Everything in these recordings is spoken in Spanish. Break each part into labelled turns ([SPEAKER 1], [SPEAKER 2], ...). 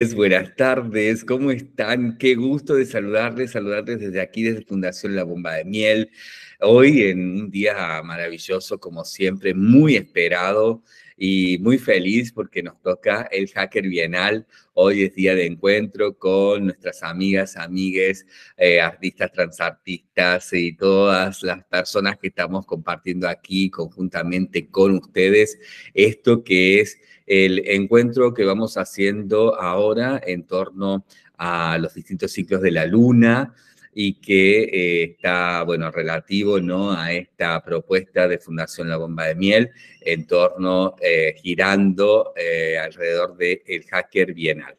[SPEAKER 1] Pues, buenas tardes, ¿cómo están? Qué gusto de saludarles, saludarles desde aquí, desde Fundación La Bomba de Miel. Hoy en un día maravilloso, como siempre, muy esperado y muy feliz porque nos toca el Hacker Bienal. Hoy es día de encuentro con nuestras amigas, amigues, eh, artistas, transartistas y todas las personas que estamos compartiendo aquí conjuntamente con ustedes esto que es el encuentro que vamos haciendo ahora en torno a los distintos ciclos de la luna y que eh, está, bueno, relativo ¿no? a esta propuesta de Fundación La Bomba de Miel en torno, eh, girando eh, alrededor del el hacker bienal.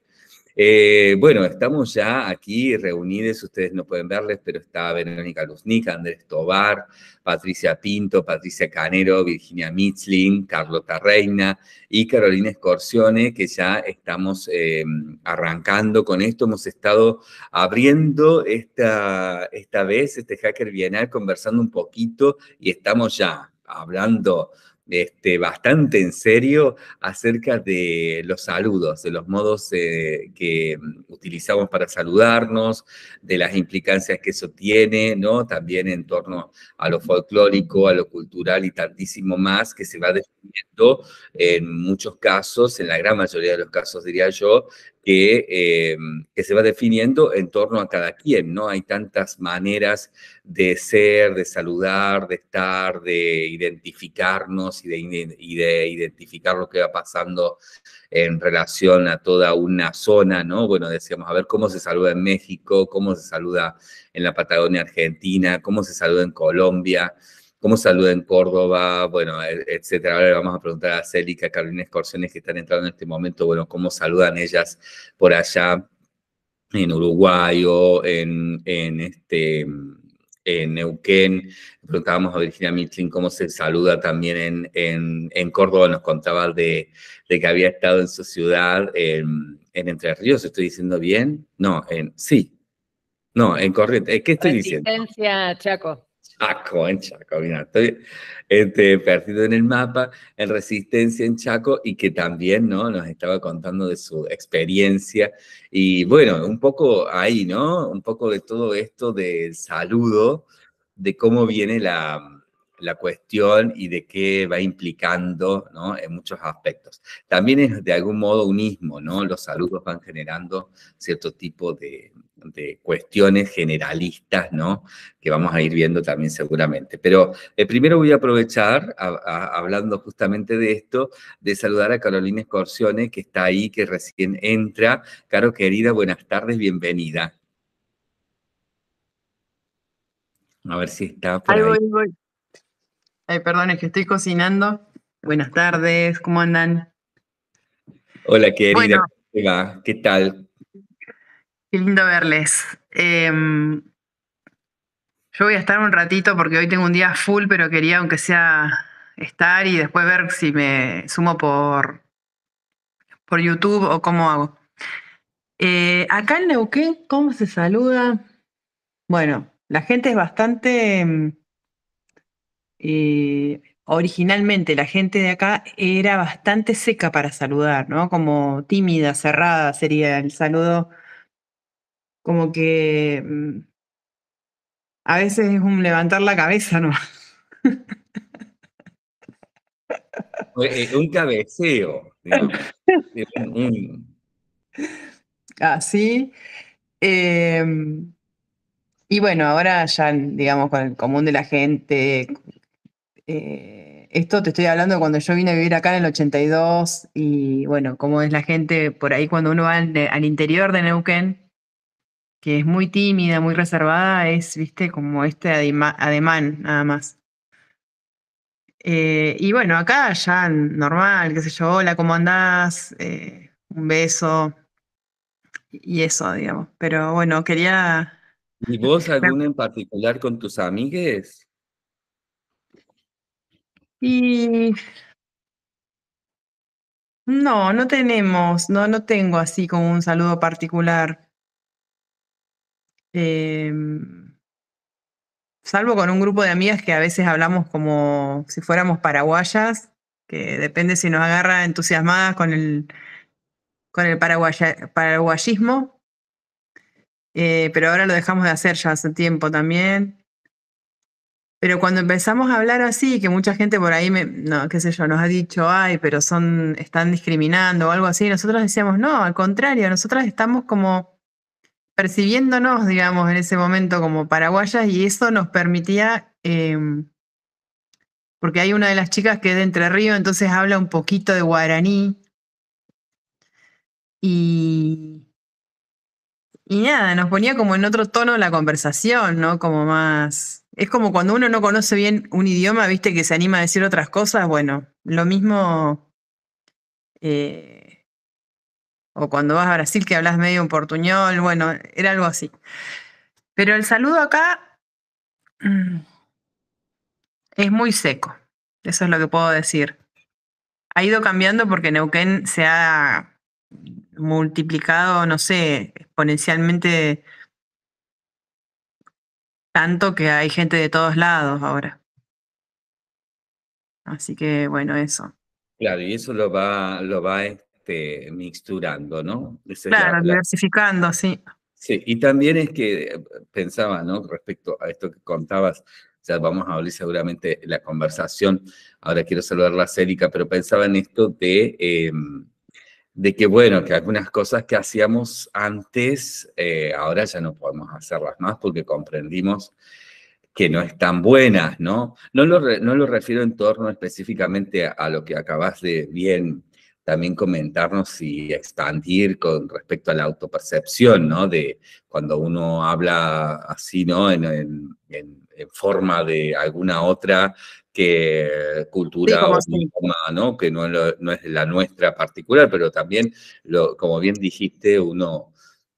[SPEAKER 1] Eh, bueno, estamos ya aquí reunidos, ustedes no pueden verles, pero está Verónica Luznica, Andrés Tobar, Patricia Pinto, Patricia Canero, Virginia Mitzlin, Carlota Reina y Carolina Escorsione, que ya estamos em, arrancando con esto. Hemos estado abriendo esta, esta vez este Hacker Bienal, conversando un poquito y estamos ya hablando este, bastante en serio acerca de los saludos, de los modos eh, que mm, utilizamos para saludarnos, de las implicancias que eso tiene, ¿no? También en torno a lo folclórico, a lo cultural y tantísimo más que se va definiendo en muchos casos, en la gran mayoría de los casos diría yo, eh, que, se va definiendo en torno a cada quien, ¿no? Hay tantas maneras de ser, de saludar, de estar, de identificarnos y de, y de identificar lo que va pasando en relación a toda una zona, ¿no? Bueno, decíamos, a ver cómo se saluda en México, cómo se saluda en la Patagonia Argentina, cómo se saluda en Colombia cómo saluda en Córdoba, bueno, e-, etcétera. Ahora le vamos a preguntar a Célica, a Carolina Escorciones, que están entrando en este momento, bueno, cómo saludan ellas por allá en Uruguay o en, en este en Neuquén, preguntábamos a Virginia Mitlin cómo se saluda también en, en, Córdoba, nos contaba de, que había estado en su ciudad, en, Entre Ríos, ¿estoy diciendo bien? No, en sí, no, en Corrientes, eh, ¿qué estoy diciendo? Chaco. Ah, Chaco, en Chaco, mira, estoy este, perdido en el mapa, en resistencia en Chaco y que también ¿no? nos estaba contando de su experiencia. Y bueno, un poco ahí, ¿no? Un poco de todo esto del saludo, de cómo viene la, la cuestión y de qué va implicando ¿no? en muchos aspectos. También es de algún modo unismo, ¿no? Los saludos van generando cierto tipo de, de cuestiones generalistas, ¿no? Que vamos a ir viendo también seguramente. Pero eh, primero voy a aprovechar, hablando justamente de esto, de saludar a Carolina Escorsione que está ahí, que recién entra. Caro, querida, buenas tardes, bienvenida. A ver si está
[SPEAKER 2] Ay, perdón, es que estoy cocinando. Buenas tardes, ¿cómo andan?
[SPEAKER 1] Hola, querida. ¿Qué tal?
[SPEAKER 2] Qué lindo verles. Em, yo voy a estar un ratito porque hoy tengo un día full, pero quería aunque sea estar y después ver si me sumo por, por YouTube o cómo hago. Eh, acá en Neuquén, ¿cómo se saluda? Bueno, la gente es bastante... Em, eh, originalmente la gente de acá era bastante seca para saludar, ¿no? Como tímida, cerrada sería el saludo como que mm, a veces es un levantar la cabeza, ¿no?
[SPEAKER 1] Eh, un cabeceo,
[SPEAKER 2] Así. Ah, em, y bueno, ahora ya, digamos, con el común de la gente, eh, esto te estoy hablando cuando yo vine a vivir acá en el 82 y bueno, cómo es la gente por ahí cuando uno va al interior de Neuquén, que es muy tímida, muy reservada, es, viste, como este ademán, nada más. Eh, y bueno, acá ya normal, qué sé yo, hola, ¿cómo andás? Eh, un beso y eso, digamos. Pero bueno, quería...
[SPEAKER 1] ¿Y vos alguna en particular con tus amigues?
[SPEAKER 2] Y... No, no tenemos, no, no tengo así como un saludo particular. Em, salvo con un grupo de amigas que a veces hablamos como si fuéramos paraguayas, que depende si nos agarra entusiasmadas con el, con el paraguayismo. Eh, pero ahora lo dejamos de hacer ya hace tiempo también. Pero cuando empezamos a hablar así, que mucha gente por ahí, no, sé yo, nos ha dicho, ay, pero son, están discriminando o algo así, nosotros decíamos, no, al contrario, nosotras estamos como percibiéndonos, digamos, en ese momento como paraguayas y eso nos permitía, em, porque hay una de las chicas que es de Entre Ríos, entonces habla un poquito de guaraní y, y nada, nos ponía como en otro tono la conversación, ¿no? Como más... Es como cuando uno no conoce bien un idioma, viste, que se anima a decir otras cosas, bueno, lo mismo... Eh, o cuando vas a Brasil que hablas medio un portuñol, bueno, era algo así. Pero el saludo acá mm, es muy seco, eso es lo que puedo decir. Ha ido cambiando porque Neuquén se ha multiplicado, no sé, exponencialmente tanto que hay gente de todos lados ahora. Así que bueno, eso.
[SPEAKER 1] Claro, y eso lo va, lo va este, mixturando, ¿no? claro, diversificando, sí. Sí, y también es que eh, pensaba, ¿no? Respecto a esto que contabas, ya vamos a abrir seguramente la conversación. Ahora quiero saludarla a pero pensaba en esto de, em, de que, bueno, que algunas cosas que hacíamos antes, eh, ahora ya no podemos hacerlas más porque comprendimos que no están buenas, ¿no? No lo, no lo refiero en torno específicamente a, lo que acabas de bien también comentarnos y expandir con respecto a la autopercepción, ¿no? De cuando uno habla así, ¿no? En, forma de alguna otra que cultura o forma, ¿no? Que no, es la nuestra particular, pero también, lo, como bien dijiste, uno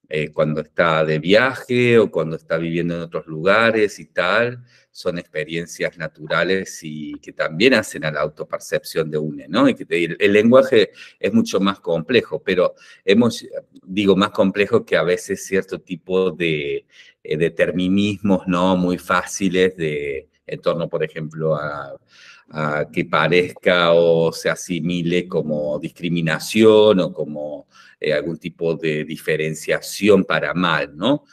[SPEAKER 1] eh, cuando está de viaje o cuando está viviendo en otros lugares y tal, son experiencias naturales y que también hacen a la autopercepción de UNE, ¿no? el, lenguaje es mucho más complejo, pero hemos, digo, más complejo que a veces cierto tipo de eh, determinismos, ¿no? Muy fáciles de, en torno, por ejemplo, a, que parezca o se asimile como discriminación o como eh, algún tipo de diferenciación para mal, ¿no?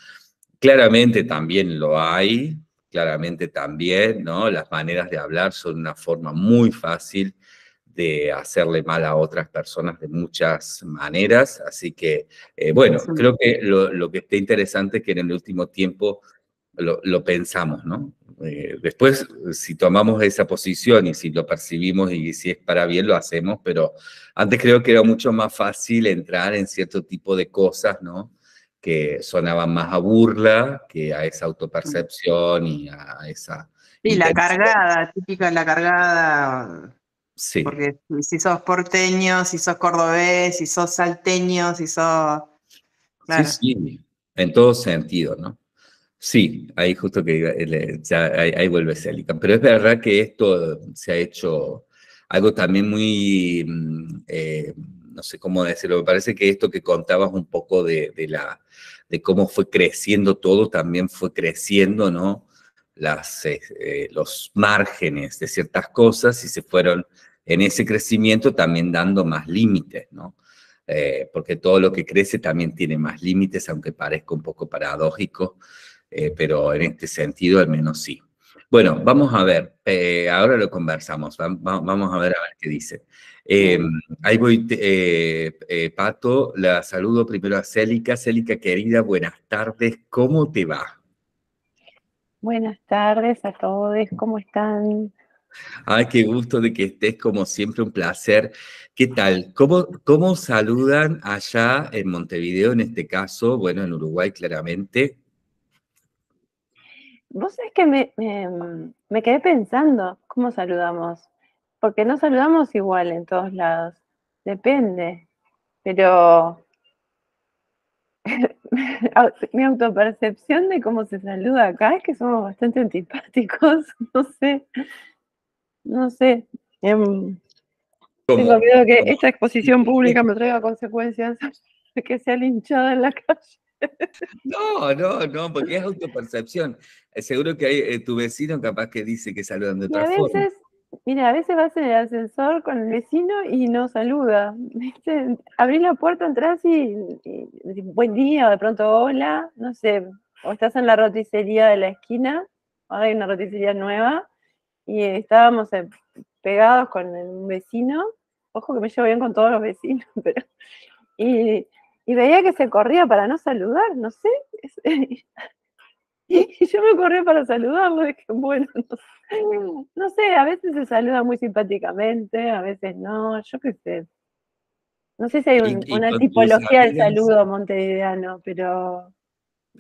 [SPEAKER 1] Claramente también lo hay, claramente también, ¿no? Las maneras de hablar son una forma muy fácil de hacerle mal a otras personas de muchas maneras. Así que, eh, bueno, creo que lo, que está interesante es que en el último tiempo lo, pensamos, ¿no? Eh, después, si tomamos esa posición y si lo percibimos y si es para bien, lo hacemos, pero antes creo que era mucho más fácil entrar en cierto tipo de cosas, ¿no? que sonaban más a burla que a esa autopercepción y a esa... Y la cargada,
[SPEAKER 2] típica la cargada.
[SPEAKER 1] Sí. Porque
[SPEAKER 2] si sos porteño, si sos cordobés, si sos salteño, si sos...
[SPEAKER 1] Sí, sí, en todo sentido, ¿no? Sí, ahí justo que ahí, vuelve Celica. Pero es verdad que esto se ha hecho algo también muy... Mm, eh, no sé cómo decirlo, me parece que esto que contabas un poco de, la, de cómo fue creciendo todo, también fue creciendo, ¿no? Las, eh, eh, los márgenes de ciertas cosas y se fueron en ese crecimiento también dando más límites, ¿no? Eh, porque todo lo que crece también tiene más límites, aunque parezca un poco paradójico, pero en este sentido al menos sí. Bueno, vamos a ver, ahora lo conversamos, vamos a ver a ver qué dice. Em, ahí voy, eh, eh, Pato, la saludo primero a Célica. Célica, querida, buenas tardes, ¿cómo te va?
[SPEAKER 3] Buenas tardes a todos, ¿cómo están?
[SPEAKER 1] Ay, qué gusto de que estés, como siempre, un placer. ¿Qué tal? ¿Cómo, cómo saludan allá en Montevideo, en este caso, bueno, en Uruguay claramente?
[SPEAKER 3] Vos sabés que me em, quedé pensando, ¿cómo saludamos? porque no saludamos igual en todos lados, depende, pero mi autopercepción de cómo se saluda acá es que somos bastante antipáticos, no sé, no sé. Em, tengo miedo que esta exposición pública me traiga consecuencias de que sea linchada en la calle.
[SPEAKER 1] No, no, no, porque es autopercepción. Eh, seguro que hay eh, tu vecino capaz que dice que saludan de otra forma.
[SPEAKER 3] Mira, a veces vas en el ascensor con el vecino y no saluda. Abrís la puerta, entras y, buen día, o de pronto hola, no sé. O estás en la roticería de la esquina, o hay una roticería nueva, y estábamos eh, pegados con un vecino. Ojo que me llevo bien con todos los vecinos, pero. Y, veía que se corría para no saludar, no sé. Y yo me corría para saludarlo, dije, bueno, no sé. No sé, a veces se saluda muy simpáticamente, a veces no, yo qué sé. No sé si hay una tipología de saludo montevideano, pero...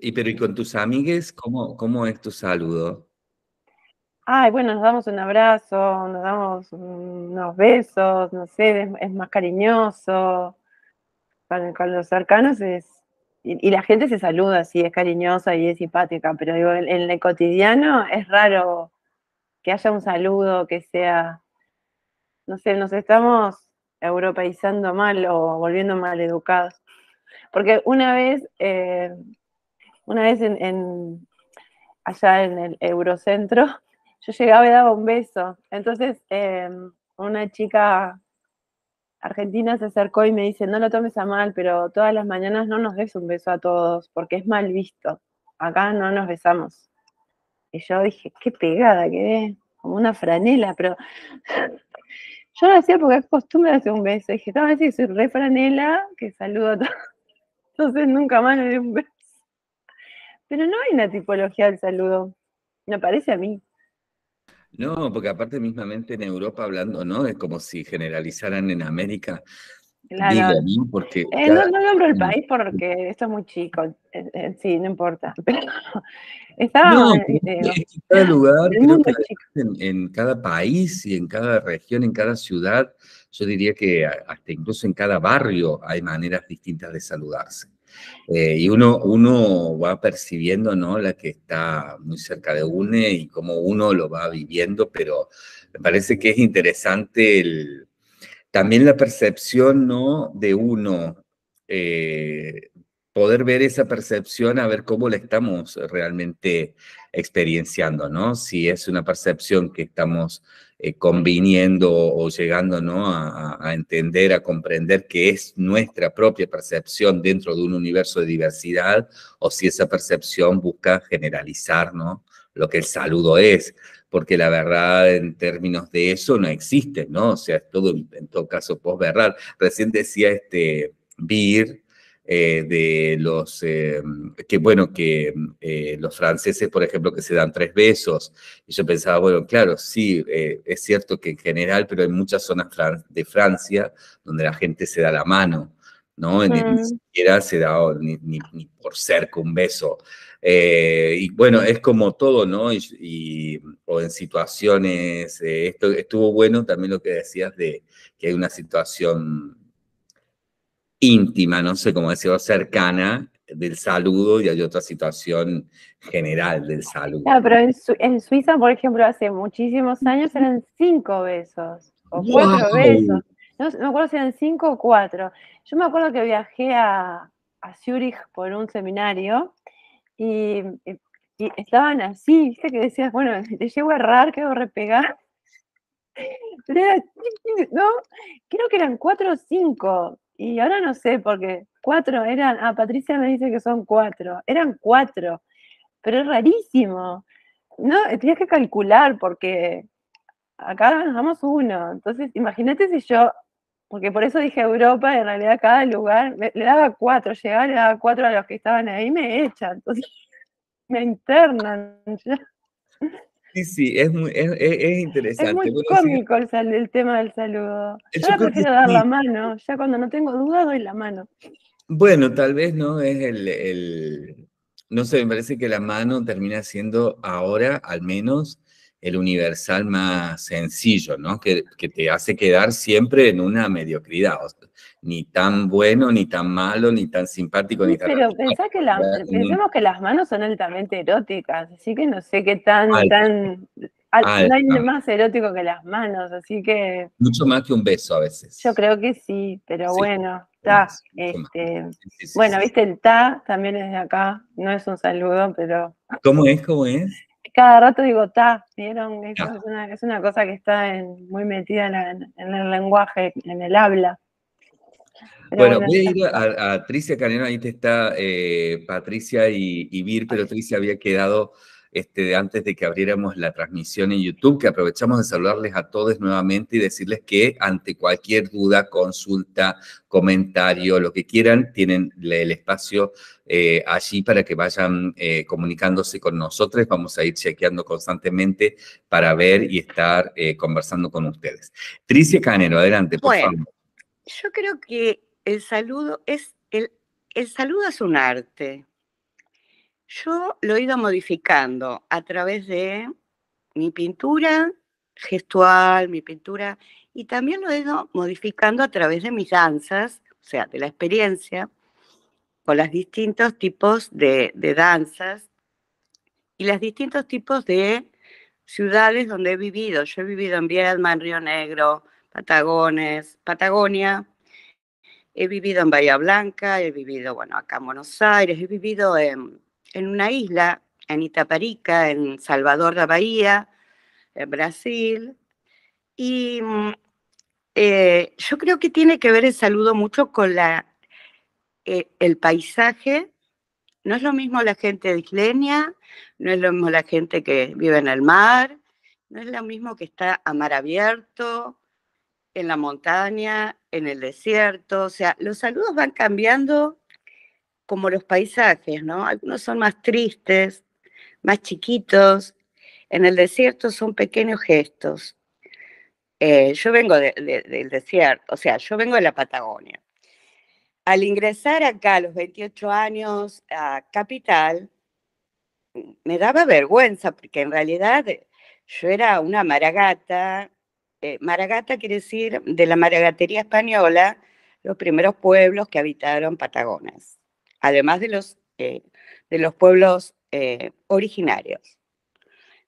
[SPEAKER 1] ¿Y pero y con tus amigues, cómo, cómo es tu saludo?
[SPEAKER 3] Ay, bueno, nos damos un abrazo, nos damos unos besos, no sé, es, más cariñoso. Con, los cercanos es... Y, la gente se saluda, sí, es cariñosa y es simpática, pero en el cotidiano es raro que haya un saludo, que sea, no sé, nos estamos europeizando mal o volviendo mal educados. Porque una vez, eh, una vez en, allá en el Eurocentro, yo llegaba y daba un beso. Entonces, em, una chica argentina se acercó y me dice, no lo tomes a mal, pero todas las mañanas no nos des un beso a todos, porque es mal visto. Acá no nos besamos. Y yo dije, qué pegada que ve, como una franela, pero yo lo hacía porque costumbre hacer un beso. Dije, estaba así, soy re franela, que saludo a todos. Entonces nunca más le di un beso. Pero no hay una tipología del saludo, me parece a mí.
[SPEAKER 1] No, porque aparte mismamente en Europa hablando, ¿no? Es como si generalizaran en América Claro. ¿no? Porque eh,
[SPEAKER 3] nombro el país porque esto es muy chico, sí, no importa. en eh, cada
[SPEAKER 1] lugar, en, cada país y en cada región, en cada ciudad, yo diría que hasta incluso en cada barrio hay maneras distintas de saludarse. Eh, y uno, uno va percibiendo ¿no? la que está muy cerca de uno y cómo uno lo va viviendo, pero me parece que es interesante el, también la percepción, ¿no? De uno, eh, poder ver esa percepción, a ver cómo la estamos realmente experienciando, ¿no? Si es una percepción que estamos eh, conviniendo o llegando, ¿no? A, entender, a comprender que es nuestra propia percepción dentro de un universo de diversidad, o si esa percepción busca generalizar, ¿no? Lo que el saludo es, porque la verdad en términos de eso no existe, ¿no? O sea, es todo, en todo caso, posverdad. Recién decía este bir eh, de los eh, que bueno que eh, los franceses por ejemplo que se dan tres besos y yo pensaba bueno claro sí es cierto que en general pero hay muchas zonas de Francia donde la gente se da la mano no ni, mm. siquiera se da ni, ni, ni por cerca un beso eh, y bueno, es como todo, ¿no? Y, o en situaciones, eh, esto estuvo bueno también lo que decías de que hay una situación íntima, no sé cómo decirlo, cercana del saludo y hay otra situación general del saludo. pero
[SPEAKER 3] en, Suiza, por ejemplo, hace muchísimos años eran cinco besos o cuatro besos. No, me acuerdo si eran cinco o cuatro. Yo me acuerdo que viajé a, a Zurich por un seminario y, estaban así, viste que decías, bueno, te llevo a errar, quedo repegar. Pero era, ¿no? Creo que eran cuatro o cinco, y ahora no sé, porque cuatro eran, ah, Patricia me dice que son cuatro, eran cuatro, pero es rarísimo. No, eh, tenías que calcular porque acá nos damos uno. Entonces, imagínate si yo porque por eso dije Europa, en realidad cada lugar, le, daba cuatro, llegaba, le daba cuatro a los que estaban ahí, me echan, entonces me internan. Ya.
[SPEAKER 1] Sí, sí, es, muy, es, interesante. Es muy cómico
[SPEAKER 3] el, tema del saludo. Eh, yo, prefiero dar la mano, ya cuando no tengo duda doy la mano.
[SPEAKER 1] Bueno, tal vez no es el, no sé, me parece que la mano termina siendo ahora, al menos, el universal más sencillo, ¿no? Que, te hace quedar siempre en una mediocridad. ni tan bueno, ni tan malo, ni tan simpático, ni tan... Pero
[SPEAKER 3] pensá que pensemos que las manos son altamente eróticas, así que no sé qué tan... tan no hay más erótico que las manos, así que...
[SPEAKER 1] Mucho más que un beso a veces.
[SPEAKER 3] Yo creo que sí, pero bueno, está este, bueno, viste, el ta también es de acá, no es un saludo, pero...
[SPEAKER 1] ¿Cómo es? ¿Cómo es?
[SPEAKER 3] cada rato digo, ta, ¿vieron? es, una, es, una, cosa que está muy metida en, el lenguaje, en el habla.
[SPEAKER 1] bueno, voy a ir a, Tricia Caneno, ahí está eh, Patricia y, y Vir, pero Tricia había quedado este, antes de que abriéramos la transmisión en YouTube, que aprovechamos de saludarles a todos nuevamente y decirles que ante cualquier duda, consulta, comentario, lo que quieran, tienen el espacio eh, allí para que vayan eh, comunicándose con nosotros. Vamos a ir chequeando constantemente para ver y estar eh, conversando con ustedes. Tricia Canero, adelante, por favor.
[SPEAKER 4] Yo creo que el saludo es el, el saludo es un arte. Yo lo he ido modificando a través de mi pintura gestual, mi pintura, y también lo he ido modificando a través de mis danzas, o sea, de la experiencia, con los distintos tipos de, danzas y los distintos tipos de ciudades donde he vivido. Yo he vivido en Viedma, en Río Negro, Patagones, Patagonia, he vivido en Bahía Blanca, he vivido, bueno, acá en Buenos Aires, he vivido en en una isla, en Itaparica, en Salvador de Bahía, en Brasil. Y mm, eh, yo creo que tiene que ver el saludo mucho con la, eh, el paisaje. No es lo mismo la gente de isleña, no es lo mismo la gente que vive en el mar, no es lo mismo que está a mar abierto, en la montaña, en el desierto. O sea, los saludos van cambiando como los paisajes, ¿no? Algunos son más tristes, más chiquitos. En el desierto son pequeños gestos. Eh, yo vengo del desierto, o sea, yo vengo de la Patagonia. Al ingresar acá a los 28 años a Capital, me daba vergüenza, porque en realidad yo era una maragata. Eh, maragata quiere decir de la maragatería española, los primeros pueblos que habitaron Patagones además de los, eh, de los pueblos eh, originarios.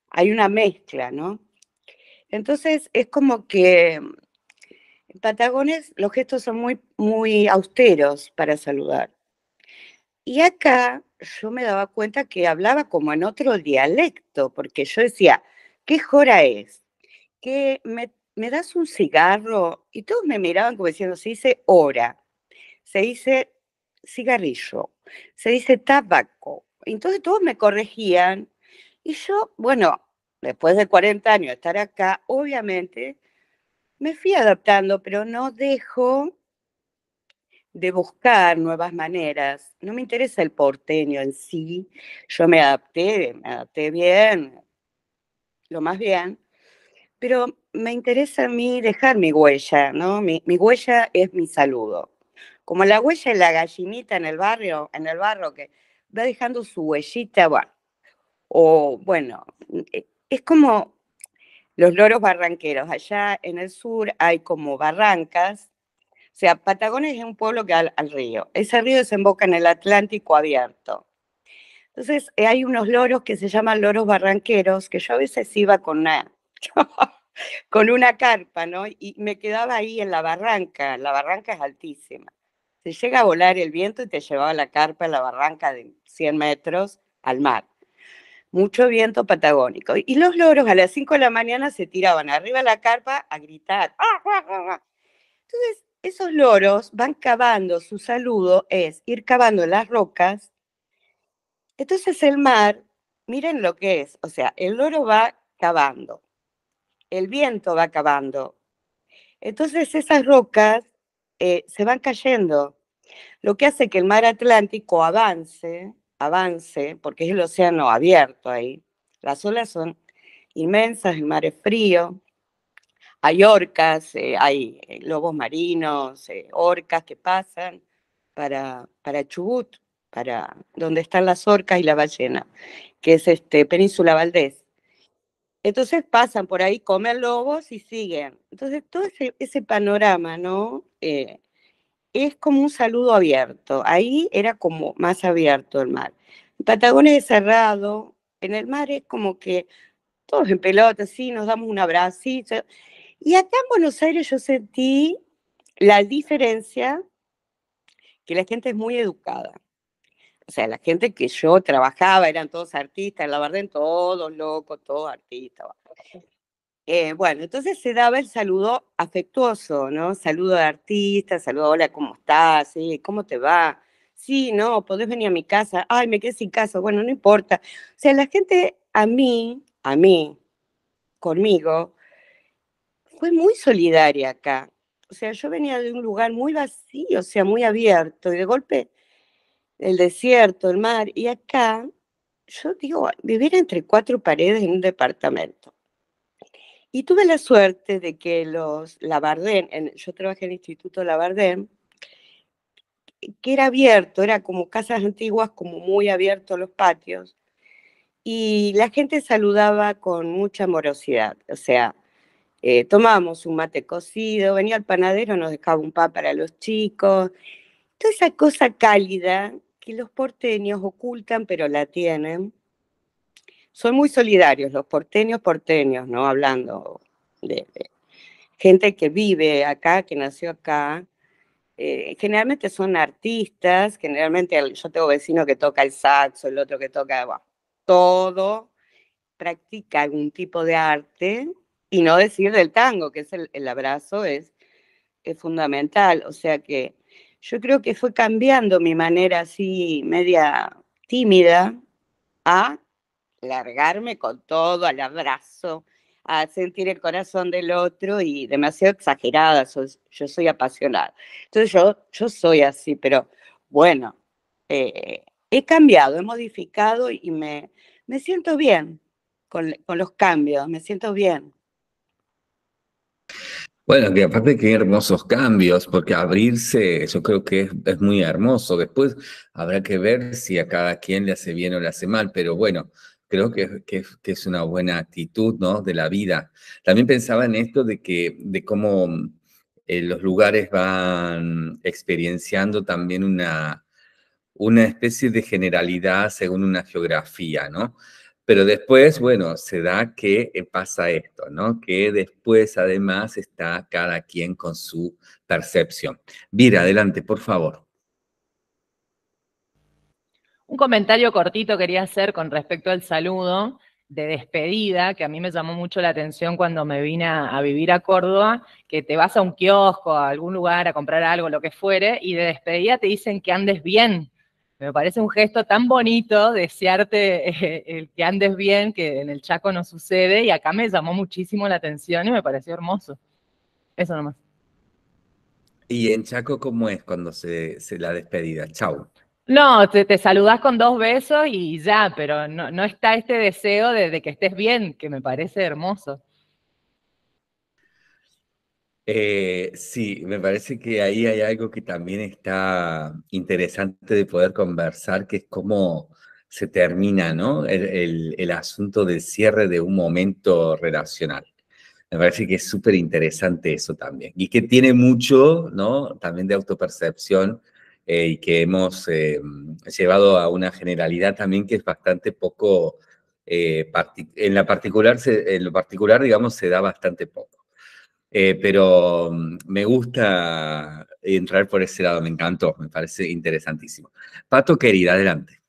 [SPEAKER 4] Hay una mezcla, ¿no? Entonces es como que mm, en Patagones los gestos son muy, muy austeros para saludar. Y acá yo me daba cuenta que hablaba como en otro dialecto, porque yo decía, ¿qué hora es? Que me, me das un cigarro y todos me miraban como diciendo, se dice hora, se dice cigarrillo, se dice tabaco. Entonces todos me corregían y yo, bueno, después de 40 años de estar acá, obviamente me fui adaptando, pero no dejo de buscar nuevas maneras. No me interesa el porteño en sí. Yo me adapté, me adapté bien, lo más bien, pero me interesa a mí dejar mi huella, ¿no? mi huella es mi saludo. Como la huella de la gallinita en el barrio, en el barro que va dejando su huellita, bueno, o bueno, mm, eh, es como los loros barranqueros. Allá en el sur hay como barrancas. O sea, Patagones es un pueblo que al, al río. Ese río desemboca en el Atlántico abierto. Entonces eh, hay unos loros que se llaman loros barranqueros, que yo a veces iba con una, con una carpa, ¿no? Y me quedaba ahí en la barranca, la barranca es altísima. Se llega a volar el viento y te llevaba la carpa a la barranca de 100 metros al mar. Mucho viento patagónico. Y los loros a las 5 de la mañana se tiraban arriba de la carpa a gritar. Ah, ah, ah, Entonces, esos loros van cavando, su saludo es ir cavando las rocas. Entonces el mar, miren lo que es, o sea, el loro va cavando, el viento va cavando. Entonces esas rocas eh, se van cayendo, lo que hace que el mar Atlántico avance, avance, porque es el océano abierto ahí, las olas son inmensas, el mar es frío, hay orcas, eh, hay eh, lobos marinos, orcas que pasan para, para Chubut, para donde están las orcas y la ballena, que es este, Península Valdés. Entonces pasan por ahí, comen lobos y siguen. Entonces todo ese, panorama, ¿no? Eh, es como un saludo abierto. Ahí era como más abierto el mar. En Patagones es cerrado, en el mar es como que todos en pelota, sí, nos damos un abracito. Y acá en Buenos Aires yo sentí la diferencia que la gente es muy educada o sea, la gente que yo trabajaba eran todos artistas, la verdad, todos locos, todos artistas. Eh, bueno, entonces se daba el saludo afectuoso, ¿no? Saludo de artista, saludo, hola, ¿cómo estás? ¿Sí? ¿Cómo te va? Sí, no, podés venir a mi casa. Ay, me quedé sin casa. Bueno, no importa. O sea, la gente a mí, a mí, conmigo, fue muy solidaria acá. O sea, yo venía de un lugar muy vacío, o sea, muy abierto, y de golpe el desierto, el mar, y acá, yo digo, vivir entre cuatro paredes en un departamento. Y tuve la suerte de que los Labardén, yo trabajé en el Instituto Labardén, que era abierto, era como casas antiguas, como muy abiertos los patios, y la gente saludaba con mucha amorosidad, o sea, eh, tomábamos un mate cocido, venía el panadero, nos dejaba un pan para los chicos, toda esa cosa cálida que los porteños ocultan, pero la tienen. Son muy solidarios, los porteños, porteños, ¿no? Hablando de, gente que vive acá, que nació acá. Eh, generalmente son artistas, generalmente yo tengo vecino que toca el saxo, el otro que toca, bueno, todo, practica algún tipo de arte, y no decir del tango, que es el, abrazo, es, es fundamental. O sea que yo creo que fue cambiando mi manera así media tímida a largarme con todo al abrazo, a sentir el corazón del otro y demasiado exagerada, yo soy apasionada. Entonces yo, yo soy así, pero bueno, eh, he cambiado, he modificado y me, siento bien con los cambios, me siento bien.
[SPEAKER 1] Bueno, que aparte que hermosos cambios, porque abrirse yo creo que es, muy hermoso. Después habrá que ver si a cada quien le hace bien o le hace mal, pero bueno, creo que, es una buena actitud ¿no? de la vida. También pensaba en esto de, que, de cómo eh, los lugares van experienciando también una, una especie de generalidad según una geografía, ¿no? Pero después, bueno, se da que eh, pasa esto, ¿no? Que después además está cada quien con su percepción. Vira, adelante, por favor.
[SPEAKER 5] Un comentario cortito quería hacer con respecto al saludo de despedida, que a mí me llamó mucho la atención cuando me vine a, vivir a Córdoba, que te vas a un kiosco, a algún lugar, a comprar algo, lo que fuere, y de despedida te dicen que andes bien me parece un gesto tan bonito desearte eh, el que andes bien, que en el Chaco no sucede, y acá me llamó muchísimo la atención y me pareció hermoso. Eso nomás.
[SPEAKER 1] ¿Y en Chaco cómo es cuando se, la despedida? Chau.
[SPEAKER 5] No, te, saludás saludas con dos besos y ya, pero no, no está este deseo de que estés bien, que me parece hermoso.
[SPEAKER 1] Eh, sí, me parece que ahí hay algo que también está interesante de poder conversar, que es cómo se termina ¿no? el, asunto del cierre de un momento relacional. Me parece que es súper interesante eso también. Y que tiene mucho, ¿no? También de autopercepción eh, y que hemos eh, llevado a una generalidad también que es bastante poco, en, la particular, en lo particular, digamos, se da bastante poco. Eh, pero mm, me gusta entrar por ese lado, me encantó, me parece interesantísimo. Pato, querida, adelante.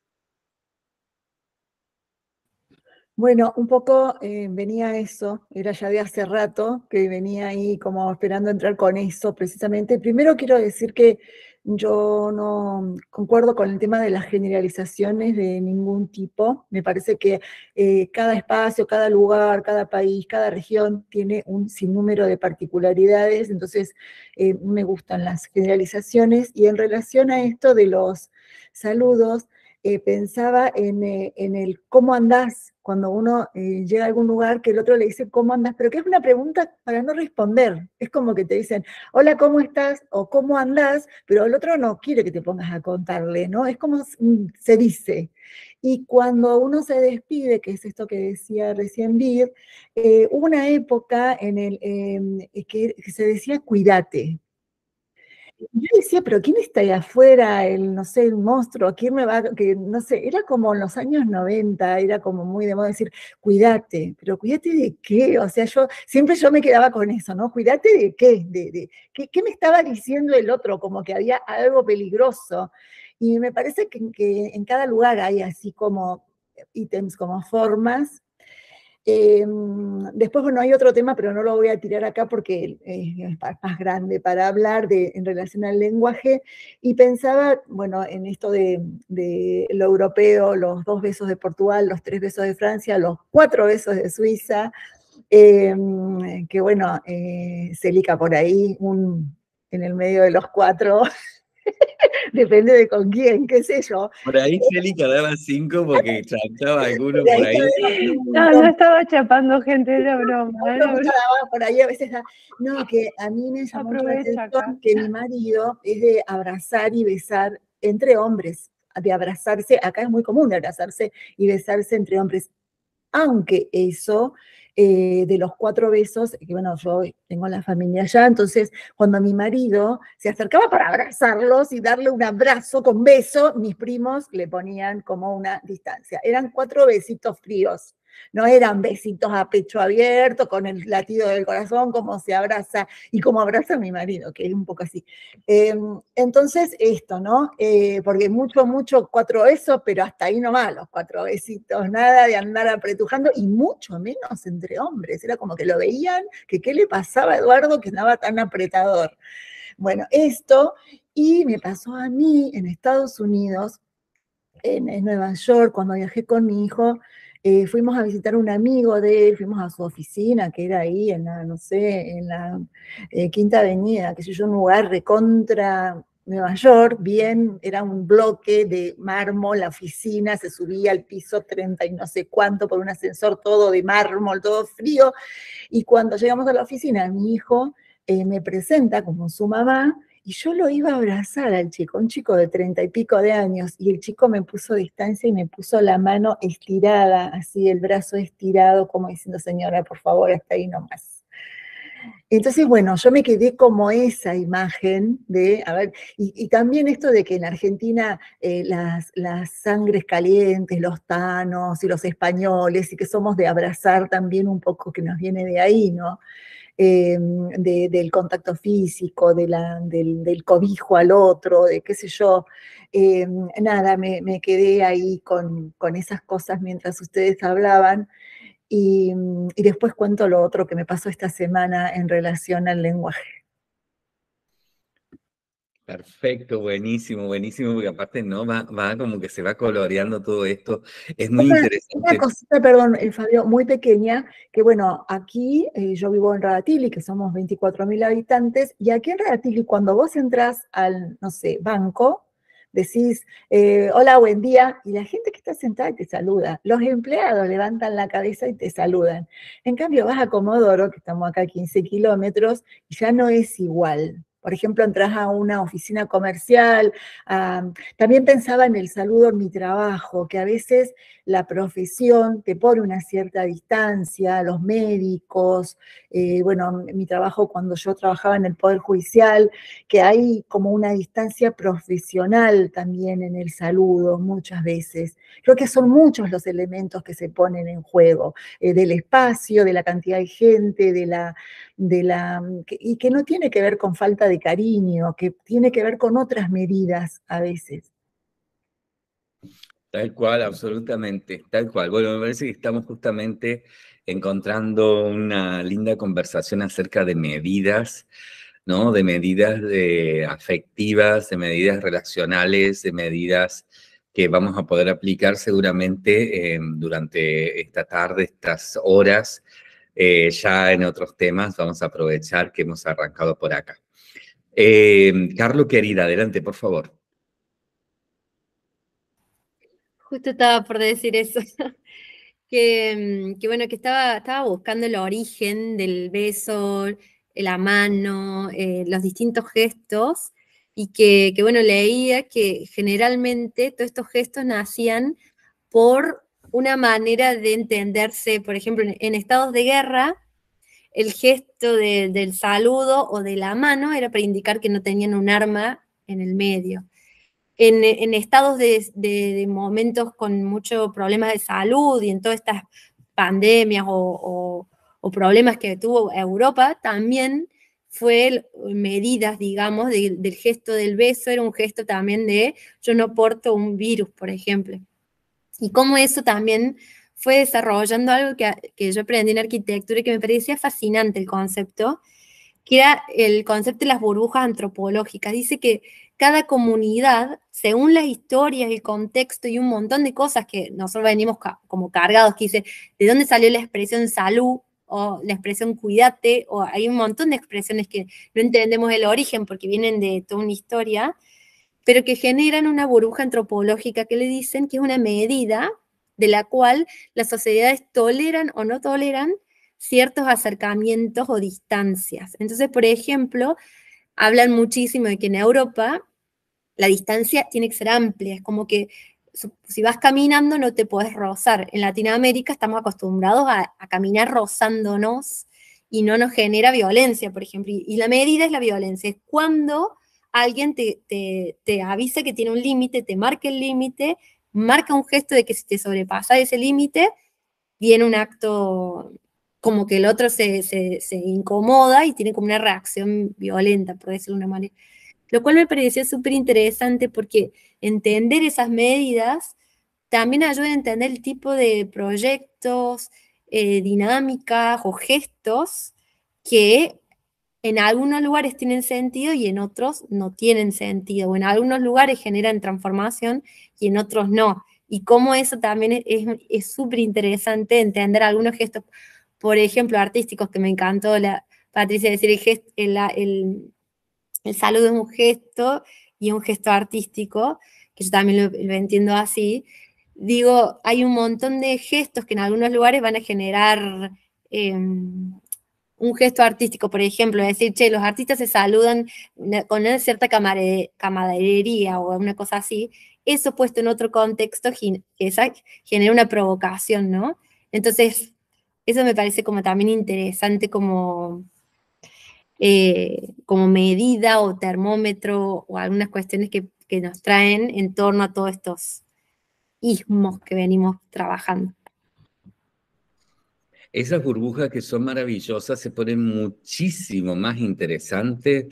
[SPEAKER 6] Bueno, un poco eh, venía eso, era ya de hace rato que venía ahí como esperando entrar con eso precisamente. Primero quiero decir que yo no concuerdo con el tema de las generalizaciones de ningún tipo. Me parece que eh, cada espacio, cada lugar, cada país, cada región tiene un sinnúmero de particularidades, entonces eh, me gustan las generalizaciones. Y en relación a esto de los saludos, eh, pensaba eh, en, el cómo andás cuando uno eh, llega a algún lugar que el otro le dice cómo andás, pero que es una pregunta para no responder. Es como que te dicen, hola, ¿cómo estás? o ¿cómo andás? Pero el otro no quiere que te pongas a contarle, ¿no? Es como mm, se dice. Y cuando uno se despide, que es esto que decía recién Vir, hubo una época en el, em, que, que se decía cuídate, yo decía, pero ¿quién está ahí afuera? El, no sé, el monstruo, ¿quién me va? Que, no sé, era como en los años 90, era como muy de moda decir, cuídate, pero cuídate de qué? O sea, yo siempre yo me quedaba con eso, ¿no? Cuídate de qué, de, de ¿qué, me estaba diciendo el otro, como que había algo peligroso. Y me parece que, que en cada lugar hay así como ítems, como formas Em, después, bueno, hay otro tema, pero no lo voy a tirar acá porque eh, es más grande para hablar de, en relación al lenguaje. Y pensaba, bueno, en esto de, lo europeo, los dos besos de Portugal, los tres besos de Francia, los cuatro besos de Suiza, em, que bueno, eh, se Celica por ahí, en el medio de los cuatro, Depende de con quién, qué sé yo.
[SPEAKER 1] Por ahí Shelly eh, daba cinco porque chantaba alguno por ahí. No, no
[SPEAKER 3] estaba chapando gente, de broma. Por ahí a veces, no, que a mí me llamó la
[SPEAKER 6] atención que mi marido es de abrazar y besar entre hombres, de abrazarse, acá es muy común de abrazarse y besarse entre hombres, aunque eso eh, de los cuatro besos, que bueno, yo tengo la familia allá, entonces cuando mi marido se acercaba para abrazarlos y darle un abrazo con beso, mis primos le ponían como una distancia. Eran cuatro besitos fríos. No eran besitos a pecho abierto, con el latido del corazón, como se abraza y como abraza mi marido, que es un poco así. Em, entonces, esto, ¿no? Eh, porque mucho, mucho cuatro besos, pero hasta ahí nomás, los cuatro besitos, nada de andar apretujando y mucho menos entre hombres. Era como que lo veían, que qué le pasaba a Eduardo que andaba tan apretador. Bueno, esto, y me pasó a mí en Estados Unidos, en Nueva York, cuando viajé con mi hijo, eh, fuimos a visitar a un amigo de él, fuimos a su oficina, que era ahí en la, no sé, en la eh, Quinta Avenida, que es yo, un lugar recontra Nueva York, bien, era un bloque de mármol, la oficina, se subía al piso 30 y no sé cuánto por un ascensor, todo de mármol, todo frío. Y cuando llegamos a la oficina, mi hijo eh, me presenta como su mamá y yo lo iba a abrazar al chico, un chico de treinta y pico de años, y el chico me puso distancia y me puso la mano estirada, así el brazo estirado, como diciendo, señora, por favor, hasta ahí nomás. Entonces, bueno, yo me quedé como esa imagen de, a ver, y, también esto de que en Argentina eh, las, las, sangres calientes, los tanos y los españoles, y que somos de abrazar también un poco que nos viene de ahí, ¿no? Eh, del contacto físico, del, del, cobijo al otro, de qué sé yo. Eh, nada, me, quedé ahí con, con, esas cosas mientras ustedes hablaban. y después cuento lo otro que me pasó esta semana en relación al lenguaje.
[SPEAKER 1] Perfecto, buenísimo, buenísimo, porque aparte no va, va como que se va coloreando todo esto. Es muy interesante.
[SPEAKER 6] Una cosita, perdón, eh, Fabio, muy pequeña, que bueno, aquí eh, yo vivo en Radatili, que somos 24.000 habitantes, y aquí en Radatili, cuando vos entras al, no sé, banco, decís, eh, hola, buen día, y la gente que está sentada te saluda. Los empleados levantan la cabeza y te saludan. En cambio, vas a Comodoro, que estamos acá a 15 kilómetros, y ya no es igual. Por ejemplo, entras a una oficina comercial. Ah, también pensaba en el saludo en mi trabajo, que a veces la profesión te pone una cierta distancia, los médicos, eh, bueno, mi trabajo cuando yo trabajaba en el Poder Judicial, que hay como una distancia profesional también en el saludo muchas veces. Creo que son muchos los elementos que se ponen en juego, eh, del espacio, de la cantidad de gente, de la, de la, y que no tiene que ver con falta de de cariño, que tiene que ver con otras medidas a veces.
[SPEAKER 1] Tal cual, absolutamente, tal cual. Bueno, me parece que estamos justamente encontrando una linda conversación acerca de medidas, ¿no? De medidas de eh, afectivas, de medidas relacionales, de medidas que vamos a poder aplicar seguramente em, durante esta tarde, estas horas, eh, ya en otros temas vamos a aprovechar que hemos arrancado por acá. Em, Carlos, querida, adelante, por favor.
[SPEAKER 7] Justo estaba por decir eso. Mm, que, bueno, que estaba, estaba buscando el origen del beso, la mano, eh, los distintos gestos, y que, bueno, leía que generalmente todos estos gestos nacían por una manera de entenderse, por ejemplo, en estados de guerra, el gesto del saludo o de la mano era para indicar que no tenían un arma en el medio. En, estados de, momentos con muchos problemas de salud y en todas estas pandemias o, problemas que tuvo Europa, también fue medidas, digamos, del gesto del beso, era un gesto también de yo no porto un virus, por ejemplo. Y como eso también fue desarrollando algo que, yo aprendí en arquitectura y que me parecía fascinante el concepto, que era el concepto de las burbujas antropológicas. Dice que cada comunidad, según las historias, el contexto y un montón de cosas que nosotros venimos como cargados, que dice, ¿de dónde salió la expresión salud? o la expresión cuídate, o hay un montón de expresiones que no entendemos el origen porque vienen de toda una historia, pero que generan una burbuja antropológica que le dicen que es una medida de la cual las sociedades toleran o no toleran ciertos acercamientos o distancias. Entonces, por ejemplo, hablan muchísimo de que en Europa la distancia tiene que ser amplia, es como que si vas caminando no te puedes rozar. En Latinoamérica estamos acostumbrados a, caminar rozándonos y no nos genera violencia, por ejemplo. Y, la medida es la violencia, es cuando alguien te, te avisa que tiene un límite, te marca el límite marca un gesto de que si te sobrepasa ese límite, viene un acto como que el otro se, incomoda y tiene como una reacción violenta, por decirlo de una manera. Lo cual me pareció súper interesante porque entender esas medidas también ayuda a entender el tipo de proyectos, eh, dinámicas o gestos que en algunos lugares tienen sentido y en otros no tienen sentido, o en algunos lugares generan transformación y en otros no. Y como eso también es súper interesante entender algunos gestos, por ejemplo, artísticos, que me encantó la Patricia decir, el, saludo es un gesto y un gesto artístico, que yo también lo, entiendo así. Digo, hay un montón de gestos que en algunos lugares van a generar... Em, un gesto artístico, por ejemplo, decir, che, los artistas se saludan con una cierta camaradería o una cosa así, eso puesto en otro contexto genera una provocación, ¿no? Entonces, eso me parece como también interesante como, eh, como medida o termómetro o algunas cuestiones que, que nos traen en torno a todos estos ismos que venimos trabajando.
[SPEAKER 1] Esas burbujas que son maravillosas se ponen muchísimo más interesantes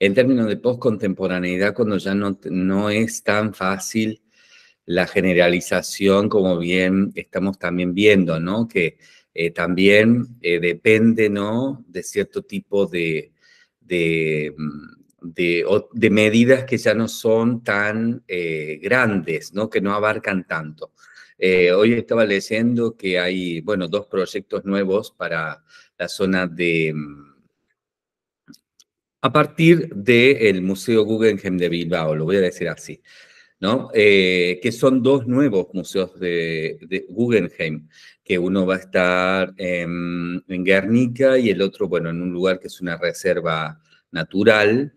[SPEAKER 1] en términos de postcontemporaneidad cuando ya no, es tan fácil la generalización como bien estamos también viendo, ¿no? Que eh, también eh, depende, ¿no? De cierto tipo de, de, mm, medidas que ya no son tan eh, grandes, ¿no? Que no abarcan tanto. Eh, hoy estaba leyendo que hay, bueno, dos proyectos nuevos para la zona de... Mm, a partir del Museo Guggenheim de Bilbao, lo voy a decir así, ¿no? Eh, que son dos nuevos museos de, Guggenheim, que uno va a estar en, Guernica y el otro, bueno, en un lugar que es una reserva natural,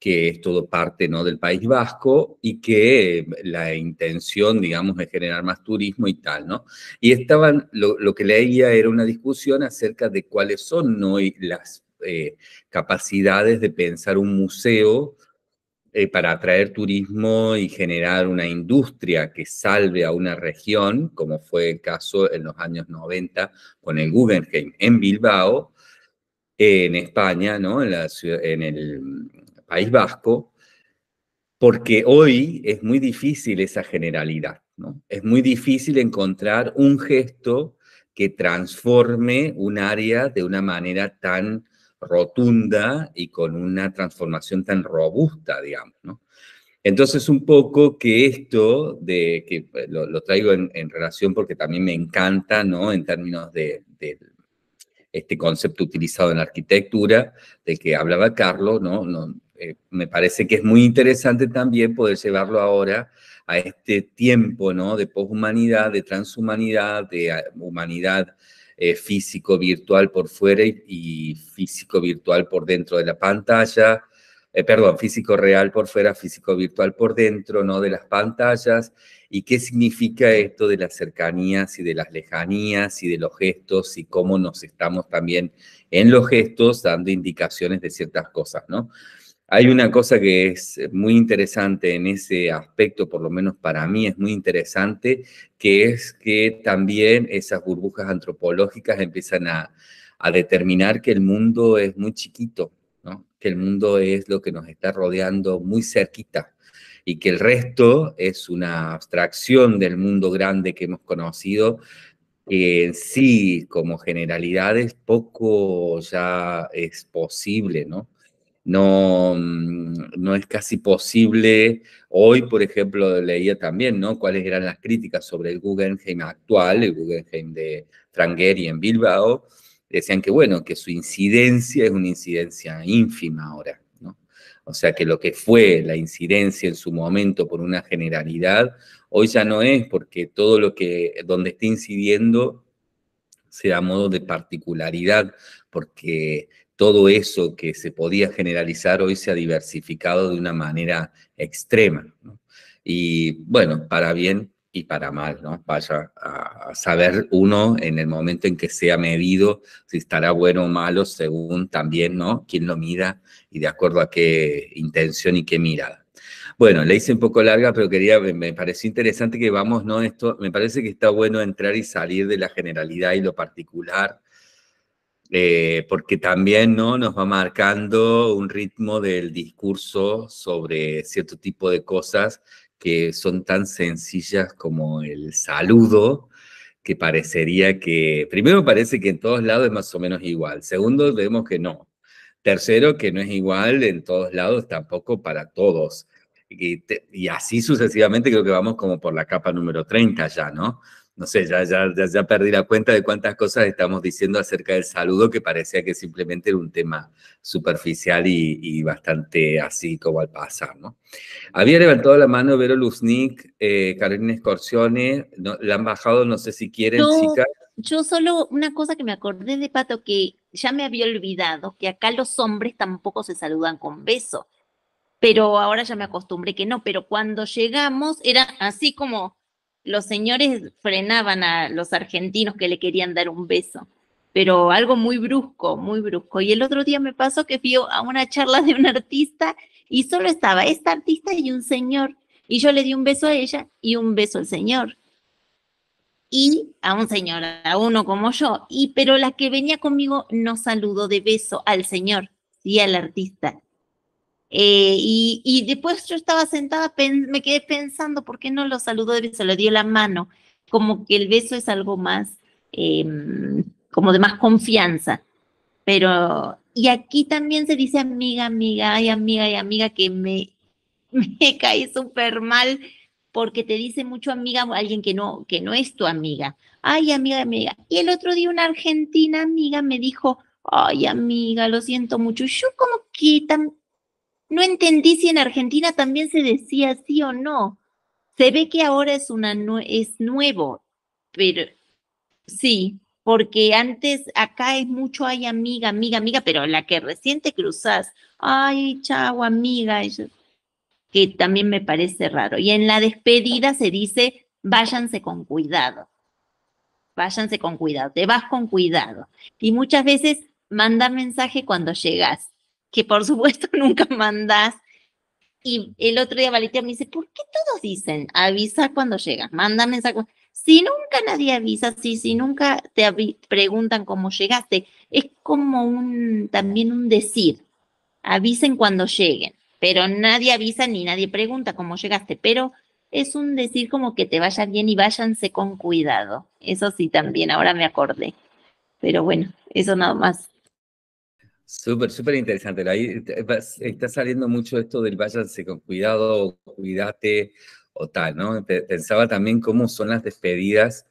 [SPEAKER 1] que es todo parte ¿no? del País Vasco y que la intención, digamos, es generar más turismo y tal, ¿no? Y estaban, lo, que leía era una discusión acerca de cuáles son hoy las eh, capacidades de pensar un museo eh, para atraer turismo y generar una industria que salve a una región, como fue el caso en los años 90 con el Guggenheim en Bilbao, en España, ¿no? En, la, en, el, País Vasco, porque hoy es muy difícil esa generalidad, ¿no? Es muy difícil encontrar un gesto que transforme un área de una manera tan rotunda y con una transformación tan robusta, digamos, ¿no? Entonces, un poco que esto, de, que eh, lo, traigo en, relación porque también me encanta, ¿no? En términos de, este concepto utilizado en la arquitectura, de que hablaba Carlos, ¿no? no eh, me parece que es muy interesante también poder llevarlo ahora a este tiempo ¿no? de poshumanidad, de transhumanidad, de ah, humanidad eh, físico-virtual por fuera y, físico-virtual por dentro de la pantalla, eh, perdón, físico-real por fuera, físico-virtual por dentro ¿no? de las pantallas. ¿Y qué significa esto de las cercanías y de las lejanías y de los gestos y cómo nos estamos también en los gestos dando indicaciones de ciertas cosas, ¿no? Hay una cosa que es eh, muy interesante en ese aspecto, por lo menos para mí es muy interesante, que es que también esas burbujas antropológicas empiezan a, determinar que el mundo es muy chiquito, ¿no? que el mundo es lo que nos está rodeando muy cerquita y que el resto es una abstracción del mundo grande que hemos conocido, que en sí como generalidades poco ya es posible, ¿no? no, mm, no es casi posible. Hoy, por ejemplo, leía también ¿no? cuáles eran las críticas sobre el Guggenheim actual, el Guggenheim de y en Bilbao. Decían que, bueno, que su incidencia es una incidencia ínfima ahora. ¿no? O sea, que lo que fue la incidencia en su momento por una generalidad, hoy ya no es, porque todo lo que, donde está incidiendo, sea modo de particularidad, porque todo eso que se podía generalizar hoy se ha diversificado de una manera extrema. Y bueno, para bien y para mal, ¿no? Vaya a saber uno en el momento en que sea medido si estará bueno o malo según también, ¿no? Quién lo mira y de acuerdo a qué intención y qué mirada. Bueno, le hice un poco larga, pero quería, me pareció interesante que vamos, ¿no? Esto, me parece que está bueno entrar y salir de la generalidad y lo particular eh, porque también ¿no? nos va marcando un ritmo del discurso sobre cierto tipo de cosas que son tan sencillas como el saludo, que parecería que, primero parece que en todos lados es más o menos igual, segundo vemos que no, tercero que no es igual en todos lados tampoco para todos, y, y así sucesivamente creo que vamos como por la capa número 30 ya, ¿no? no sé, ya, ya, ya, perdí la cuenta de cuántas cosas estamos diciendo acerca del saludo que parecía que simplemente era un tema superficial y, bastante así como al pasar, ¿no? Había levantado la mano Vero Luznik, eh, Carolina Escorsione, la han bajado, no sé si quieren,
[SPEAKER 8] Yo solo una cosa que me acordé de Pato, que ya me había olvidado, que acá los hombres tampoco se saludan con beso, pero ahora ya me acostumbré que no, pero cuando llegamos era así como los señores frenaban a los argentinos que le querían dar un beso, pero algo muy brusco, muy brusco. Y el otro día me pasó que fui a una charla de un artista y solo estaba esta artista y un señor. Y yo le di un beso a ella y un beso al señor. Y a un señor, a uno como yo. Y pero la que venía conmigo no saludó de beso al señor y al artista. Eh, y, después yo estaba sentada, me quedé pensando, ¿por qué no lo saludó de se Le dio la mano, como que el beso es algo más, em, como de más confianza. Pero, y aquí también se dice amiga, amiga, ay amiga, ay amiga, que me, me caí súper mal porque te dice mucho amiga alguien que no, que no es tu amiga. Ay, amiga, amiga. Y el otro día una argentina amiga me dijo, ay, amiga, lo siento mucho. Yo como que tan, no entendí si en Argentina también se decía sí o no. Se ve que ahora es, una, es nuevo, pero sí, porque antes acá es mucho, ay amiga, amiga, amiga, pero la que recién te cruzas, ay chau amiga, que también me parece raro. Y en la despedida se dice, váyanse con cuidado, váyanse con cuidado, te vas con cuidado. Y muchas veces manda mensaje cuando llegas que por supuesto nunca mandás. Y el otro día Valeria me dice, ¿por qué todos dicen avisa cuando llegas? Manda Si nunca nadie avisa, si, si nunca te preguntan cómo llegaste, es como un también un decir. Avisen cuando lleguen, pero nadie avisa ni nadie pregunta cómo llegaste, pero es un decir como que te vayan bien y váyanse con cuidado. Eso sí también, ahora me acordé. Pero bueno, eso nada más.
[SPEAKER 1] Súper, súper interesante. está saliendo mucho esto del váyanse con cuidado, cuídate o tal, ¿no? Pensaba también cómo son las despedidas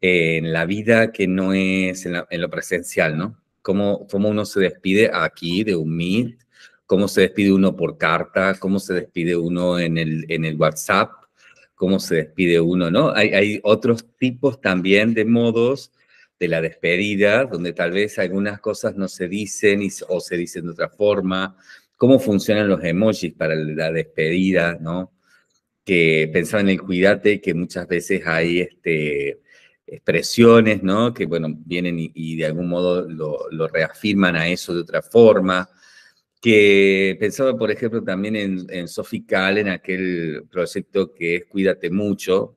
[SPEAKER 1] en la vida que no es en, lo presencial, ¿no? Cómo, cómo uno se despide aquí de un meet, cómo se despide uno por carta, cómo se despide uno en el, en el WhatsApp, cómo se despide uno, ¿no? hay otros tipos también de modos de la despedida, donde tal vez algunas cosas no se dicen o se dicen de otra forma, cómo funcionan los emojis para la despedida, ¿no? Que pensaba en el cuídate, que muchas veces hay este, expresiones, ¿no? Que, bueno, vienen y, de algún modo lo, reafirman a eso de otra forma. Que pensaba, por ejemplo, también en, en Sophie en aquel proyecto que es Cuídate mucho,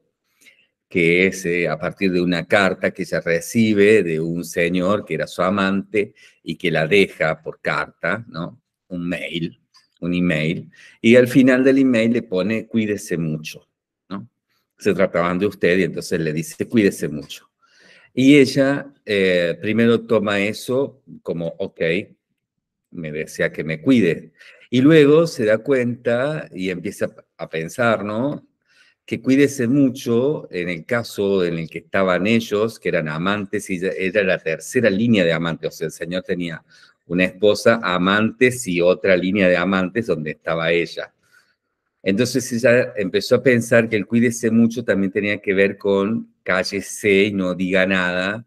[SPEAKER 1] que es eh, a partir de una carta que ella recibe de un señor que era su amante y que la deja por carta, ¿no? Un mail, un email, y al final del email le pone cuídese mucho, ¿no? Se trataban de usted y entonces le dice cuídese mucho. Y ella eh, primero toma eso como, ok, me desea que me cuide. Y luego se da cuenta y empieza a pensar, ¿no? que cuídese mucho en el caso en el que estaban ellos, que eran amantes, y era la tercera línea de amantes, o sea, el señor tenía una esposa, amantes y otra línea de amantes donde estaba ella. Entonces ella empezó a pensar que el cuídese mucho también tenía que ver con cállese y no diga nada,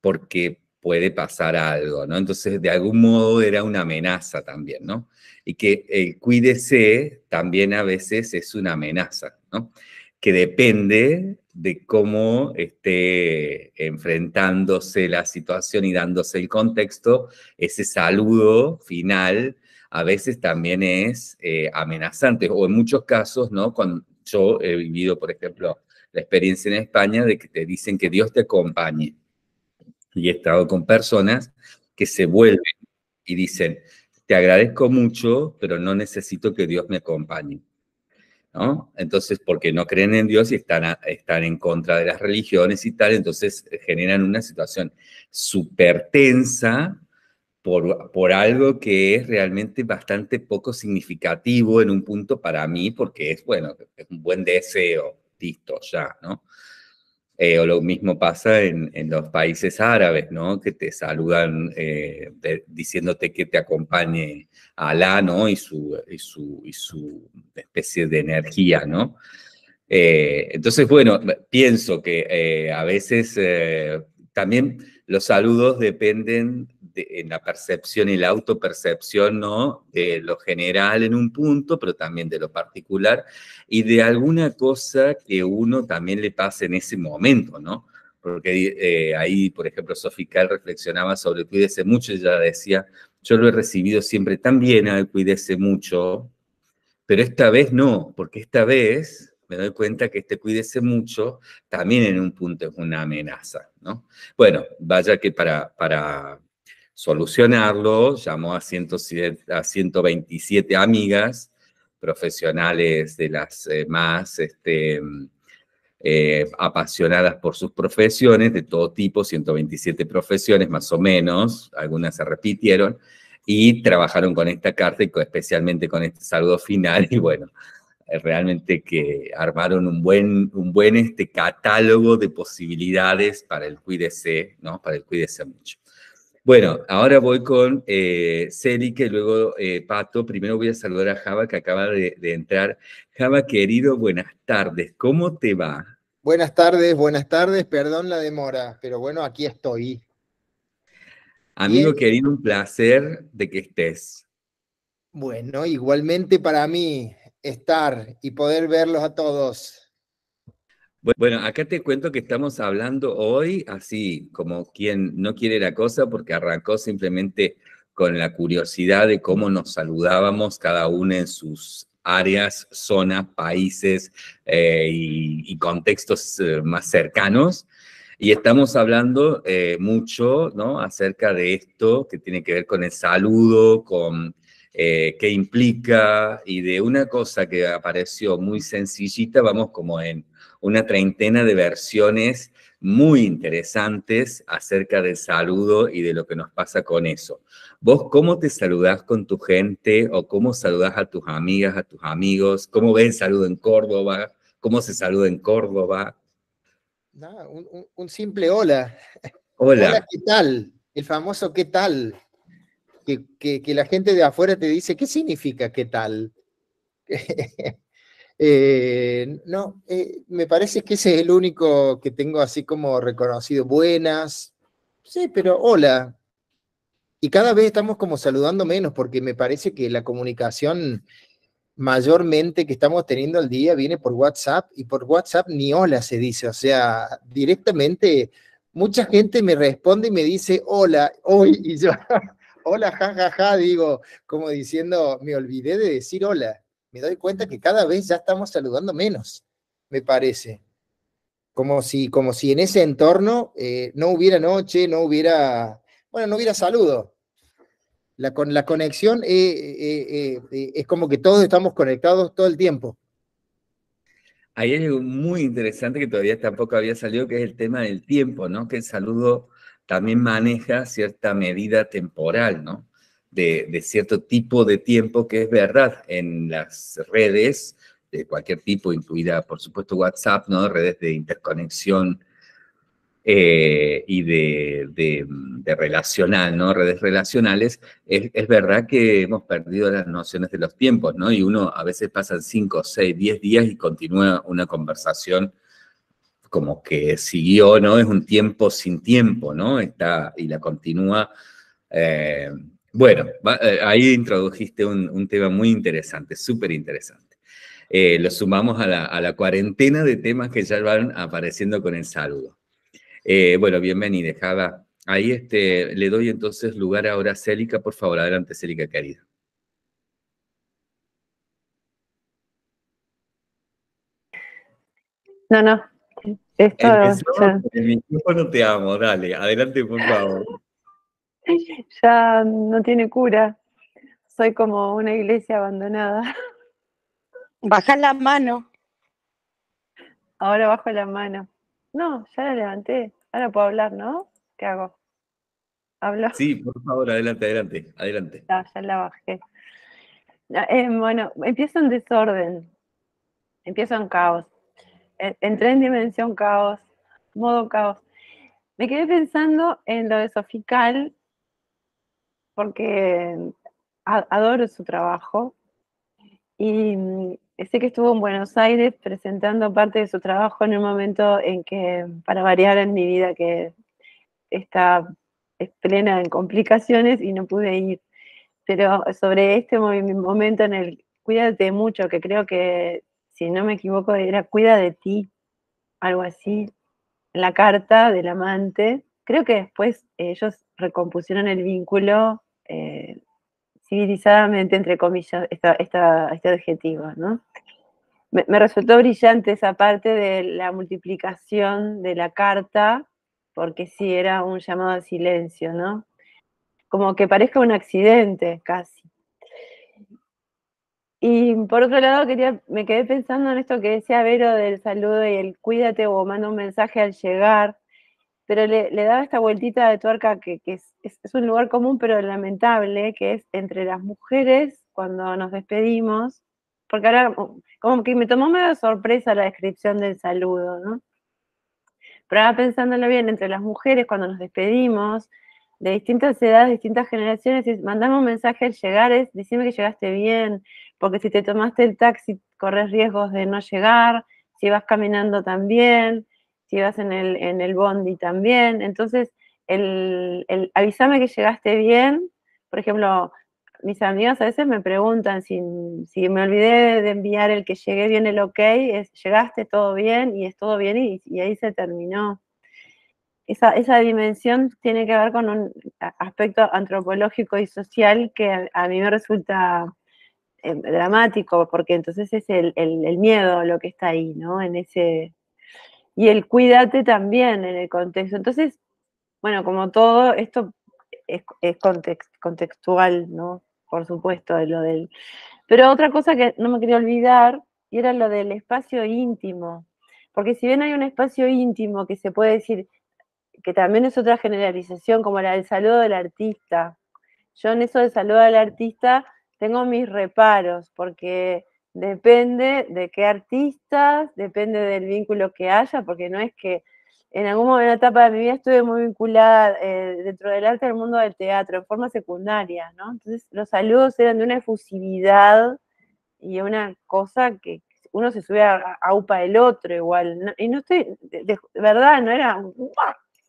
[SPEAKER 1] porque puede pasar algo, ¿no? Entonces, de algún modo era una amenaza también, ¿no? y que el cuídese también a veces es una amenaza, ¿no? que depende de cómo esté enfrentándose la situación y dándose el contexto, ese saludo final a veces también es eh, amenazante, o en muchos casos, ¿no? Cuando yo he vivido, por ejemplo, la experiencia en España de que te dicen que Dios te acompañe. Y he estado con personas que se vuelven y dicen, te agradezco mucho, pero no necesito que Dios me acompañe. ¿No? Entonces, porque no creen en Dios y están, en contra de las religiones y tal, entonces eh, generan una situación súper tensa por, por algo que es realmente bastante poco significativo en un punto para mí, porque es, bueno, es un buen deseo, listo, ya, ¿no? Eh, o lo mismo pasa en, los países árabes, ¿no? Que te saludan eh, diciéndote que te acompañe Alá, ¿no? Y su, y su, y su especie de energía, ¿no? Eh, entonces, bueno, pienso que a veces también los saludos dependen en la percepción y la autopercepción, ¿no? De lo general en un punto, pero también de lo particular y de alguna cosa que uno también le pase en ese momento, ¿no? Porque eh, ahí, por ejemplo, Sofical reflexionaba sobre cuídese mucho, y ella decía, yo lo he recibido siempre tan bien al cuídese mucho, pero esta vez no, porque esta vez me doy cuenta que este cuídese mucho también en un punto es una amenaza, ¿no? Bueno, vaya que para, para, solucionarlo, llamó a, 107, a 127 amigas profesionales de las eh, más este, mm, eh, apasionadas por sus profesiones, de todo tipo, 127 profesiones más o menos, algunas se repitieron, y trabajaron con esta carta y especialmente con este saludo final, y bueno, eh, realmente que armaron un buen, un buen este catálogo de posibilidades para el cuídese, ¿no? Para el cuídese mucho. Bueno, ahora voy con eh, que luego eh, Pato. Primero voy a saludar a Java que acaba de, entrar. Java, querido, buenas tardes. ¿Cómo te va?
[SPEAKER 9] Buenas tardes, buenas tardes. Perdón la demora, pero bueno, aquí estoy.
[SPEAKER 1] Amigo querido, un placer de que estés.
[SPEAKER 9] Bueno, igualmente para mí estar y poder verlos a todos.
[SPEAKER 1] Bueno, acá te cuento que estamos hablando hoy así, como quien no quiere la cosa, porque arrancó simplemente con la curiosidad de cómo nos saludábamos cada uno en sus áreas, zonas, países eh, y, contextos eh, más cercanos. Y estamos hablando eh, mucho ¿no? acerca de esto que tiene que ver con el saludo, con qué implica y de una cosa que apareció muy sencillita, vamos como en una treintena de versiones muy interesantes acerca del saludo y de lo que nos pasa con eso. Vos cómo te saludás con tu gente o cómo saludás a tus amigas, a tus amigos, cómo ven saludo en Córdoba, cómo se saluda en Córdoba.
[SPEAKER 9] un, simple hola. hola. ¿Qué tal? El famoso ¿qué tal? Que, que, que la gente de afuera te dice, ¿qué significa qué tal? Eh, no, eh, me parece que ese es el único que tengo así como reconocido. Buenas, sí, pero hola. Y cada vez estamos como saludando menos porque me parece que la comunicación mayormente que estamos teniendo al día viene por WhatsApp y por WhatsApp ni hola se dice, o sea, directamente mucha gente me responde y me dice hola hoy y yo hola jajaja digo como diciendo me olvidé de decir hola me doy cuenta que cada vez ya estamos saludando menos, me parece. Como si, como si en ese entorno eh, no hubiera noche, no hubiera, bueno, no hubiera saludo. La, con, la conexión eh, eh, es como que todos estamos conectados todo el tiempo.
[SPEAKER 1] hay algo muy interesante que todavía tampoco había salido, que es el tema del tiempo, ¿no? Que el saludo también maneja cierta medida temporal, ¿no? de, cierto tipo de tiempo que es verdad en las redes de cualquier tipo, incluida por supuesto WhatsApp, ¿no? Redes de interconexión eh, y de, de, relacional, ¿no? Redes relacionales, es, verdad que hemos perdido las nociones de los tiempos, ¿no? Y uno a veces pasan 5, 6, 10 días y continúa una conversación como que siguió, ¿no? Es un tiempo sin tiempo, ¿no? Está, y la continúa eh, bueno, eh, ahí introdujiste un, tema muy interesante, súper interesante. Eh, lo sumamos a la, cuarentena de temas que ya van apareciendo con el saludo. Eh, bueno, bienvenida, Java. Ahí este, le doy entonces lugar ahora a Célica, por favor, adelante, Célica querida.
[SPEAKER 3] No, no, esto...
[SPEAKER 1] No te amo, dale, adelante, por favor.
[SPEAKER 3] ya no tiene cura. Soy como una iglesia abandonada. Baja la mano. Ahora bajo la mano. No, ya la levanté. Ahora puedo hablar, ¿no? ¿Qué hago? habla
[SPEAKER 1] Sí, por favor, adelante, adelante, adelante.
[SPEAKER 3] ya la bajé. Eh, bueno, empiezo en desorden. Empiezo en caos. E, entré en dimensión caos, modo caos. Me quedé pensando en lo de Sofical porque adoro su trabajo y mm, sé que estuvo en Buenos Aires presentando parte de su trabajo en un momento en que, para variar en mi vida que está plena en complicaciones y no pude ir, pero sobre este momento en el cuídate mucho, que creo que, si no me equivoco, era cuida de ti, algo así, la carta del amante. Creo que después ellos recompusieron el vínculo eh, civilizadamente, entre comillas, este adjetivo, ¿no? Me, resultó brillante esa parte de la multiplicación de la carta, porque sí era un llamado al silencio, ¿no? Como que parezca un accidente casi. Y por otro lado, quería, me quedé pensando en esto que decía Vero del saludo y el cuídate o manda un mensaje al llegar pero le, daba esta vueltita de tuerca que, es, un lugar común pero lamentable, que es entre las mujeres cuando nos despedimos, porque ahora como que me tomó medio sorpresa la descripción del saludo, ¿no? Pero ahora pensándolo bien, entre las mujeres cuando nos despedimos, de distintas edades, distintas generaciones, mandame un mensaje al llegar, es decime que llegaste bien, porque si te tomaste el taxi corres riesgos de no llegar, si vas caminando también, si en el, en el bondi también. Entonces, el, el avísame que llegaste bien. Por ejemplo, mis amigos a veces me preguntan si, me olvidé de enviar el que llegué bien el ok, es llegaste todo bien y es todo bien y, ahí se terminó. Esa, esa, dimensión tiene que ver con un aspecto antropológico y social que a, mí me resulta eh, dramático, porque entonces es el, el, miedo lo que está ahí, ¿no? En ese, y el cuídate también en el contexto. Entonces, bueno, como todo, esto es, contextual, ¿no? Por supuesto, de lo del... Pero otra cosa que no me quería olvidar, y era lo del espacio íntimo. Porque si bien hay un espacio íntimo que se puede decir, que también es otra generalización, como la del saludo del artista. Yo en eso del saludo del artista tengo mis reparos, porque depende de qué artistas, depende del vínculo que haya, porque no es que en alguna etapa de mi vida estuve muy vinculada eh, dentro del arte al mundo del teatro, en forma secundaria, ¿no? Entonces los saludos eran de una efusividad y una cosa que uno se sube a, upa del otro igual. Y no estoy, de, verdad, no era...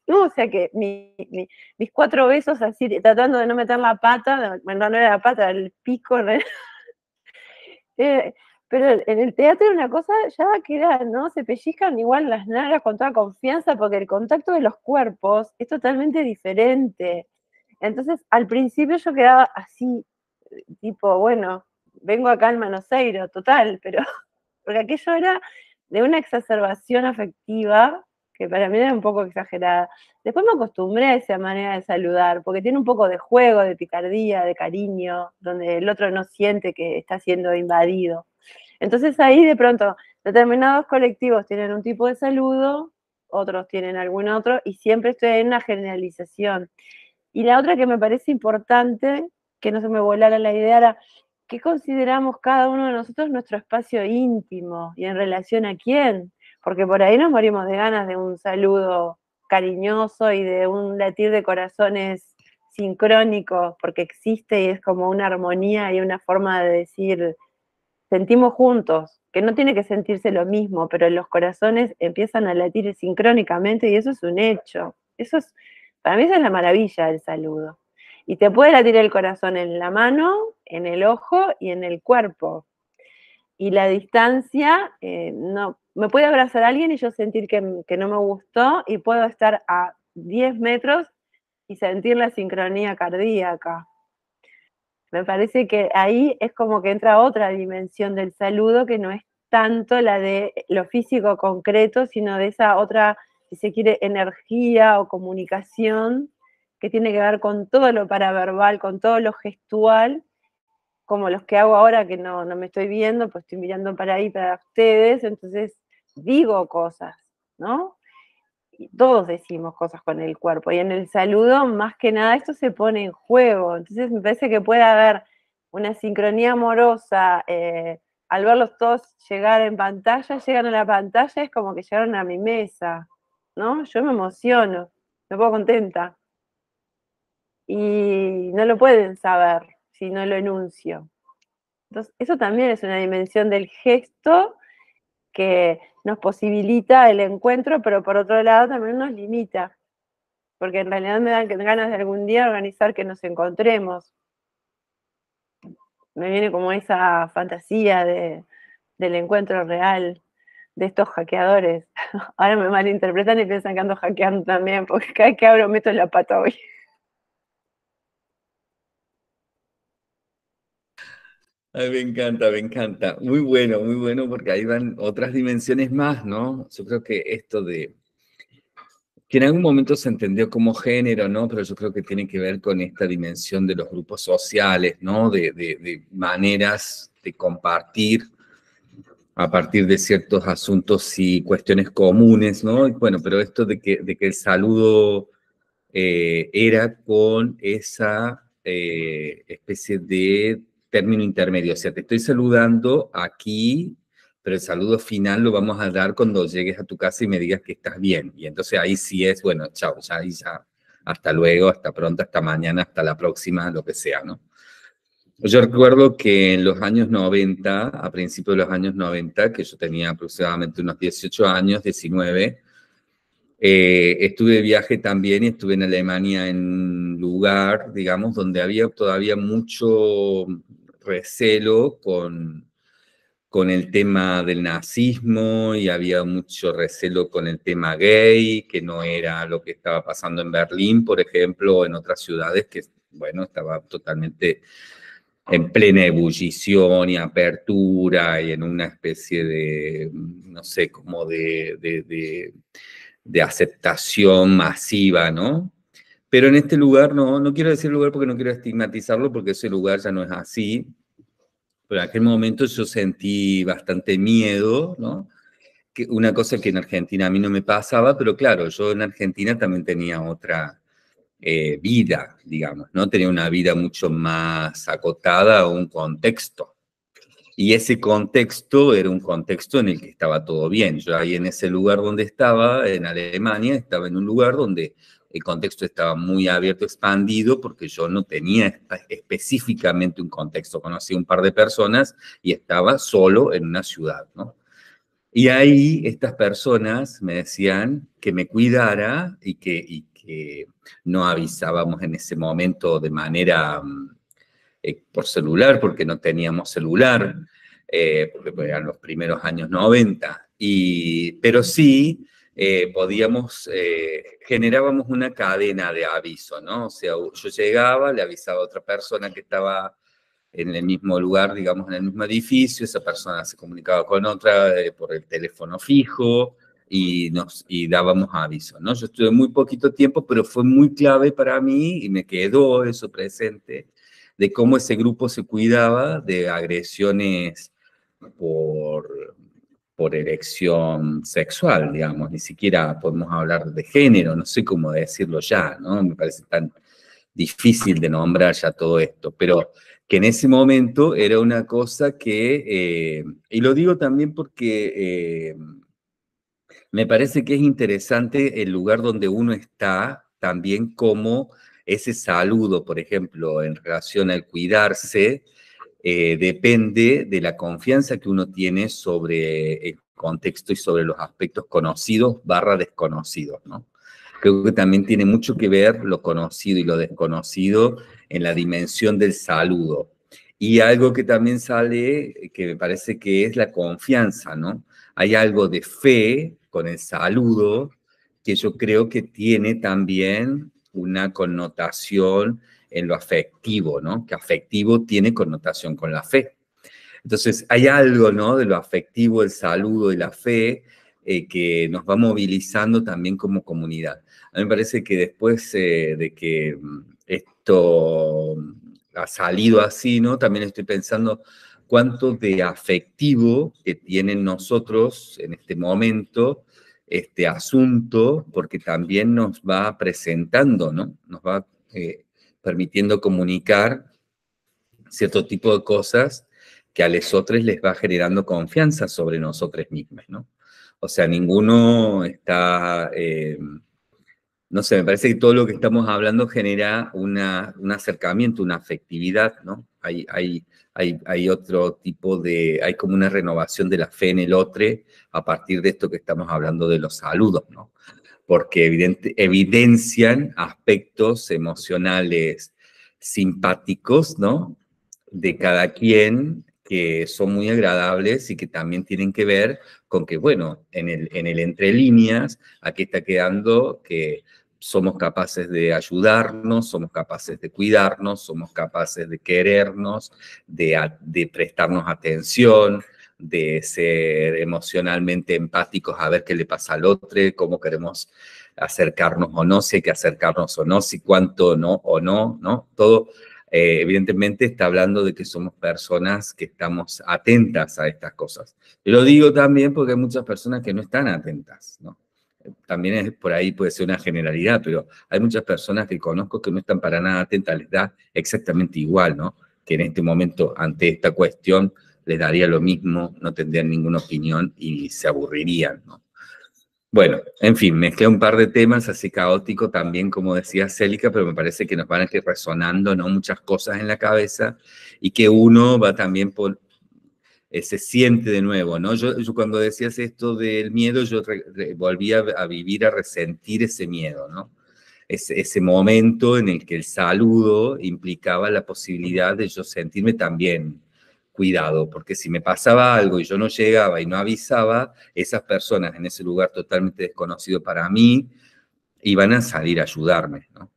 [SPEAKER 3] No, o sea que mis cuatro besos así, tratando de no meter la pata, bueno, no era la pata, el pico, en realidad eh, pero en el teatro era una cosa ya que era, ¿no? Se pellizcan igual las nalgas con toda confianza porque el contacto de los cuerpos es totalmente diferente. Entonces, al principio yo quedaba así, tipo, bueno, vengo acá al Manoseiro, total, pero porque aquello era de una exacerbación afectiva que para mí era un poco exagerada. Después me acostumbré a esa manera de saludar, porque tiene un poco de juego, de picardía, de cariño, donde el otro no siente que está siendo invadido. Entonces ahí de pronto determinados colectivos tienen un tipo de saludo, otros tienen algún otro, y siempre estoy en una generalización. Y la otra que me parece importante, que no se me volara la idea, era qué consideramos cada uno de nosotros nuestro espacio íntimo y en relación a quién, porque por ahí nos morimos de ganas de un saludo cariñoso y de un latir de corazones sincrónicos, porque existe y es como una armonía y una forma de decir, sentimos juntos, que no tiene que sentirse lo mismo, pero los corazones empiezan a latir sincrónicamente y eso es un hecho. Eso es, para mí esa es la maravilla del saludo. Y te puede latir el corazón en la mano, en el ojo y en el cuerpo y la distancia, eh, no, me puede abrazar a alguien y yo sentir que, que, no me gustó y puedo estar a 10 metros y sentir la sincronía cardíaca. Me parece que ahí es como que entra otra dimensión del saludo que no es tanto la de lo físico concreto, sino de esa otra, si se quiere, energía o comunicación que tiene que ver con todo lo paraverbal, con todo lo gestual, como los que hago ahora que no, me estoy viendo, pues estoy mirando para ahí, para ustedes, entonces digo cosas, ¿no? todos decimos cosas con el cuerpo y en el saludo más que nada esto se pone en juego, entonces me parece que puede haber una sincronía amorosa, eh, al verlos todos llegar en pantalla, llegan a la pantalla, es como que llegaron a mi mesa, ¿no? Yo me emociono, me pongo contenta. Y no lo pueden saber, si no lo enuncio. Entonces, eso también es una dimensión del gesto que nos posibilita el encuentro, pero por otro lado también nos limita, porque en realidad me dan ganas de algún día organizar que nos encontremos. Me viene como esa fantasía de, del encuentro real de estos hackeadores. Ahora me malinterpretan y piensan que ando hackeando también, porque cada que abro meto la pata hoy.
[SPEAKER 1] me encanta, me encanta. Muy bueno, muy bueno, porque ahí van otras dimensiones más, ¿no? Yo creo que esto de que en algún momento se entendió como género, ¿no? Pero yo creo que tiene que ver con esta dimensión de los grupos sociales, ¿no? De, maneras de compartir a partir de ciertos asuntos y cuestiones comunes, ¿no? bueno, pero esto de que, el saludo eh, era con esa eh, especie de término intermedio. O sea, te estoy saludando aquí, pero el saludo final lo vamos a dar cuando llegues a tu casa y me digas que estás bien. Y entonces ahí sí es, bueno, chao, ya y ya. Hasta luego, hasta pronto, hasta mañana, hasta la próxima, lo que sea, ¿no? Yo recuerdo que en los años 90, a principios de los años 90, que yo tenía aproximadamente unos 18 años, 19, eh, estuve de viaje también y estuve en Alemania en un lugar, digamos, donde había todavía mucho, recelo con, con el tema del nazismo y había mucho recelo con el tema gay, que no era lo que estaba pasando en Berlín, por ejemplo, en otras ciudades que, bueno, estaba totalmente en plena ebullición y apertura y en una especie de, no sé, como de, de aceptación masiva, ¿no? Pero en este lugar, no, no quiero decir lugar porque no quiero estigmatizarlo, porque ese lugar ya no es así. Pero en aquel momento yo sentí bastante miedo, ¿no? Que una cosa que en Argentina a mí no me pasaba, pero claro, yo en Argentina también tenía otra eh, vida, digamos, ¿no? Tenía una vida mucho más acotada o un contexto. Y ese contexto era un contexto en el que estaba todo bien. Yo ahí en ese lugar donde estaba, en Alemania, estaba en un lugar donde el contexto estaba muy abierto, expandido, porque yo no tenía específicamente un contexto. Conocí un par de personas y estaba solo en una ciudad, ¿no? Y ahí estas personas me decían que me cuidara y que, no avisábamos en ese momento de manera mm, eh, por celular, porque no teníamos celular, eh, porque eran los primeros años 90. Y, pero sí eh, podíamos, eh, generábamos una cadena de aviso, ¿no? O sea, yo llegaba, le avisaba a otra persona que estaba en el mismo lugar, digamos, en el mismo edificio, esa persona se comunicaba con otra eh, por el teléfono fijo y, nos, y dábamos aviso, ¿no? Yo estuve muy poquito tiempo, pero fue muy clave para mí y me quedó eso presente, de cómo ese grupo se cuidaba de agresiones por, por erección sexual, digamos, ni siquiera podemos hablar de género, no sé cómo decirlo ya, ¿no? Me parece tan difícil de nombrar ya todo esto, pero que en ese momento era una cosa que, eh, y lo digo también porque eh, me parece que es interesante el lugar donde uno está, también como ese saludo, por ejemplo, en relación al cuidarse, eh, depende de la confianza que uno tiene sobre el contexto y sobre los aspectos conocidos barra desconocidos, ¿no? Creo que también tiene mucho que ver lo conocido y lo desconocido en la dimensión del saludo. Y algo que también sale, que me parece que es la confianza, ¿no? Hay algo de fe con el saludo que yo creo que tiene también una connotación en lo afectivo, ¿no? Que afectivo tiene connotación con la fe. Entonces, hay algo, ¿no? De lo afectivo, el saludo y la fe eh, que nos va movilizando también como comunidad. A mí me parece que después eh, de que mm, esto ha salido así, ¿no? También estoy pensando cuánto de afectivo que tienen nosotros en este momento este asunto, porque también nos va presentando, ¿no? Nos va eh, permitiendo comunicar cierto tipo de cosas que a los otros les va generando confianza sobre nosotros mismos, ¿no? O sea, ninguno está, eh, no sé, me parece que todo lo que estamos hablando genera una, un acercamiento, una afectividad, ¿no? Hay, hay, hay, hay, otro tipo de, hay como una renovación de la fe en el otro a partir de esto que estamos hablando de los saludos, ¿no? porque evidencian aspectos emocionales simpáticos, ¿no? De cada quien que son muy agradables y que también tienen que ver con que, bueno, en el, en el entre líneas, aquí está quedando que somos capaces de ayudarnos, somos capaces de cuidarnos, somos capaces de querernos, de, de prestarnos atención, de ser emocionalmente empáticos, a ver qué le pasa al otro, cómo queremos acercarnos o no, si hay que acercarnos o no, si cuánto no o no, ¿no? Todo, eh, evidentemente, está hablando de que somos personas que estamos atentas a estas cosas. Y lo digo también porque hay muchas personas que no están atentas, ¿no? También es, por ahí puede ser una generalidad, pero hay muchas personas que conozco que no están para nada atentas, les da exactamente igual, ¿no? Que en este momento, ante esta cuestión, les daría lo mismo, no tendrían ninguna opinión y se aburrirían, ¿no? Bueno, en fin, mezclé un par de temas así caótico también, como decía Célica, pero me parece que nos van a ir resonando, ¿no? Muchas cosas en la cabeza y que uno va también por, eh, se siente de nuevo, ¿no? Yo, cuando decías esto del miedo, yo volvía a, vivir, a resentir ese miedo, ¿no? ese momento en el que el saludo implicaba la posibilidad de yo sentirme también cuidado, porque si me pasaba algo y yo no llegaba y no avisaba, esas personas en ese lugar totalmente desconocido para mí iban a salir a ayudarme, ¿no?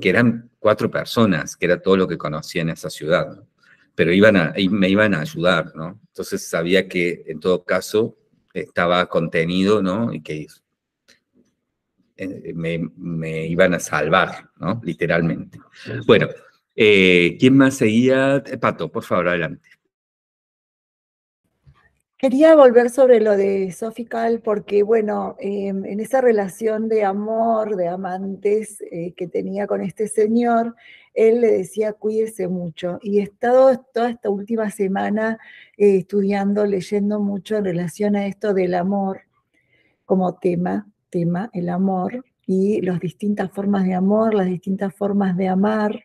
[SPEAKER 1] que eran cuatro personas, que era todo lo que conocía en esa ciudad, pero iban a, me iban a ayudar, ¿no? Entonces sabía que en todo caso estaba contenido, ¿no? Y que eh, me, me iban a salvar, ¿no? Literalmente. Bueno, eh, ¿quién más seguía? Pato, por favor, adelante.
[SPEAKER 6] Quería volver sobre lo de Sofical porque, bueno, em, en esa relación de amor, de amantes eh, que tenía con este señor, él le decía cuídese mucho. Y he estado toda esta última semana eh, estudiando, leyendo mucho en relación a esto del amor como tema, tema, el amor y las distintas formas de amor, las distintas formas de amar.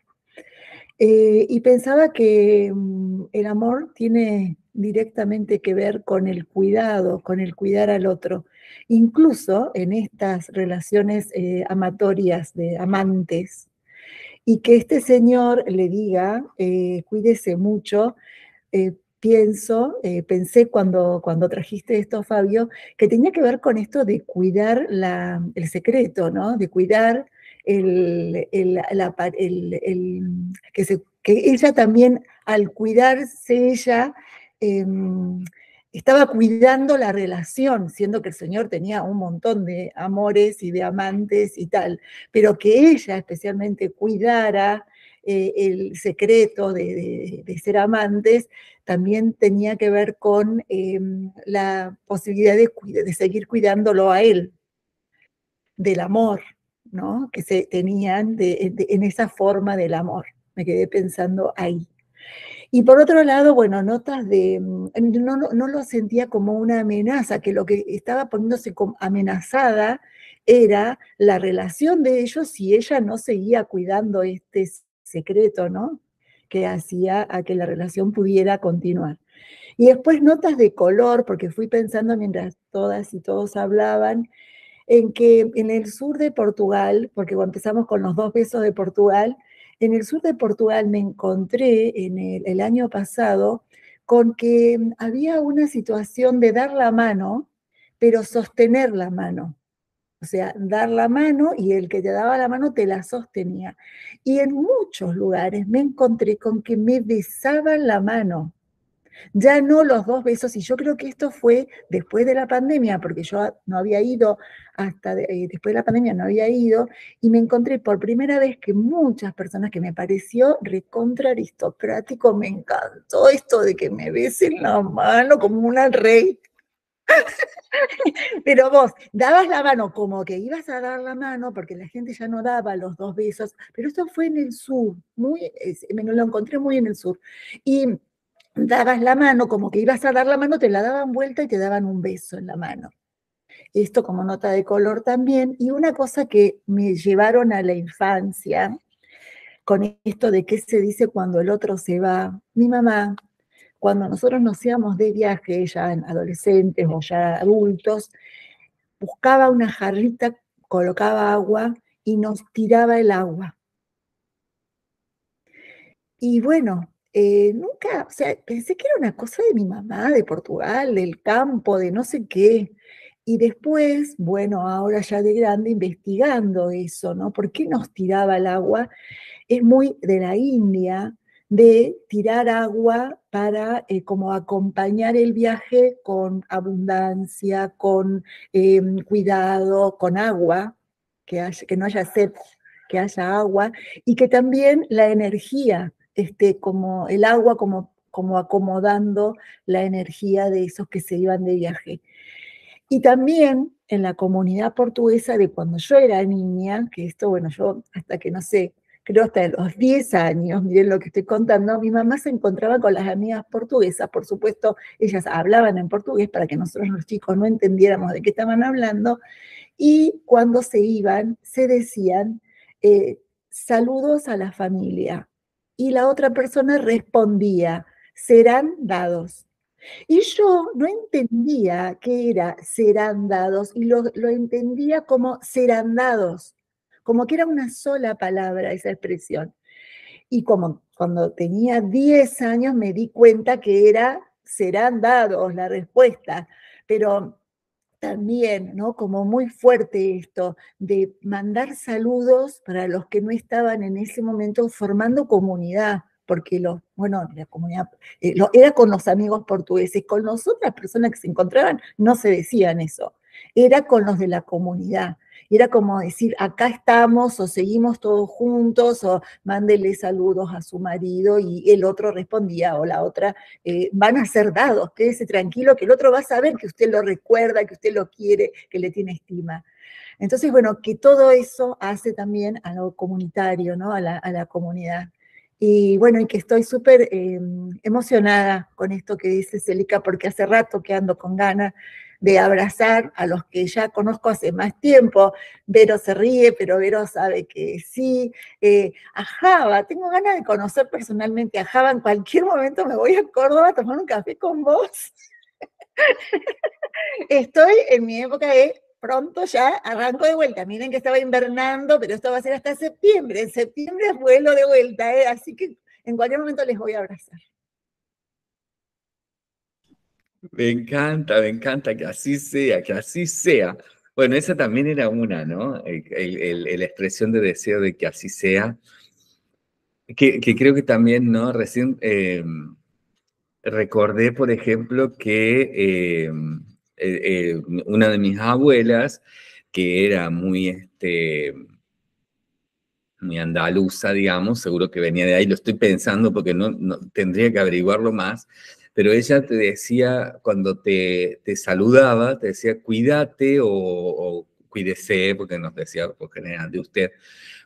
[SPEAKER 6] Eh, y pensaba que mm, el amor tiene directamente que ver con el cuidado, con el cuidar al otro. Incluso en estas relaciones eh, amatorias de amantes, y que este señor le diga, eh, cuídese mucho, eh, pienso, pensé cuando, cuando trajiste esto, Fabio, que tenía que ver con esto de cuidar el secreto, ¿no? De cuidar el, que, que ella también, al cuidarse ella, Em, estaba cuidando la relación, siendo que el Señor tenía un montón de amores y de amantes y tal, pero que ella especialmente cuidara eh, el secreto de, ser amantes, también tenía que ver con em, la posibilidad de, seguir cuidándolo a él, del amor, ¿no? Que se tenían en esa forma del amor. Me quedé pensando ahí. Y por otro lado, bueno, notas de, mm, no, lo sentía como una amenaza, que lo que estaba poniéndose amenazada era la relación de ellos si ella no seguía cuidando este secreto, ¿no? Que hacía a que la relación pudiera continuar. Y después notas de color, porque fui pensando mientras todas y todos hablaban, en que en el sur de Portugal, porque empezamos con los dos besos de Portugal, en el sur de Portugal me encontré en el, año pasado con que mm, había una situación de dar la mano, pero sostener la mano. O sea, dar la mano y el que te daba la mano te la sostenía. Y en muchos lugares me encontré con que me besaban la mano ya no los dos besos, y yo creo que esto fue después de la pandemia, porque yo no había ido hasta eh, después de la pandemia, no había ido, y me encontré por primera vez que muchas personas que me pareció recontra aristocrático, me encantó esto de que me besen la mano como una rey. Pero vos dabas la mano como que ibas a dar la mano porque la gente ya no daba los dos besos, pero esto fue en el sur, muy, me lo encontré muy en el sur. Y dabas la mano, como que ibas a dar la mano, te la daban vuelta y te daban un beso en la mano. Esto como nota de color también. Y una cosa que me llevaron a la infancia, con esto de qué se dice cuando el otro se va. Mi mamá, cuando nosotros nos íbamos de viaje, ya adolescentes o ya adultos, buscaba una jarrita, colocaba agua y nos tiraba el agua. Y bueno, eh, nunca, o sea, pensé que era una cosa de mi mamá, de Portugal, del campo, de no sé qué. Y después, bueno, ahora ya de grande, investigando eso, ¿no? ¿Por qué nos tiraba el agua? Es muy de la India, de tirar agua para eh, como acompañar el viaje con abundancia, con eh, cuidado, con agua, que, que no haya sed, que haya agua, y que también la energía, este, como el agua como, como acomodando la energía de esos que se iban de viaje. Y también en la comunidad portuguesa de cuando yo era niña, que esto, bueno, yo hasta que no sé, creo hasta los 10 años, miren lo que estoy contando, mi mamá se encontraba con las amigas portuguesas, por supuesto, ellas hablaban en portugués para que nosotros los chicos no entendiéramos de qué estaban hablando, y cuando se iban, se decían eh, saludos a la familia, y la otra persona respondía, serán dados. Y yo no entendía qué era serán dados y lo, lo entendía como serán dados, como que era una sola palabra esa expresión. Y como cuando tenía 10 años me di cuenta que era serán dados la respuesta, pero también, ¿no? Como muy fuerte esto de mandar saludos para los que no estaban en ese momento formando comunidad, porque los, bueno, la comunidad eh, era con los amigos portugueses, con las otras personas que se encontraban no se decían eso, era con los de la comunidad. Y era como decir, acá estamos o seguimos todos juntos o mándele saludos a su marido y el otro respondía o la otra, eh, van a ser dados, quédese tranquilo que el otro va a saber que usted lo recuerda, que usted lo quiere, que le tiene estima. Entonces, bueno, que todo eso hace también a lo comunitario, ¿no? A la, a la comunidad. Y bueno, y que estoy súper em, emocionada con esto que dice Celica, porque hace rato que ando con ganas de abrazar a los que ya conozco hace más tiempo. Vero se ríe, pero Vero sabe que sí. Eh, a Java, tengo ganas de conocer personalmente a Java. En cualquier momento me voy a Córdoba a tomar un café con vos. Estoy en mi época de pronto ya arranco de vuelta. Miren que estaba invernando, pero esto va a ser hasta septiembre. En septiembre vuelo de vuelta, eh. así que en cualquier momento les voy a abrazar.
[SPEAKER 1] Me encanta, me encanta que así sea, que así sea. Bueno, esa también era una, ¿no? La expresión de deseo de que así sea, que, creo que también, ¿no? Recién em, recordé, por ejemplo, que em, eh, eh, una de mis abuelas, que era muy, este, muy andaluza, digamos, seguro que venía de ahí, lo estoy pensando porque no tendría que averiguarlo más, pero ella te decía, cuando te, te saludaba, te decía, cuídate o, cuídese, porque nos decía por general de usted,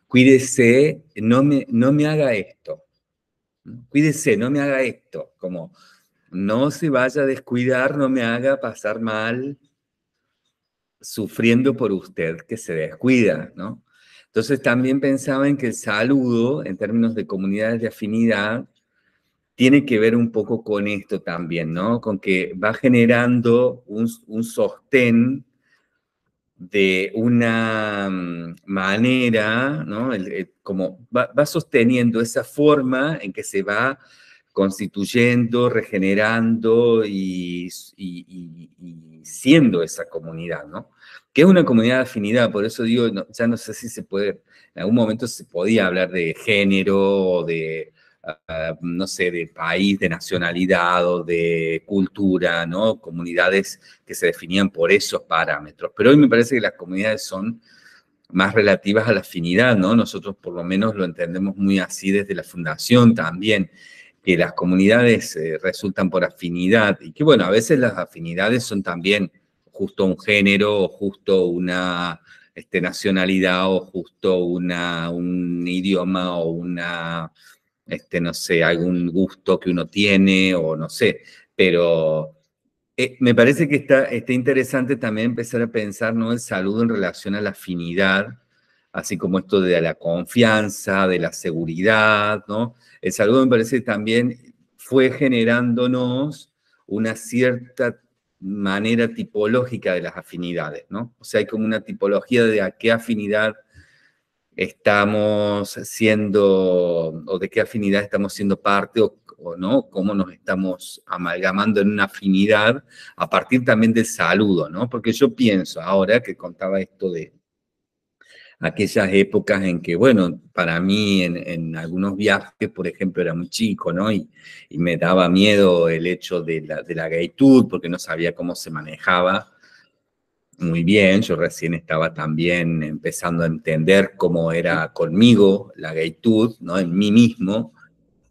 [SPEAKER 1] cuídese, no me, no me haga esto, cuídese, no me haga esto, como no se vaya a descuidar, no me haga pasar mal sufriendo por usted que se descuida, ¿no? Entonces también pensaba en que el saludo, en términos de comunidades de afinidad, tiene que ver un poco con esto también, ¿no? Con que va generando un, sostén de una mm, manera, ¿no? como va, sosteniendo esa forma en que se va constituyendo, regenerando y, siendo esa comunidad, ¿no? Que es una comunidad de afinidad, por eso digo, ya no sé si se puede, en algún momento se podía hablar de género o de eh, no sé, de país, de nacionalidad o de cultura, ¿no? Comunidades que se definían por esos parámetros. Pero hoy me parece que las comunidades son más relativas a la afinidad, ¿no? Nosotros por lo menos lo entendemos muy así desde la fundación también, que las comunidades eh, resultan por afinidad y que bueno, a veces las afinidades son también justo un género o justo una este, nacionalidad o justo una, un idioma o una este, no sé, algún gusto que uno tiene o no sé, pero eh, me parece que está, interesante también empezar a pensar ¿no? el saludo en relación a la afinidad, así como esto de la confianza, de la seguridad, ¿no? El saludo me parece también fue generándonos una cierta manera tipológica de las afinidades, ¿no? O sea, hay como una tipología de a qué afinidad estamos siendo o de qué afinidad estamos siendo parte o, no, cómo nos estamos amalgamando en una afinidad a partir también del saludo, ¿no? Porque yo pienso ahora que contaba esto de aquellas épocas en que, bueno, para mí en, algunos viajes, por ejemplo, era muy chico, ¿no? Y, y me daba miedo el hecho de la, de la gaitud porque no sabía cómo se manejaba muy bien, yo recién estaba también empezando a entender cómo era conmigo la gaitud, ¿no? En mí mismo.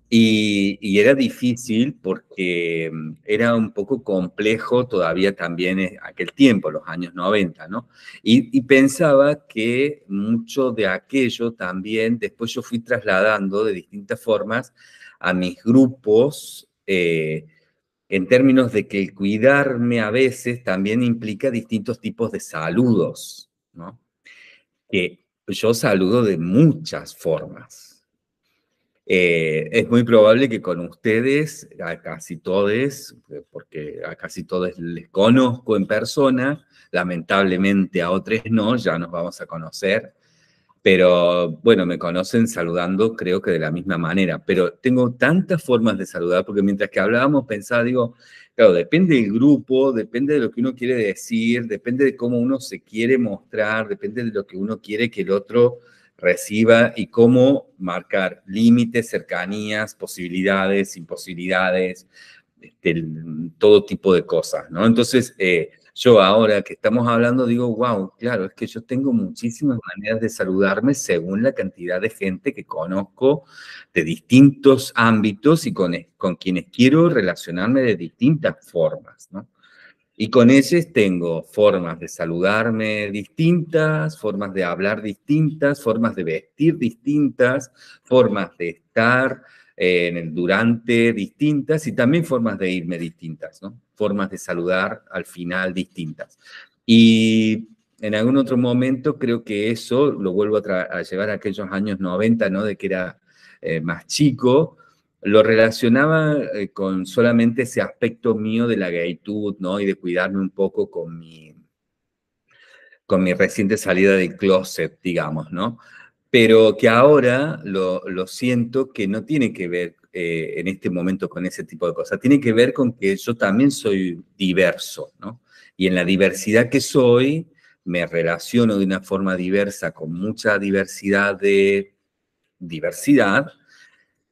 [SPEAKER 1] Y, y, era difícil porque mm, era un poco complejo todavía también eh, aquel tiempo, los años 90, ¿no? Y, pensaba que mucho de aquello también después yo fui trasladando de distintas formas a mis grupos eh, en términos de que cuidarme a veces también implica distintos tipos de saludos, Que yo saludo de muchas formas. Eh, es muy probable que con ustedes, a casi todos, porque a casi todos les conozco en persona, lamentablemente a otros no, ya nos vamos a conocer pero bueno, me conocen saludando creo que de la misma manera, pero tengo tantas formas de saludar, porque mientras que hablábamos pensaba, digo, claro, depende del grupo, depende de lo que uno quiere decir, depende de cómo uno se quiere mostrar, depende de lo que uno quiere que el otro reciba y cómo marcar límites, cercanías, posibilidades, imposibilidades, este, todo tipo de cosas, ¿no? Entonces, eh, yo ahora que estamos hablando digo, wow, claro, es que yo tengo muchísimas maneras de saludarme según la cantidad de gente que conozco de distintos ámbitos y con, e, con quienes quiero relacionarme de distintas formas, ¿no? Y con ellos tengo formas de saludarme distintas, formas de hablar distintas, formas de vestir distintas, formas de estar en el durante distintas y también formas de irme distintas, ¿no? Formas de saludar al final distintas. Y en algún otro momento creo que eso lo vuelvo a, llevar a aquellos años 90, ¿no? De que era eh, más chico, lo relacionaba eh, con solamente ese aspecto mío de la gaitud, ¿no? Y de cuidarme un poco con mi, con mi reciente salida del closet, digamos, ¿no? pero que ahora lo, siento que no tiene que ver eh, en este momento con ese tipo de cosas, tiene que ver con que yo también soy diverso, ¿no? Y en la diversidad que soy, me relaciono de una forma diversa con mucha diversidad de diversidad,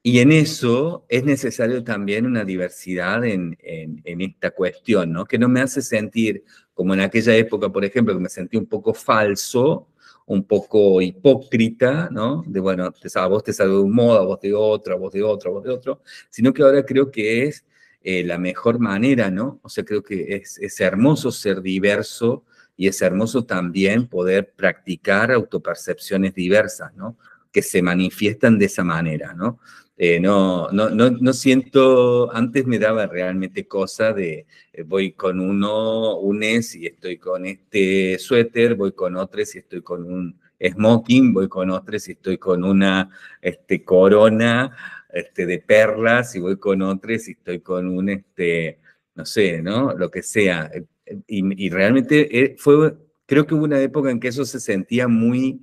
[SPEAKER 1] y en eso es necesario también una diversidad en, en, esta cuestión, ¿no? Que no me hace sentir, como en aquella época, por ejemplo, que me sentí un poco falso, un poco hipócrita, ¿no? De bueno, a vos te salgo de un modo, vos de otra, vos de otro, vos de otro, sino que ahora creo que es eh, la mejor manera, ¿no? O sea, creo que es, es hermoso ser diverso y es hermoso también poder practicar autopercepciones diversas, ¿no? Que se manifiestan de esa manera, ¿no? Eh, no, no, no, no, siento, antes me daba realmente cosa de eh, voy con uno, un es y estoy con este suéter, voy con otro y estoy con un smoking, voy con otro y estoy con una este, corona este, de perlas y voy con otro y estoy con un, este, no sé, ¿no? Lo que sea. Eh, y realmente fue, creo que hubo una época en que eso se sentía muy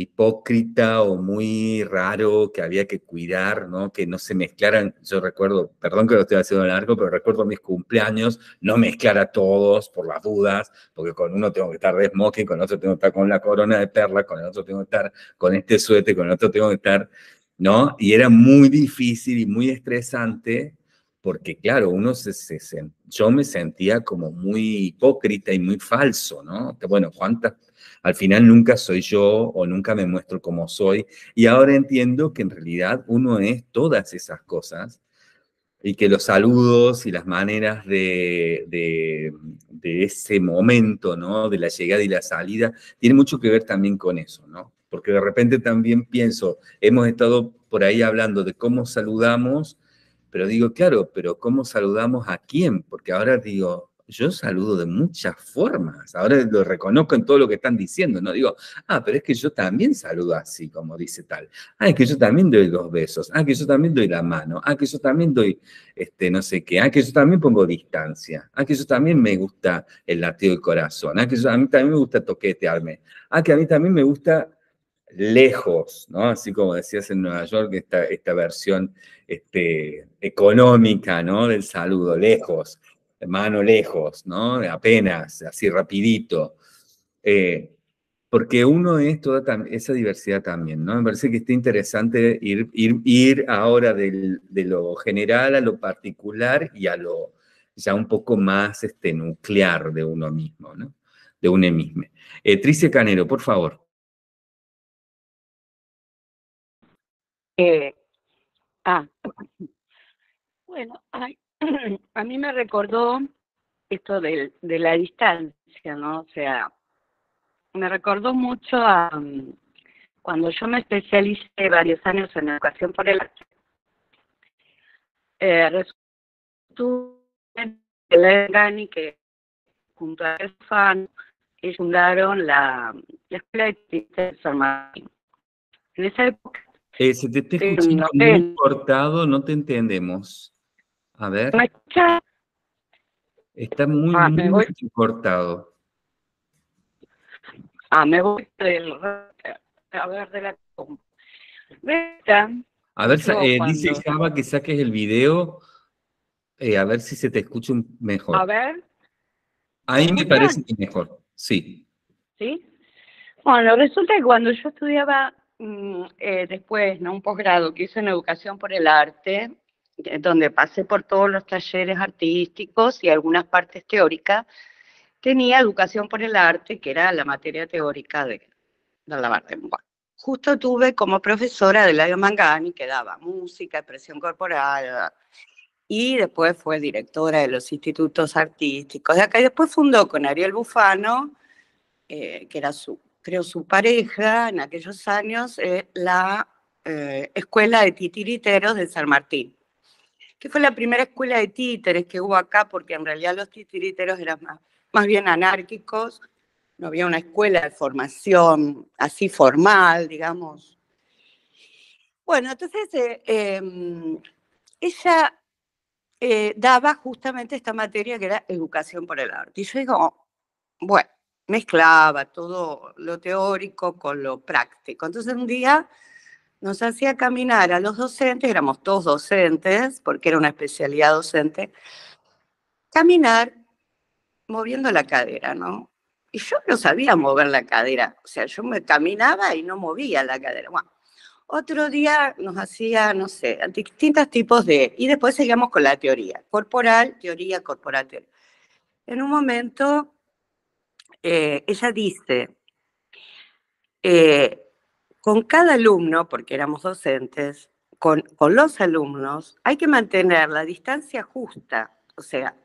[SPEAKER 1] hipócrita o muy raro que había que cuidar, ¿no? Que no se mezclaran, yo recuerdo, perdón que lo estoy haciendo largo, pero recuerdo mis cumpleaños, no mezclar a todos por las dudas, porque con uno tengo que estar de smoking, con otro tengo que estar con la corona de perla, con el otro tengo que estar con este suéter, con el otro tengo que estar, ¿no? Y era muy difícil y muy estresante porque claro, uno yo me sentía como muy hipócrita y muy falso, ¿no? Bueno, ¿cuántas al final nunca soy yo o nunca me muestro como soy. Y ahora entiendo que en realidad uno es todas esas cosas y que los saludos y las maneras de, ese momento, ¿no? De la llegada y la salida, tiene mucho que ver también con eso, ¿no? Porque de repente también pienso, hemos estado por ahí hablando de cómo saludamos, pero digo, claro, pero ¿cómo saludamos a quién? Porque ahora digo, yo saludo de muchas formas. Ahora lo reconozco en todo lo que están diciendo. No digo, ah, pero es que yo también saludo así, como dice tal. Ah, es que yo también doy los besos. Ah, que yo también doy la mano. Ah, que yo también doy, este, no sé qué. Ah, que yo también pongo distancia. Ah, que yo también me gusta el latido del corazón. Ah, que a mí también me gusta toquetearme. Ah, que a mí también me gusta lejos, ¿no? Así como decías en Nueva York, esta, esta versión este, económica, ¿no? Del saludo, lejos mano lejos, ¿no? Apenas, así rapidito. Eh, porque uno es toda esa diversidad también, ¿no? Me parece que está interesante ir, ahora de lo general a lo particular y a lo ya un poco más este, nuclear de uno mismo, ¿no? De uno mismo. Eh, Trice Canero, por favor.
[SPEAKER 10] Eh, ah, bueno, hay, a mí me recordó
[SPEAKER 4] esto de, de la distancia, ¿no? O sea, me recordó mucho a mm, cuando yo me especialicé varios años en educación por el arte. Eh, resultó que la junto a el ellos fundaron la, Escuela de San Martín. En esa época...
[SPEAKER 1] Eh, te está escuchando muy cortado, no te entendemos. A ver. Está muy, ah, cortado. Ah, me a ver
[SPEAKER 4] de la
[SPEAKER 1] A ver, eh, dice Java que saques el video, eh, a ver si se te escucha mejor. A ver. Ahí me parece que mejor, sí.
[SPEAKER 4] ¿Sí?
[SPEAKER 3] Bueno, resulta que cuando yo estudiaba
[SPEAKER 4] mm, eh, después, ¿no? Un posgrado que hice en Educación por el Arte, donde pasé por todos los talleres artísticos y algunas partes teóricas, tenía educación por el arte, que era la materia teórica de, la parte. justo tuve como profesora de Ladio Mangani, que daba música, expresión corporal, y después fue directora de los institutos artísticos de acá, y después fundó con Ariel Bufano, eh, que era su, creo, su pareja en aquellos años, eh, la eh, Escuela de Titiriteros de San Martín que fue la primera escuela de títeres que hubo acá, porque en realidad los titiriteros eran más, más bien anárquicos, no había una escuela de formación así formal, digamos. Bueno, entonces eh, em, ella eh, daba justamente esta materia que era educación por el arte. Y yo digo, bueno, mezclaba todo lo teórico con lo práctico. Entonces un día nos hacía caminar a los docentes, éramos todos docentes, porque era una especialidad docente, caminar moviendo la cadera, ¿no? Y yo no sabía mover la cadera, o sea, yo me caminaba y no movía la cadera. otro día nos hacía, no sé, distintos tipos de... Y después seguíamos con la teoría, corporal, teoría, corporal, teoría. En un momento, eh, ella dice, eh, con cada alumno, porque éramos docentes, con, los alumnos, hay que mantener la distancia justa, o sea,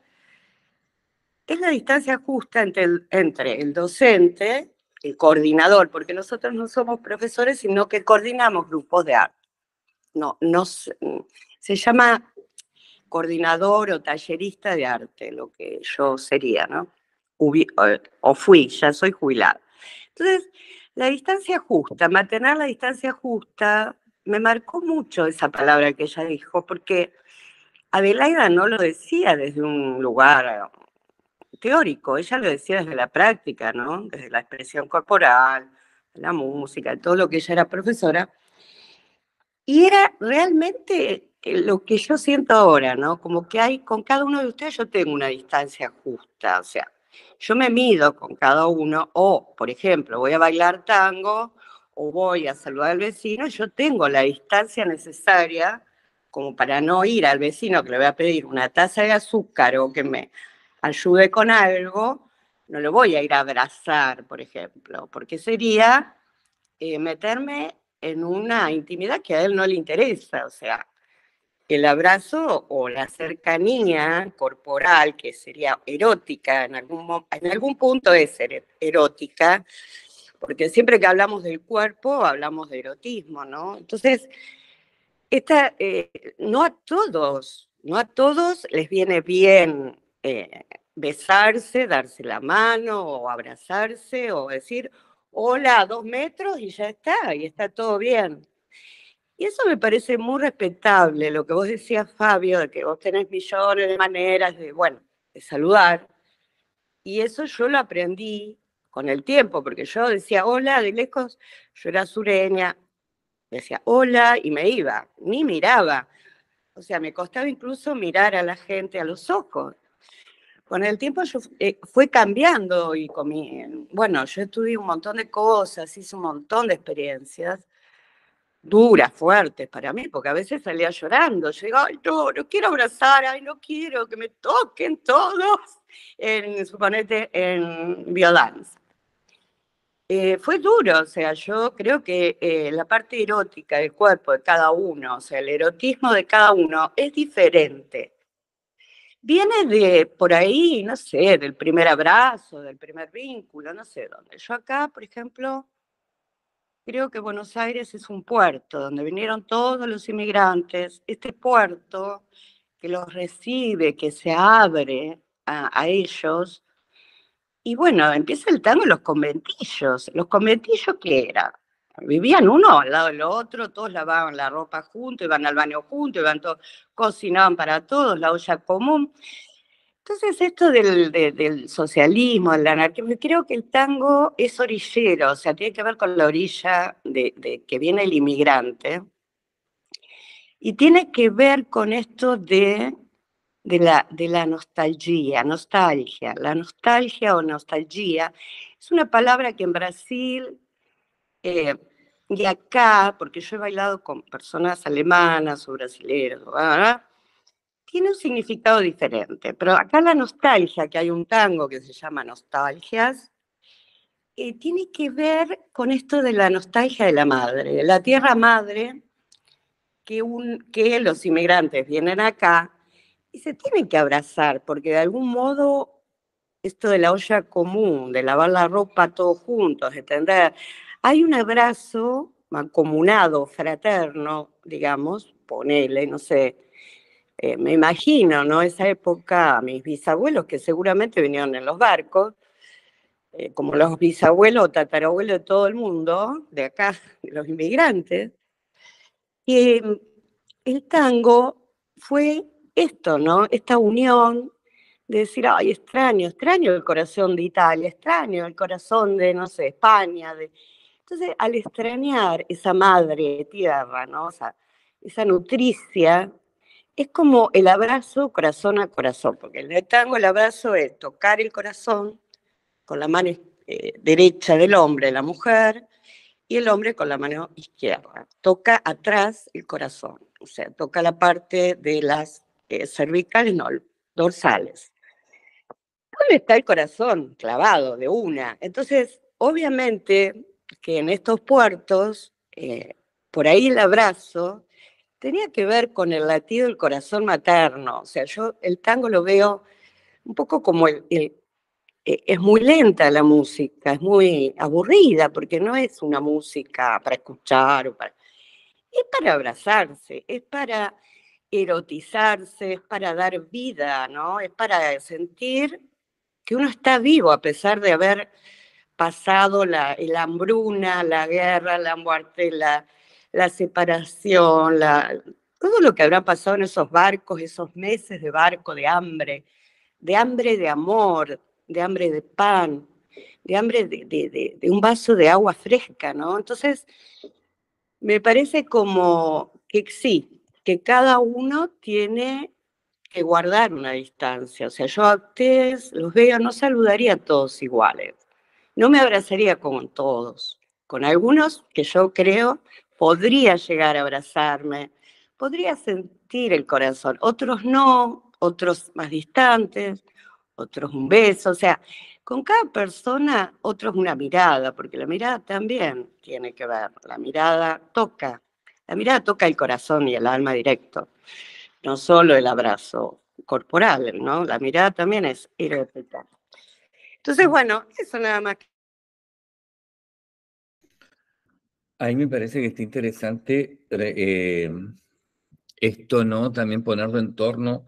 [SPEAKER 4] es la distancia justa entre el, entre el docente, el coordinador, porque nosotros no somos profesores, sino que coordinamos grupos de arte. No, se llama coordinador o tallerista de arte, lo que yo sería, ¿no? Eh, o, fui, ya soy jubilada. Entonces, la distancia justa, mantener la distancia justa, me marcó mucho esa palabra que ella dijo, porque Adelaida no lo decía desde un lugar eh, teórico, ella lo decía desde la práctica, ¿no? Desde la expresión corporal, la música, todo lo que ella era profesora. Y era realmente eh, lo que yo siento ahora, ¿no? Como que hay, con cada uno de ustedes yo tengo una distancia justa, o sea, yo me mido con cada uno o, por ejemplo, voy a bailar tango o voy a saludar al vecino, yo tengo la distancia necesaria como para no ir al vecino que le voy a pedir una taza de azúcar o que me ayude con algo, no lo voy a ir a abrazar, por ejemplo, porque sería eh, meterme en una intimidad que a él no le interesa, o sea, el abrazo o la cercanía corporal, que sería erótica, en algún, en algún punto es erótica, porque siempre que hablamos del cuerpo hablamos de erotismo, ¿no? Entonces, esta, eh, no a todos, no a todos les viene bien eh, besarse, darse la mano o abrazarse o decir, hola, dos metros y ya está, y está todo bien. Y eso me parece muy respetable, lo que vos decías, Fabio, de que vos tenés millones de maneras de, bueno, de saludar. Y eso yo lo aprendí con el tiempo, porque yo decía hola de lejos, yo era sureña, decía hola y me iba, ni miraba. O sea, me costaba incluso mirar a la gente a los ojos. Con el tiempo yo eh, fue cambiando y comí. Bueno, yo estudié un montón de cosas, hice un montón de experiencias duras, fuertes para mí, porque a veces salía llorando. Yo digo, ay, no, no quiero abrazar, ay, no quiero que me toquen todos, en, suponete, en biodanza. Eh, fue duro, o sea, yo creo que eh, la parte erótica del cuerpo de cada uno, o sea, el erotismo de cada uno es diferente. Viene de por ahí, no sé, del primer abrazo, del primer vínculo, no sé dónde. Yo acá, por ejemplo, Creo que Buenos Aires es un puerto donde vinieron todos los inmigrantes. Este puerto que los recibe, que se abre a, ellos. Y bueno, empieza el tango en los conventillos. ¿Los conventillos qué era? Vivían uno al lado del otro, todos lavaban la ropa juntos, iban al baño juntos, iban todos, cocinaban para todos, la olla común. Entonces, esto del, socialismo, del anarquismo, creo que el tango es orillero, o sea, tiene que ver con la orilla de, que viene el inmigrante. Y tiene que ver con esto de, la, nostalgia, nostalgia. La nostalgia o nostalgia es una palabra que en Brasil eh, y acá, porque yo he bailado con personas alemanas o brasileñas, ¿verdad? tiene un significado diferente, pero acá la nostalgia, que hay un tango que se llama Nostalgias, eh, tiene que ver con esto de la nostalgia de la madre, de la tierra madre, que, que los inmigrantes vienen acá y se tienen que abrazar, porque de algún modo esto de la olla común, de lavar la ropa todos juntos, de hay un abrazo mancomunado, fraterno, digamos, ponele, no sé, eh, me imagino, ¿no? Esa época, mis bisabuelos, que seguramente vinieron en los barcos, eh, como los bisabuelos o tatarabuelos de todo el mundo, de acá, los inmigrantes, y mm, el tango fue esto, ¿no? Esta unión de decir, ay, extraño, extraño el corazón de Italia, extraño el corazón de, no sé, España. Entonces, al extrañar esa madre tierra, ¿no? O sea, esa nutricia es como el abrazo corazón a corazón, porque en el tango el abrazo es tocar el corazón con la mano eh, derecha del hombre, la mujer, y el hombre con la mano izquierda. Toca atrás el corazón, o sea, toca la parte de las eh, cervicales, no, dorsales. ¿Dónde está el corazón? Clavado de una. Entonces, obviamente que en estos puertos, eh, por ahí el abrazo tenía que ver con el latido del corazón materno. O sea, yo el tango lo veo un poco como el, e, es muy lenta la música, es muy aburrida, porque no es una música para escuchar, es para abrazarse, es para erotizarse, es para dar vida, ¿no? Es para sentir que uno está vivo a pesar de haber pasado la, la hambruna, la guerra, la muerte, la, la separación, todo lo que habrá pasado en esos barcos, esos meses de barco, de hambre, de hambre de amor, de hambre de pan, de hambre de, de un vaso de agua fresca, ¿no? Entonces, me parece como que sí, que cada uno tiene que guardar una distancia. O sea, yo a ustedes los veo, no saludaría a todos iguales. No me abrazaría con todos. Con algunos que yo creo podría llegar a abrazarme, podría sentir el corazón, otros no, otros más distantes, otros un beso, o sea, con cada persona otros una mirada, porque la mirada también tiene que ver, la mirada toca, la mirada toca el corazón y el alma directo, no solo el abrazo corporal, ¿no? La mirada también es erótica. Entonces, bueno, eso nada más
[SPEAKER 1] A mí me parece que está interesante eh, esto, ¿no? También ponerlo en torno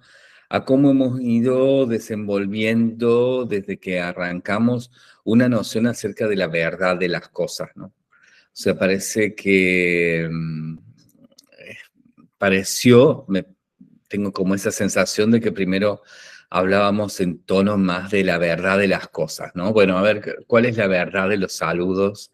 [SPEAKER 1] a cómo hemos ido desenvolviendo desde que arrancamos una noción acerca de la verdad de las cosas, ¿no? O sea, parece que mm, eh, pareció, me, tengo como esa sensación de que primero hablábamos en tono más de la verdad de las cosas, ¿no? Bueno, a ver, ¿cuál es la verdad de los saludos?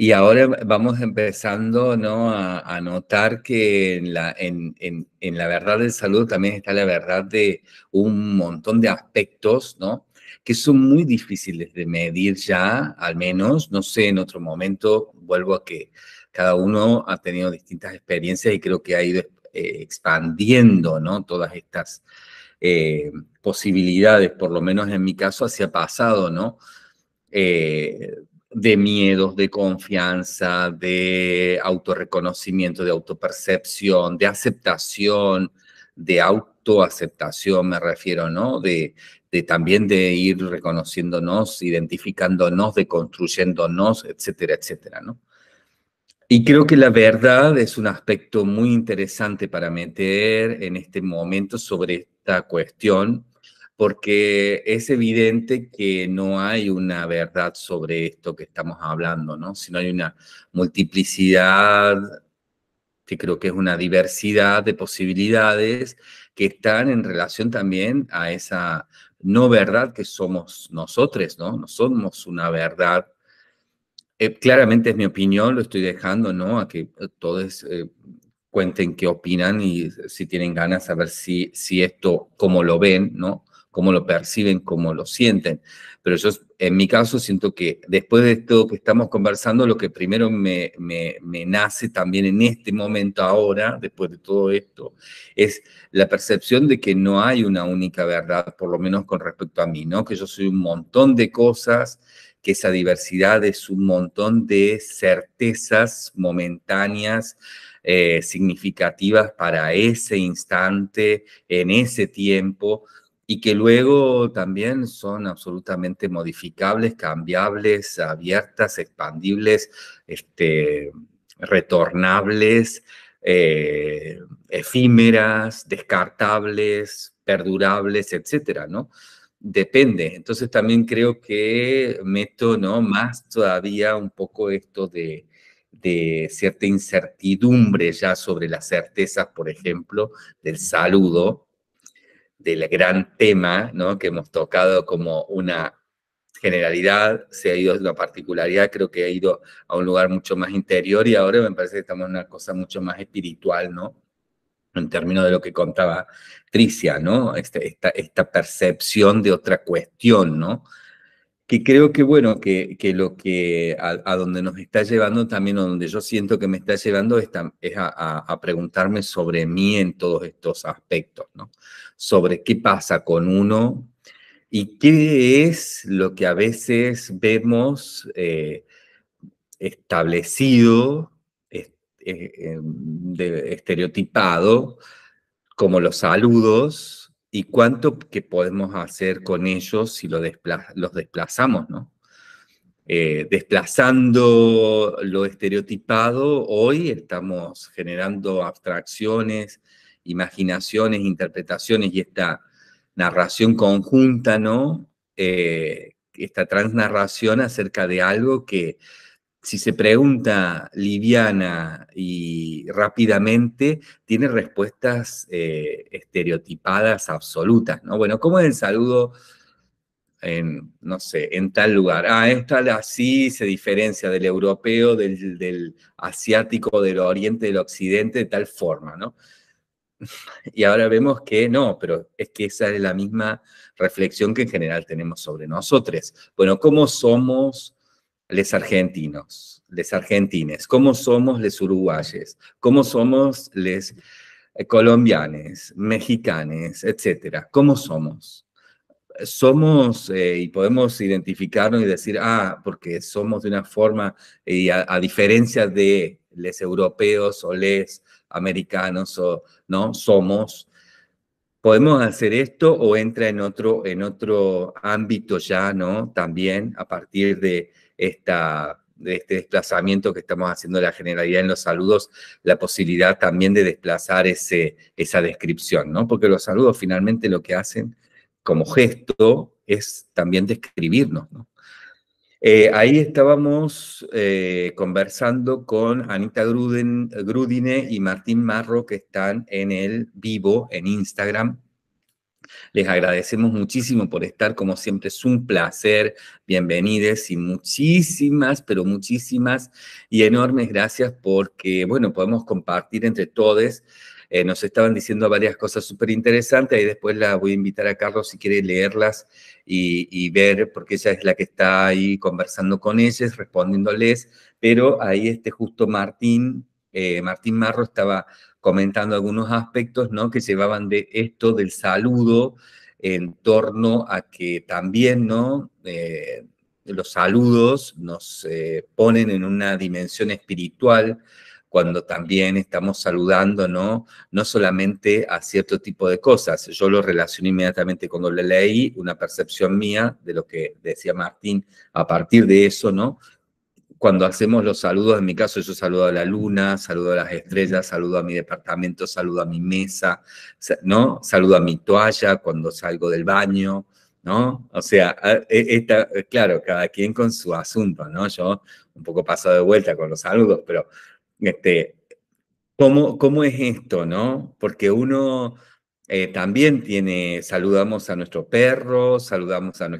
[SPEAKER 1] Y ahora vamos empezando ¿no? a, notar que en la, en, la verdad del saludo también está la verdad de un montón de aspectos, ¿no? que son muy difíciles de medir ya, al menos, no sé, en otro momento, vuelvo a que cada uno ha tenido distintas experiencias y creo que ha ido eh, expandiendo, ¿no? Todas estas eh, posibilidades, por lo menos en mi caso, hacia pasado, ¿no? Eh, de miedos, de confianza, de autorreconocimiento, de autopercepción, de aceptación, de autoaceptación, me refiero, ¿no? De, también de ir reconociéndonos, identificándonos, deconstruyéndonos, etcétera, etcétera, ¿no? Y creo que la verdad es un aspecto muy interesante para meter en este momento sobre esta cuestión porque es evidente que no hay una verdad sobre esto que estamos hablando, ¿no? Sino hay una multiplicidad, que creo que es una diversidad de posibilidades que están en relación también a esa no verdad que somos nosotros, ¿no? No somos una verdad. Eh, claramente es mi opinión, lo estoy dejando, ¿no? A que eh, todos eh, cuenten qué opinan y si tienen ganas a ver si, si esto, como lo ven, ¿no? cómo lo perciben, cómo lo sienten. Pero yo en mi caso siento que después de todo que estamos conversando, lo que primero me, me, nace también en este momento ahora, después de todo esto, es la percepción de que no hay una única verdad, por lo menos con respecto a mí, ¿no? Que yo soy un montón de cosas, que esa diversidad es un montón de certezas momentáneas, eh, significativas para ese instante, en ese tiempo, y que luego también son absolutamente modificables, cambiables, abiertas, expandibles, este, retornables, eh, efímeras, descartables, perdurables, etcétera, ¿no? Depende. Entonces también creo que meto, ¿no? Más todavía un poco esto de, de cierta incertidumbre ya sobre las certezas, por ejemplo, del saludo, del gran tema ¿no? que hemos tocado como una generalidad, se ha ido de una particularidad, creo que ha ido a un lugar mucho más interior y ahora me parece que estamos en una cosa mucho más espiritual, ¿no? En términos de lo que contaba Tricia, ¿no? Esta, esta, esta percepción de otra cuestión, ¿no? que creo que, bueno, que, lo que a, donde nos está llevando también, o donde yo siento que me está llevando, es, a, preguntarme sobre mí en todos estos aspectos, ¿no? Sobre qué pasa con uno y qué es lo que a veces vemos eh, establecido, eh, em, estereotipado, como los saludos, y cuánto que podemos hacer con ellos si los, desplazamos, ¿no? Eh, desplazando lo estereotipado, hoy estamos generando abstracciones, imaginaciones, interpretaciones y esta narración conjunta, ¿no? Eh, esta transnarración acerca de algo que si se pregunta liviana y rápidamente, tiene respuestas eh, estereotipadas absolutas, ¿no? Bueno, ¿cómo es el saludo en, no sé, en tal lugar? Ah, es tal así, se diferencia del europeo, del, asiático, del oriente, del occidente, de tal forma, ¿no? Y ahora vemos que no, pero es que esa es la misma reflexión que en general tenemos sobre nosotros. Bueno, ¿cómo somos? les argentinos, les argentines, cómo somos les uruguayes, cómo somos les eh, colombianes, mexicanes, etcétera, cómo somos. Somos eh, y podemos identificarnos y decir, ah, porque somos de una forma, y a, diferencia de les europeos o les americanos, o no, somos, podemos hacer esto o entra en otro, en otro ámbito ya, ¿no? También a partir de esta, este desplazamiento que estamos haciendo la generalidad en los saludos, la posibilidad también de desplazar ese, esa descripción, ¿no? Porque los saludos finalmente lo que hacen como gesto es también describirnos, eh, ahí estábamos eh, conversando con Anita Gruden, Grudine y Martín Marro, que están en el vivo en Instagram les agradecemos muchísimo por estar, como siempre es un placer, bienvenidos y muchísimas, pero muchísimas y enormes gracias porque, bueno, podemos compartir entre todos. Eh, nos estaban diciendo varias cosas súper interesantes y después la voy a invitar a Carlos si quiere leerlas y, ver, porque ella es la que está ahí conversando con ellas, respondiéndoles, pero ahí este justo Martín, eh, Martín Marro estaba comentando algunos aspectos ¿no? que llevaban de esto del saludo en torno a que también ¿no? Eh, los saludos nos eh, ponen en una dimensión espiritual cuando también estamos saludando, ¿no? No solamente a cierto tipo de cosas. Yo lo relaciono inmediatamente cuando le leí, una percepción mía de lo que decía Martín, a partir de eso, ¿no? cuando hacemos los saludos, en mi caso yo saludo a la luna, saludo a las estrellas, saludo a mi departamento, saludo a mi mesa, ¿no? Saludo a mi toalla cuando salgo del baño, ¿no? O sea, e, claro, cada quien con su asunto, ¿no? Yo un poco pasado de vuelta con los saludos, pero este, ¿cómo, cómo es esto, no? Porque uno... Eh, también tiene, saludamos a nuestro perro, saludamos a,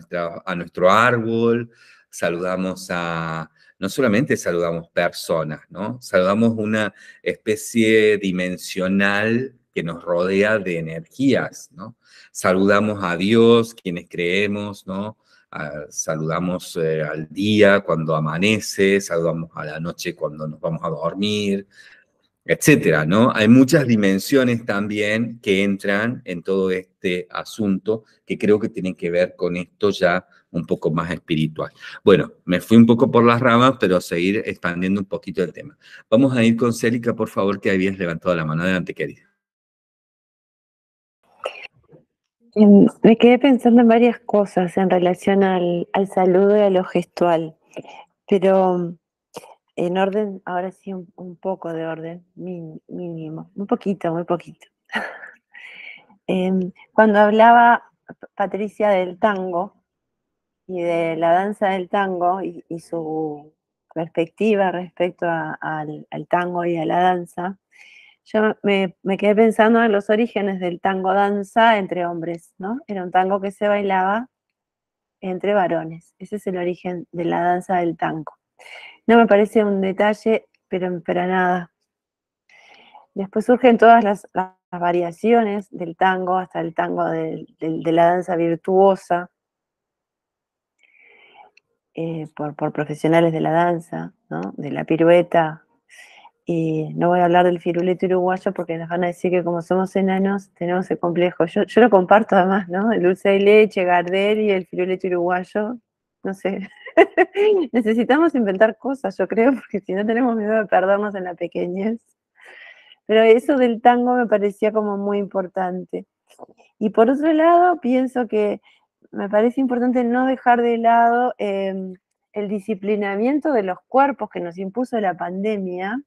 [SPEAKER 1] a nuestro árbol, saludamos a, no solamente saludamos personas, ¿no? Saludamos una especie dimensional que nos rodea de energías, ¿no? Saludamos a Dios, quienes creemos, ¿no? Ah, saludamos eh, al día cuando amanece, saludamos a la noche cuando nos vamos a dormir, etcétera, ¿no? Hay muchas dimensiones también que entran en todo este asunto que creo que tienen que ver con esto ya un poco más espiritual. Bueno, me fui un poco por las ramas, pero seguir expandiendo un poquito el tema. Vamos a ir con Célica, por favor, que habías levantado la mano. Adelante, querida.
[SPEAKER 3] Em, me quedé pensando en varias cosas en relación al, saludo y a lo gestual, pero en orden, ahora sí un, poco de orden mínimo, un poquito, muy poquito. Em, cuando hablaba Patricia del tango, y de la danza del tango y, su perspectiva respecto al, tango y a la danza, yo me, quedé pensando en los orígenes del tango danza entre hombres, ¿no? Era un tango que se bailaba entre varones. Ese es el origen de la danza del tango. No me parece un detalle, pero para nada. Después surgen todas las, variaciones del tango, hasta el tango de la danza virtuosa, eh, por, por, profesionales de la danza, ¿no? de la pirueta. Y no voy a hablar del firulete uruguayo porque nos van a decir que como somos enanos tenemos el complejo. Yo, yo lo comparto además, ¿no? El dulce de leche, Gardel y el firulete uruguayo. No sé. Necesitamos inventar cosas, yo creo, porque si no tenemos miedo de perdernos en la pequeñez. Pero eso del tango me parecía como muy importante. Y por otro lado, pienso que me parece importante no dejar de lado em, el disciplinamiento de los cuerpos que nos impuso la pandemia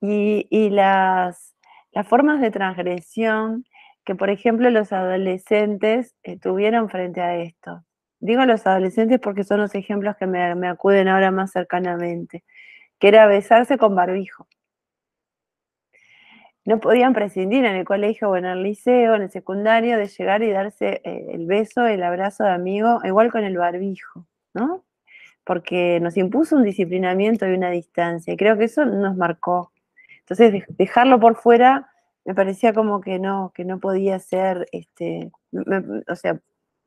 [SPEAKER 3] y, las, formas de transgresión que, por ejemplo, los adolescentes eh, tuvieron frente a esto. Digo los adolescentes porque son los ejemplos que me, me acuden ahora más cercanamente, que era besarse con barbijo no podían prescindir en el colegio o en el liceo, en el secundario, de llegar y darse eh, el beso, el abrazo de amigo, igual con el barbijo, ¿no? Porque nos impuso un disciplinamiento y una distancia, y creo que eso nos marcó. Entonces, dejarlo por fuera me parecía como que no, que no podía ser, este, o sea,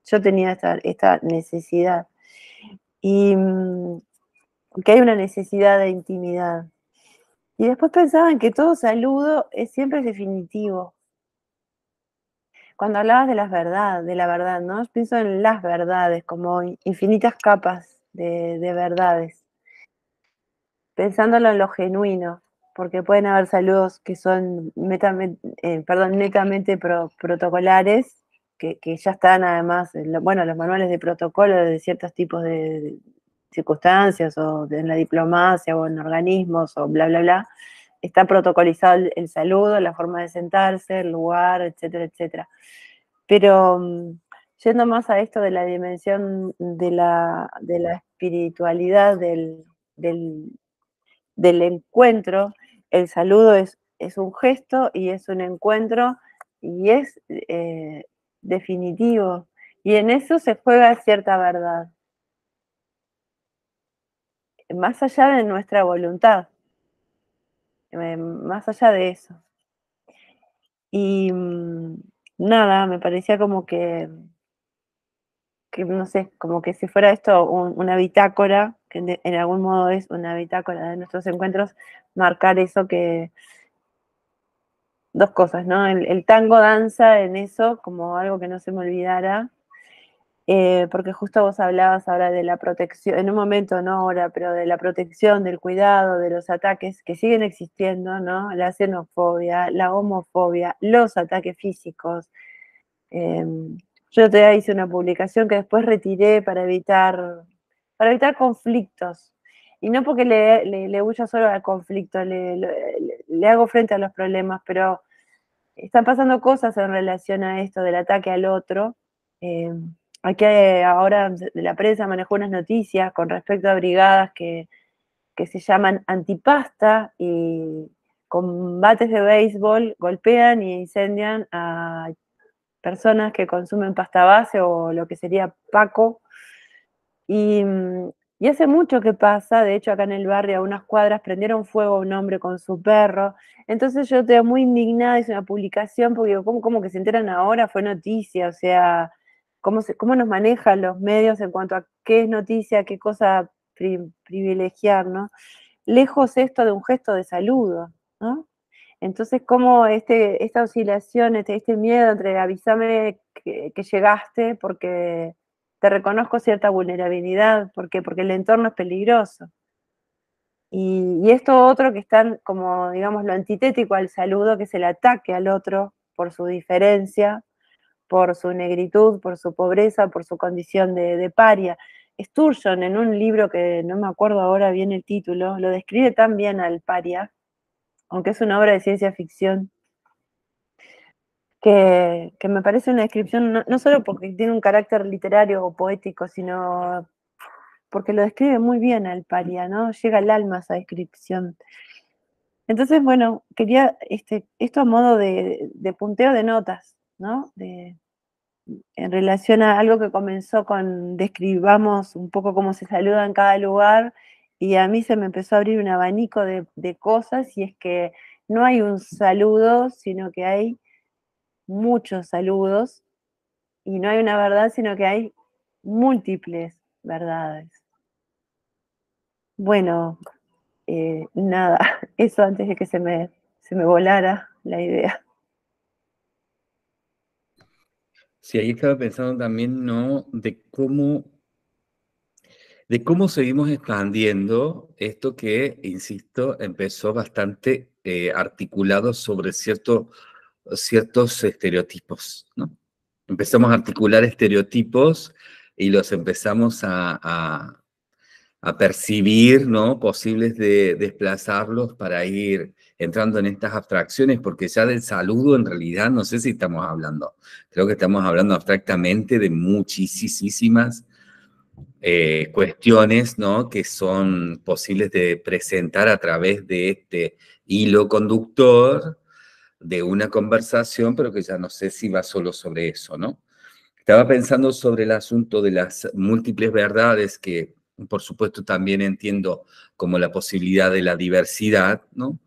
[SPEAKER 3] yo tenía esta, esta necesidad. Y mm, que hay una necesidad de intimidad y después pensaban que todo saludo es siempre definitivo. Cuando hablabas de las verdades, de la verdad, ¿no? pienso en las verdades, como infinitas capas de, verdades. Pensándolo en lo genuino, porque pueden haber saludos que son eh, perdón, netamente protocolares, que, que, ya están además, bueno, los manuales de protocolo de ciertos tipos de, circunstancias o en la diplomacia o en organismos o bla, bla, bla, está protocolizado el, saludo, la forma de sentarse, el lugar, etcétera, etcétera. Pero mm, yendo más a esto de la dimensión de la, espiritualidad del, del, encuentro, el saludo es, es, un gesto y es un encuentro y es eh, definitivo. Y en eso se juega cierta verdad más allá de nuestra voluntad, eh, más allá de eso. Y mm, nada, me parecía como que, que no sé, como que si fuera esto una bitácora, que en algún modo es una bitácora de nuestros encuentros, marcar eso que, dos cosas, ¿no? el tango danza en eso como algo que no se me olvidara eh, porque justo vos hablabas ahora de la protección, en un momento no ahora, pero de la protección, del cuidado, de los ataques que siguen existiendo, ¿no? La xenofobia, la homofobia, los ataques físicos. Em, yo te hice una publicación que después retiré para evitar, para evitar conflictos. Y no porque le, le, huya solo al conflicto, le, hago frente a los problemas, pero están pasando cosas en relación a esto del ataque al otro. Em, Aquí eh, ahora de la prensa manejó unas noticias con respecto a brigadas que, se llaman antipasta y combates de béisbol golpean y incendian a personas que consumen pasta base o lo que sería paco. Y, mm, hace mucho que pasa, de hecho acá en el barrio a unas cuadras prendieron fuego a un hombre con su perro. Entonces yo estoy muy indignada, hice una publicación porque digo, cómo que se enteran ahora? Fue noticia, o sea, cómo, nos manejan los medios en cuanto a qué es noticia, qué cosa privilegiar, ¿no? Lejos esto de un gesto de saludo, ¿no? Entonces, ¿cómo este, esta oscilación, este, este, miedo entre avísame que, llegaste porque te reconozco cierta vulnerabilidad, porque, porque el entorno es peligroso. Y, y, esto otro que está como, digamos, lo antitético al saludo, que es el ataque al otro por su diferencia, por su negritud, por su pobreza, por su condición de, paria. Sturgeon, en un libro que no me acuerdo ahora bien el título, lo describe tan bien al paria, aunque es una obra de ciencia ficción, que, me parece una descripción, no, solo porque tiene un carácter literario o poético, sino porque lo describe muy bien al paria, ¿no? Llega al alma esa descripción. Entonces, bueno, quería este, esto a modo de punteo de notas, ¿no? De, en relación a algo que comenzó con describamos un poco cómo se saluda en cada lugar y a mí se me empezó a abrir un abanico de, cosas y es que no hay un saludo, sino que hay muchos saludos y no hay una verdad, sino que hay múltiples verdades. Bueno, eh, nada, eso antes de que se me, se me volara la idea.
[SPEAKER 1] Sí, ahí estaba pensando también, ¿no? De cómo, de cómo seguimos expandiendo esto que, insisto, empezó bastante eh, articulado sobre ciertos estereotipos, ¿no? Empezamos a articular estereotipos y los empezamos a, a percibir, ¿no? Posibles de desplazarlos para ir entrando en estas abstracciones, porque ya del saludo en realidad no sé si estamos hablando. Creo que estamos hablando abstractamente de muchísimas eh, cuestiones ¿no? que son posibles de presentar a través de este hilo conductor de una conversación, pero que ya no sé si va solo sobre eso, ¿no? Estaba pensando sobre el asunto de las múltiples verdades que, por supuesto, también entiendo como la posibilidad de la diversidad, ¿no?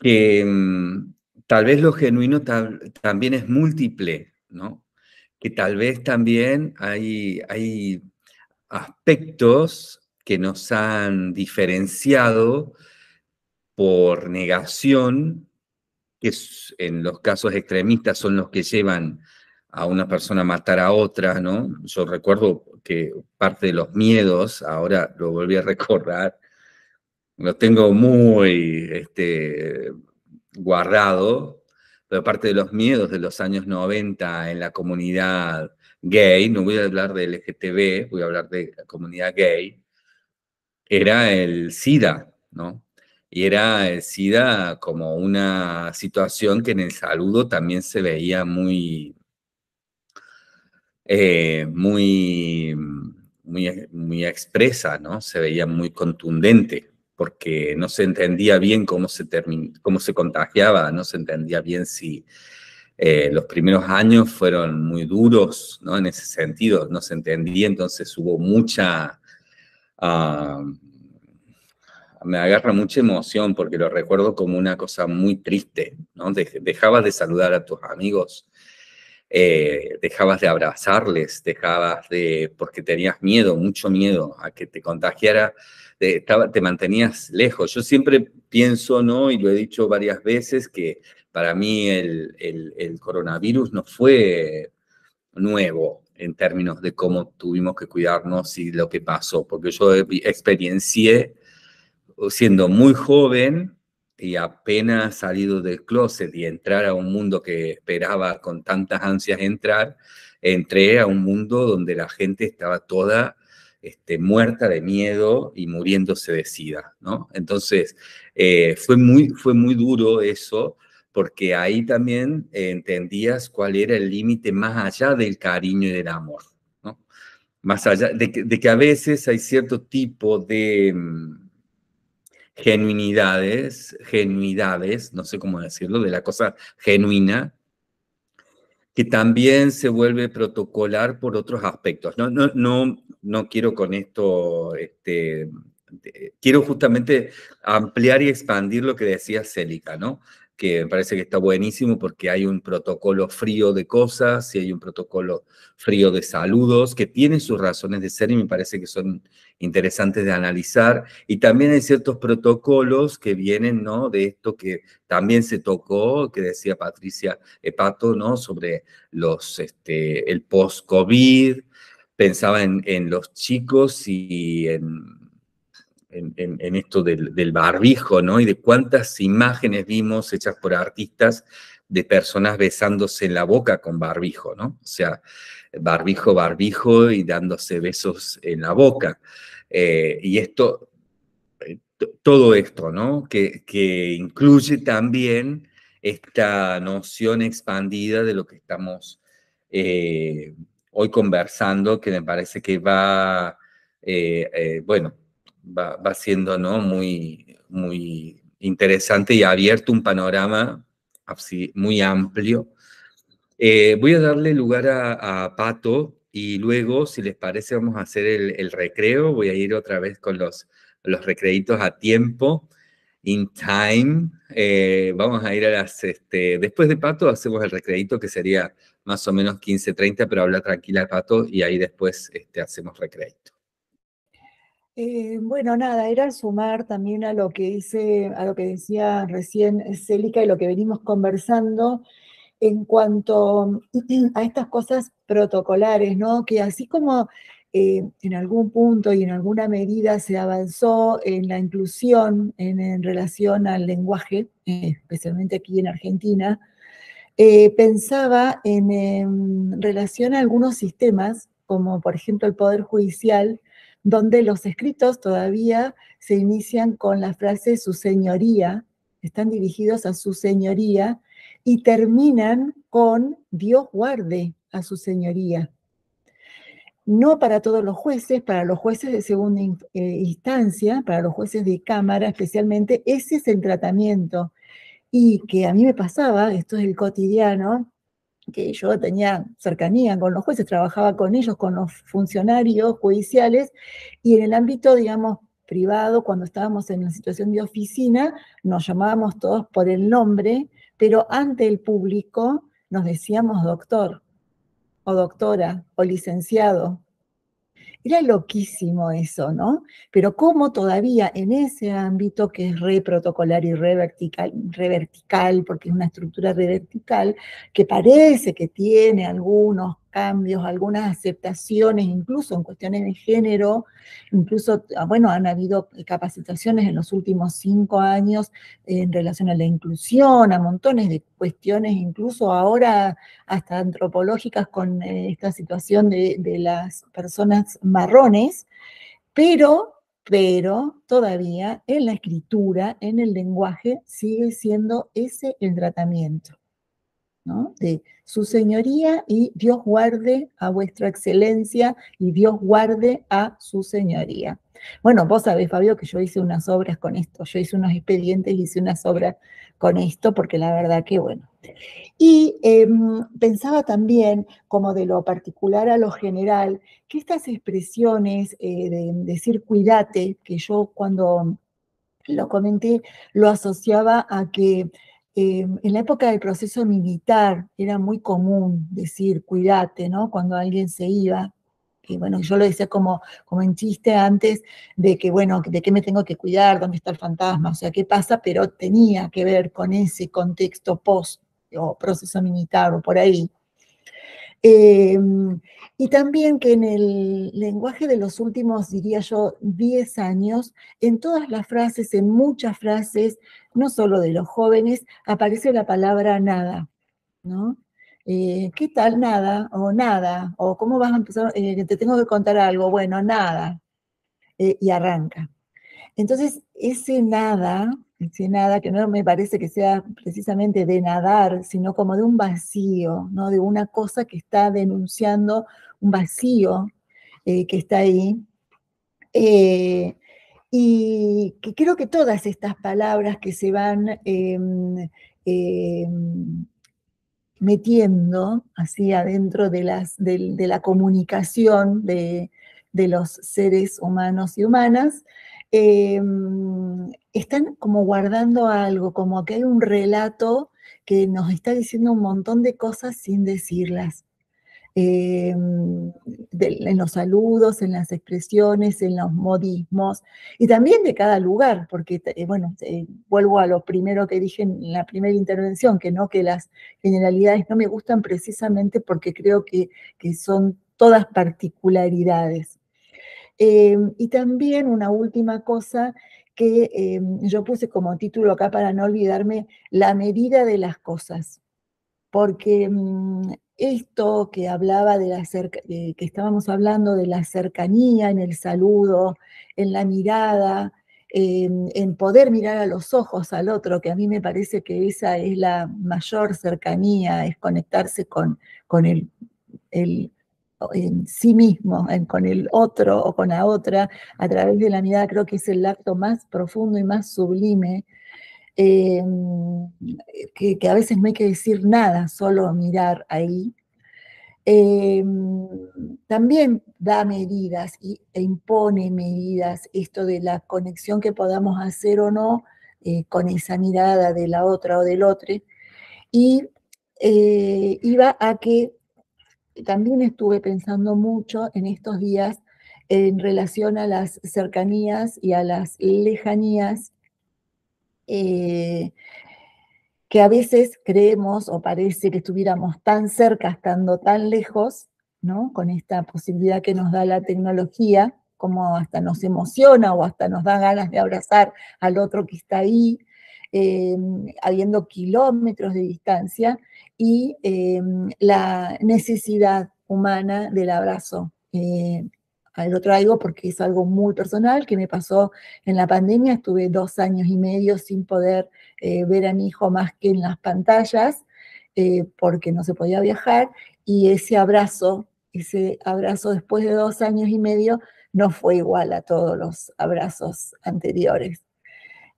[SPEAKER 1] que mm, tal vez lo genuino también es múltiple, ¿no? Que tal vez también hay, hay aspectos que nos han diferenciado por negación, que en los casos extremistas son los que llevan a una persona a matar a otra, ¿no? Yo recuerdo que parte de los miedos, ahora lo volví a recordar, lo tengo muy este, guardado, pero aparte de los miedos de los años 90 en la comunidad gay, no voy a hablar de LGTB, voy a hablar de la comunidad gay, era el SIDA, ¿no? Y era el SIDA como una situación que en el saludo también se veía muy, eh, muy, muy, muy expresa, ¿no? Se veía muy contundente porque no se entendía bien cómo se, cómo se contagiaba, no se entendía bien si eh, los primeros años fueron muy duros, ¿no? En ese sentido, no se entendía, entonces hubo mucha... me agarra mucha emoción porque lo recuerdo como una cosa muy triste, ¿no? Dejabas de saludar a tus amigos, eh, dejabas de abrazarles, dejabas de, porque tenías miedo, mucho miedo a que te contagiara te, mantenías lejos. Yo siempre pienso, ¿no? Y lo he dicho varias veces, que para mí el, el coronavirus no fue nuevo en términos de cómo tuvimos que cuidarnos y lo que pasó, porque yo experiencié siendo muy joven y apenas salido del closet y entrar a un mundo que esperaba con tantas ansias entrar, entré a un mundo donde la gente estaba toda este, muerta de miedo y muriéndose de sida, ¿no? Entonces, eh, fue, muy, fue muy duro eso, porque ahí también eh, entendías cuál era el límite más allá del cariño y del amor, ¿no? Más allá de que, de que a veces hay cierto tipo de mm, genuinidades, genuidades, no sé cómo decirlo, de la cosa genuina, que también se vuelve protocolar por otros aspectos. No, no, no, no quiero con esto, este, quiero justamente ampliar y expandir lo que decía Célica, ¿no? que me parece que está buenísimo porque hay un protocolo frío de cosas y hay un protocolo frío de saludos que tiene sus razones de ser y me parece que son interesantes de analizar y también hay ciertos protocolos que vienen ¿no? de esto que también se tocó, que decía Patricia Epato, ¿no? sobre los, este, el post-COVID, pensaba en, los chicos y en, esto del, del, barbijo, ¿no? y de cuántas imágenes vimos hechas por artistas de personas besándose en la boca con barbijo, ¿no? O sea, barbijo, barbijo y dándose besos en la boca. Eh, y esto, eh, todo esto, ¿no? Que, que, incluye también esta noción expandida de lo que estamos eh, hoy conversando, que me parece que va, bueno, va, siendo, ¿no? Muy, muy interesante y ha abierto un panorama muy amplio. voy a darle lugar a, a Pato, y luego, si les parece, vamos a hacer el, recreo. Voy a ir otra vez con los, los recreitos a tiempo, in time. Eh, vamos a ir a las, este, después de Pato hacemos el recreito que sería más o menos 15.30, pero habla tranquila Pato y ahí después este, hacemos recreito.
[SPEAKER 6] Eh, bueno, nada, era sumar también a lo que dice, a lo que decía recién Célica y lo que venimos conversando en cuanto a estas cosas protocolares, Que así como eh, en algún punto y en alguna medida se avanzó en la inclusión en, relación al lenguaje, especialmente aquí en Argentina, eh, pensaba en, relación a algunos sistemas, como por ejemplo el Poder Judicial, donde los escritos todavía se inician con la frase su señoría, están dirigidos a su señoría y terminan con Dios guarde, a su señoría. No para todos los jueces, para los jueces de segunda eh, instancia, para los jueces de cámara especialmente, ese es el tratamiento. Y que a mí me pasaba, esto es el cotidiano, que yo tenía cercanía con los jueces, trabajaba con ellos, con los funcionarios judiciales, y en el ámbito, digamos, privado, cuando estábamos en la situación de oficina, nos llamábamos todos por el nombre, pero ante el público nos decíamos doctor doctora o licenciado. Era loquísimo eso, ¿no? Pero cómo todavía en ese ámbito que es re protocolar y revertical, vertical, porque es una estructura revertical vertical, que parece que tiene algunos cambios, algunas aceptaciones, incluso en cuestiones de género, incluso, ah, bueno, han habido capacitaciones en los últimos cinco años eh, en relación a la inclusión, a montones de cuestiones, incluso ahora hasta antropológicas con eh, esta situación de, las personas marrones, pero pero todavía en la escritura, en el lenguaje, sigue siendo ese el tratamiento. De su señoría y Dios guarde a vuestra excelencia y Dios guarde a su señoría. Bueno, vos sabés, Fabio, que yo hice unas obras con esto, yo hice unos expedientes, y hice unas obras con esto, porque la verdad que bueno. Y em, pensaba también, como de lo particular a lo general, que estas expresiones eh, de decir cuídate, que yo cuando lo comenté, lo asociaba a que eh, en la época del proceso militar era muy común decir cuídate, ¿no? Cuando alguien se iba, que bueno, yo lo decía como, como en chiste antes, de que bueno, de qué me tengo que cuidar, dónde está el fantasma, o sea, qué pasa, pero tenía que ver con ese contexto post o proceso militar o por ahí. Em, y también que en el lenguaje de los últimos, diría yo, 10 años, en todas las frases, en muchas frases, no solo de los jóvenes, aparece la palabra nada, ¿no? Eh, ¿Qué tal nada? O nada, o cómo vas a empezar, eh, te tengo que contar algo, bueno, nada, eh, y arranca. Entonces, ese nada, ese nada que no me parece que sea precisamente de nadar, sino como de un vacío, ¿no? De una cosa que está denunciando un vacío que está ahí, y que creo que todas estas palabras que se van em, em, metiendo así adentro de, las, de, la comunicación de, los seres humanos y humanas, em, están como guardando algo, como que hay un relato que nos está diciendo un montón de cosas sin decirlas. Eh, en los saludos, en las expresiones, en los modismos y también de cada lugar, porque, eh, bueno, eh, vuelvo a lo primero que dije en la primera intervención, que no, que las generalidades no me gustan precisamente porque creo que, que son todas particularidades. y también una última cosa que yo puse como título acá para no olvidarme, la medida de las cosas, porque mm, esto que hablaba de la que estábamos hablando de la cercanía en el saludo, en la mirada, en poder mirar a los ojos al otro, que a mí me parece que esa es la mayor cercanía, es conectarse con, el, en sí mismo, con el otro o con la otra, a través de la mirada, creo que es el acto más profundo y más sublime Em, que, a veces no hay que decir nada, solo mirar ahí. Em, también da medidas y, e impone medidas, esto de la conexión que podamos hacer o no eh, con esa mirada de la otra o del otro. Y eh, iba a que también estuve pensando mucho en estos días en relación a las cercanías y a las lejanías eh, que a veces creemos o parece que estuviéramos tan cerca estando tan lejos, ¿no? Con esta posibilidad que nos da la tecnología, como hasta nos emociona o hasta nos da ganas de abrazar al otro que está ahí, em, habiendo kilómetros de distancia, y em, la necesidad humana del abrazo. Eh, lo traigo porque es algo muy personal que me pasó en la pandemia. Estuve dos años y medio sin poder eh, ver a mi hijo más que en las pantallas eh, porque no se podía viajar y ese abrazo, ese abrazo después de dos años y medio no fue igual a todos los abrazos anteriores.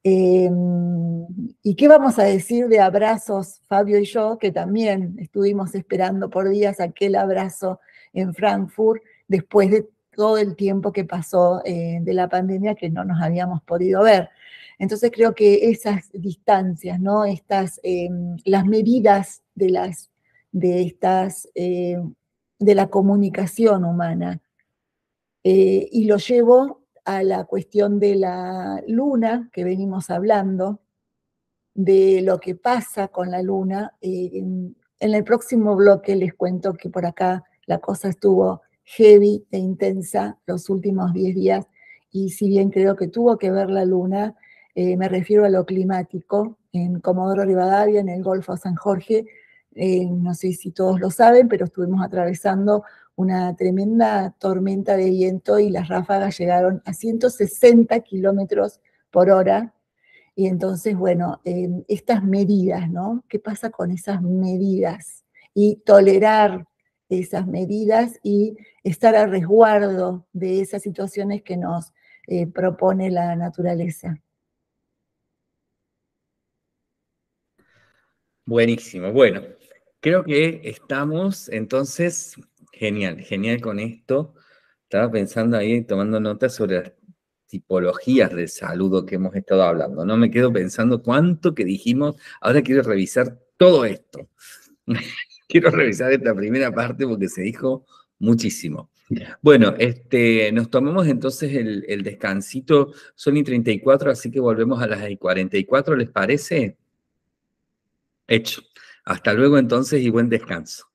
[SPEAKER 6] Em, ¿Y qué vamos a decir de abrazos, Fabio y yo, que también estuvimos esperando por días aquel abrazo en Frankfurt después de todo el tiempo que pasó eh, de la pandemia que no nos habíamos podido ver. Entonces creo que esas distancias, ¿no? Estas, eh, las medidas de las, de estas, eh, de la comunicación humana. y lo llevo a la cuestión de la luna que venimos hablando, de lo que pasa con la luna. en el próximo bloque les cuento que por acá la cosa estuvo heavy e intensa los últimos 10 días y si bien creo que tuvo que ver la luna, eh, me refiero a lo climático en Comodoro Rivadavia, en el Golfo San Jorge. Eh, no sé si todos lo saben, pero estuvimos atravesando una tremenda tormenta de viento y las ráfagas llegaron a 160 kilómetros por hora. Y entonces, bueno, eh, estas medidas, ¿no? ¿Qué pasa con esas medidas? Y tolerar esas medidas y estar a resguardo de esas situaciones que nos eh, propone la naturaleza.
[SPEAKER 1] Buenísimo. Bueno, creo que estamos entonces genial, genial con esto. Estaba pensando ahí, tomando notas sobre las tipologías de saludo que hemos estado hablando. No me quedo pensando cuánto que dijimos. Ahora quiero revisar todo esto. Quiero revisar esta primera parte porque se dijo muchísimo. Bueno, este, nos tomamos entonces el, el descansito, son y 34, así que volvemos a las y 44, ¿les parece? Hecho. Hasta luego entonces y buen descanso.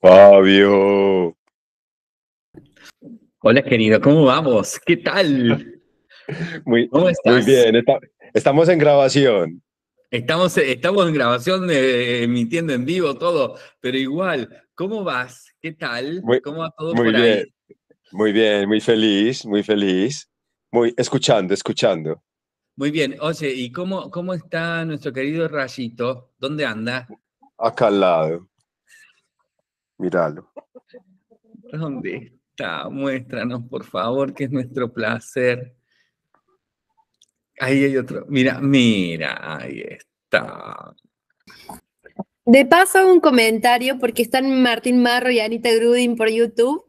[SPEAKER 10] Fabio.
[SPEAKER 11] Hola querido, ¿cómo vamos? ¿Qué tal? Muy, bien, estamos en grabación.
[SPEAKER 1] Estamos, eh, estamos en grabación, eh, emitiendo en vivo todo, pero igual, ¿cómo vas? ¿Qué tal? Muy, bien,
[SPEAKER 11] Muy bien, muy feliz, muy feliz, muy escuchando, escuchando.
[SPEAKER 1] Muy bien, oye, ¿y cómo, cómo está nuestro querido Rayito? ¿Dónde anda?
[SPEAKER 11] Acá al lado. Míralo.
[SPEAKER 1] ¿Dónde está? Muéstranos, por favor, que es nuestro placer. Ahí hay otro. Mira, mira, ahí está.
[SPEAKER 7] De paso, un comentario, porque están Martín Marro y Anita Grudin por YouTube,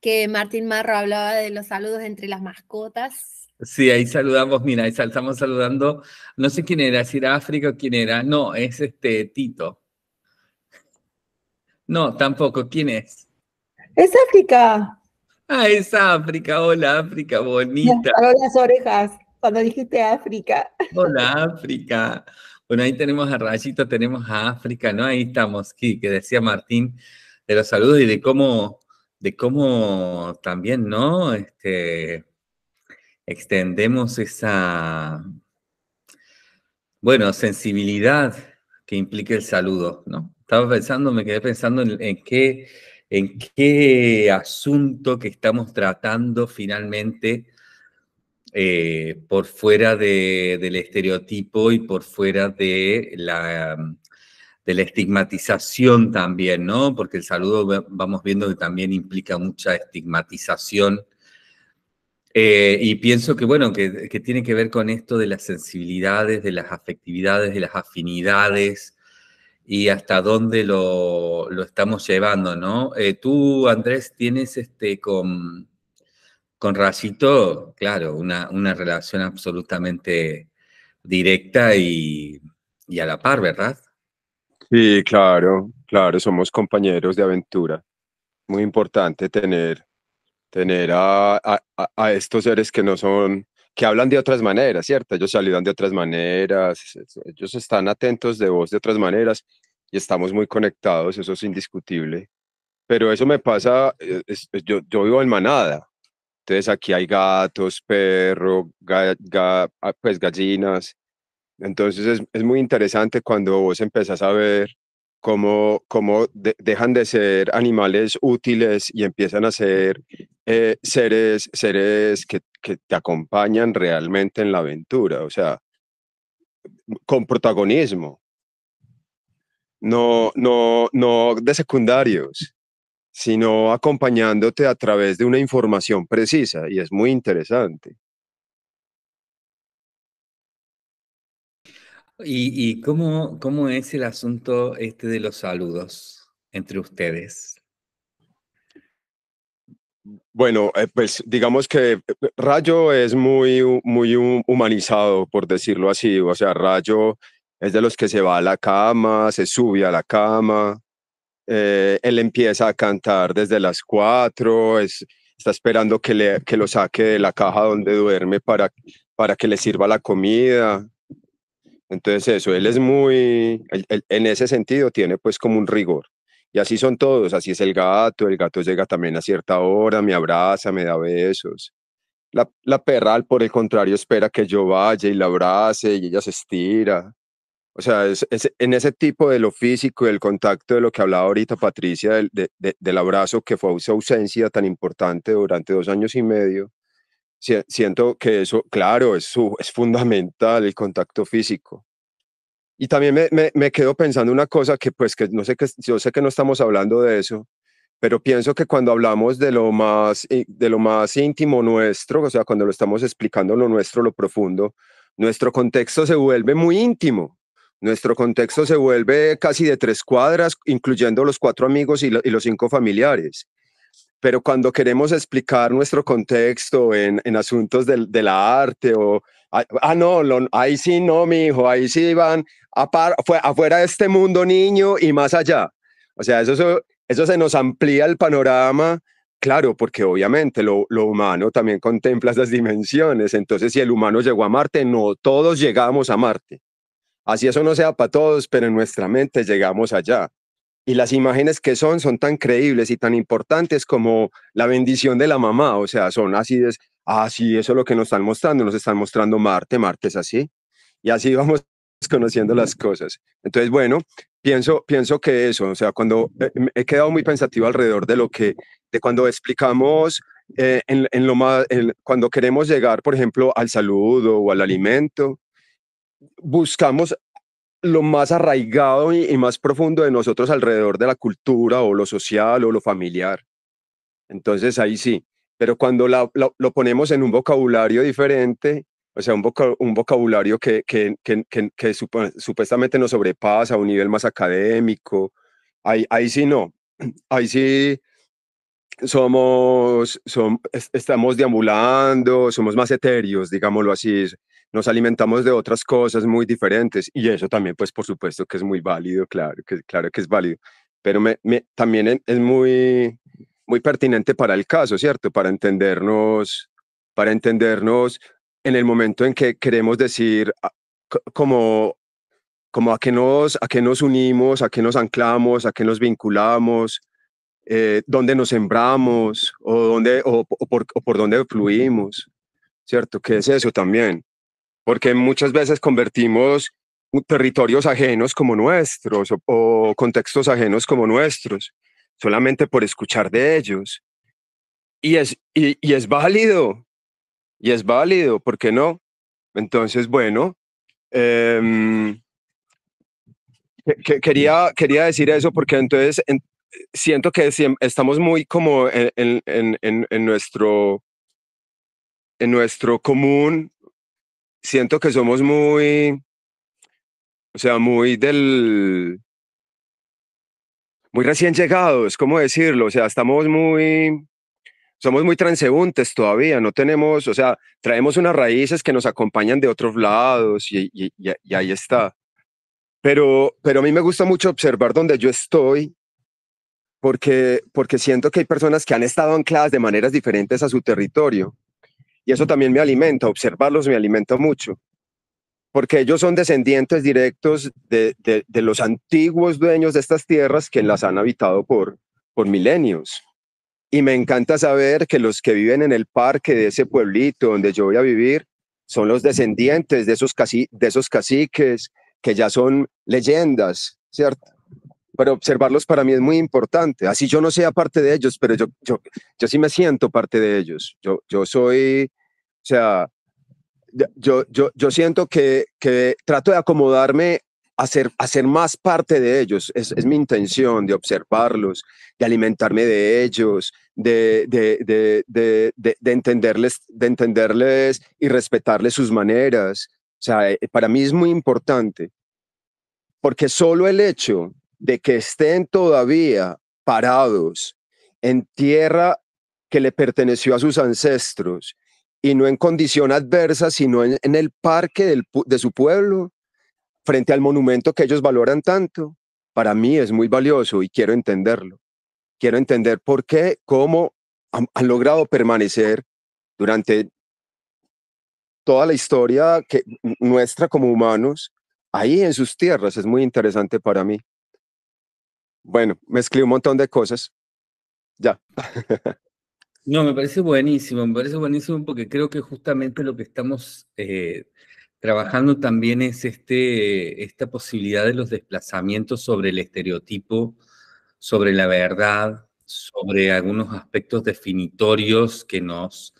[SPEAKER 7] que Martín Marro hablaba de los saludos entre las mascotas.
[SPEAKER 1] Sí, ahí saludamos, mira, ahí estamos saludando, no sé quién era, si era África o quién era, no, es este Tito. No, tampoco. ¿Quién es? Es África. Ah, es África. Hola, África, bonita. Me
[SPEAKER 6] las orejas cuando dijiste África.
[SPEAKER 1] Hola, África. Bueno, ahí tenemos a Rayito, tenemos a África, ¿no? Ahí estamos, que, que decía Martín, de los saludos y de cómo, de cómo también, ¿no? Este, extendemos esa, bueno, sensibilidad que implica el saludo, ¿no? estaba pensando, me quedé pensando en, qué, en qué asunto que estamos tratando finalmente eh, por fuera del estereotipo y por fuera de la, estigmatización también, ¿no? Porque el saludo vamos viendo que también implica mucha estigmatización. Eh, y pienso que, bueno, que, que, tiene que ver con esto de las sensibilidades, de las afectividades, de las afinidades, y hasta dónde lo, estamos llevando, ¿no? Eh, tú, Andrés, tienes este con, con claro, una, relación absolutamente directa y, a la par, ¿verdad?
[SPEAKER 11] Sí, claro, claro, somos
[SPEAKER 1] compañeros
[SPEAKER 11] de aventura. Muy importante tener, tener a, estos seres que no son que hablan de otras maneras, ¿cierto? Ellos saludan de otras maneras, ellos están atentos de vos de otras maneras y estamos muy conectados, eso es indiscutible. Pero eso me pasa, eh, yo, yo vivo en manada, entonces aquí hay gatos, perros, ah, pues gallinas. Entonces es, es, muy interesante cuando vos empezás a ver como, dejan de ser animales útiles y empiezan a ser eh, seres, seres que, que, te acompañan realmente en la aventura, o sea, con protagonismo, no, no, no de secundarios, sino acompañándote a través de una información precisa y es muy interesante.
[SPEAKER 1] ¿Y, cómo, es el asunto este de los saludos entre ustedes? Bueno, eh, pues digamos que eh,
[SPEAKER 11] Rayo es muy, muy humanizado, por decirlo así. O sea, Rayo es de los que se va a la cama, se sube a la cama, eh, él empieza a cantar desde las cuatro, está esperando que, le, lo saque de la caja donde duerme para, para que le sirva la comida. Entonces eso, él es muy, en ese sentido tiene pues como un rigor. Y así son todos, así es el gato, el gato llega también a cierta hora, me abraza, me da besos. La, la perral, por el contrario, espera que yo vaya y la abrace y ella se estira. O sea, es, en ese tipo de lo físico, el contacto, de lo que hablaba ahorita Patricia, del, del abrazo que fue su ausencia tan importante durante dos años y medio, siento que eso, claro, es, es fundamental el contacto físico. Y también me, me, me, quedo pensando una cosa que pues que no sé que yo sé que no estamos hablando de eso, pero pienso que cuando hablamos de lo más eh, de lo más íntimo nuestro, o sea, cuando lo estamos explicando lo nuestro, lo profundo, nuestro contexto se vuelve muy íntimo. Nuestro contexto se vuelve casi de tres cuadras, incluyendo los cuatro amigos y, y los cinco familiares pero cuando queremos explicar nuestro contexto en, asuntos de, la arte o, ah, ah no, ahí sí no, mi hijo, ahí sí van a par, afuera de este mundo niño y más allá. O sea, eso, eso, se nos amplía el panorama, claro, porque obviamente lo, lo humano también contempla esas dimensiones. Entonces, si el humano llegó a Marte, no todos llegamos a Marte. Así eso no sea para todos, pero en nuestra mente llegamos allá y las imágenes que son son tan creíbles y tan importantes como la bendición de la mamá, o sea, son así es, así ah, eso es lo que nos están mostrando, nos están mostrando Marte, Marte es así, y así vamos conociendo las cosas. Entonces, bueno, pienso, pienso que eso, o sea, cuando eh, he quedado muy pensativo alrededor de lo que, de cuando explicamos eh, en, lo más, cuando queremos llegar, por ejemplo, al saludo o al alimento, buscamos lo más arraigado y, más profundo de nosotros alrededor de la cultura o lo social o lo familiar. Entonces ahí sí, pero cuando lo ponemos en un vocabulario diferente, o sea, un, vocabulario que, supuestamente nos sobrepasa a un nivel más académico, ahí, ahí sí no, ahí sí somos, estamos deambulando, somos más etéreos, digámoslo así, nos alimentamos de otras cosas muy diferentes y eso también, pues por supuesto que es muy válido, claro que, claro que es válido, pero también es muy, muy pertinente para el caso, ¿cierto? Para entendernos, para entendernos en el momento en que queremos decir ah, como, como a, qué nos, a nos unimos, a qué nos anclamos, a qué nos vinculamos. Eh, dónde nos sembramos o, dónde, por, o por dónde fluimos, ¿cierto? Que es eso también porque muchas veces convertimos territorios ajenos como nuestros o, contextos ajenos como nuestros, solamente por escuchar de ellos. Y es, es válido, y es válido, ¿por qué no? Entonces, bueno, em, quería, quería decir eso porque entonces siento que estamos muy como en, nuestro en nuestro común siento que somos muy, o sea, muy del, muy recién llegados, ¿cómo decirlo? O sea, estamos muy, somos muy transeúntes todavía, no tenemos, o sea, traemos unas raíces que nos acompañan de otros lados y, ahí está. Pero, pero a mí me gusta mucho observar dónde yo estoy, porque, porque siento que hay personas que han estado ancladas de maneras diferentes a su territorio y eso también me alimenta, observarlos me alimenta mucho, porque ellos son descendientes directos de, los antiguos dueños de estas tierras que las han habitado por, por milenios. Y me encanta saber que los que viven en el parque de ese pueblito donde yo voy a vivir son los descendientes de esos, casi, de esos caciques que ya son leyendas, ¿cierto? pero observarlos para mí es muy importante. Así yo no sea parte de ellos, pero yo, yo, yo sí me siento parte de ellos. Yo, yo soy, o sea, yo, yo, yo siento que, que trato de acomodarme a ser, a ser más parte de ellos. Es, es, mi intención de observarlos, de alimentarme de ellos, de, de, de, de, entenderles, de entenderles y respetarles sus maneras. O sea, eh, para mí es muy importante, porque solo el hecho de que estén todavía parados en tierra que le perteneció a sus ancestros y no en condición adversa, sino en, el parque de su pueblo, frente al monumento que ellos valoran tanto, para mí es muy valioso y quiero entenderlo. Quiero entender por qué, cómo han, logrado permanecer durante toda la historia que, nuestra como humanos ahí en sus tierras. Es muy interesante para mí. Bueno, mezclé un montón de cosas. Ya.
[SPEAKER 1] No, me parece buenísimo, me parece buenísimo porque creo que justamente lo que estamos eh, trabajando también es este, esta posibilidad de los desplazamientos sobre el estereotipo, sobre la verdad, sobre algunos aspectos definitorios que nos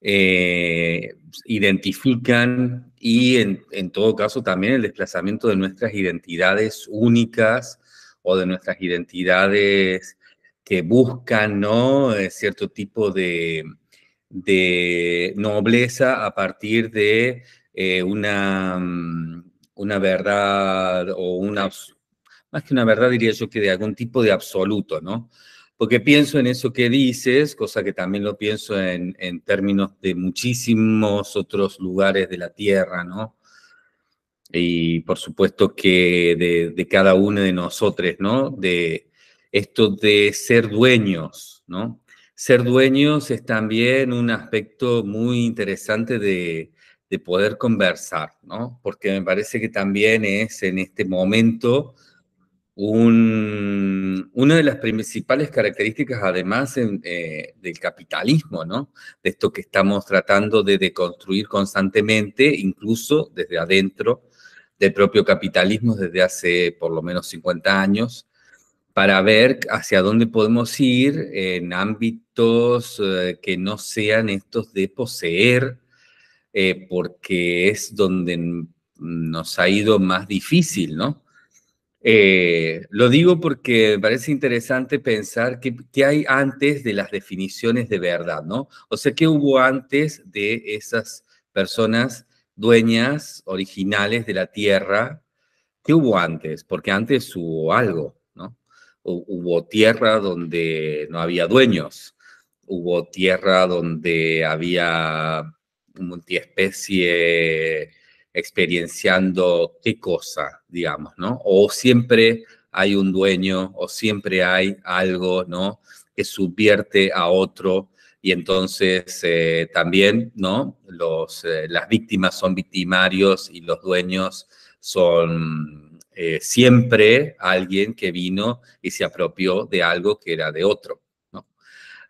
[SPEAKER 1] eh, identifican y en todo caso también el desplazamiento de nuestras identidades únicas o de nuestras identidades que buscan ¿no? Eh, cierto tipo de, nobleza a partir de eh, una, mm, una verdad o una, más que una verdad diría yo que de algún tipo de absoluto, ¿no? Porque pienso en eso que dices, cosa que también lo pienso en, en términos de muchísimos otros lugares de la Tierra, ¿no? y por supuesto que de, cada uno de nosotros, ¿no? De esto de ser dueños, ¿no? Ser dueños es también un aspecto muy interesante de, poder conversar, ¿no? Porque me parece que también es en este momento una de las principales características, además, eh, del capitalismo, ¿no? De esto que estamos tratando de deconstruir constantemente, incluso desde adentro, del propio capitalismo desde hace por lo menos 50 años, para ver hacia dónde podemos ir en ámbitos eh, que no sean estos de poseer, eh, porque es donde nos ha ido más difícil, ¿no? Eh, lo digo porque me parece interesante pensar qué hay antes de las definiciones de verdad, ¿no? O sea, qué hubo antes de esas personas dueñas originales de la tierra. ¿Qué hubo antes? Porque antes hubo algo, ¿no? Hubo tierra donde no había dueños, hubo tierra donde había multiespecie experienciando qué cosa, digamos, ¿no? O siempre hay un dueño, o siempre hay algo, ¿no? Que subvierte a otro y entonces eh, también ¿no? Los, eh, las víctimas son victimarios y los dueños son eh, siempre alguien que vino y se apropió de algo que era de otro. ¿no?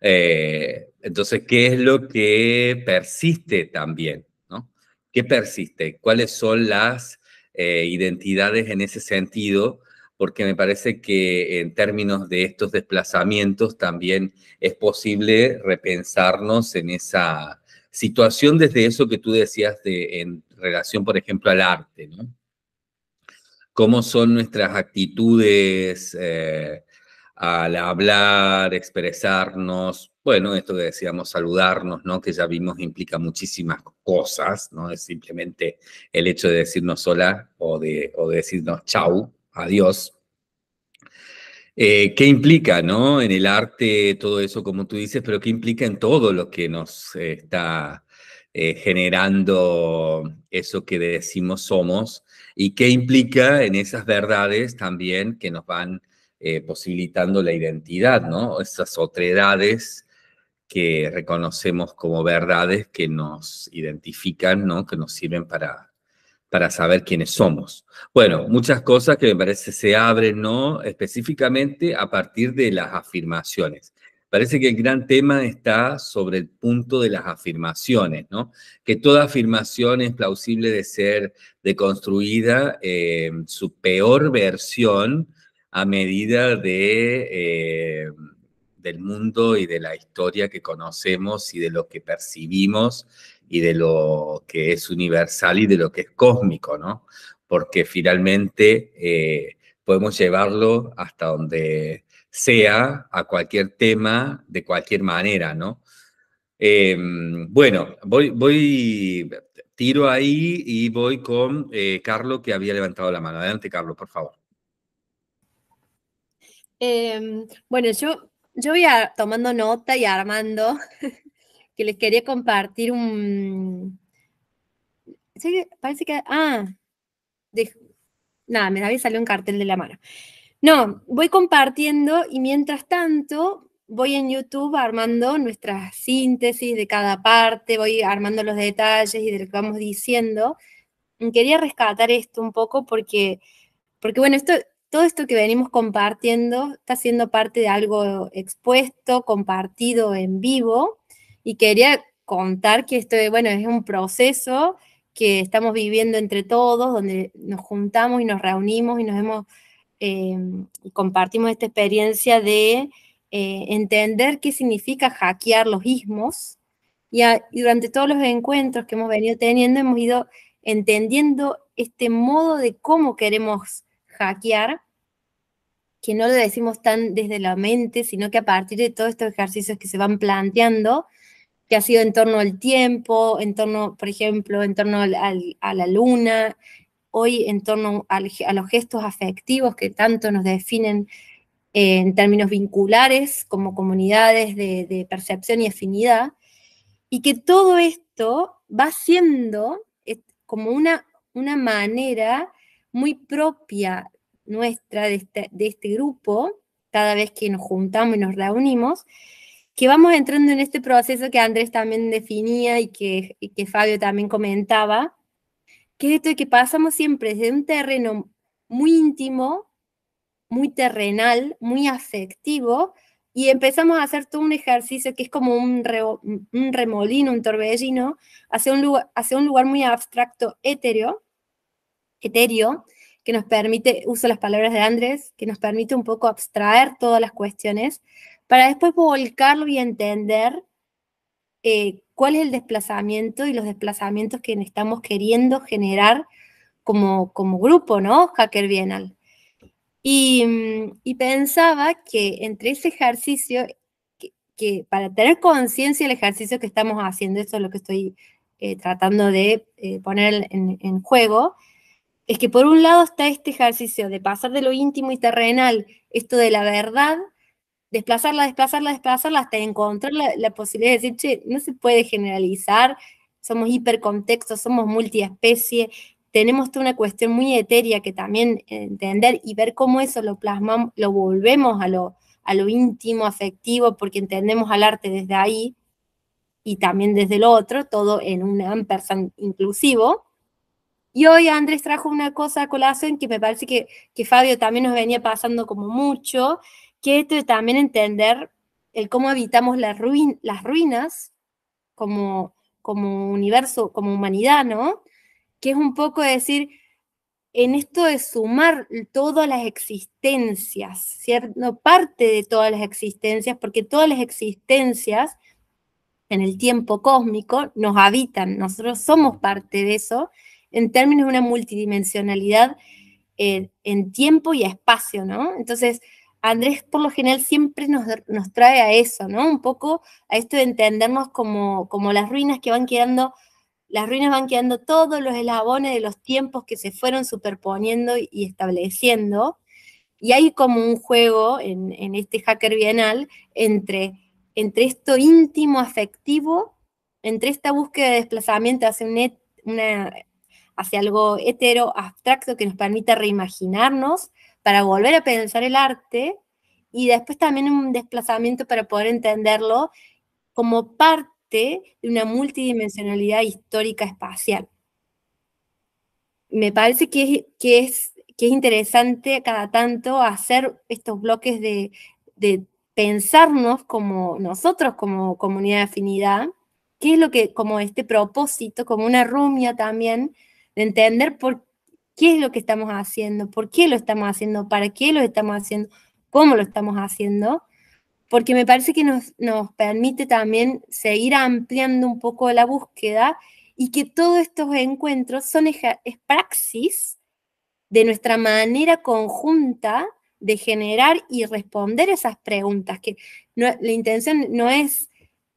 [SPEAKER 1] entonces, ¿qué es lo que persiste también? ¿no? ¿Qué persiste? ¿Cuáles son las identidades en ese sentido porque me parece que en términos de estos desplazamientos también es posible repensarnos en esa situación desde eso que tú decías de, en relación, por ejemplo, al arte, ¿no? Cómo son nuestras actitudes eh, al hablar, expresarnos, bueno, esto que decíamos, saludarnos, ¿no? Que ya vimos implica muchísimas cosas, ¿no? Es simplemente el hecho de decirnos hola o de, o de decirnos chau, adiós. Eh, ¿Qué implica, no? En el arte, todo eso, como tú dices, pero ¿qué implica en todo lo que nos está eh, generando eso que decimos somos? ¿Y qué implica en esas verdades también que nos van eh, posibilitando la identidad, no? Esas otredades que reconocemos como verdades que nos identifican, ¿no? Que nos sirven para para saber quiénes somos. Bueno, muchas cosas que me parece se abren, ¿no? Específicamente a partir de las afirmaciones. Parece que el gran tema está sobre el punto de las afirmaciones, ¿no? Que toda afirmación es plausible de ser deconstruida en eh, su peor versión a medida de, eh, del mundo y de la historia que conocemos y de lo que percibimos y de lo que es universal y de lo que es cósmico, ¿no? Porque finalmente eh, podemos llevarlo hasta donde sea, a cualquier tema, de cualquier manera, ¿no? Em, bueno, voy, voy, tiro ahí y voy con eh, Carlos que había levantado la mano. Adelante, Carlos, por favor.
[SPEAKER 7] Em, bueno, yo, yo voy tomando nota y armando que les quería compartir un... Parece que... Ah, nada, me había salido un cartel de la mano. No, voy compartiendo y mientras tanto voy en YouTube armando nuestra síntesis de cada parte, voy armando los detalles y de lo que vamos diciendo. Quería rescatar esto un poco porque, porque bueno, esto, todo esto que venimos compartiendo está siendo parte de algo expuesto, compartido en vivo, y quería contar que esto, bueno, es un proceso que estamos viviendo entre todos, donde nos juntamos y nos reunimos y nos hemos, em, compartimos esta experiencia de eh, entender qué significa hackear los ismos. Y, y durante todos los encuentros que hemos venido teniendo, hemos ido entendiendo este modo de cómo queremos hackear, que no lo decimos tan desde la mente, sino que a partir de todos estos ejercicios que se van planteando, que ha sido en torno al tiempo, en torno, por ejemplo, en torno a la luna, hoy en torno a los gestos afectivos que tanto nos definen eh, en términos vinculares como comunidades de, percepción y afinidad, y que todo esto va siendo eh, como una, una manera muy propia nuestra este, de este grupo, cada vez que nos juntamos y nos reunimos, que vamos entrando en este proceso que Andrés también definía y que, Fabio también comentaba, que es esto de que pasamos siempre desde un terreno muy íntimo, muy terrenal, muy afectivo, y empezamos a hacer todo un ejercicio que es como un, un remolino, un torbellino, hacia un, lugar, hacia un lugar muy abstracto, etéreo, etéreo, que nos permite, uso las palabras de Andrés, que nos permite un poco abstraer todas las cuestiones para después volcarlo y entender eh, cuál es el desplazamiento y los desplazamientos que estamos queriendo generar como, como grupo, ¿no? Hacker Bienal. Y, mm, pensaba que entre ese ejercicio, que, para tener conciencia del ejercicio que estamos haciendo, eso es lo que estoy eh, tratando de eh, poner en, en juego, es que por un lado está este ejercicio de pasar de lo íntimo y terrenal, esto de la verdad, desplazarla, desplazarla, desplazarla hasta encontrar la, la posibilidad de decir, che, no se puede generalizar, somos hipercontextos, somos multiespecie, tenemos toda una cuestión muy etérea que también entender y ver cómo eso lo plasmamos, lo volvemos a lo, a lo íntimo, afectivo, porque entendemos al arte desde ahí y también desde lo otro, todo en un ampersand inclusivo. Y hoy Andrés trajo una cosa a colación que me parece que, que Fabio también nos venía pasando como mucho, que esto también entender el cómo habitamos las ruinas como, como universo, como humanidad, ¿no? Que es un poco decir, en esto de sumar todas las existencias, ¿cierto? Parte de todas las existencias, porque todas las existencias en el tiempo cósmico nos habitan, nosotros somos parte de eso, en términos de una multidimensionalidad eh, en tiempo y espacio, ¿no? Entonces, Andrés por lo general siempre nos, trae a eso, ¿no? Un poco a esto de entendernos como, las ruinas que van quedando, las ruinas van quedando todos los eslabones de los tiempos que se fueron superponiendo y estableciendo. Y hay como un juego en, este hacker bienal entre, entre esto íntimo afectivo, entre esta búsqueda de desplazamiento hacia, un hacia algo hetero abstracto que nos permita reimaginarnos para volver a pensar el arte y después también un desplazamiento para poder entenderlo como parte de una multidimensionalidad histórica espacial. Me parece que es, que es, que es interesante cada tanto hacer estos bloques de, pensarnos como nosotros, como comunidad de afinidad, qué es lo que, como este propósito, como una rumia también, de entender por qué, qué es lo que estamos haciendo, por qué lo estamos haciendo, para qué lo estamos haciendo, cómo lo estamos haciendo, porque me parece que nos, permite también seguir ampliando un poco la búsqueda y que todos estos encuentros son es praxis de nuestra manera conjunta de generar y responder esas preguntas, que la intención no es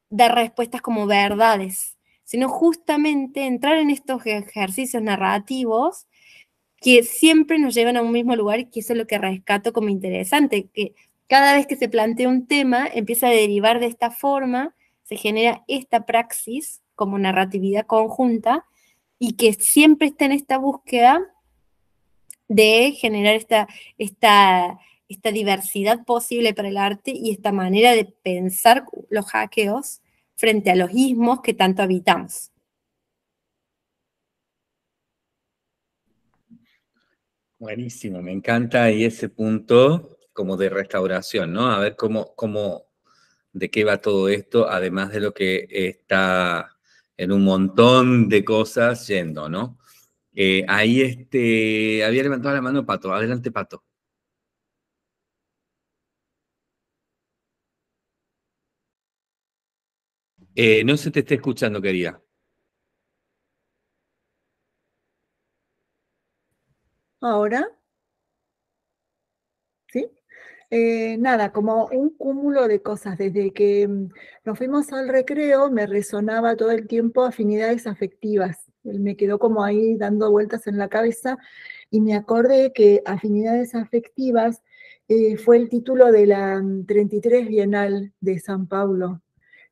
[SPEAKER 7] dar respuestas como verdades, sino justamente entrar en estos ejercicios narrativos que siempre nos llevan a un mismo lugar y que eso es lo que rescato como interesante, que cada vez que se plantea un tema empieza a derivar de esta forma, se genera esta praxis como narratividad conjunta y que siempre está en esta búsqueda de generar esta, esta, esta diversidad posible para el arte y esta manera de pensar los hackeos frente a los ismos que tanto habitamos.
[SPEAKER 1] Buenísimo, me encanta ahí ese punto como de restauración, ¿no? A ver cómo, cómo, de qué va todo esto, además de lo que está en un montón de cosas yendo, ¿no? Eh, ahí este, había levantado la mano Pato, adelante Pato. Eh, no se te está escuchando, querida.
[SPEAKER 6] ahora. ¿Sí? Eh, nada, como un cúmulo de cosas. Desde que mm, nos fuimos al recreo, me resonaba todo el tiempo afinidades afectivas. Me quedó como ahí dando vueltas en la cabeza y me acordé que afinidades afectivas eh, fue el título de la 33 mm, Bienal de San Pablo,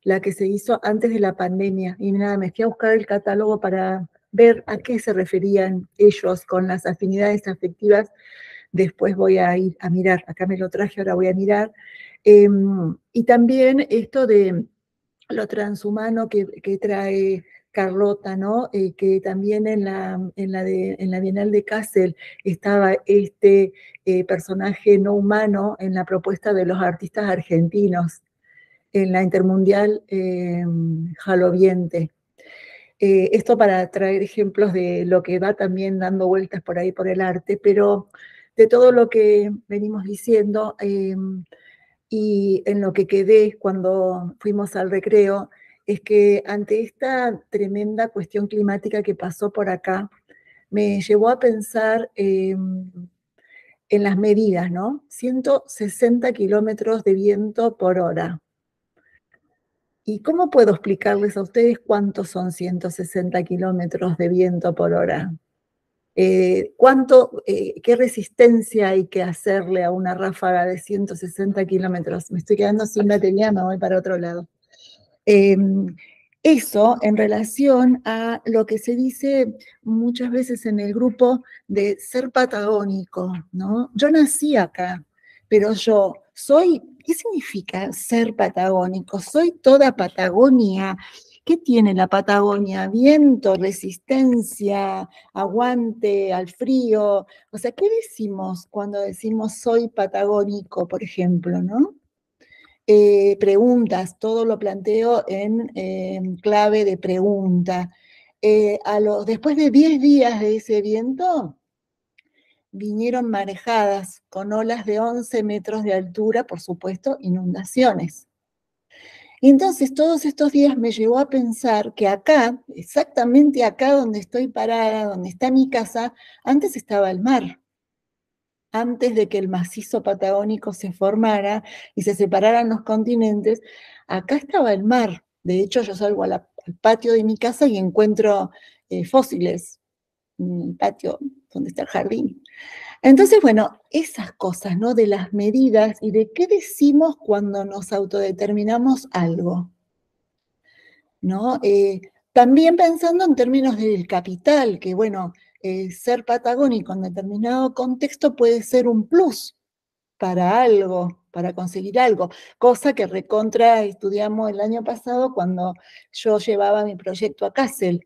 [SPEAKER 6] la que se hizo antes de la pandemia. Y nada, me fui a buscar el catálogo para ver a qué se referían ellos con las afinidades afectivas. Después voy a ir a mirar, acá me lo traje, ahora voy a mirar. Em, y también esto de lo transhumano que, trae Carlota, ¿no? Eh, que también en la, en, la en la Bienal de Kassel estaba este eh, personaje no humano en la propuesta de los artistas argentinos en la Intermundial em, Jaloviente. Eh, esto para traer ejemplos de lo que va también dando vueltas por ahí por el arte, pero de todo lo que venimos diciendo eh, y en lo que quedé cuando fuimos al recreo, es que ante esta tremenda cuestión climática que pasó por acá, me llevó a pensar eh, en las medidas, ¿no? 160 kilómetros de viento por hora. ¿Y cómo puedo explicarles a ustedes cuántos son 160 kilómetros de viento por hora? Eh, ¿Cuánto, eh, qué resistencia hay que hacerle a una ráfaga de 160 kilómetros? Me estoy quedando sin batería, me voy para otro lado. Em, eso en relación a lo que se dice muchas veces en el grupo de ser patagónico, ¿no? Yo nací acá, pero yo soy, ¿qué significa ser patagónico? Soy toda Patagonia. ¿Qué tiene la Patagonia? Viento, resistencia, aguante al frío. O sea, ¿qué decimos cuando decimos soy patagónico, por ejemplo, no? Eh, preguntas, todo lo planteo en eh, clave de pregunta. Eh, después de 10 días de ese viento, vinieron marejadas con olas de 11 metros de altura, por supuesto, inundaciones. Y entonces todos estos días me llevó a pensar que acá, exactamente acá donde estoy parada, donde está mi casa, antes estaba el mar. Antes de que el macizo patagónico se formara y se separaran los continentes, acá estaba el mar. De hecho, yo salgo al patio de mi casa y encuentro eh, fósiles mm, patio donde está el jardín. Entonces, bueno, esas cosas, ¿no? De las medidas y de qué decimos cuando nos autodeterminamos algo, ¿no? Eh, también pensando en términos del capital, que bueno, eh, ser patagónico en determinado contexto puede ser un plus para algo, para conseguir algo, cosa que recontra estudiamos el año pasado cuando yo llevaba mi proyecto a Kassel.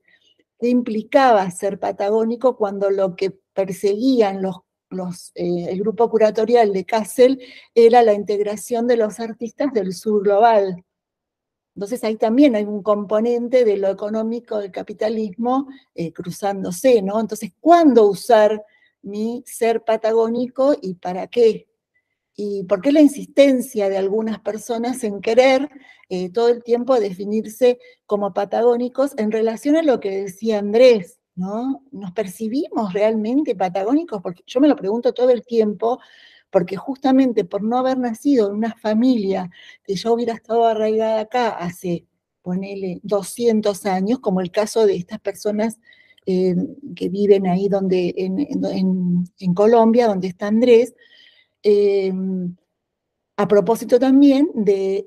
[SPEAKER 6] ¿Qué implicaba ser patagónico cuando lo que perseguían los, eh, el grupo curatorial de Kassel era la integración de los artistas del sur global. Entonces ahí también hay un componente de lo económico del capitalismo eh, cruzándose, ¿no? Entonces, ¿cuándo usar mi ser patagónico y para qué? y por qué la insistencia de algunas personas en querer eh, todo el tiempo definirse como patagónicos en relación a lo que decía Andrés, ¿no? ¿Nos percibimos realmente patagónicos? Porque yo me lo pregunto todo el tiempo, porque justamente por no haber nacido en una familia que yo hubiera estado arraigada acá hace, ponele, 200 años, como el caso de estas personas eh, que viven ahí donde, en Colombia, donde está Andrés, Em, a propósito también de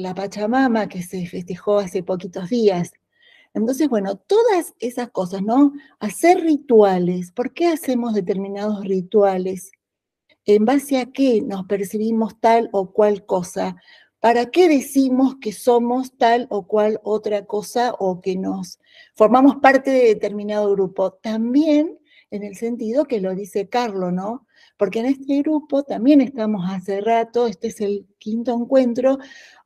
[SPEAKER 6] la Pachamama que se festejó hace poquitos días. Entonces, bueno, todas esas cosas, ¿no? Hacer rituales. ¿Por qué hacemos determinados rituales? ¿En base a qué nos percibimos tal o cual cosa? ¿Para qué decimos que somos tal o cual otra cosa o que nos formamos parte de determinado grupo? También en el sentido que lo dice Carlo, ¿no? porque en este grupo también estamos hace rato, este es el quinto encuentro,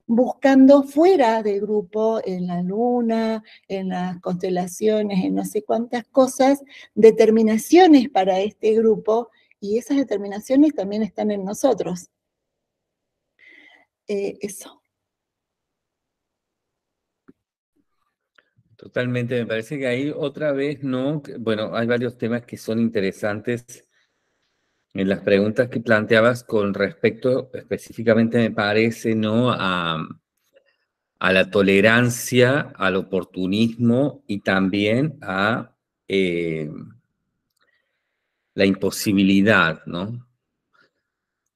[SPEAKER 6] buscando fuera del grupo, en la luna, en las constelaciones, en no sé cuántas cosas, determinaciones para este grupo y esas determinaciones también están en nosotros. Eh, eso.
[SPEAKER 1] Totalmente, me parece que ahí otra vez, ¿no? Bueno, hay varios temas que son interesantes en las preguntas que planteabas con respecto específicamente, me parece, ¿no? A, la tolerancia, al oportunismo y también a eh, la imposibilidad, ¿no?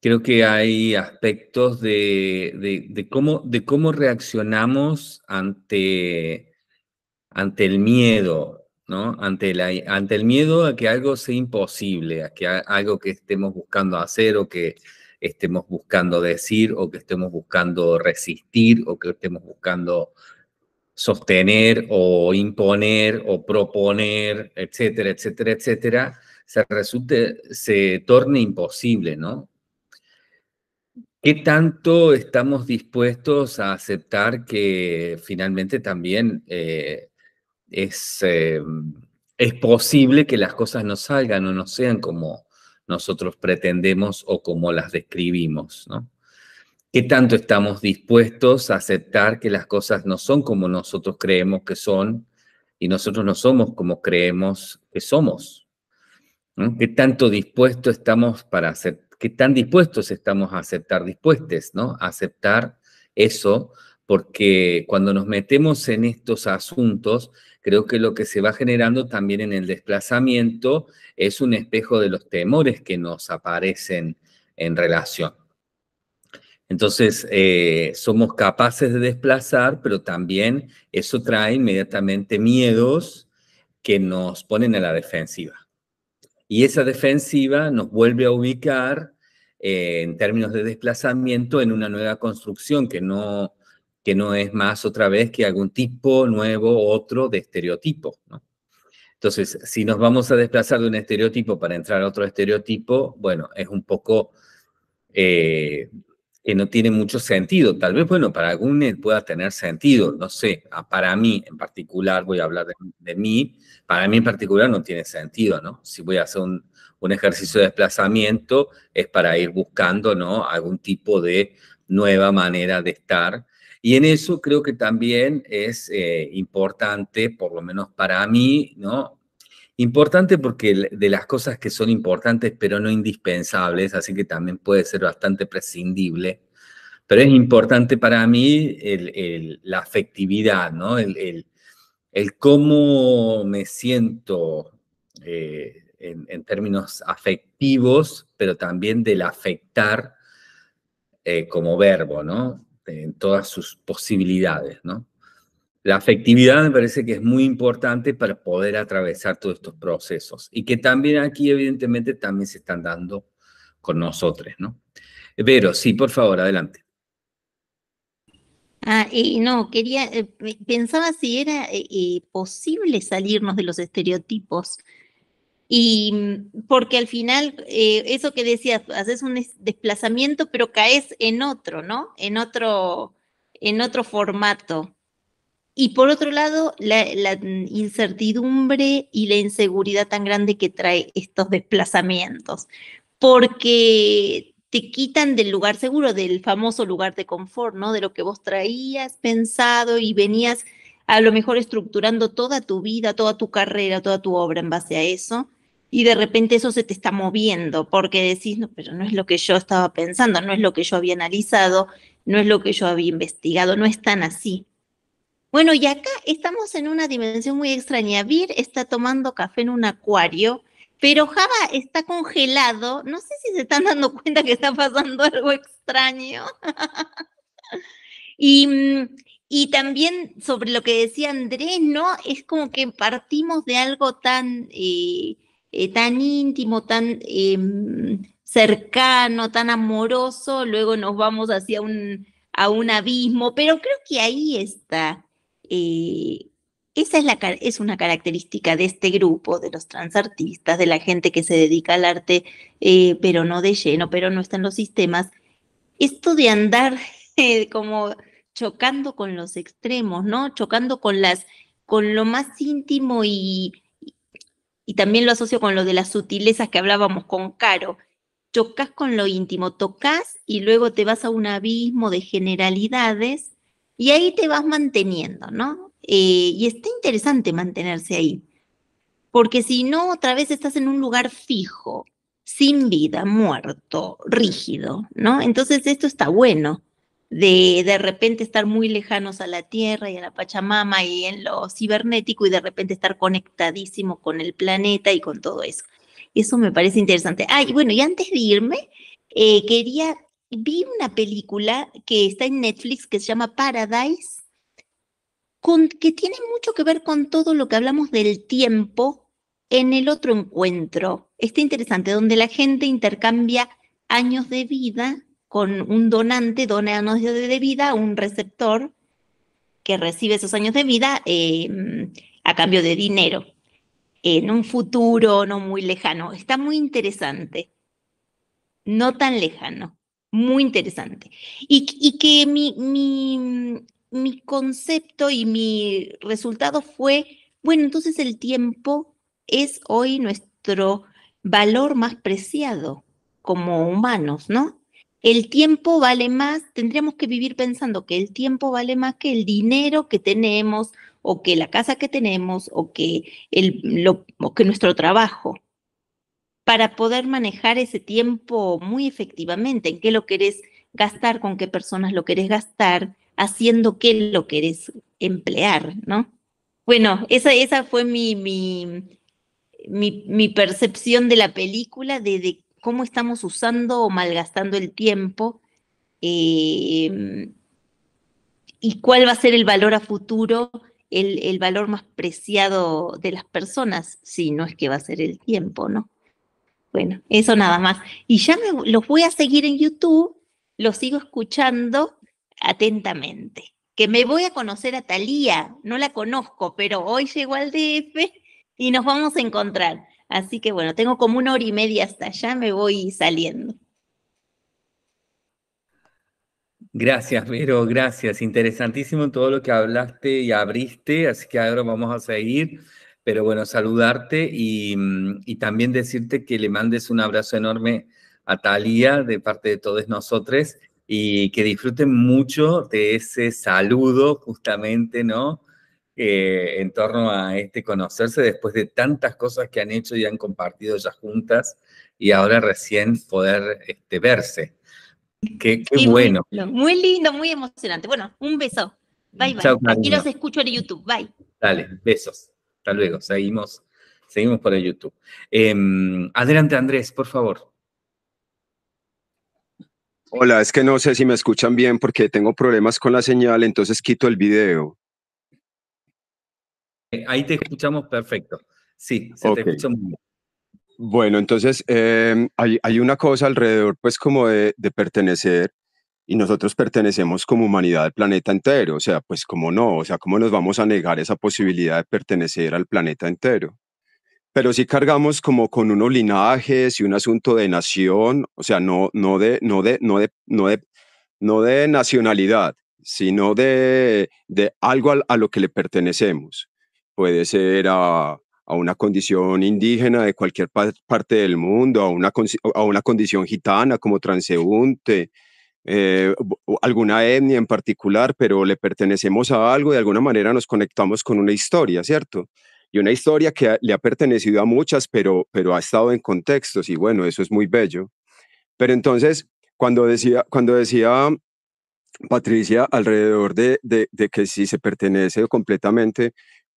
[SPEAKER 1] Creo que hay aspectos de, cómo, de cómo reaccionamos ante, ante el miedo, ante, el miedo a que algo sea imposible, a que algo que estemos buscando hacer o que estemos buscando decir o que estemos buscando resistir o que estemos buscando sostener o imponer o proponer, etcétera, etcétera, etcétera, se resulte, se torne imposible, ¿no? ¿Qué tanto estamos dispuestos a aceptar que finalmente también eh, eh, es, posible que las cosas no salgan o no sean como nosotros pretendemos o como las describimos, ¿no? ¿Qué tanto estamos dispuestos a aceptar que las cosas no son como nosotros creemos que son y nosotros no somos como creemos que somos? ¿Qué tanto estamos para qué tan dispuestos estamos a aceptar, dispuestos, ¿no? A aceptar eso, porque cuando nos metemos en estos asuntos, creo que lo que se va generando también en el desplazamiento es un espejo de los temores que nos aparecen en relación. Entonces, eh, somos capaces de desplazar, pero también eso trae inmediatamente miedos que nos ponen a la defensiva. Y esa defensiva nos vuelve a ubicar eh, en términos de desplazamiento en una nueva construcción que no, que no es más otra vez que algún tipo nuevo, otro de estereotipo. ¿no? Entonces, si nos vamos a desplazar de un estereotipo para entrar a otro estereotipo, bueno, es un poco eh, que no tiene mucho sentido. Tal vez, bueno, para algún pueda tener sentido, no sé, para mí en particular, voy a hablar de, mí, para mí en particular no tiene sentido, ¿no? Si voy a hacer un, un ejercicio de desplazamiento es para ir buscando, ¿no? Algún tipo de nueva manera de estar y en eso creo que también es eh, importante, por lo menos para mí, ¿no? Importante porque de las cosas que son importantes pero no indispensables, así que también puede ser bastante prescindible, pero es importante para mí la afectividad, ¿no? El, cómo me siento eh, en, términos afectivos, pero también del afectar eh, como verbo, ¿no? Este, en todas sus posibilidades, ¿no? La afectividad me parece que es muy importante para poder atravesar todos estos procesos y que también aquí evidentemente también se están dando con nosotros, ¿no? Vero, sí, por favor, adelante.
[SPEAKER 8] Ah, no, quería, eh, pensaba si era eh, eh, posible salirnos de los estereotipos y mm, porque al final, eh, eso que decías, haces un desplazamiento, pero caes en otro, ¿no? En otro, en otro formato. Y por otro lado, la, la, incertidumbre y la inseguridad tan grande que trae estos desplazamientos, porque te quitan del lugar seguro, del famoso lugar de confort, ¿no? De lo que vos traías pensado y venías a lo mejor estructurando toda tu vida, toda tu carrera, toda tu obra en base a eso, y de repente eso se te está moviendo porque decís, no, pero no es lo que yo estaba pensando, no es lo que yo había analizado, no es lo que yo había investigado, no es tan así. Bueno, y acá estamos en una dimensión muy extraña. Vir está tomando café en un acuario, pero Java está congelado. No sé si se están dando cuenta que está pasando algo extraño. y, también sobre lo que decía Andrés, ¿no? Es como que partimos de algo tan... Eh, eh, tan íntimo, tan em, cercano, tan amoroso, luego nos vamos hacia un, a un abismo, pero creo que ahí está. Eh, esa es, la, es una característica de este grupo, de los transartistas, de la gente que se dedica al arte, eh, pero no de lleno, pero no está en los sistemas. Esto de andar como chocando con los extremos, ¿no? Chocando con las con lo más íntimo y y también lo asocio con lo de las sutilezas que hablábamos con Caro. Chocas con lo íntimo, tocas y luego te vas a un abismo de generalidades y ahí te vas manteniendo, ¿no? Eh, y está interesante mantenerse ahí, porque si no, otra vez estás en un lugar fijo, sin vida, muerto, rígido, ¿no? Entonces esto está bueno de de repente estar muy lejanos a la Tierra y a la Pachamama y en lo cibernético y de repente estar conectadísimo con el planeta y con todo eso. Eso me parece interesante. Ah, bueno, y antes de irme, eh, quería, vi una película que está en Netflix que se llama Paradise, que tiene mucho que ver con todo lo que hablamos del tiempo en el otro encuentro. Está interesante, donde la gente intercambia años de vida con un donante, dona años de vida un receptor que recibe esos años de vida em, a cambio de dinero, en un futuro no muy lejano. Está muy interesante, no tan lejano, muy interesante. Y, que mi, mi concepto y mi resultado fue, bueno, entonces el tiempo es hoy nuestro valor más preciado como humanos, ¿no? el tiempo vale más, tendríamos que vivir pensando que el tiempo vale más que el dinero que tenemos o que la casa que tenemos o que, el, que nuestro trabajo para poder manejar ese tiempo muy efectivamente, en qué lo querés gastar, con qué personas lo querés gastar, haciendo qué lo querés emplear, ¿no? Bueno, esa, esa fue mi, mi, percepción de la película, de, de cómo estamos usando o malgastando el tiempo em, y cuál va a ser el valor a futuro, el, valor más preciado de las personas, si no es que va a ser el tiempo, ¿no? Bueno, eso nada más. Y ya los voy a seguir en YouTube, los sigo escuchando atentamente. Que me voy a conocer a Talía, no la conozco, pero hoy llegó al DF y nos vamos a encontrar. Así que bueno, tengo como una hora y media hasta allá, me voy saliendo.
[SPEAKER 1] Gracias, Vero, gracias. Interesantísimo todo lo que hablaste y abriste, así que ahora vamos a seguir. Pero bueno, saludarte y, mm, y también decirte que le mandes un abrazo enorme a Talía de parte de todos nosotros y que disfruten mucho de ese saludo justamente, ¿no? Eh, en torno a este conocerse después de tantas cosas que han hecho y han compartido ya juntas y ahora recién poder este, verse. Qué, bueno.
[SPEAKER 8] Muy lindo, muy emocionante. Bueno, un beso. Bye, bye. Aquí los escucho en YouTube. Bye.
[SPEAKER 1] Dale, besos. Hasta luego. Seguimos, seguimos por el YouTube. Em, adelante, Andrés, por favor.
[SPEAKER 11] Hola, es que no sé si me escuchan bien porque tengo problemas con la señal, entonces quito el video.
[SPEAKER 1] Eh, ahí te escuchamos perfecto.
[SPEAKER 11] Sí, se te escucha muy bien. Bueno, entonces em, hay, una cosa alrededor, pues, como de, pertenecer, y nosotros pertenecemos como humanidad al planeta entero, o sea, pues, ¿cómo no? O sea, ¿cómo nos vamos a negar esa posibilidad de pertenecer al planeta entero? Pero sí cargamos como con unos linajes y un asunto de nación, o sea, no, no, de, no, de, no, de, no, nacionalidad, sino de, de algo a lo que le pertenecemos puede ser a, una condición indígena de cualquier parte del mundo, a una, una condición gitana como transeúnte, eh, alguna etnia en particular, pero le pertenecemos a algo, y de alguna manera nos conectamos con una historia, ¿cierto? Y una historia que le ha pertenecido a muchas, pero, pero ha estado en contextos y bueno, eso es muy bello. Pero entonces, cuando decía, cuando decía Patricia alrededor de, de que si se pertenece completamente,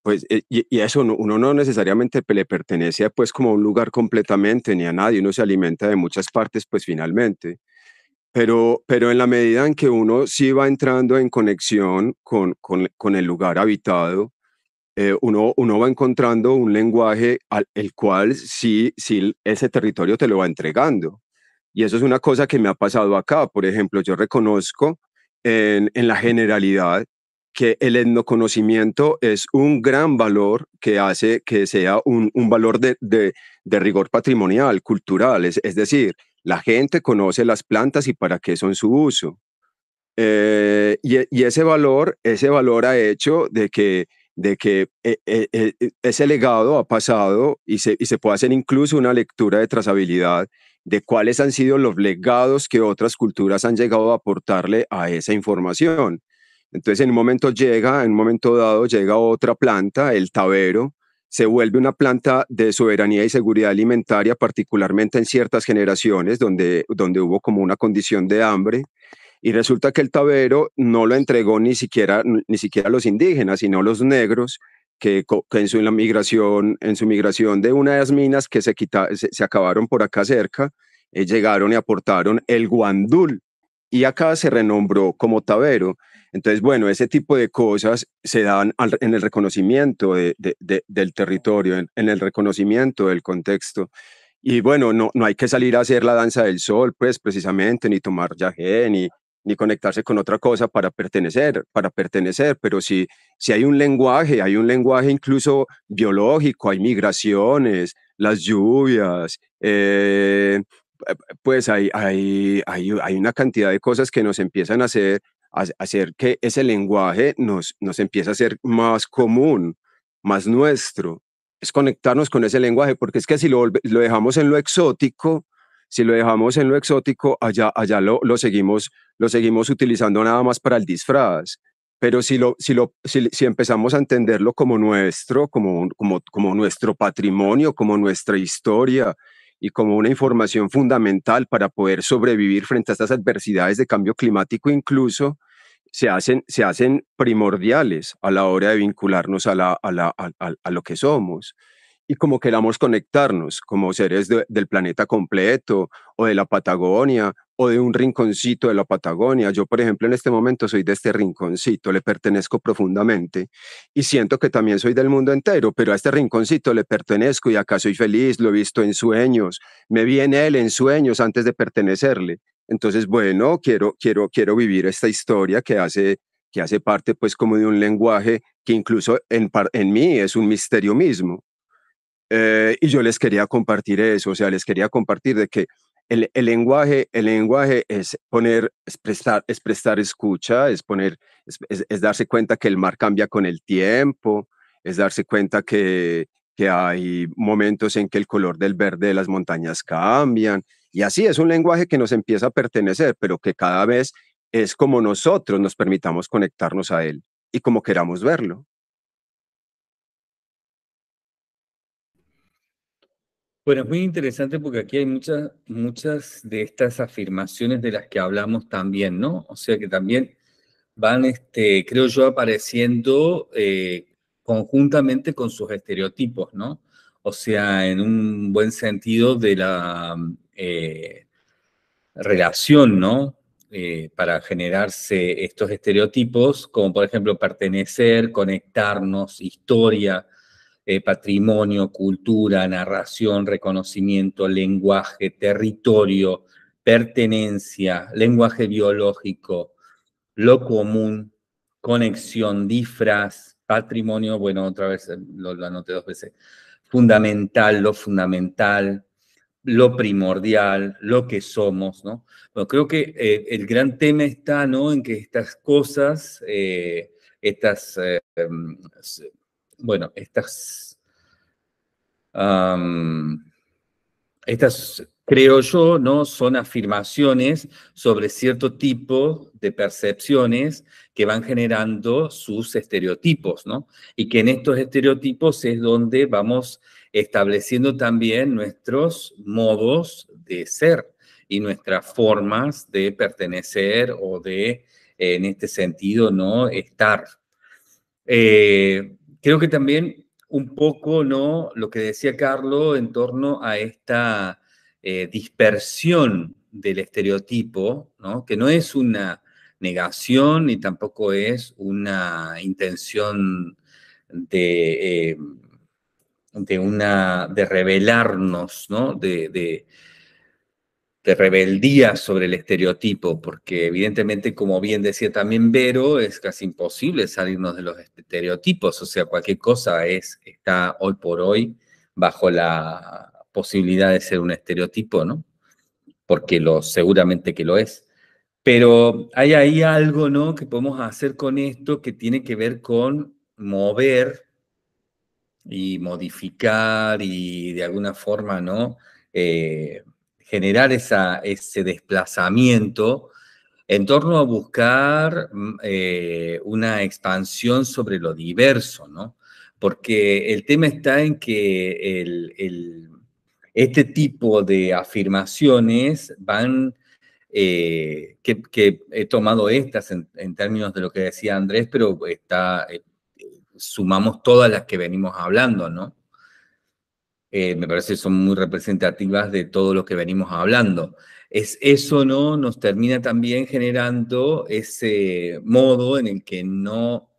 [SPEAKER 11] pues, eh, y, eso uno no necesariamente le pertenece pues como un lugar completamente ni a nadie, uno se alimenta de muchas partes pues finalmente, pero, pero en la medida en que uno sí va entrando en conexión con, con, el lugar habitado, eh, uno, uno va encontrando un lenguaje al cual sí, sí ese territorio te lo va entregando. Y eso es una cosa que me ha pasado acá, por ejemplo, yo reconozco en, en la generalidad que el etnoconocimiento es un gran valor que hace que sea un, valor de, rigor patrimonial, cultural. Es, decir, la gente conoce las plantas y para qué son su uso. Eh, y, ese valor, ese valor ha hecho de que, de que eh, eh, ese legado ha pasado y se, y se puede hacer incluso una lectura de trazabilidad de cuáles han sido los legados que otras culturas han llegado a aportarle a esa información. Entonces en un momento llega, en un momento dado llega otra planta, el tabero, se vuelve una planta de soberanía y seguridad alimentaria, particularmente en ciertas generaciones donde, donde hubo como una condición de hambre. Y resulta que el tabero no lo entregó ni siquiera, ni siquiera los indígenas, sino los negros, que, en, su, migración, en su migración de una de las minas que se, se, acabaron por acá cerca, eh, llegaron y aportaron el guandul. Y acá se renombró como tabero. Entonces, bueno, ese tipo de cosas se dan en el reconocimiento del territorio, en, el reconocimiento del contexto. Y bueno, no, hay que salir a hacer la danza del sol, pues precisamente, ni tomar yagé, ni, ni conectarse con otra cosa para pertenecer, para pertenecer, pero si, si hay un lenguaje, hay un lenguaje incluso biológico, hay migraciones, las lluvias, eh, eh, pues hay, hay, hay, una cantidad de cosas que nos empiezan a hacer hacer que ese lenguaje nos, nos empiece a ser más común, más nuestro. Es conectarnos con ese lenguaje, porque es que si lo, lo dejamos en lo exótico, si lo dejamos en lo exótico, allá, allá lo, lo, seguimos, lo seguimos utilizando nada más para el disfraz. Pero si, lo, si, lo, si, si empezamos a entenderlo como nuestro, como, como, como nuestro patrimonio, como nuestra historia, y como una información fundamental para poder sobrevivir frente a estas adversidades de cambio climático incluso, se hacen, se hacen primordiales a la hora de vincularnos a, a, lo que somos y como queramos conectarnos como seres del planeta completo o de la Patagonia o de un rinconcito de la Patagonia. Yo, por ejemplo, en este momento soy de este rinconcito, le pertenezco profundamente y siento que también soy del mundo entero, pero a este rinconcito le pertenezco y acá soy feliz, lo he visto en sueños, me viene él en sueños antes de pertenecerle. Entonces, bueno, quiero, quiero, quiero vivir esta historia que hace, que hace parte pues como de un lenguaje que incluso en, en mí es un misterio mismo. Eh, y yo les quería compartir eso, o sea, les quería compartir de que el, lenguaje, el lenguaje es poner, es prestar, escucha, es poner, darse cuenta que el mar cambia con el tiempo, es darse cuenta que hay momentos en que el color del verde de las montañas cambian, y así es un lenguaje que nos empieza a pertenecer, pero que cada vez es como nosotros nos permitamos conectarnos a él y como queramos verlo.
[SPEAKER 1] Bueno, es muy interesante porque aquí hay muchas, muchas de estas afirmaciones de las que hablamos también, ¿no? O sea que también van, este, creo yo, apareciendo eh, conjuntamente con sus estereotipos, ¿no? o sea, en un buen sentido de la eh, relación, ¿no? Eh, para generarse estos estereotipos, como por ejemplo pertenecer, conectarnos, historia, eh, patrimonio, cultura, narración, reconocimiento, lenguaje, territorio, pertenencia, lenguaje biológico, lo común, conexión, disfraz, patrimonio, bueno, otra vez lo, lo anoté dos veces, fundamental, lo fundamental, lo primordial, lo que somos, ¿no? creo que eh, el gran tema está, ¿no? En que estas cosas, eh, estas, em, bueno, estas, estas creo yo, ¿no? Son afirmaciones sobre cierto tipo de percepciones que van generando sus estereotipos, ¿no? Y que en estos estereotipos es donde vamos estableciendo también nuestros modos de ser y nuestras formas de pertenecer o de, eh, en este sentido, ¿no? Estar. Eh, creo que también un poco, ¿no? Lo que decía Carlos en torno a esta eh, dispersión del estereotipo, ¿no? que no es una negación ni tampoco es una intención de, eh, de, una, de rebelarnos, ¿no? de, de, de, rebeldía sobre el estereotipo, porque evidentemente, como bien decía también Vero, es casi imposible salirnos de los estereotipos, o sea, cualquier cosa es, está hoy por hoy bajo la posibilidad de ser un estereotipo, ¿no? Porque lo, seguramente que lo es. Pero hay ahí algo, ¿no? Que podemos hacer con esto que tiene que ver con mover y modificar y de alguna forma, ¿no? Eh, generar ese desplazamiento en torno a buscar mm, eh, una expansión sobre lo diverso, ¿no? Porque el tema está en que el, este tipo de afirmaciones van, eh, que, he tomado estas en, términos de lo que decía Andrés, pero está, eh, sumamos todas las que venimos hablando, ¿no? Eh, me parece que son muy representativas de todo lo que venimos hablando. Es eso, ¿no? Nos termina también generando ese modo en el que no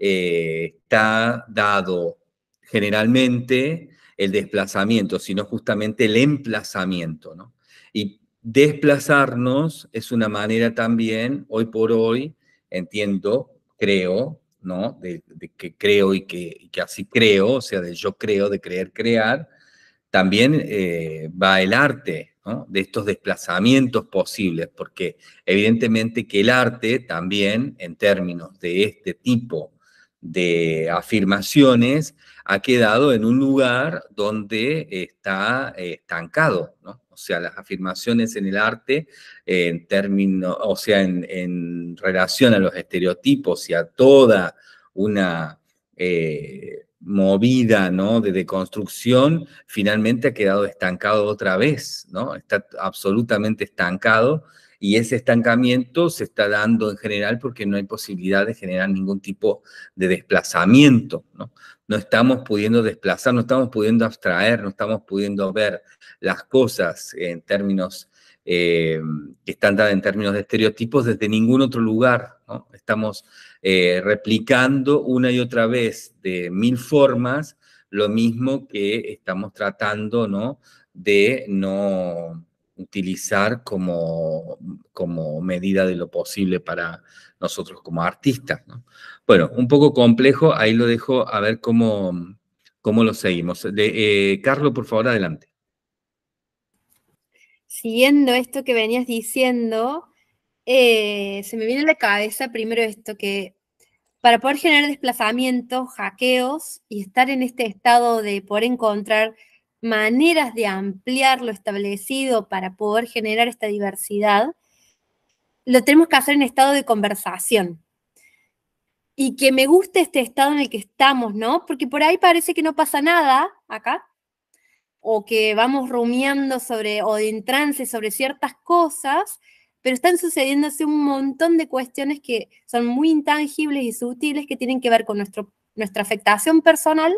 [SPEAKER 1] está dado generalmente el desplazamiento, sino justamente el emplazamiento. ¿no? Y desplazarnos es una manera también, hoy por hoy, entiendo, creo, ¿no? De, que creo y que, así creo, o sea, de yo creo, de creer, crear, también eh, va el arte, De estos desplazamientos posibles, porque evidentemente que el arte también, en términos de este tipo de afirmaciones, ha quedado en un lugar donde está eh, estancado, ¿no? O sea, las afirmaciones en el arte, en términos, o sea, en, en, relación a los estereotipos y a toda una eh, movida ¿no? de deconstrucción, finalmente ha quedado estancado otra vez, ¿no? Está absolutamente estancado y ese estancamiento se está dando en general porque no hay posibilidad de generar ningún tipo de desplazamiento, ¿no? no estamos pudiendo desplazar, no estamos pudiendo abstraer, no estamos pudiendo ver las cosas en términos eh, que están dadas en términos de estereotipos desde ningún otro lugar. ¿no? Estamos eh, replicando una y otra vez de mil formas lo mismo que estamos tratando ¿no? de no utilizar como, como medida de lo posible para nosotros como artistas. ¿no? Bueno, un poco complejo, ahí lo dejo a ver cómo, lo seguimos. Eh, Carlos, por favor, adelante.
[SPEAKER 7] Siguiendo esto que venías diciendo, eh, se me viene a la cabeza primero esto, que para poder generar desplazamientos, hackeos y estar en este estado de poder encontrar maneras de ampliar lo establecido para poder generar esta diversidad, lo tenemos que hacer en estado de conversación y que me guste este estado en el que estamos, ¿no? Porque por ahí parece que no pasa nada acá, o que vamos rumiando sobre, o de trance sobre ciertas cosas, pero están sucediéndose un montón de cuestiones que son muy intangibles y sutiles que tienen que ver con nuestro, nuestra afectación personal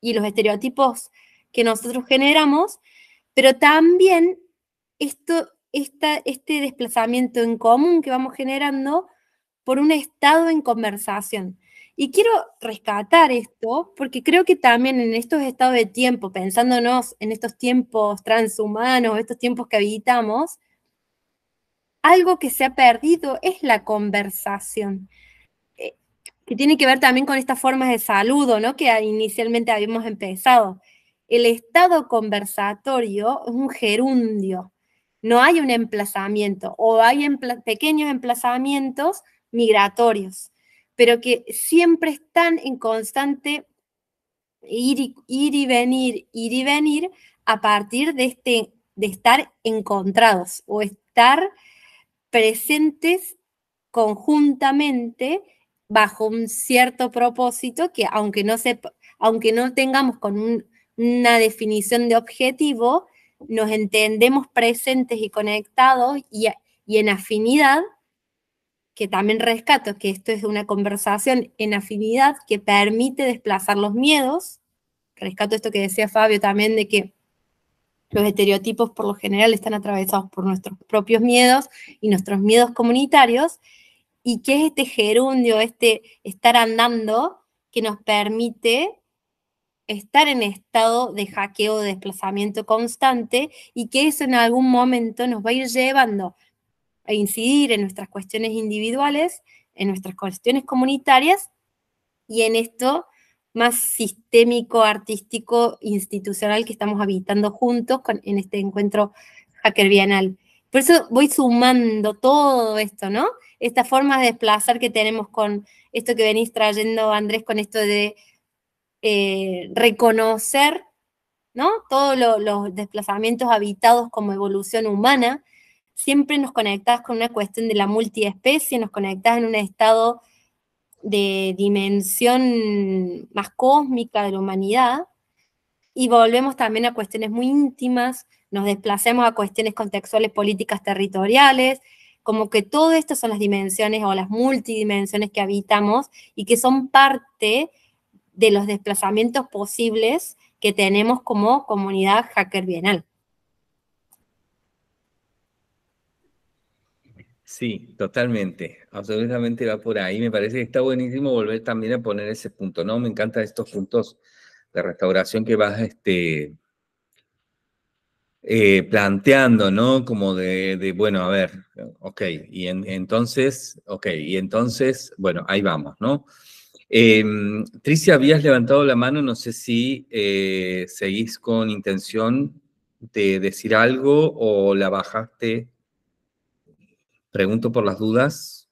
[SPEAKER 7] y los estereotipos que nosotros generamos, pero también esto, esta, este desplazamiento en común que vamos generando por un estado en conversación. Y quiero rescatar esto porque creo que también en estos estados de tiempo, pensándonos en estos tiempos transhumanos, estos tiempos que habitamos, algo que se ha perdido es la conversación, eh, que tiene que ver también con estas formas de saludo, ¿no? Que inicialmente habíamos empezado. El estado conversatorio es un gerundio, no hay un emplazamiento o hay pequeños emplazamientos migratorios, pero que siempre están en constante ir y, venir, ir y venir a partir de, este, de estar encontrados o estar presentes conjuntamente bajo un cierto propósito que aunque no, se, aunque no tengamos con una definición de objetivo, nos entendemos presentes y conectados y en afinidad que también rescato, que esto es una conversación en afinidad que permite desplazar los miedos. Rescato esto que decía Fabio también de que los estereotipos por lo general están atravesados por nuestros propios miedos y nuestros miedos comunitarios, y que es este gerundio, este estar andando, que nos permite estar en estado de hackeo, de desplazamiento constante, y que eso en algún momento nos va a ir llevando e incidir en nuestras cuestiones individuales, en nuestras cuestiones comunitarias y en esto más sistémico, artístico, institucional que estamos habitando juntos en este encuentro hacker bienal. Por eso voy sumando todo esto, ¿no? Esta forma de desplazar que tenemos con esto que venís trayendo, Andrés, con esto de eh, reconocer, ¿no? Todos los desplazamientos habitados como evolución humana, siempre nos conectás con una cuestión de la multiespecie, nos conectás en un estado de dimensión más cósmica de la humanidad, y volvemos también a cuestiones muy íntimas, nos desplacemos a cuestiones contextuales, políticas, territoriales, como que todo esto son las dimensiones o las multidimensiones que habitamos y que son parte de los desplazamientos posibles que tenemos como comunidad hacker bienal.
[SPEAKER 1] Sí, totalmente, absolutamente va por ahí. Me parece que está buenísimo volver también a poner ese punto, ¿no? Me encantan estos puntos de restauración que vas este, eh, planteando, ¿no? Como de, bueno, a ver, ok, y entonces, ok, y entonces, bueno, ahí vamos, ¿no? Em, Tricia, habías levantado la mano, no sé si eh, seguís con intención de decir algo o la bajaste Pregunto por las dudas.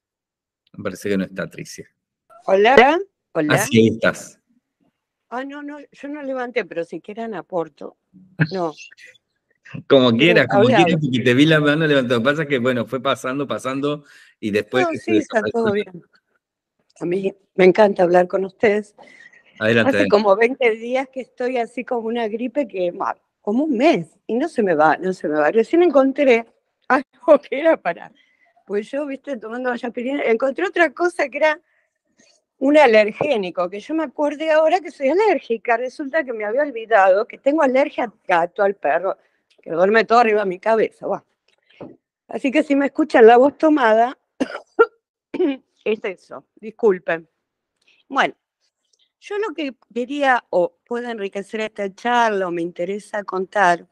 [SPEAKER 1] Me parece que no está Tricia. Hola. Hola. Así estás.
[SPEAKER 4] Ah, no, no, yo no levanté, pero si quieran aporto.
[SPEAKER 1] No. como quieras, eh, como quieras, porque te vi la mano levantada. Lo que Pasa es que, bueno, fue pasando, pasando y después. No, sí, está todo bien.
[SPEAKER 4] A mí me encanta hablar con ustedes.
[SPEAKER 1] Adelante. Hace como
[SPEAKER 4] 20 días que estoy así como una gripe que, como un mes, y no se me va, no se me va. Recién encontré algo que era para pues yo, viste, tomando aspirina, encontré otra cosa que era un alergénico, que yo me acordé ahora que soy alérgica, resulta que me había olvidado que tengo alergia al gato, al perro, que duerme todo arriba de mi cabeza. Va. Así que si me escuchan la voz tomada, es eso, disculpen. Bueno, yo lo que quería o puedo enriquecer esta charla o me interesa contar,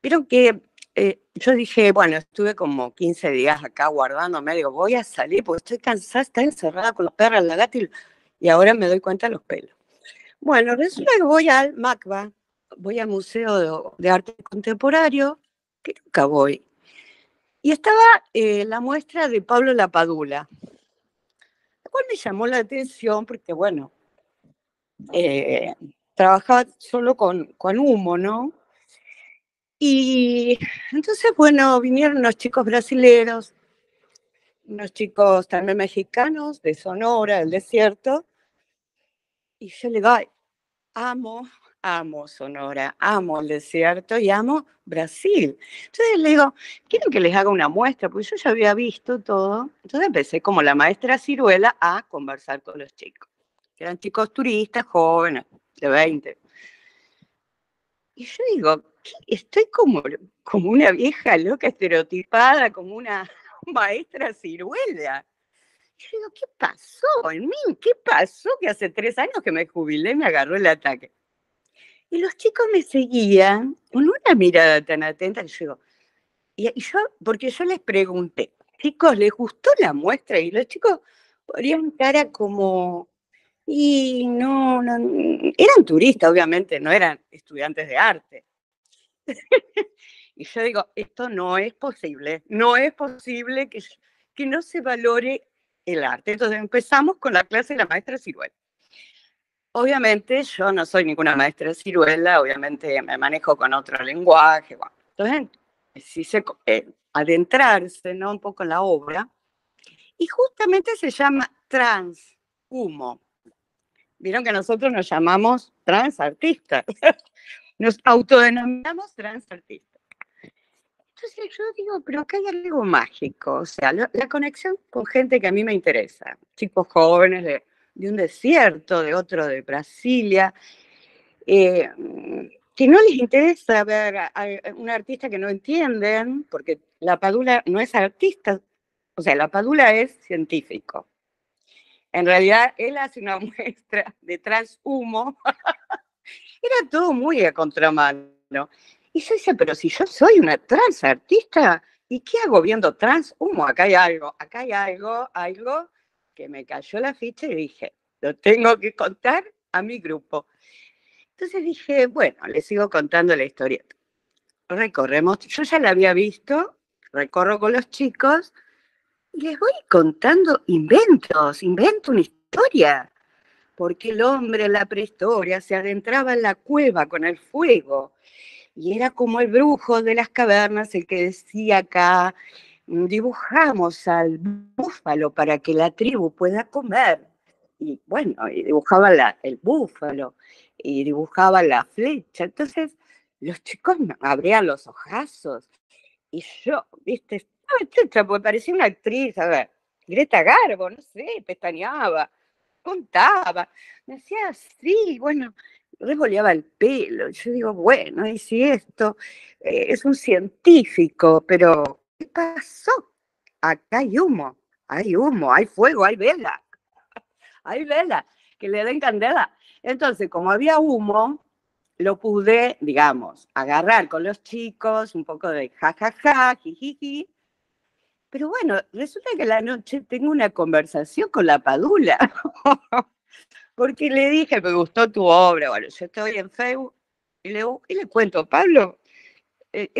[SPEAKER 4] pero que eh, yo dije, bueno, estuve como 15 días acá guardándome, digo, voy a salir porque estoy cansada, estoy encerrada con los perros, la gata y, ahora me doy cuenta de los pelos. Bueno, resulta que voy al MACBA, voy al Museo de, Arte Contemporáneo, que nunca voy. Y estaba eh, la muestra de Pablo Lapadula, la cual me llamó la atención porque, bueno, eh, trabajaba solo con humo, ¿no? Y entonces, bueno, vinieron los chicos brasileños, unos chicos también mexicanos de Sonora, del desierto. Y yo le digo, amo, amo Sonora, amo el desierto y amo Brasil. Entonces le digo, ¿quieren que les haga una muestra, porque yo ya había visto todo. Entonces empecé como la maestra ciruela a conversar con los chicos. Eran chicos turistas, jóvenes, de 20. Y yo digo, estoy como, como una vieja loca estereotipada, como una maestra ciruela. Yo digo, ¿qué pasó en mí? ¿Qué pasó que hace tres años que me jubilé y me agarró el ataque? Y los chicos me seguían con una mirada tan atenta. Y yo digo, y, yo, porque yo les pregunté, chicos, ¿les gustó la muestra? Y los chicos ponían cara como, y no, no, eran turistas, obviamente, no eran estudiantes de arte. y yo digo, esto no es posible, no es posible que, que no se valore el arte. Entonces empezamos con la clase de la maestra Ciruela. Obviamente yo no soy ninguna maestra Ciruela, obviamente me manejo con otro lenguaje. Entonces, si se, eh, adentrarse ¿no? un poco en la obra, y justamente se llama transhumo. Vieron que nosotros nos llamamos transartistas. Nos autodenominamos transartistas. Entonces yo digo, pero acá hay algo mágico, o sea, la, conexión con gente que a mí me interesa, chicos jóvenes de, de un desierto, de otro de Brasilia, eh, que no les interesa ver a, a un artista que no entienden, porque la padula no es artista, o sea, la padula es científico. En realidad, él hace una muestra de transhumo era todo muy a contramano. Y se decía, pero si yo soy una trans artista, ¿y qué hago viendo trans? Humo, acá hay algo, acá hay algo, algo que me cayó la ficha y dije, lo tengo que contar a mi grupo. Entonces dije, bueno, le sigo contando la historia. Recorremos, yo ya la había visto, recorro con los chicos, y les voy contando inventos, invento una historia porque el hombre en la prehistoria se adentraba en la cueva con el fuego y era como el brujo de las cavernas el que decía acá, mm, dibujamos al búfalo para que la tribu pueda comer. Y bueno, dibujaba el búfalo y dibujaba la flecha. Entonces los chicos abrían los ojazos y yo, viste, porque parecía una actriz, a ver, Greta Garbo, no sé, pestañaba contaba. Me hacía así, bueno, regoleaba el pelo. Yo digo, bueno, y si esto eh, es un científico, pero ¿qué pasó? Acá hay humo, hay humo, hay fuego, hay vela, hay vela, que le den candela. Entonces, como había humo, lo pude, digamos, agarrar con los chicos, un poco de jajaja, jijiji, pero bueno, resulta que la noche tengo una conversación con la Padula, porque le dije, me gustó tu obra, bueno, yo estoy en Facebook, y le, y le cuento, Pablo, eh,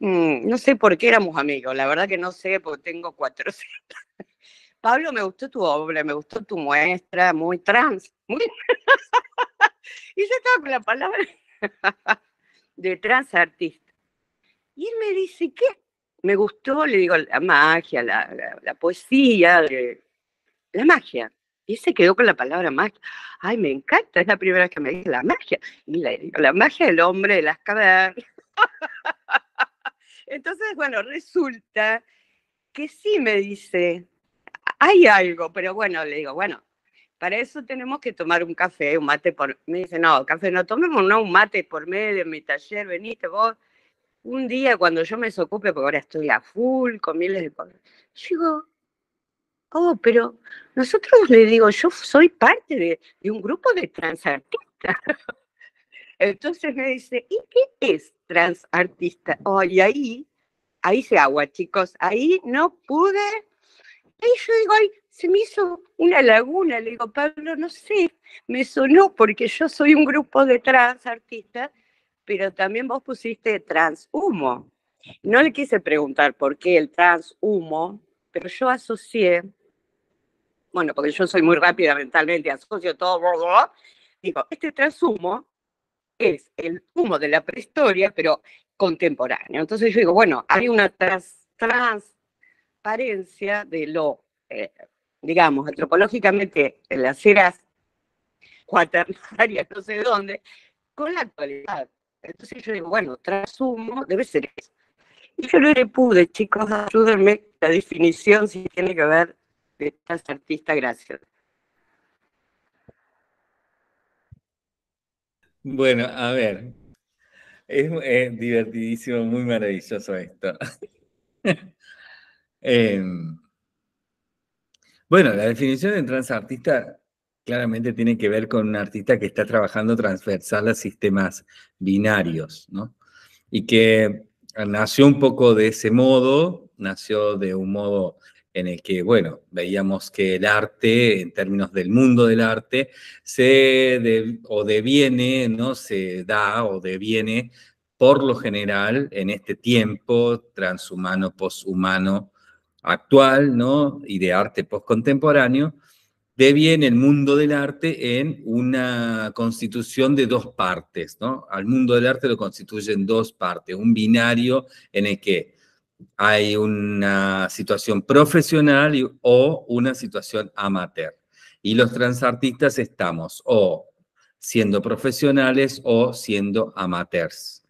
[SPEAKER 4] mm, no sé por qué éramos amigos, la verdad que no sé, porque tengo 400. Pablo, me gustó tu obra, me gustó tu muestra, muy trans, muy... y yo estaba con la palabra de trans artista. Y él me dice, ¿qué? me gustó, le digo, la magia, la, poesía, eh, la magia. Y se quedó con la palabra magia. Ay, me encanta, es la primera vez que me dice la magia. Y le digo, la magia del hombre de las cavernas. Entonces, bueno, resulta que sí me dice, hay algo, pero bueno, le digo, bueno, para eso tenemos que tomar un café, un mate por... Me dice, no, café no tomemos, no, un mate por medio en mi taller, veniste vos un día cuando yo me desocupe, porque ahora estoy a full con miles de cosas, yo digo, oh, pero nosotros le digo, yo soy parte de, un grupo de transartistas. Entonces me dice, ¿y qué es transartista? Oh, y ahí, ahí se agua, chicos, ahí no pude. Y yo digo, ay, se me hizo una laguna, le digo, Pablo, no sé, me sonó porque yo soy un grupo de transartistas pero también vos pusiste transhumo. No le quise preguntar por qué el transhumo, pero yo asocié, bueno, porque yo soy muy rápida mentalmente, asocio todo, digo, este transhumo es el humo de la prehistoria, pero contemporáneo. Entonces yo digo, bueno, hay una transparencia de lo, eh, digamos, antropológicamente, en las eras cuaternarias, no sé dónde, con la actualidad. Entonces yo digo, bueno, trasumo, debe ser eso. Y yo no le pude, chicos, ayúdenme la definición si tiene que ver de transartista, gracias.
[SPEAKER 1] Bueno, a ver, es, divertidísimo, muy maravilloso esto. Em, bueno, la definición de transartista claramente tiene que ver con un artista que está trabajando transversal a sistemas binarios, ¿no? Y que eh, nació un poco de ese modo, nació de un modo en el que, bueno, veíamos que el arte, en términos del mundo del arte, se o deviene, ¿no? Se da o deviene, por lo general, en este tiempo transhumano, poshumano actual, ¿no? Y de arte postcontemporáneo, bien el mundo del arte en una constitución de dos partes, ¿no? Al mundo del arte lo constituyen dos partes, un binario en el que hay una situación profesional o una situación amateur. Y los transartistas estamos o siendo profesionales o siendo amateurs.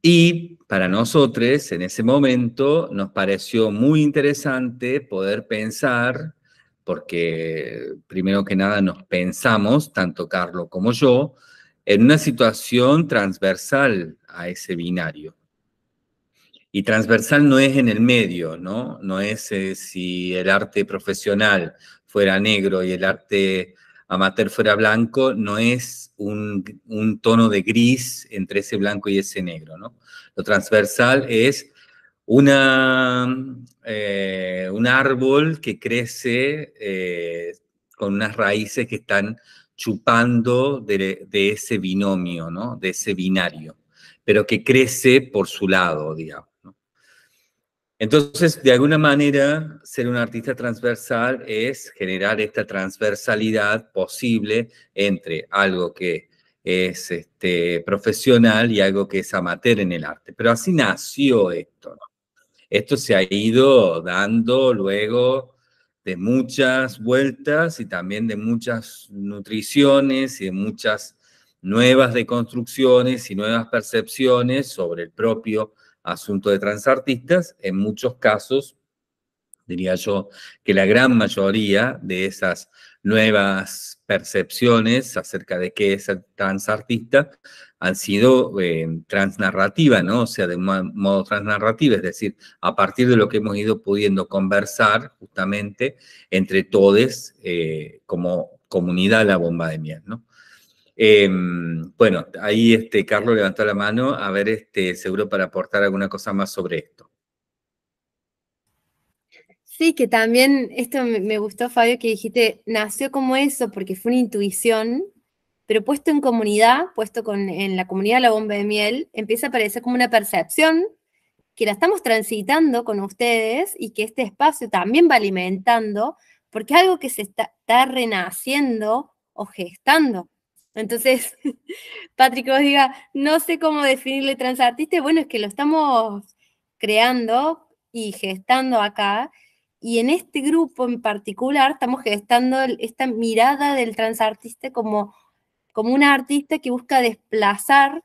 [SPEAKER 1] Y para nosotros, en ese momento, nos pareció muy interesante poder pensar porque primero que nada nos pensamos, tanto Carlos como yo, en una situación transversal a ese binario. Y transversal no es en el medio, ¿no? No es eh, si el arte profesional fuera negro y el arte amateur fuera blanco, no es un, un, tono de gris entre ese blanco y ese negro, ¿no? Lo transversal es una, eh, un árbol que crece eh, con unas raíces que están chupando de, ese binomio, ¿no? de ese binario, pero que crece por su lado, digamos. Entonces, de alguna manera, ser un artista transversal es generar esta transversalidad posible entre algo que es este, profesional y algo que es amateur en el arte. Pero así nació esto. ¿no? Esto se ha ido dando luego de muchas vueltas y también de muchas nutriciones y de muchas nuevas deconstrucciones y nuevas percepciones sobre el propio asunto de transartistas. En muchos casos, diría yo que la gran mayoría de esas nuevas percepciones acerca de qué es el transartista han sido eh, transnarrativa, ¿no? O sea, de un modo transnarrativa, es decir, a partir de lo que hemos ido pudiendo conversar justamente entre todes, eh, como comunidad la bomba de miel, ¿no? Em, bueno, ahí este, Carlos levantó la mano, a ver, este, seguro para aportar alguna cosa más sobre esto.
[SPEAKER 7] Sí, que también esto me gustó, Fabio, que dijiste, nació como eso, porque fue una intuición pero puesto en comunidad, puesto en la comunidad La Bomba de Miel, empieza a aparecer como una percepción que la estamos transitando con ustedes y que este espacio también va alimentando, porque algo que se está, está renaciendo o gestando. Entonces, Patrick, os diga, no sé cómo definirle transartista, bueno, es que lo estamos creando y gestando acá, y en este grupo en particular estamos gestando esta mirada del transartista como como una artista que busca desplazar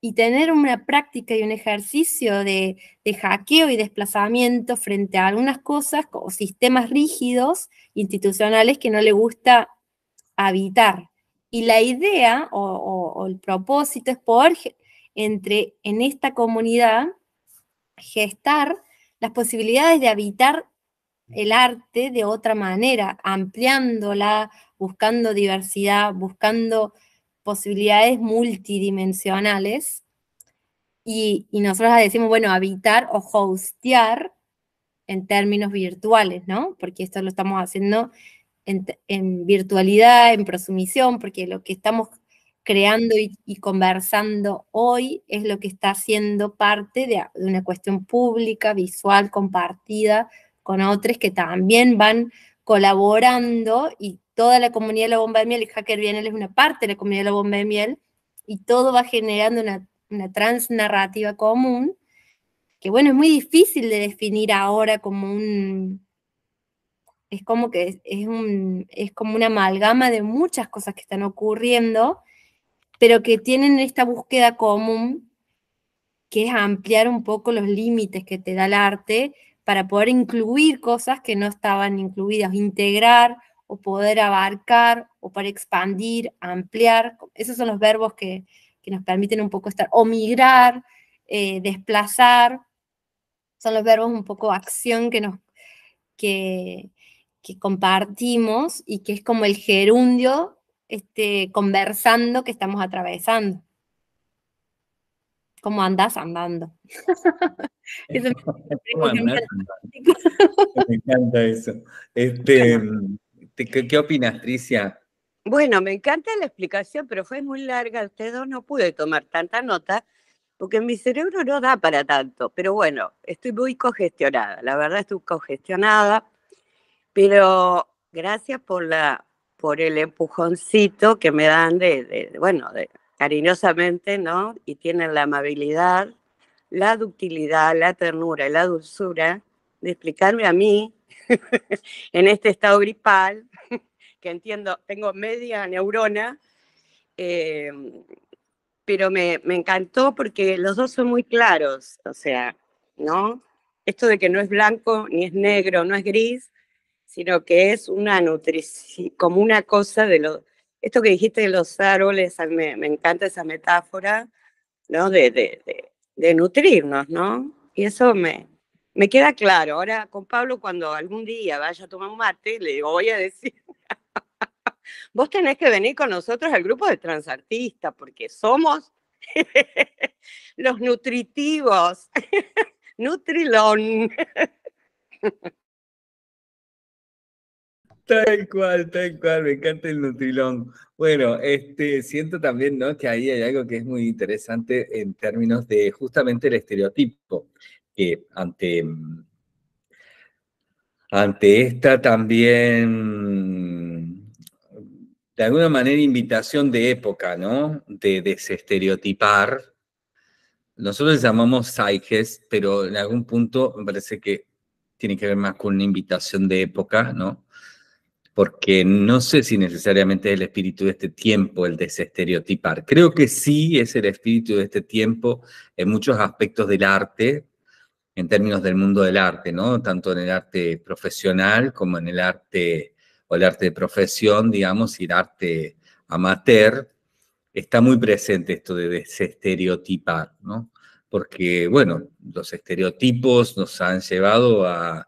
[SPEAKER 7] y tener una práctica y un ejercicio de, hackeo y desplazamiento frente a algunas cosas o sistemas rígidos, institucionales que no le gusta habitar. Y la idea o, el propósito es poder entre, en esta comunidad gestar las posibilidades de habitar el arte de otra manera, ampliándola, buscando diversidad, buscando posibilidades multidimensionales. Y, nosotros decimos, bueno, habitar o hostear en términos virtuales, ¿no? Porque esto lo estamos haciendo en, virtualidad, en prosumición, porque lo que estamos creando y, conversando hoy es lo que está siendo parte de, de, una cuestión pública, visual, compartida con otros que también van colaborando y toda la comunidad de la bomba de miel, y hacker bienal es una parte de la comunidad de la bomba de miel, y todo va generando una, una transnarrativa común, que bueno, es muy difícil de definir ahora como un... Es como que es, un, es como una amalgama de muchas cosas que están ocurriendo, pero que tienen esta búsqueda común, que es ampliar un poco los límites que te da el arte para poder incluir cosas que no estaban incluidas, integrar o poder abarcar o para expandir, ampliar. Esos son los verbos que, nos permiten un poco estar, o migrar, eh, desplazar. Son los verbos un poco acción que nos... Que, compartimos y que es como el gerundio este, conversando que estamos atravesando. ¿Cómo andás andando? me,
[SPEAKER 1] encanta eso. Este, ¿Qué, opinas, Tricia?
[SPEAKER 4] Bueno, me encanta la explicación, pero fue muy larga. Ustedes no pude tomar tanta nota porque mi cerebro no da para tanto. Pero bueno, estoy muy congestionada. La verdad estoy congestionada, pero gracias por la por el empujoncito que me dan de, bueno, cariñosamente, ¿no? Y tienen la amabilidad, la ductilidad, la ternura y la dulzura de explicarme a mí en este estado gripal, que entiendo, tengo media neurona, eh, pero me, encantó porque los dos son muy claros, o sea, ¿no? Esto de que no es blanco, ni es negro, no es gris, sino que es una nutrición, como una cosa de lo... Esto que dijiste de los árboles, me, encanta esa metáfora, ¿no? de, de nutrirnos, ¿no? Y eso me, me queda claro, ahora con Pablo cuando algún día vaya a tomar un mate, le voy a decir, vos tenés que venir con nosotros al grupo de transartistas, porque somos los nutritivos, Nutrilón.
[SPEAKER 1] Tal cual, tal cual, me encanta el Nutrilón. Bueno, este, siento también ¿no? que ahí hay algo que es muy interesante en términos de justamente el estereotipo que ante, ante esta también, de alguna manera, invitación de época, ¿no? De desestereotipar. Nosotros llamamos psyches, pero en algún punto me parece que tiene que ver más con una invitación de época, ¿no? Porque no sé si necesariamente es el espíritu de este tiempo el desestereotipar. Creo que sí es el espíritu de este tiempo en muchos aspectos del arte, en términos del mundo del arte, ¿no? Tanto en el arte profesional como en el arte o el arte de profesión, digamos, y el arte amateur, está muy presente esto de desestereotipar, ¿no? Porque, bueno, los estereotipos nos han llevado a,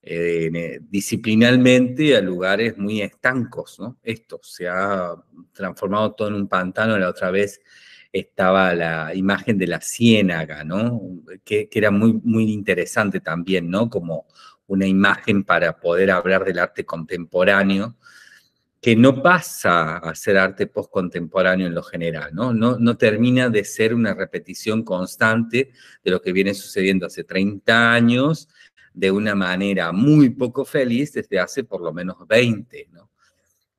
[SPEAKER 1] eh, disciplinalmente a lugares muy estancos, ¿no? Esto se ha transformado todo en un pantano, la otra vez estaba la imagen de la ciénaga, ¿no? Que, era muy, muy interesante también, ¿no? Como una imagen para poder hablar del arte contemporáneo, que no pasa a ser arte postcontemporáneo en lo general, ¿no? ¿no? No termina de ser una repetición constante de lo que viene sucediendo hace 30 años de una manera muy poco feliz desde hace por lo menos 20, ¿no?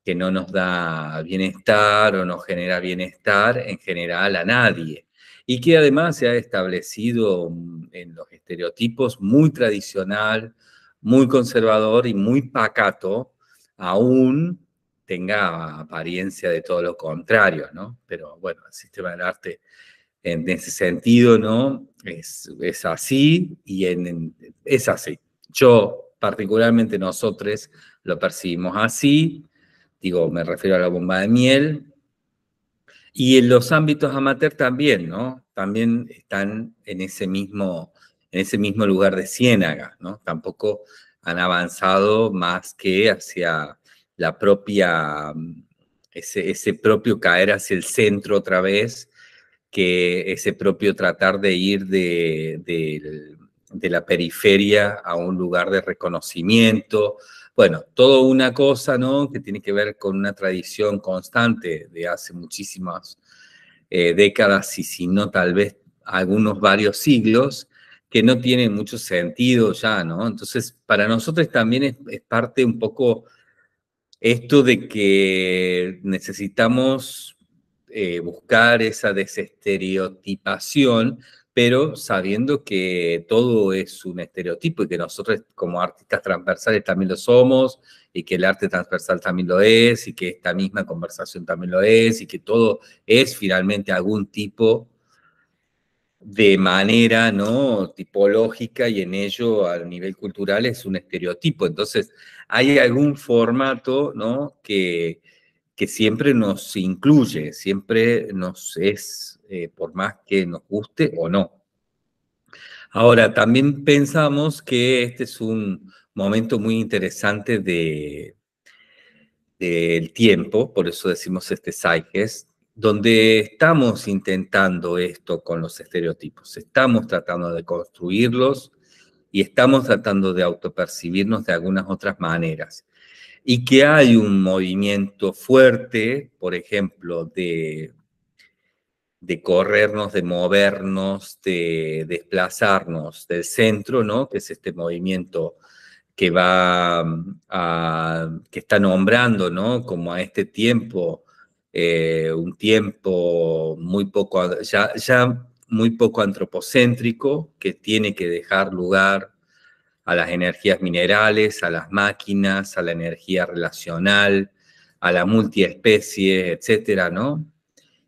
[SPEAKER 1] que no nos da bienestar o no genera bienestar en general a nadie. Y que además se ha establecido en los estereotipos muy tradicional, muy conservador y muy pacato, aún tenga apariencia de todo lo contrario, ¿no? Pero bueno, el sistema del arte en ese sentido, ¿no? Es, así y es así. Yo, particularmente nosotros, lo percibimos así digo, me refiero a la bomba de miel, y en los ámbitos amateur también, ¿no? También están en ese mismo, en ese mismo lugar de ciénaga, ¿no? Tampoco han avanzado más que hacia la propia, ese, propio caer hacia el centro otra vez, que ese propio tratar de ir de la periferia a un lugar de reconocimiento, bueno, todo una cosa, ¿no? Que tiene que ver con una tradición constante de hace muchísimas eh, décadas y si no tal vez algunos varios siglos, que no tiene mucho sentido ya, ¿no? Entonces, para nosotros también es, parte un poco esto de que necesitamos eh, buscar esa desestereotipación pero sabiendo que todo es un estereotipo y que nosotros como artistas transversales también lo somos y que el arte transversal también lo es y que esta misma conversación también lo es y que todo es finalmente algún tipo de manera no tipológica y en ello a nivel cultural es un estereotipo. Entonces, hay algún formato ¿no? que, que siempre nos incluye, siempre nos es eh, por más que nos guste o no. Ahora, también pensamos que este es un momento muy interesante de, del tiempo, por eso decimos este Saiges, donde estamos intentando esto con los estereotipos, estamos tratando de construirlos y estamos tratando de autopercibirnos de algunas otras maneras. Y que hay un movimiento fuerte, por ejemplo, de de corrernos, de movernos, de desplazarnos del centro, ¿no? Que es este movimiento que va mm, a, que está nombrando, ¿no? Como a este tiempo, eh, un tiempo muy poco, ya, ya muy poco antropocéntrico, que tiene que dejar lugar a las energías minerales, a las máquinas, a la energía relacional, a la multiespecie, etcétera, ¿no?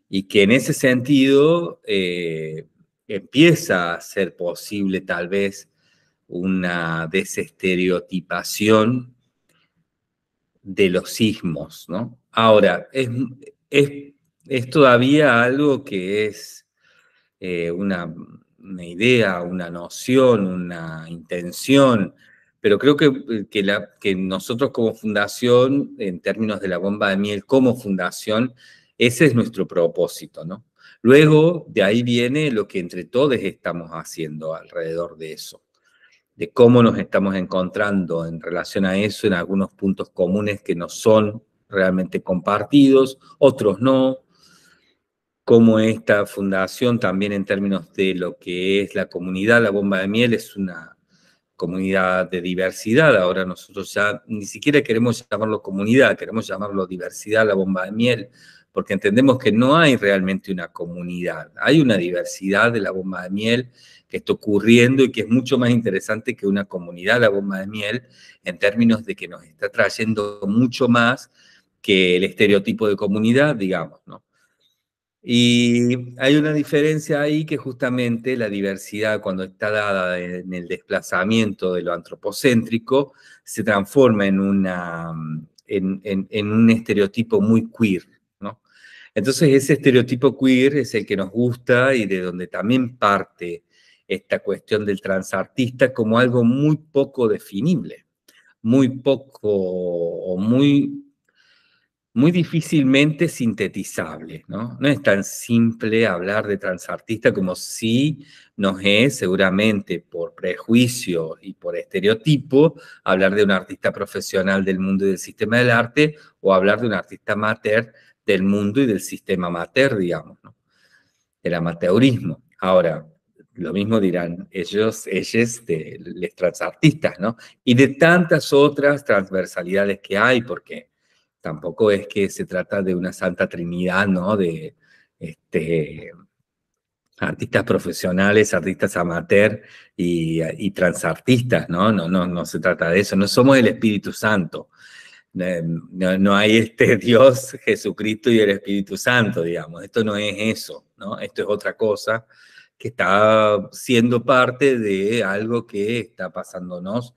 [SPEAKER 1] y que en ese sentido eh, empieza a ser posible tal vez una desestereotipación de los sismos, ¿no? Ahora, es, todavía algo que es eh, una, idea, una noción, una intención, pero creo que, eh, que nosotros como fundación, en términos de la bomba de miel como fundación, ese es nuestro propósito, ¿no? Luego, de ahí viene lo que entre todos estamos haciendo alrededor de eso, de cómo nos estamos encontrando en relación a eso en algunos puntos comunes que no son realmente compartidos, otros no, como esta fundación también en términos de lo que es la comunidad, la bomba de miel es una comunidad de diversidad, ahora nosotros ya ni siquiera queremos llamarlo comunidad, queremos llamarlo diversidad, la bomba de miel, porque entendemos que no hay realmente una comunidad, hay una diversidad de la bomba de miel que está ocurriendo y que es mucho más interesante que una comunidad, la bomba de miel, en términos de que nos está trayendo mucho más que el estereotipo de comunidad, digamos, ¿no? Y hay una diferencia ahí que justamente la diversidad cuando está dada en el desplazamiento de lo antropocéntrico se transforma en, una, en un estereotipo muy queer, entonces ese estereotipo queer es el que nos gusta y de donde también parte esta cuestión del transartista como algo muy poco definible, muy poco o muy, muy difícilmente sintetizable. ¿no? no es tan simple hablar de transartista como si nos es seguramente por prejuicio y por estereotipo hablar de un artista profesional del mundo y del sistema del arte o hablar de un artista amateur del mundo y del sistema amateur, digamos, ¿no? del amateurismo. Ahora, lo mismo dirán ellos, ellas, de los transartistas, ¿no? Y de tantas otras transversalidades que hay, porque tampoco es que se trata de una santa trinidad, ¿no? De este, artistas profesionales, artistas amateur y, y transartistas, ¿no? No, no, no se trata de eso, no somos el Espíritu Santo, eh, no, hay este Dios, Jesucristo y el Espíritu Santo, digamos. Esto no es eso, ¿no? Esto es otra cosa que está siendo parte de algo que está pasándonos.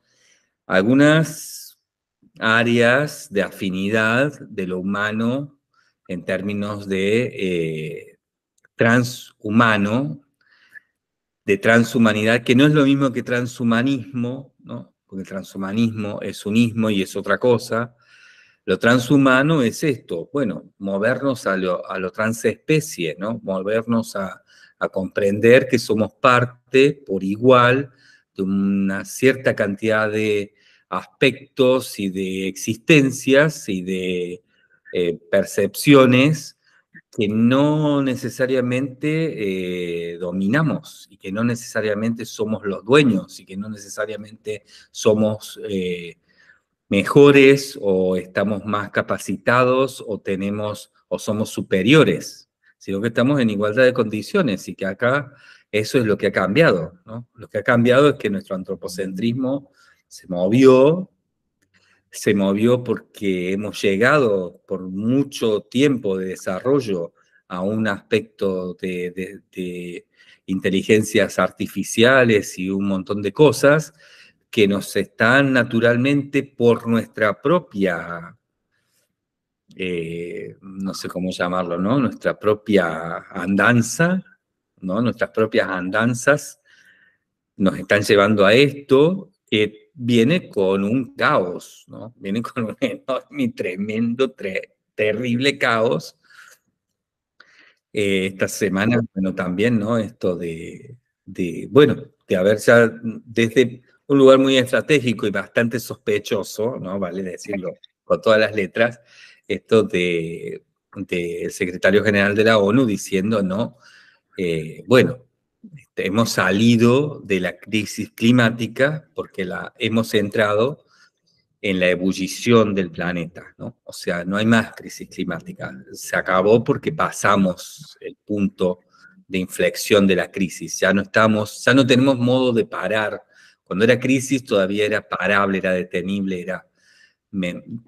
[SPEAKER 1] Algunas áreas de afinidad de lo humano en términos de eh, transhumano, de transhumanidad, que no es lo mismo que transhumanismo, ¿no? porque transhumanismo es unismo y es otra cosa, lo transhumano es esto, bueno, movernos a lo, a transespecie, ¿no? Movernos a, comprender que somos parte por igual de una cierta cantidad de aspectos y de existencias y de eh, percepciones que no necesariamente eh, dominamos y que no necesariamente somos los dueños y que no necesariamente somos eh, mejores o estamos más capacitados o tenemos o somos superiores, sino que estamos en igualdad de condiciones y que acá eso es lo que ha cambiado. Lo que ha cambiado es que nuestro antropocentrismo se movió, se movió porque hemos llegado por mucho tiempo de desarrollo a un aspecto de inteligencias artificiales y un montón de cosas que nos están naturalmente por nuestra propia, eh, no sé cómo llamarlo, ¿no? Nuestra propia andanza, ¿no? Nuestras propias andanzas nos están llevando a esto, viene con un caos, ¿no? Viene con un enorme, tremendo, terrible caos. Eh, esta semana, bueno, también, ¿no? Esto de, de, bueno, de haber ya desde un lugar muy estratégico y bastante sospechoso, ¿no? Vale decirlo con todas las letras, esto de, el secretario general de la ONU diciendo, ¿no? Eh, bueno, este, hemos salido de la crisis climática porque la hemos entrado en la ebullición del planeta, ¿no? O sea, no hay más crisis climática. Se acabó porque pasamos el punto de inflexión de la crisis. Ya no estamos, ya no tenemos modo de parar cuando era crisis todavía era parable, era detenible, era,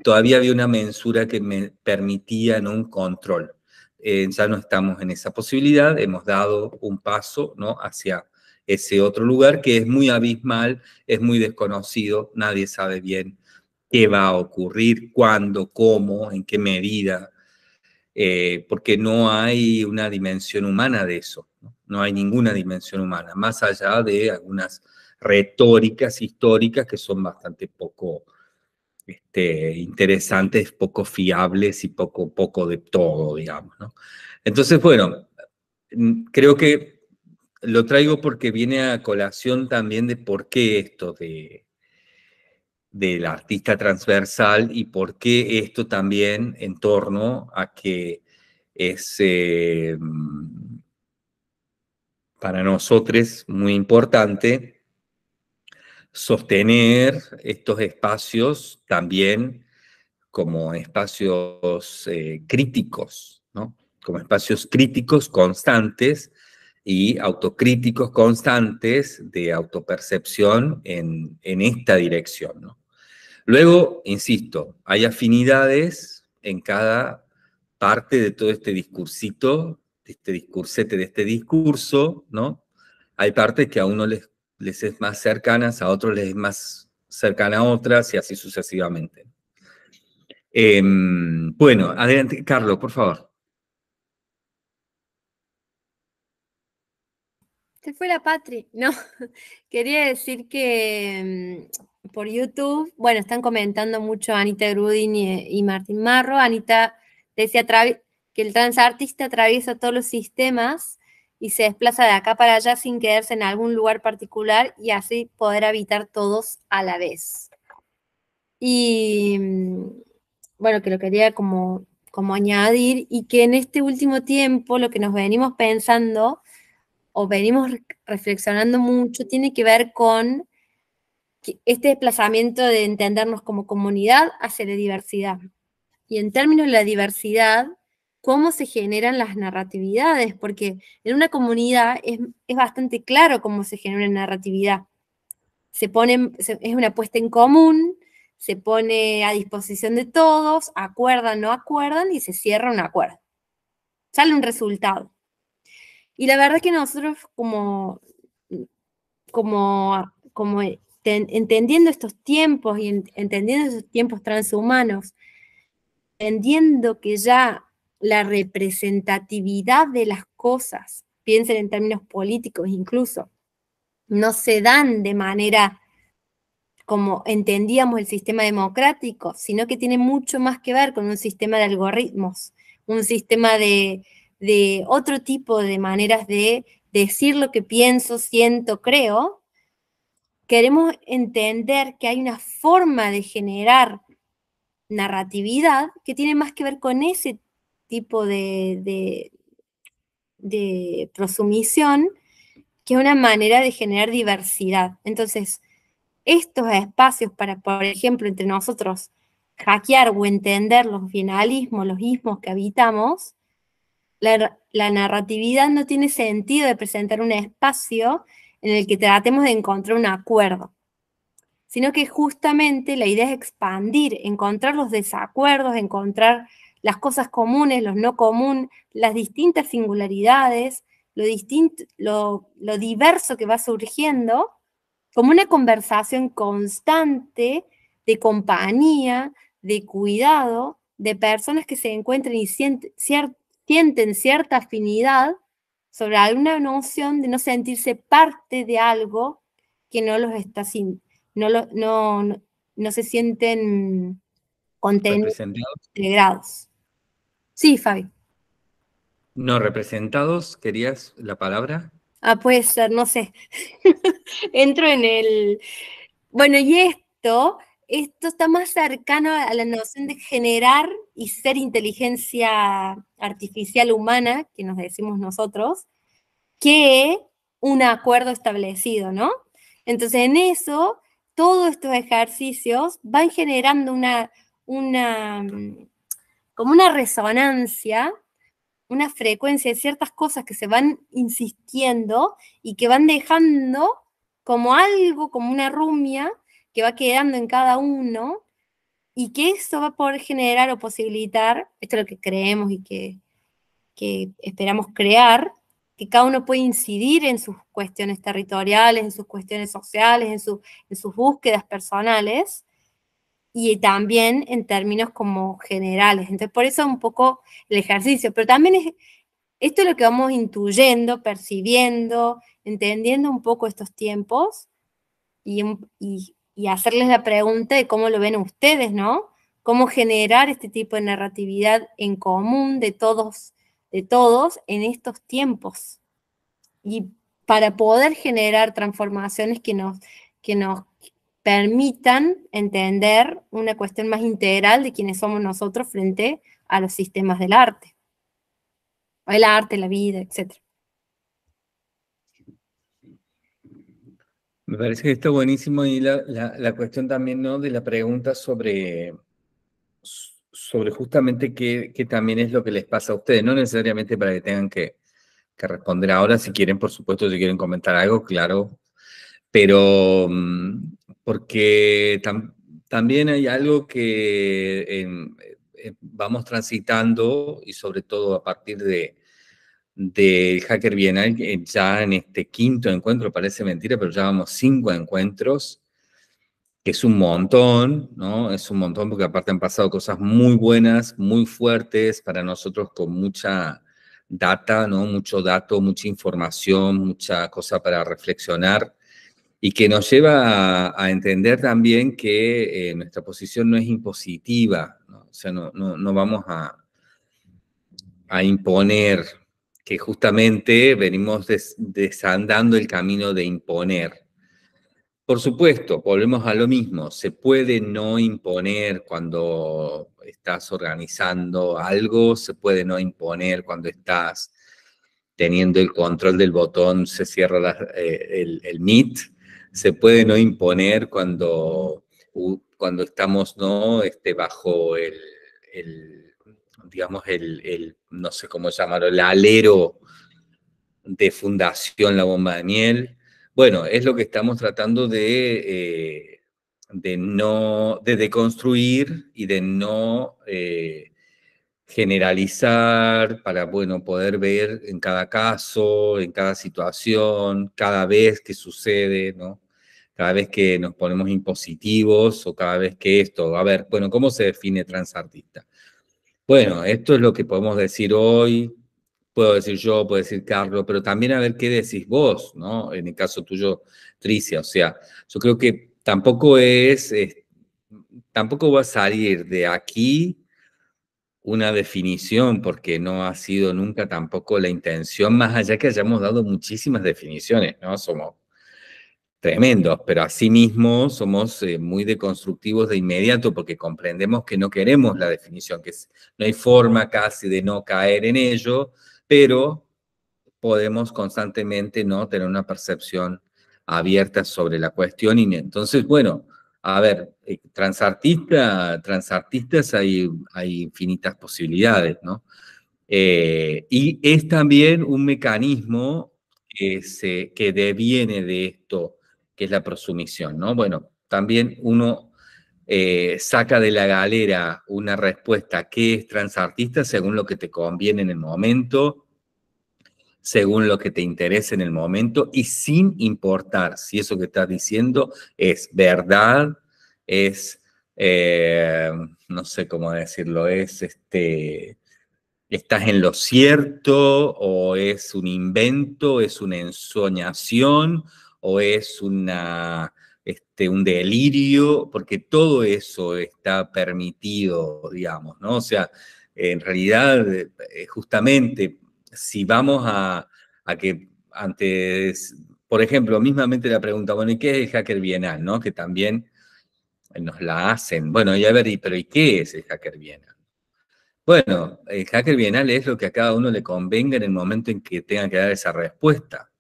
[SPEAKER 1] todavía había una mensura que me permitía un control. Eh, ya no estamos en esa posibilidad, hemos dado un paso ¿no? hacia ese otro lugar que es muy abismal, es muy desconocido, nadie sabe bien qué va a ocurrir, cuándo, cómo, en qué medida, eh, porque no hay una dimensión humana de eso, ¿no? hay ninguna dimensión humana, más allá de algunas retóricas históricas que son bastante poco este, interesantes, poco fiables y poco, poco de todo, digamos. Entonces, bueno, mm, creo que lo traigo porque viene a colación también de por qué esto de del artista transversal y por qué esto también en torno a que es eh, mm, para nosotros muy importante sostener estos espacios también como espacios eh, críticos, ¿no? como espacios críticos constantes y autocríticos constantes de autopercepción en, en esta dirección. ¿no? Luego, insisto, hay afinidades en cada parte de todo este discursito, de este discursete, de este discurso, ¿no? Hay partes que a uno les les es más cercanas, a otros les es más cercana a otras y así sucesivamente. Em, bueno, adelante, Carlos, por favor.
[SPEAKER 7] Se fue la Patri, No, quería decir que em, por YouTube, bueno, están comentando mucho Anita Grudin y, y Martín Marro. Anita decía que el transartista atraviesa todos los sistemas y se desplaza de acá para allá sin quedarse en algún lugar particular y así poder habitar todos a la vez. Y mm, bueno, que lo quería como, como añadir y que en este último tiempo lo que nos venimos pensando o venimos reflexionando mucho tiene que ver con este desplazamiento de entendernos como comunidad hacia la diversidad. Y en términos de la diversidad, cómo se generan las narratividades, porque en una comunidad es, bastante claro cómo se genera una narratividad. Se pone, es una apuesta en común, se pone a disposición de todos, acuerdan, no acuerdan y se cierra un acuerdo. Sale un resultado. Y la verdad es que nosotros como, como, como entendiendo estos tiempos y entendiendo estos tiempos transhumanos, entendiendo que ya la representatividad de las cosas, piensen en términos políticos incluso, no se dan de manera como entendíamos el sistema democrático, sino que tiene mucho más que ver con un sistema de algoritmos, un sistema de, de otro tipo de maneras de decir lo que pienso, siento, creo, queremos entender que hay una forma de generar narratividad que tiene más que ver con ese tipo de, de, prosumisión, que es una manera de generar diversidad. Entonces, estos espacios para, por ejemplo, entre nosotros hackear o entender los finalismos, los ismos que habitamos, la, la, narratividad no tiene sentido de presentar un espacio en el que tratemos de encontrar un acuerdo, sino que justamente la idea es expandir, encontrar los desacuerdos, encontrar las cosas comunes, los no común, las distintas singularidades, lo, distinto, lo, diverso que va surgiendo, como una conversación constante de compañía, de cuidado, de personas que se encuentran y sienten, cierta afinidad sobre alguna noción de no sentirse parte de algo que no los está sin, no, no, se sienten contentos, integrados. Sí, Fabi.
[SPEAKER 1] No, representados, ¿querías la palabra? Ah,
[SPEAKER 7] puede ser, no sé. Entro en el... Bueno, y esto, esto está más cercano a la noción de generar y ser inteligencia artificial humana, que nos decimos nosotros, que un acuerdo establecido, ¿no? Entonces, en eso, todos estos ejercicios van generando una, una como una resonancia, una frecuencia de ciertas cosas que se van insistiendo y que van dejando como algo, como una rumia que va quedando en cada uno y que eso va a poder generar o posibilitar, esto es lo que creemos y que, esperamos crear, que cada uno puede incidir en sus cuestiones territoriales, en sus cuestiones sociales, en, en sus búsquedas personales, y también en términos como generales. Entonces, por eso un poco el ejercicio, pero también es, esto es lo que vamos intuyendo, percibiendo, entendiendo un poco estos tiempos y, hacerles la pregunta de cómo lo ven ustedes, ¿no? Cómo generar este tipo de narratividad en común de todos, de todos en estos tiempos. Y para poder generar transformaciones que nos, que nos permitan entender una cuestión más integral de quiénes somos nosotros frente a los sistemas del arte. El arte, la vida, etc.
[SPEAKER 1] Me parece que está buenísimo y la, la, cuestión también ¿no? de la pregunta sobre, sobre justamente qué, también es lo que les pasa a ustedes, no necesariamente para que tengan que, responder ahora, si quieren, por supuesto, si quieren comentar algo, claro, pero mm, porque también hay algo que em, eh, vamos transitando y sobre todo a partir de del Hacker Bienal, eh, ya en este quinto encuentro, parece mentira, pero ya vamos cinco encuentros, que es un montón, ¿no? Es un montón porque aparte han pasado cosas muy buenas, muy fuertes para nosotros con mucha data, ¿no? Mucho dato, mucha información, mucha cosa para reflexionar y que nos lleva a, entender también que eh, nuestra posición no es impositiva, ¿no? o sea, no, vamos a, a, imponer, que justamente venimos desandando el camino de imponer. Por supuesto, volvemos a lo mismo, se puede no imponer cuando estás organizando algo, se puede no imponer cuando estás teniendo el control del botón, se cierra eh, el, el Meet, se puede no imponer cuando, cuando estamos ¿no? este, bajo el, digamos, el, no sé cómo llamarlo, el alero de Fundación La Bomba de Miel. Bueno, es lo que estamos tratando de, eh, de no, de deconstruir y de no eh, generalizar para, bueno, poder ver en cada caso, en cada situación, cada vez que sucede, ¿no? cada vez que nos ponemos impositivos o cada vez que esto. A ver, bueno, ¿cómo se define transartista? Bueno, esto es lo que podemos decir hoy, puedo decir yo, puedo decir Carlos, pero también a ver qué decís vos, ¿no? En el caso tuyo, Tricia, o sea, yo creo que tampoco es, es tampoco va a salir de aquí una definición, porque no ha sido nunca tampoco la intención, más allá que hayamos dado muchísimas definiciones, ¿no? Somos tremendos, pero asimismo somos eh, muy deconstructivos de inmediato porque comprendemos que no queremos la definición, que no hay forma casi de no caer en ello, pero podemos constantemente no tener una percepción abierta sobre la cuestión y entonces, bueno, a ver, eh, transartista, transartistas hay, hay infinitas posibilidades, ¿no? Eh, y es también un mecanismo se, que deviene de esto, que es la prosumisión, ¿no? Bueno, también uno eh, saca de la galera una respuesta que es transartista según lo que te conviene en el momento, según lo que te interesa en el momento y sin importar si eso que estás diciendo es verdad, es, eh, no sé cómo decirlo, es este, estás en lo cierto o es un invento, es una ensoñación o es una, este, un delirio, porque todo eso está permitido, digamos, ¿no? O sea, en realidad, eh, justamente, si vamos a, que antes, por ejemplo, mismamente la pregunta, bueno, ¿y qué es el hacker bienal, no? Que también eh, nos la hacen. Bueno, y a ver, pero ¿y qué es el hacker bienal? Bueno, el hacker bienal es lo que a cada uno le convenga en el momento en que tenga que dar esa respuesta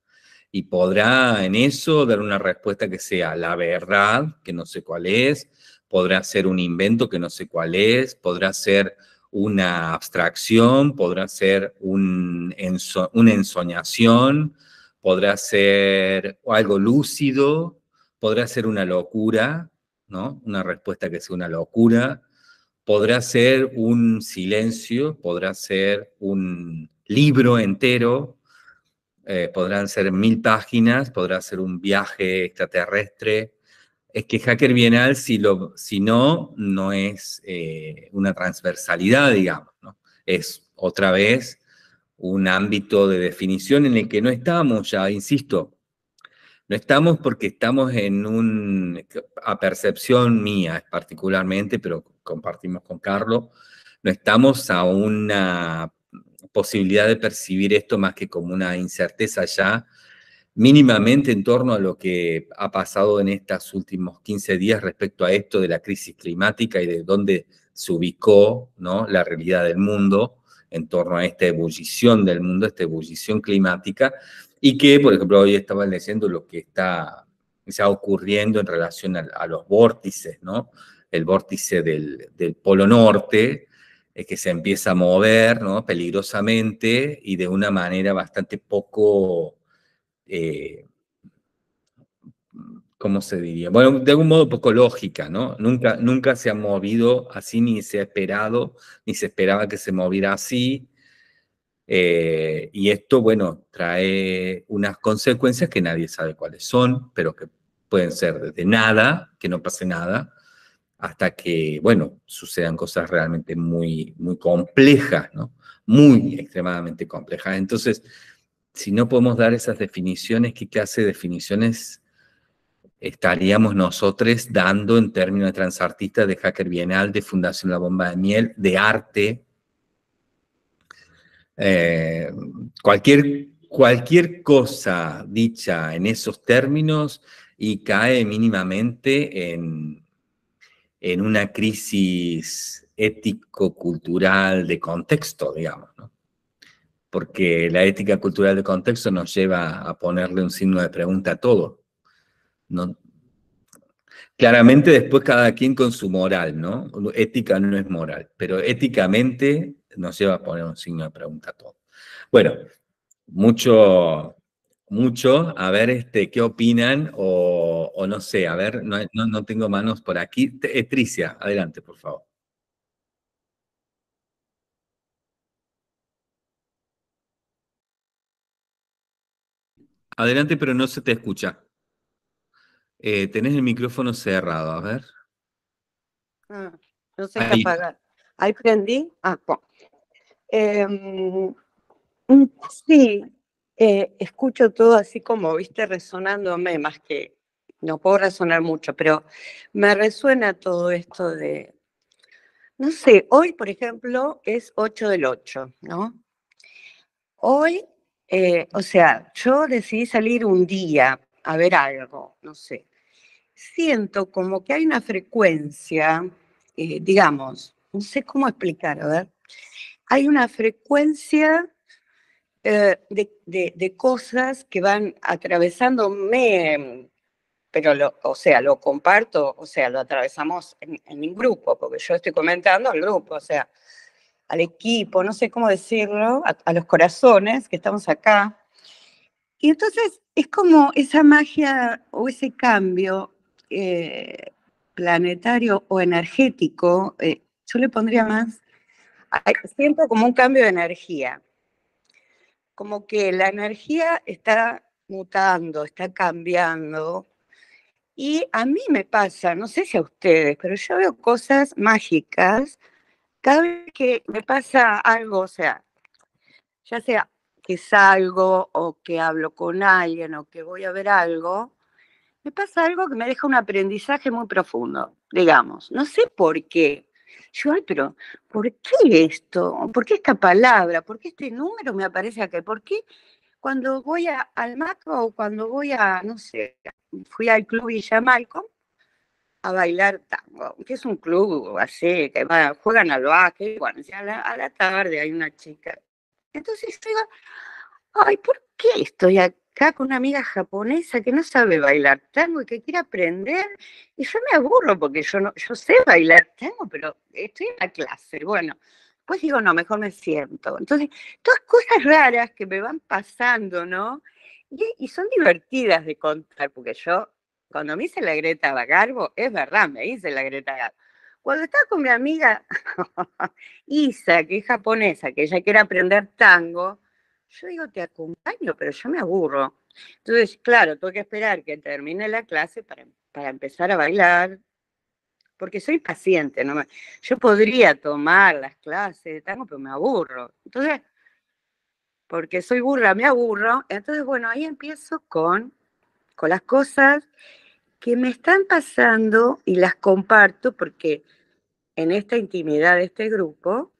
[SPEAKER 1] y podrá en eso dar una respuesta que sea la verdad, que no sé cuál es, podrá ser un invento que no sé cuál es, podrá ser una abstracción, podrá ser un una ensoñación, podrá ser algo lúcido, podrá ser una locura, ¿no? Una respuesta que sea una locura, podrá ser un silencio, podrá ser un libro entero, eh, podrán ser mil páginas, podrá ser un viaje extraterrestre. Es que Hacker Bienal, si, lo, si no, no es eh, una transversalidad, digamos. ¿no? Es otra vez un ámbito de definición en el que no estamos ya, insisto. No estamos porque estamos en un, a percepción mía particularmente, pero compartimos con Carlos, no estamos a una posibilidad de percibir esto más que como una incerteza ya, mínimamente en torno a lo que ha pasado en estos últimos 15 días respecto a esto de la crisis climática y de dónde se ubicó ¿no? la realidad del mundo en torno a esta ebullición del mundo, esta ebullición climática, y que, por ejemplo, hoy estaba leyendo lo que está, ocurriendo en relación a, los vórtices, ¿no? El vórtice del, del Polo Norte, es eh, que se empieza a mover ¿no? peligrosamente y de una manera bastante poco, eh, ¿cómo se diría? Bueno, de algún modo poco lógica, ¿no? Nunca, nunca se ha movido así, ni se ha esperado, ni se esperaba que se moviera así. Eh, y esto, bueno, trae unas consecuencias que nadie sabe cuáles son, pero que pueden ser desde nada, que no pase nada, hasta que, bueno, sucedan cosas realmente muy, muy complejas, ¿no? Muy extremadamente complejas. Entonces, si no podemos dar esas definiciones, ¿qué clase de definiciones estaríamos nosotros dando en términos de transartista, de hacker bienal, de Fundación La Bomba de Miel, de arte? Eh, cualquier, cualquier cosa dicha en esos términos y cae mínimamente en en una crisis ético-cultural de contexto, digamos, ¿no? porque la ética cultural de contexto nos lleva a ponerle un signo de pregunta a todo. ¿no? Claramente después cada quien con su moral, ¿no? Ética no es moral, pero éticamente nos lleva a poner un signo de pregunta a todo. Bueno, mucho mucho, a ver este, qué opinan o, no sé, a ver, no, no, tengo manos por aquí. Eh, Tricia, adelante, por favor. Adelante, pero no se te escucha. Eh, tenés el micrófono cerrado, a ver.
[SPEAKER 4] Ah, no sé qué apagar. Ahí prendí. Ah, bueno. Em, sí, eh, escucho todo así como, viste, resonándome, más que no puedo resonar mucho, pero me resuena todo esto de, no sé, hoy, por ejemplo, es 8 del 8, ¿no? Hoy, eh, o sea, yo decidí salir un día a ver algo, no sé. Siento como que hay una frecuencia, eh, digamos, no sé cómo explicar, a ver, hay una frecuencia de, de, cosas que van atravesándome, pero lo, o sea, lo comparto, o sea, lo atravesamos en, un grupo, porque yo estoy comentando al grupo, o sea, al equipo, no sé cómo decirlo, a, los corazones que estamos acá. Y entonces es como esa magia o ese cambio eh, planetario o energético, eh, yo le pondría más, siento como un cambio de energía, como que la energía está mutando, está cambiando. Y a mí me pasa, no sé si a ustedes, pero yo veo cosas mágicas cada vez que me pasa algo, o sea, ya sea que salgo o que hablo con alguien o que voy a ver algo, me pasa algo que me deja un aprendizaje muy profundo, digamos. No sé por qué, yo, pero ¿por qué esto? ¿Por qué esta palabra? ¿Por qué este número me aparece acá? ¿Por qué cuando voy al macro o cuando voy a, no sé, fui al club Villa Malcom a bailar tango, que es un club así, que va, juegan al básquet, bueno, a la, a la tarde hay una chica. Entonces digo, ay, ¿por qué estoy aquí? acá con una amiga japonesa que no sabe bailar tango y que quiere aprender, y yo me aburro porque yo no, yo sé bailar tango, pero estoy en la clase, bueno, pues digo, no, mejor me siento. Entonces, todas cosas raras que me van pasando, ¿no? Y, y son divertidas de contar, porque yo, cuando me hice la Greta Garbo, es verdad, me hice la Greta Garbo. Cuando estaba con mi amiga Isa, que es japonesa, que ella quiere aprender tango, yo digo, te acompaño, pero yo me aburro. Entonces, claro, tengo que esperar que termine la clase para, para empezar a bailar, porque soy paciente. ¿no? Yo podría tomar las clases de tango, pero me aburro. Entonces, porque soy burra, me aburro. Entonces, bueno, ahí empiezo con, con las cosas que me están pasando y las comparto porque en esta intimidad de este grupo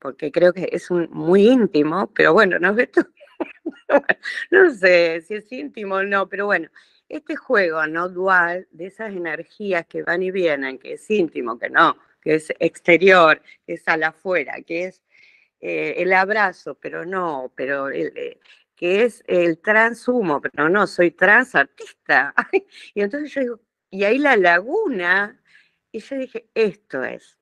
[SPEAKER 4] porque creo que es un, muy íntimo, pero bueno, no, no sé si es íntimo o no, pero bueno, este juego no dual de esas energías que van y vienen, que es íntimo, que no, que es exterior, que es al afuera, que es eh, el abrazo, pero no, pero eh, que es el transhumo, pero no, soy transartista. y entonces yo digo, y ahí la laguna, y yo dije, esto es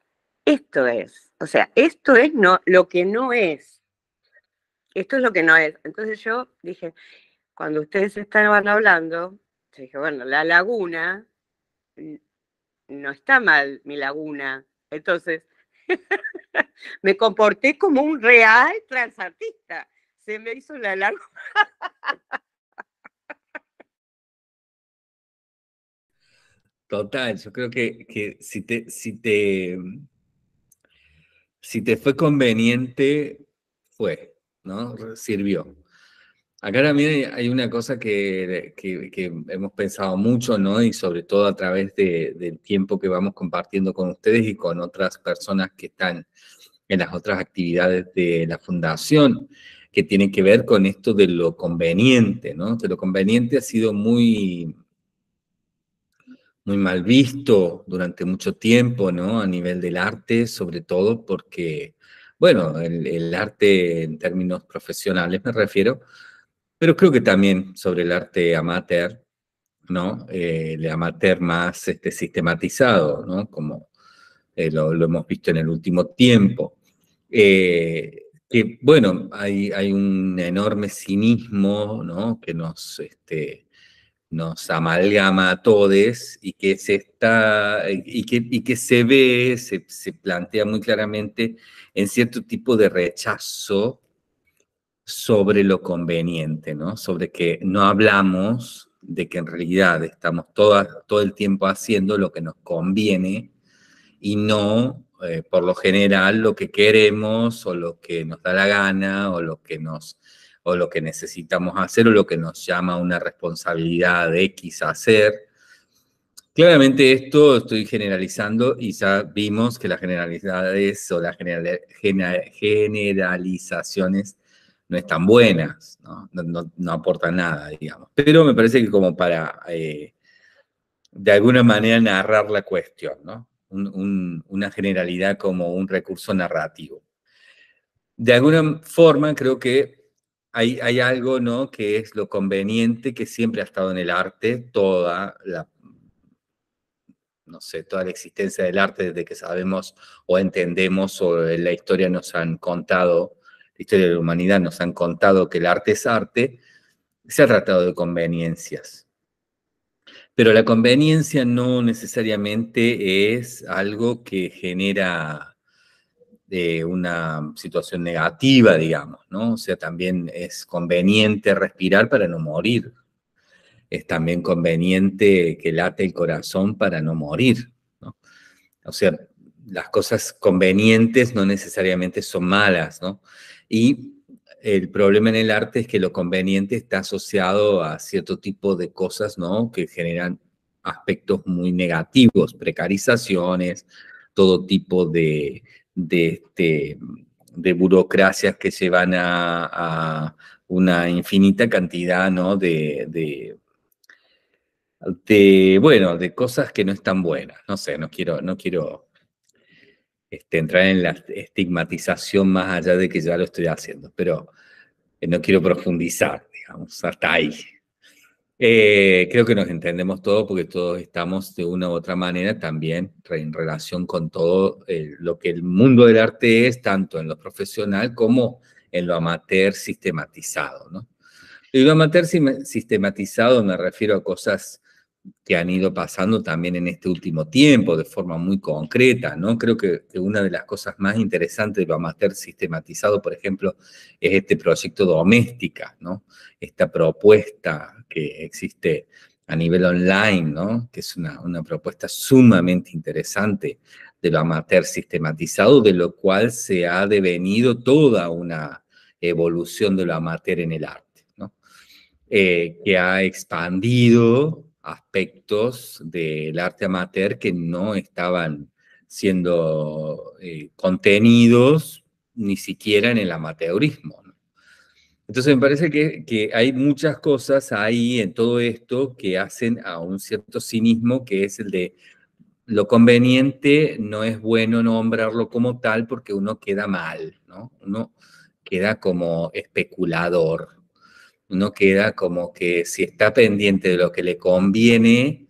[SPEAKER 4] esto es, o sea, esto es no, lo que no es. Esto es lo que no es. Entonces yo dije, cuando ustedes estaban hablando, dije, bueno, la laguna, no está mal mi laguna. Entonces, me
[SPEAKER 10] comporté como un
[SPEAKER 4] real transartista. Se me hizo la laguna.
[SPEAKER 1] Total, yo creo que, que si, te, si te mm, si te fue conveniente, fue, ¿no? Sirvió. Acá también hay una cosa que, que, hemos pensado mucho, ¿no? Y sobre todo a través de, del tiempo que vamos compartiendo con ustedes y con otras personas que están en las otras actividades de la fundación, que tiene que ver con esto de lo conveniente, ¿no? De lo conveniente ha sido muy muy mal visto durante mucho tiempo, ¿no? A nivel del arte, sobre todo porque, bueno, el, arte en términos profesionales me refiero, pero creo que también sobre el arte amateur, ¿no? Eh, el amateur más este, sistematizado, ¿no? Como eh, lo, hemos visto en el último tiempo. Eh, que, bueno, hay, hay, un enorme cinismo, ¿no? Que nos... Este, nos amalgama a todos y que se está y que, y que se ve, se, plantea muy claramente en cierto tipo de rechazo sobre lo conveniente, ¿no? Sobre que no hablamos de que en realidad estamos toda, todo el tiempo haciendo lo que nos conviene y no, eh, por lo general, lo que queremos o lo que nos da la gana o lo que nos o lo que necesitamos hacer o lo que nos llama una responsabilidad de X hacer. Claramente esto estoy generalizando y ya vimos que las generalidades o las general, generalizaciones no están buenas, ¿no? No, no, aportan nada, digamos. Pero me parece que como para, eh, de alguna manera, narrar la cuestión, ¿no? una generalidad como un recurso narrativo. De alguna forma creo que hay, algo, ¿no? Que es lo conveniente que siempre ha estado en el arte, toda la, mm, no sé, toda la existencia del arte desde que sabemos o entendemos o en la historia nos han contado, la historia de la humanidad nos han contado que el arte es arte, se ha tratado de conveniencias. Pero la conveniencia no necesariamente es algo que genera de una situación negativa, digamos, ¿no? O sea, también es conveniente respirar para no morir. Es también conveniente que late el corazón para no morir, ¿no? O sea, las cosas convenientes no necesariamente son malas, ¿no? Y el problema en el arte es que lo conveniente está asociado a cierto tipo de cosas, ¿no? Que generan aspectos muy negativos, precarizaciones, todo tipo de de, este, de burocracias que se van a, una infinita cantidad ¿no? de, de, bueno, de cosas que no están buenas. No sé, no quiero, no quiero este, entrar en la estigmatización más allá de que ya lo estoy haciendo, pero eh, no quiero profundizar, digamos, hasta ahí. Eh, creo que nos entendemos todo porque todos estamos de una u otra manera también en relación con todo eh, lo que el mundo del arte es, tanto en lo profesional como en lo amateur sistematizado. ¿no? Y lo amateur sistematizado me refiero a cosas que han ido pasando también en este último tiempo de forma muy concreta, ¿no? Creo que, una de las cosas más interesantes de lo amateur sistematizado, por ejemplo, es este proyecto doméstica, ¿no? Esta propuesta existe a nivel online, ¿no? que es una, propuesta sumamente interesante de lo amateur sistematizado, de lo cual se ha devenido toda una evolución de lo amateur en el arte, ¿no? Eh, que ha expandido aspectos del arte amateur que no estaban siendo eh, contenidos ni siquiera en el amateurismo. Entonces me parece que, hay muchas cosas ahí en todo esto que hacen a un cierto cinismo que es el de lo conveniente no es bueno nombrarlo como tal porque uno queda mal, ¿no? Uno queda como especulador, uno queda como que si está pendiente de lo que le conviene,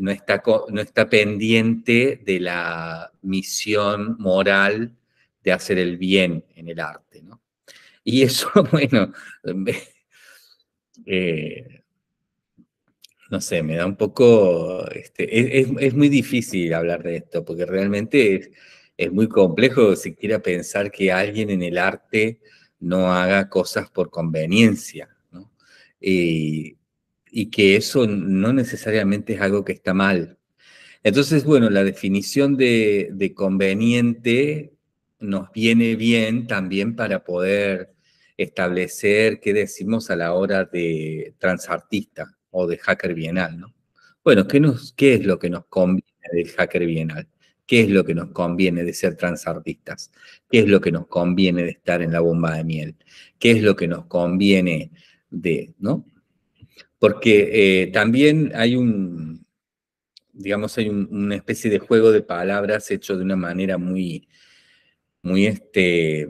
[SPEAKER 1] no está, no está pendiente de la misión moral de hacer el bien en el arte, ¿no? Y eso, bueno, eh, no sé, me da un poco, este, es, muy difícil hablar de esto, porque realmente es, muy complejo siquiera pensar que alguien en el arte no haga cosas por conveniencia, ¿no? y, que eso no necesariamente es algo que está mal. Entonces, bueno, la definición de conveniente nos viene bien también para poder establecer qué decimos a la hora de transartista o de hacker bienal, ¿no? Bueno, ¿qué, nos, ¿qué es lo que nos conviene del hacker bienal? ¿Qué es lo que nos conviene de ser transartistas? ¿Qué es lo que nos conviene de estar en la bomba de miel? ¿Qué es lo que nos conviene de, ¿no? Porque eh, también hay un, digamos, hay una especie de juego de palabras hecho de una manera muy, muy, este,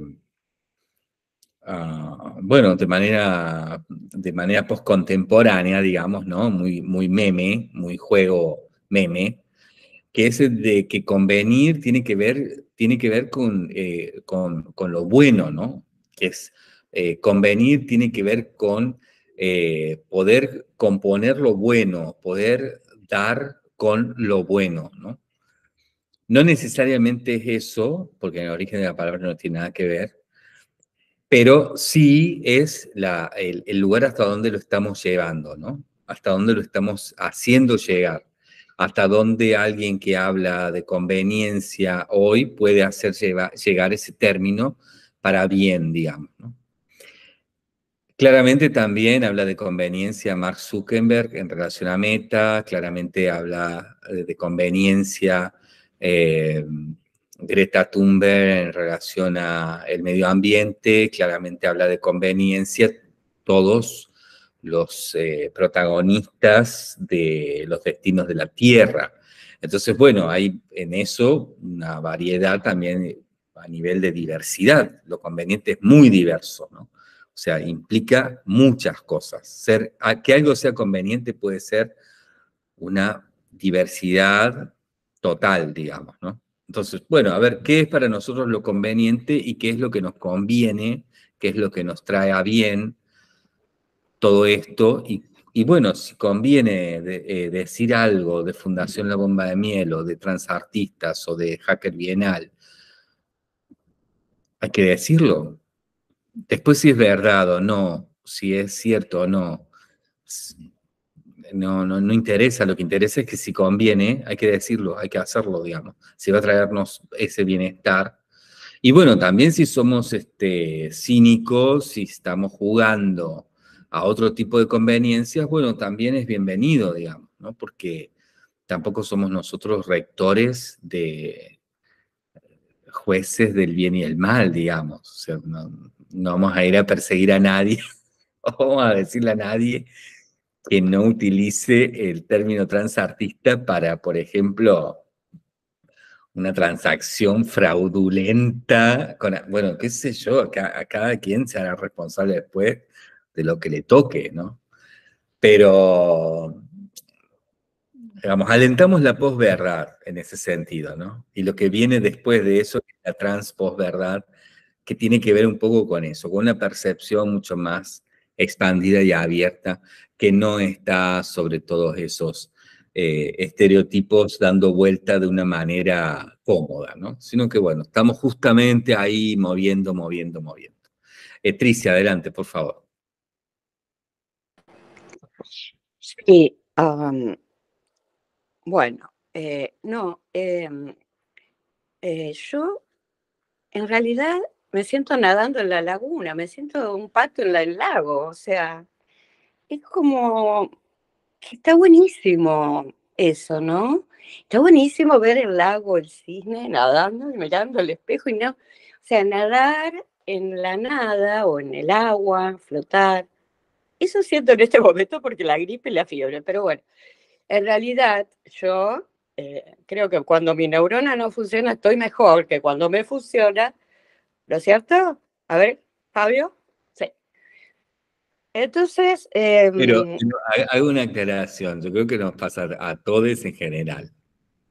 [SPEAKER 1] Ah, bueno, de manera, de manera postcontemporánea, digamos, ¿no? Muy, muy meme, muy juego meme, que es de que convenir tiene que ver, tiene que ver con, eh, con, lo bueno, ¿no? Que es eh, convenir tiene que ver con eh, poder componer lo bueno, poder dar con lo bueno, ¿no? No necesariamente es eso, porque en el origen de la palabra no tiene nada que ver, pero sí es el, lugar hasta donde lo estamos llevando, ¿no? Hasta donde lo estamos haciendo llegar, hasta donde alguien que habla de conveniencia hoy puede hacer llegar ese término para bien, digamos, Claramente también habla de conveniencia Mark Zuckerberg en relación a Meta, claramente habla de conveniencia eh, Greta Thunberg en relación a el medio ambiente, claramente habla de conveniencia, todos los eh, protagonistas de los destinos de la Tierra. Entonces, bueno, hay en eso una variedad también a nivel de diversidad. Lo conveniente es muy diverso, ¿no? O sea, implica muchas cosas. Ser, que algo sea conveniente puede ser una diversidad total, digamos, ¿no? Entonces, bueno, a ver, ¿qué es para nosotros lo conveniente y qué es lo que nos conviene, qué es lo que nos trae a bien todo esto? Y, y bueno, si conviene eh, decir algo de Fundación La Bomba de Miel o de Transartistas o de Hacker Bienal, hay que decirlo. Después si es verdad o no, si es cierto o no, no, no, no, interesa, lo que interesa es que si conviene, hay que decirlo, hay que hacerlo, digamos, si va a traernos ese bienestar. Y bueno, también si somos este, cínicos, si estamos jugando a otro tipo de conveniencias, bueno, también es bienvenido, digamos, ¿no? Porque tampoco somos nosotros rectores de jueces del bien y el mal, digamos. O sea, no, vamos a ir a perseguir a nadie, o vamos a decirle a nadie que no utilice el término transartista para, por ejemplo, una transacción fraudulenta. Con, bueno, qué sé yo, a, cada quien se hará responsable después de lo que le toque, ¿no? Pero, digamos, alentamos la posverdad en ese sentido, ¿no? Y lo que viene después de eso es la transposverdad, que tiene que ver un poco con eso, con una percepción mucho más expandida y abierta que no está sobre todos esos eh, estereotipos dando vuelta de una manera cómoda, ¿no? Sino que, bueno, estamos justamente ahí moviendo, moviendo, moviendo. Etricia, eh, adelante, por favor.
[SPEAKER 4] Sí, bueno, eh, no, em, yo en realidad me siento nadando en la laguna, me siento un pato en el lago, o sea, es como que está buenísimo eso, ¿no? Está buenísimo ver el lago, el cisne nadando y mirando el espejo y no, o sea, nadar en la nada o en el agua, flotar. Eso siento en este momento porque la gripe y la fiebre, pero bueno, en realidad yo eh, creo que cuando mi neurona no funciona estoy mejor que cuando me funciona ¿no es cierto? A ver, Fabio. Sí. Entonces... Em, pero
[SPEAKER 1] hay una aclaración, yo creo que nos pasa a todos en general.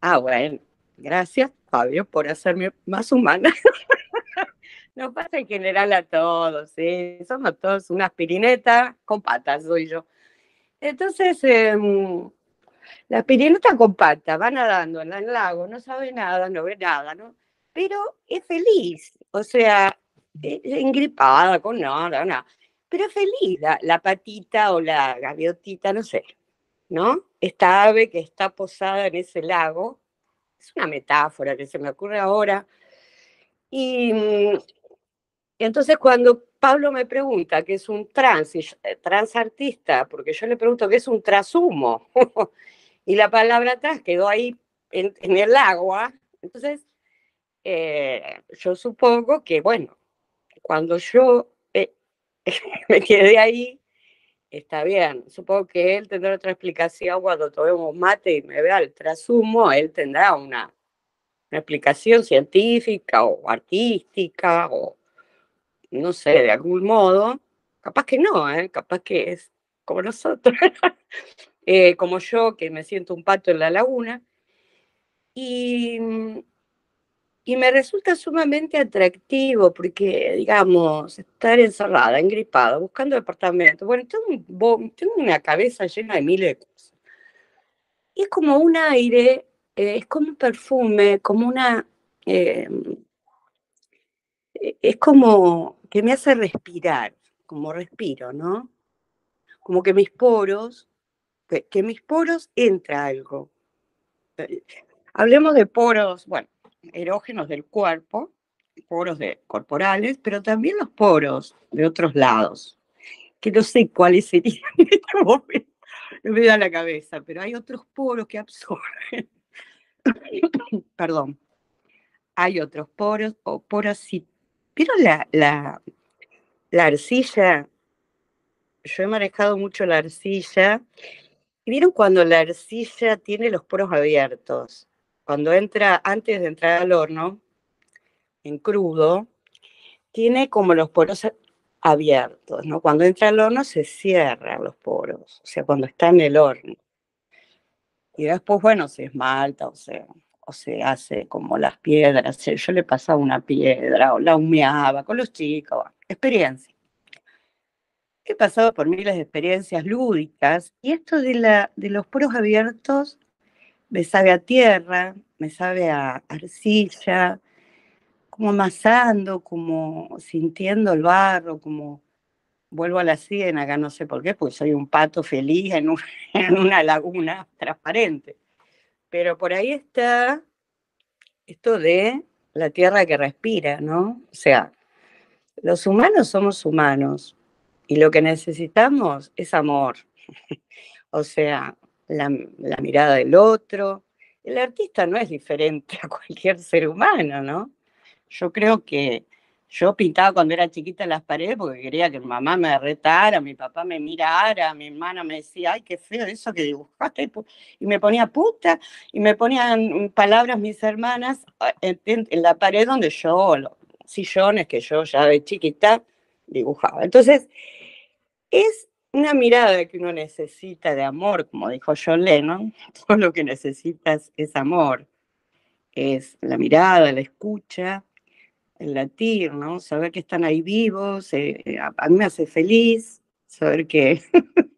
[SPEAKER 4] Ah, bueno, gracias Fabio por hacerme más humana. nos pasa en general a todos, ¿sí? somos todos unas pirinetas con patas, soy yo. Entonces, em, las pirinetas con patas van nadando en el lago, no sabe nada, no ve nada, ¿no? pero es feliz, o sea, eh, eh, engripada, con nada, nada, pero es feliz la, patita o la gaviotita, no sé, ¿no? Esta ave que está posada en ese lago, es una metáfora que se me ocurre ahora. Y, mm, entonces cuando Pablo me pregunta qué es un trans, eh, porque yo le pregunto qué es un trasumo, y la palabra trans quedó ahí en el agua, entonces eh, yo supongo que, bueno, cuando yo eh, me quede ahí, está bien. Supongo que él tendrá otra explicación cuando tomemos mate y me vea el trasumo, él tendrá una, una explicación científica o artística o no sé, de algún modo. Capaz que no, ¿eh? capaz que es como nosotros, eh, como yo, que me siento un pato en la laguna. Y mm, y me resulta sumamente atractivo porque, digamos, estar encerrada, engripada, buscando departamento. Bueno, tengo, tengo una cabeza llena de miles de cosas.
[SPEAKER 6] Y es como un aire, eh, es
[SPEAKER 4] como un perfume, como una... Em, e-, es como que me hace respirar, como respiro, ¿no? Como que mis poros, que mis poros entra algo. Eh, hablemos de poros, bueno, erógenos del cuerpo, poros corporales, pero también los poros de otros lados, que no sé cuáles serían este me da la cabeza, pero hay otros poros que absorben. Perdón. Hay otros poros o poros. ¿Vieron la, la, la arcilla? Yo he manejado mucho la arcilla. vieron cuando la arcilla tiene los poros abiertos? cuando entra, antes de entrar al horno, en crudo, tiene como los poros abiertos, ¿no? Cuando entra al horno se cierran los poros, o sea, cuando está en el horno. Y después, bueno, se esmalta o se, o se hace como las piedras. yo le pasaba una piedra o la humeaba con los chicos, experiencia. He pasado por miles de experiencias lúdicas y esto de, la, de los poros abiertos me sabe a tierra, me sabe a arcilla, como amasando, como sintiendo el barro, como vuelvo a la acá no sé por qué, porque soy un pato feliz en una laguna transparente. Pero por ahí está esto de la tierra que respira, ¿no? O sea, los humanos somos humanos y lo que necesitamos es amor. o sea, la, mirada del otro. El artista no es diferente a cualquier ser humano, ¿no? Yo creo que yo pintaba cuando era chiquita las paredes porque quería que mi mamá me retara, mi papá me mirara, mi hermana me decía, ay, qué feo eso que dibujaste, y me ponía puta, y me ponían palabras mis hermanas ah, en, en la pared donde yo, los sillones que yo ya de chiquita dibujaba. Entonces, es una mirada que uno necesita de amor, como dijo John Lennon, todo lo que necesitas es amor. Es la mirada, la escucha, el latir, ¿no? Saber que están ahí vivos, eh, eh, a, mí me hace feliz saber que,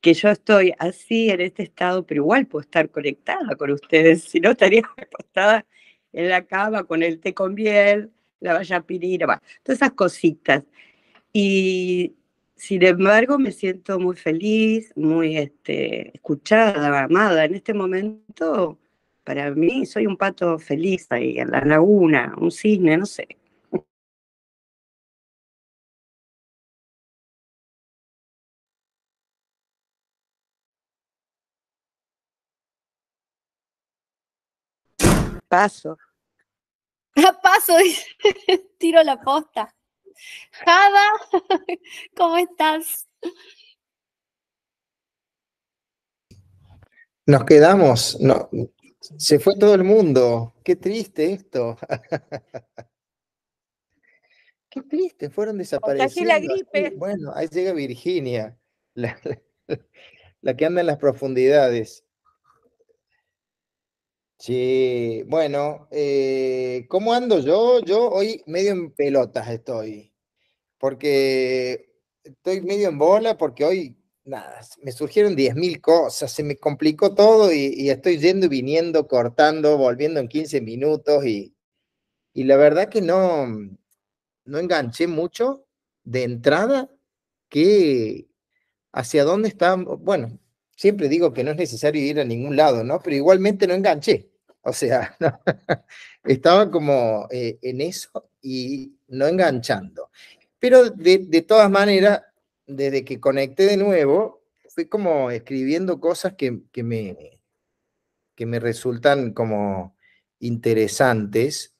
[SPEAKER 4] que yo estoy así en este estado, pero igual puedo estar conectada con ustedes, si no estaría acostada en la cama con el té con miel, la vaya pirina, todas esas cositas. Y sin embargo, me siento muy feliz, muy este, escuchada, amada. En este momento, para mí,
[SPEAKER 10] soy un pato feliz ahí en la laguna, un cisne, no sé.
[SPEAKER 7] Paso. Paso, tiro la posta. Jada, ¿cómo estás?
[SPEAKER 9] Nos quedamos, no, se fue todo el mundo. Qué triste esto. Qué triste, fueron desaparecidos. Bueno, ahí llega Virginia, la, que anda en las profundidades. Sí, bueno, eh, ¿cómo ando yo? Yo hoy medio en pelotas estoy, porque estoy medio en bola, porque hoy, nada, me surgieron 10.000 cosas, se me complicó todo y, estoy yendo y viniendo, cortando, volviendo en 15 minutos y, la verdad que no, mm, no enganché mucho de entrada que hacia dónde está, bueno, siempre digo que no es necesario ir a ningún lado, ¿no? Pero igualmente no enganché. O sea, estaba como eh, en eso y no enganchando. Pero de, de todas maneras, desde que conecté de nuevo, fui como escribiendo cosas que, que, me, que me resultan como interesantes.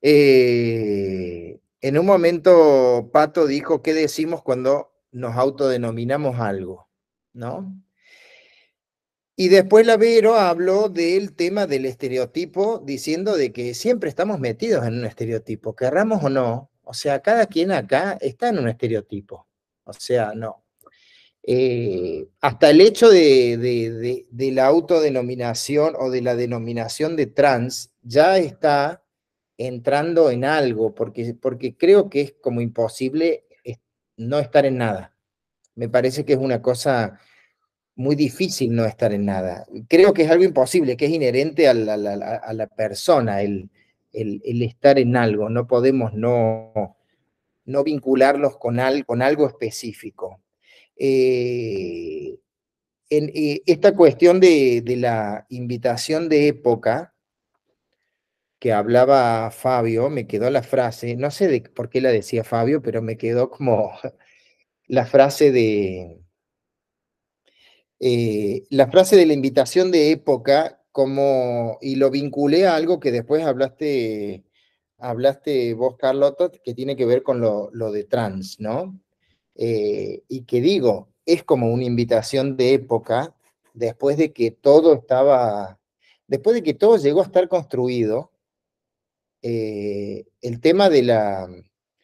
[SPEAKER 9] Eh, en un momento, Pato dijo, ¿qué decimos cuando nos autodenominamos algo? ¿No? Y después la Vero habló del tema del estereotipo, diciendo de que siempre estamos metidos en un estereotipo, querramos o no. O sea, cada quien acá está en un estereotipo. O sea, no. Eh, hasta el hecho de, la autodenominación o de la denominación de trans ya está entrando en algo, porque, porque creo que es como imposible no estar en nada. Me parece que es una cosa muy difícil no estar en nada. Creo que es algo imposible, que es inherente a la, persona, el, estar en algo. No podemos no, no vincularlos con, al, con algo específico. Eh, en, eh, esta cuestión de, la invitación de época que hablaba Fabio, me quedó la frase, no sé por qué la decía Fabio, pero me quedó como la frase de eh, la frase de la invitación de época como, y lo vinculé a algo que después hablaste, hablaste vos, Carlota, que tiene que ver con lo, de trans, ¿no? Eh, y que digo, es como una invitación de época después de que todo estaba, después de que todo llegó a estar construido, eh, el tema de la,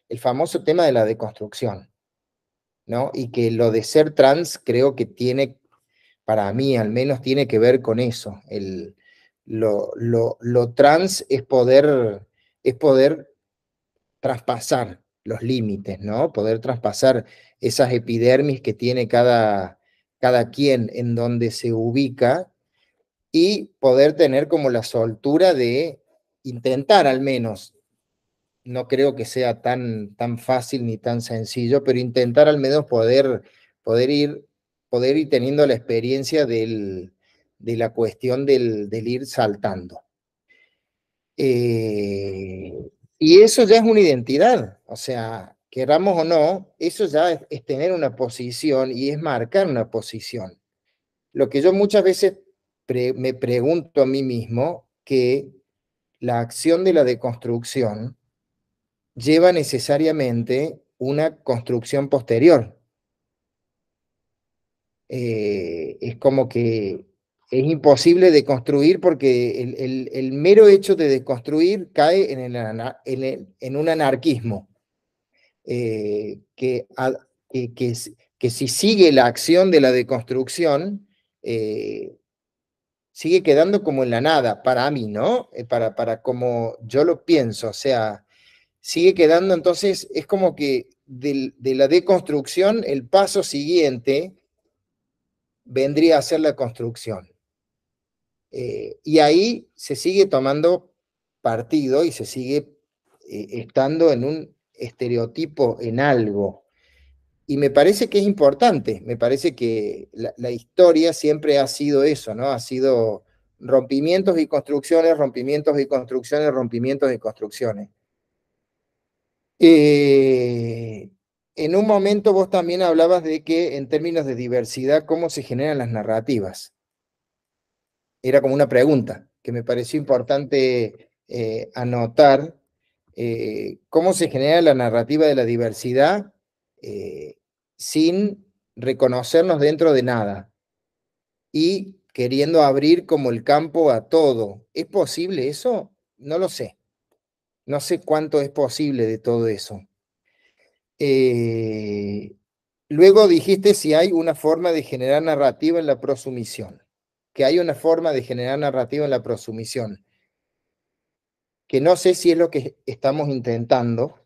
[SPEAKER 9] el famoso tema de la deconstrucción, ¿no? Y que lo de ser trans creo que tiene para mí al menos, tiene que ver con eso. El, lo, lo, lo, trans es poder, es poder traspasar los límites, ¿no? Poder traspasar esas epidermis que tiene cada, cada quien en donde se ubica y poder tener como la soltura de intentar al menos, no creo que sea tan, tan fácil ni tan sencillo, pero intentar al menos poder, poder ir poder ir teniendo la experiencia de la cuestión del, ir saltando. Eh, y eso ya es una identidad, o sea, queramos o no, eso ya es, tener una posición y es marcar una posición. Lo que yo muchas veces me pregunto a mí mismo, que la acción de la deconstrucción lleva necesariamente una construcción posterior. Eh, es como que es imposible de porque el, mero hecho de deconstruir cae en, en un anarquismo, eh, que, que, que, si sigue la acción de la deconstrucción, eh, sigue quedando como en la nada, para mí, ¿no? Para, para como yo lo pienso, o sea, sigue quedando entonces, es como que de, de la deconstrucción el paso siguiente vendría a ser la construcción. Eh, y ahí se sigue tomando partido y se sigue eh, estando en un estereotipo, en algo. Y me parece que es importante, me parece que la, historia siempre ha sido eso, ¿no? Ha sido rompimientos y construcciones, rompimientos y construcciones, rompimientos y construcciones. Eh, en un momento vos también hablabas de que en términos de diversidad, ¿cómo se generan las narrativas? Era como una pregunta que me pareció importante eh, anotar. Eh, ¿Cómo se genera la narrativa de la diversidad eh, sin reconocernos dentro de nada? Y queriendo abrir como el campo a todo. ¿Es posible eso? No lo sé. No sé cuánto es posible de todo eso. Eh, luego dijiste si hay una forma de generar narrativa en la prosumisión, que hay una forma de generar narrativa en la prosumisión que no sé si es lo que estamos intentando.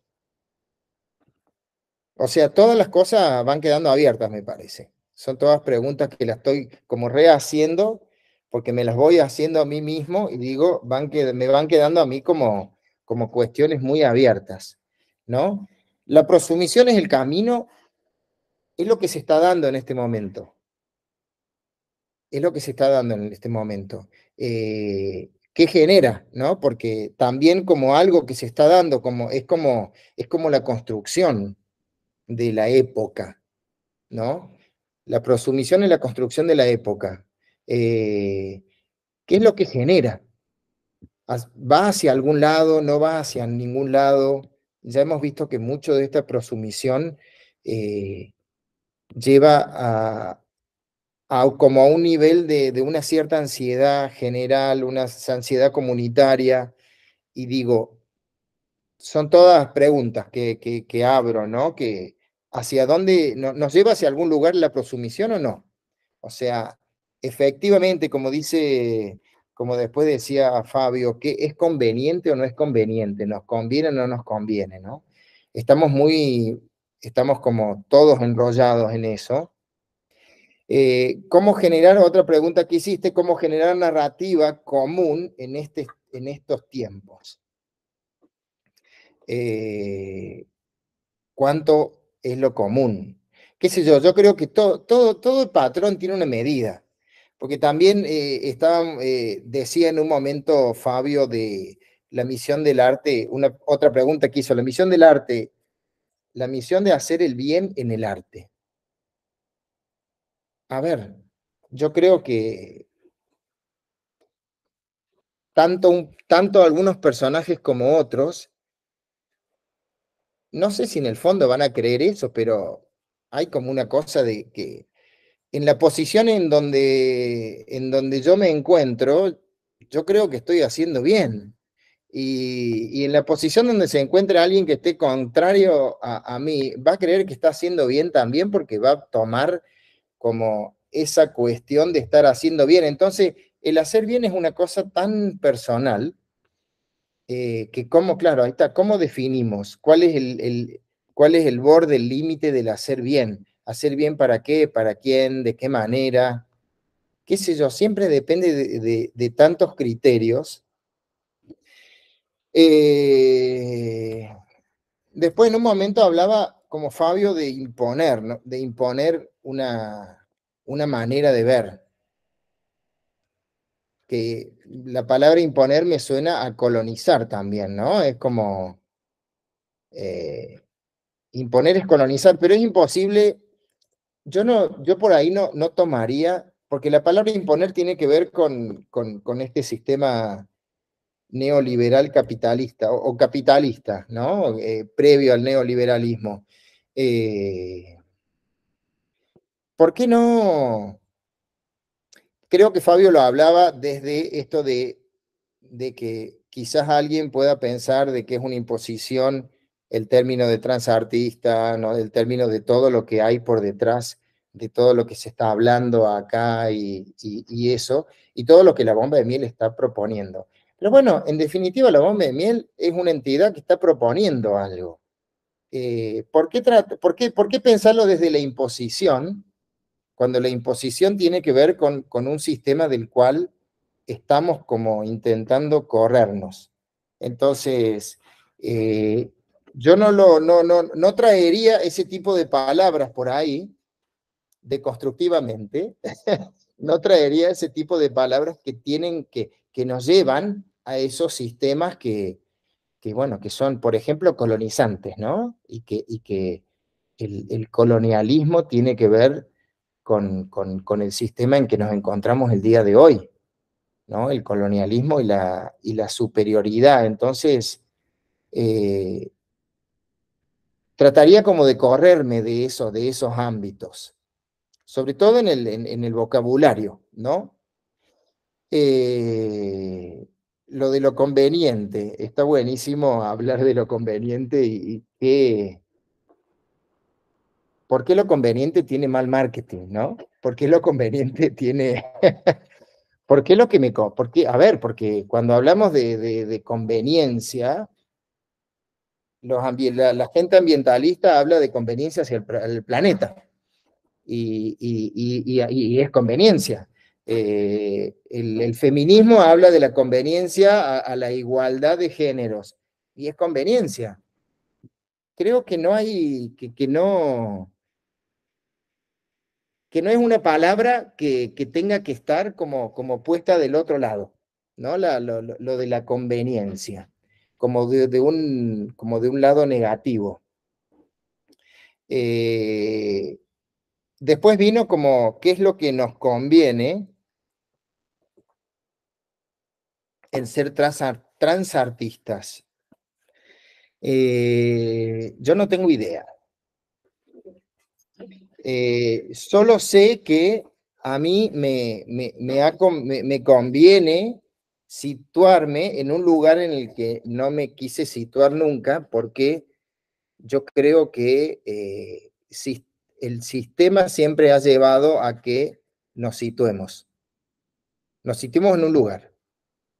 [SPEAKER 9] O sea, todas las cosas van quedando abiertas, me parece. Son todas preguntas que las estoy como rehaciendo, porque me las voy haciendo a mí mismo y digo, van que, me van quedando a mí como, como cuestiones muy abiertas, ¿no? La prosumisión es el camino, es lo que se está dando en este momento. Es lo que se está dando en este momento. Eh, ¿Qué genera? ¿no? Porque también como algo que se está dando, como, es, como, es como la construcción de la época. ¿no? La prosumisión es la construcción de la época. Eh, ¿Qué es lo que genera? ¿Va hacia algún lado? ¿No va hacia ningún lado? ya hemos visto que mucho de esta prosumisión eh, lleva a, como a un nivel de, una cierta ansiedad general, una ansiedad comunitaria, y digo, son todas preguntas que, abro, ¿no? Que hacia dónde, ¿nos lleva hacia algún lugar la prosumisión o no? O sea, efectivamente, como dice como después decía Fabio, que es conveniente o no es conveniente, nos conviene o no nos conviene, ¿no? Estamos muy, estamos como todos enrollados en eso. Eh, ¿Cómo generar, otra pregunta que hiciste, cómo generar narrativa común en, este, en estos tiempos? Eh, ¿Cuánto es lo común? ¿Qué sé yo? Yo creo que todo, todo, todo el patrón tiene una medida. Porque también eh, eh, decía en un momento Fabio de la misión del arte, una, otra pregunta que hizo, la misión del arte, la misión de hacer el bien en el arte. A ver, yo creo que tanto, tanto algunos personajes como otros, no sé si en el fondo van a creer eso, pero hay como una cosa de que en la posición en donde, en donde yo me encuentro, yo creo que estoy haciendo bien. Y, en la posición donde se encuentra alguien que esté contrario a, mí, va a creer que está haciendo bien también porque va a tomar como esa cuestión de estar haciendo bien. Entonces, el hacer bien es una cosa tan personal eh, que como claro, ahí está, ¿cómo definimos? ¿Cuál es el, el, cuál es el borde, el límite del hacer bien? hacer bien para qué, para quién, de qué manera, qué sé yo, siempre depende de, tantos criterios. Eh, después en un momento hablaba como Fabio de imponer, de imponer una, manera de ver. Que la palabra imponer me suena a colonizar también, ¿no? Es como... Eh, imponer es colonizar, pero es imposible yo no, yo por ahí no, no tomaría, porque la palabra imponer tiene que ver con, con, este sistema neoliberal capitalista o, capitalista, ¿no? Eh, previo al neoliberalismo. Eh, ¿Por qué no? Creo que Fabio lo hablaba desde esto de, de que quizás alguien pueda pensar de que es una imposición el término de transartista, ¿no? el término de todo lo que hay por detrás de todo lo que se está hablando acá y, eso, y todo lo que la bomba de miel está proponiendo. Pero bueno, en definitiva, la bomba de miel es una entidad que está proponiendo algo. Eh, ¿por, qué por, qué, ¿Por qué pensarlo desde la imposición, cuando la imposición tiene que ver con, con un sistema del cual estamos como intentando corrernos? Entonces, eh, yo no, lo, no, no, no traería ese tipo de palabras por ahí, deconstructivamente, no traería ese tipo de palabras que tienen, que, que nos llevan a esos sistemas que, bueno, que son, por ejemplo, colonizantes, ¿no? Y que, y que el, colonialismo tiene que ver con, el sistema en que nos encontramos el día de hoy, ¿no? El colonialismo y la, y la superioridad. Entonces, eh, trataría como de correrme de, eso, de esos ámbitos, sobre todo en el, en, el vocabulario, ¿no? Eh, lo de lo conveniente, está buenísimo hablar de lo conveniente y, qué... ¿Por qué lo conveniente tiene mal marketing, no? ¿Por qué lo conveniente tiene... ¿Por qué lo que me... Porque, a ver, porque cuando hablamos de conveniencia, la, gente ambientalista habla de conveniencia hacia el, planeta, y, es conveniencia. Eh, el, feminismo habla de la conveniencia a, la igualdad de géneros, y es conveniencia. Creo que no hay, que, no, que no es una palabra que, tenga que estar como, como puesta del otro lado, ¿no? lo de la conveniencia como de, un, como de un lado negativo. Eh, después vino como qué es lo que nos conviene en ser transartistas. Trans eh, yo no tengo idea. Eh, solo sé que a mí me, me, me conviene situarme en un lugar en el que no me quise situar nunca, porque yo creo que eh, si, el sistema siempre ha llevado a que nos situemos. Nos situemos en un lugar.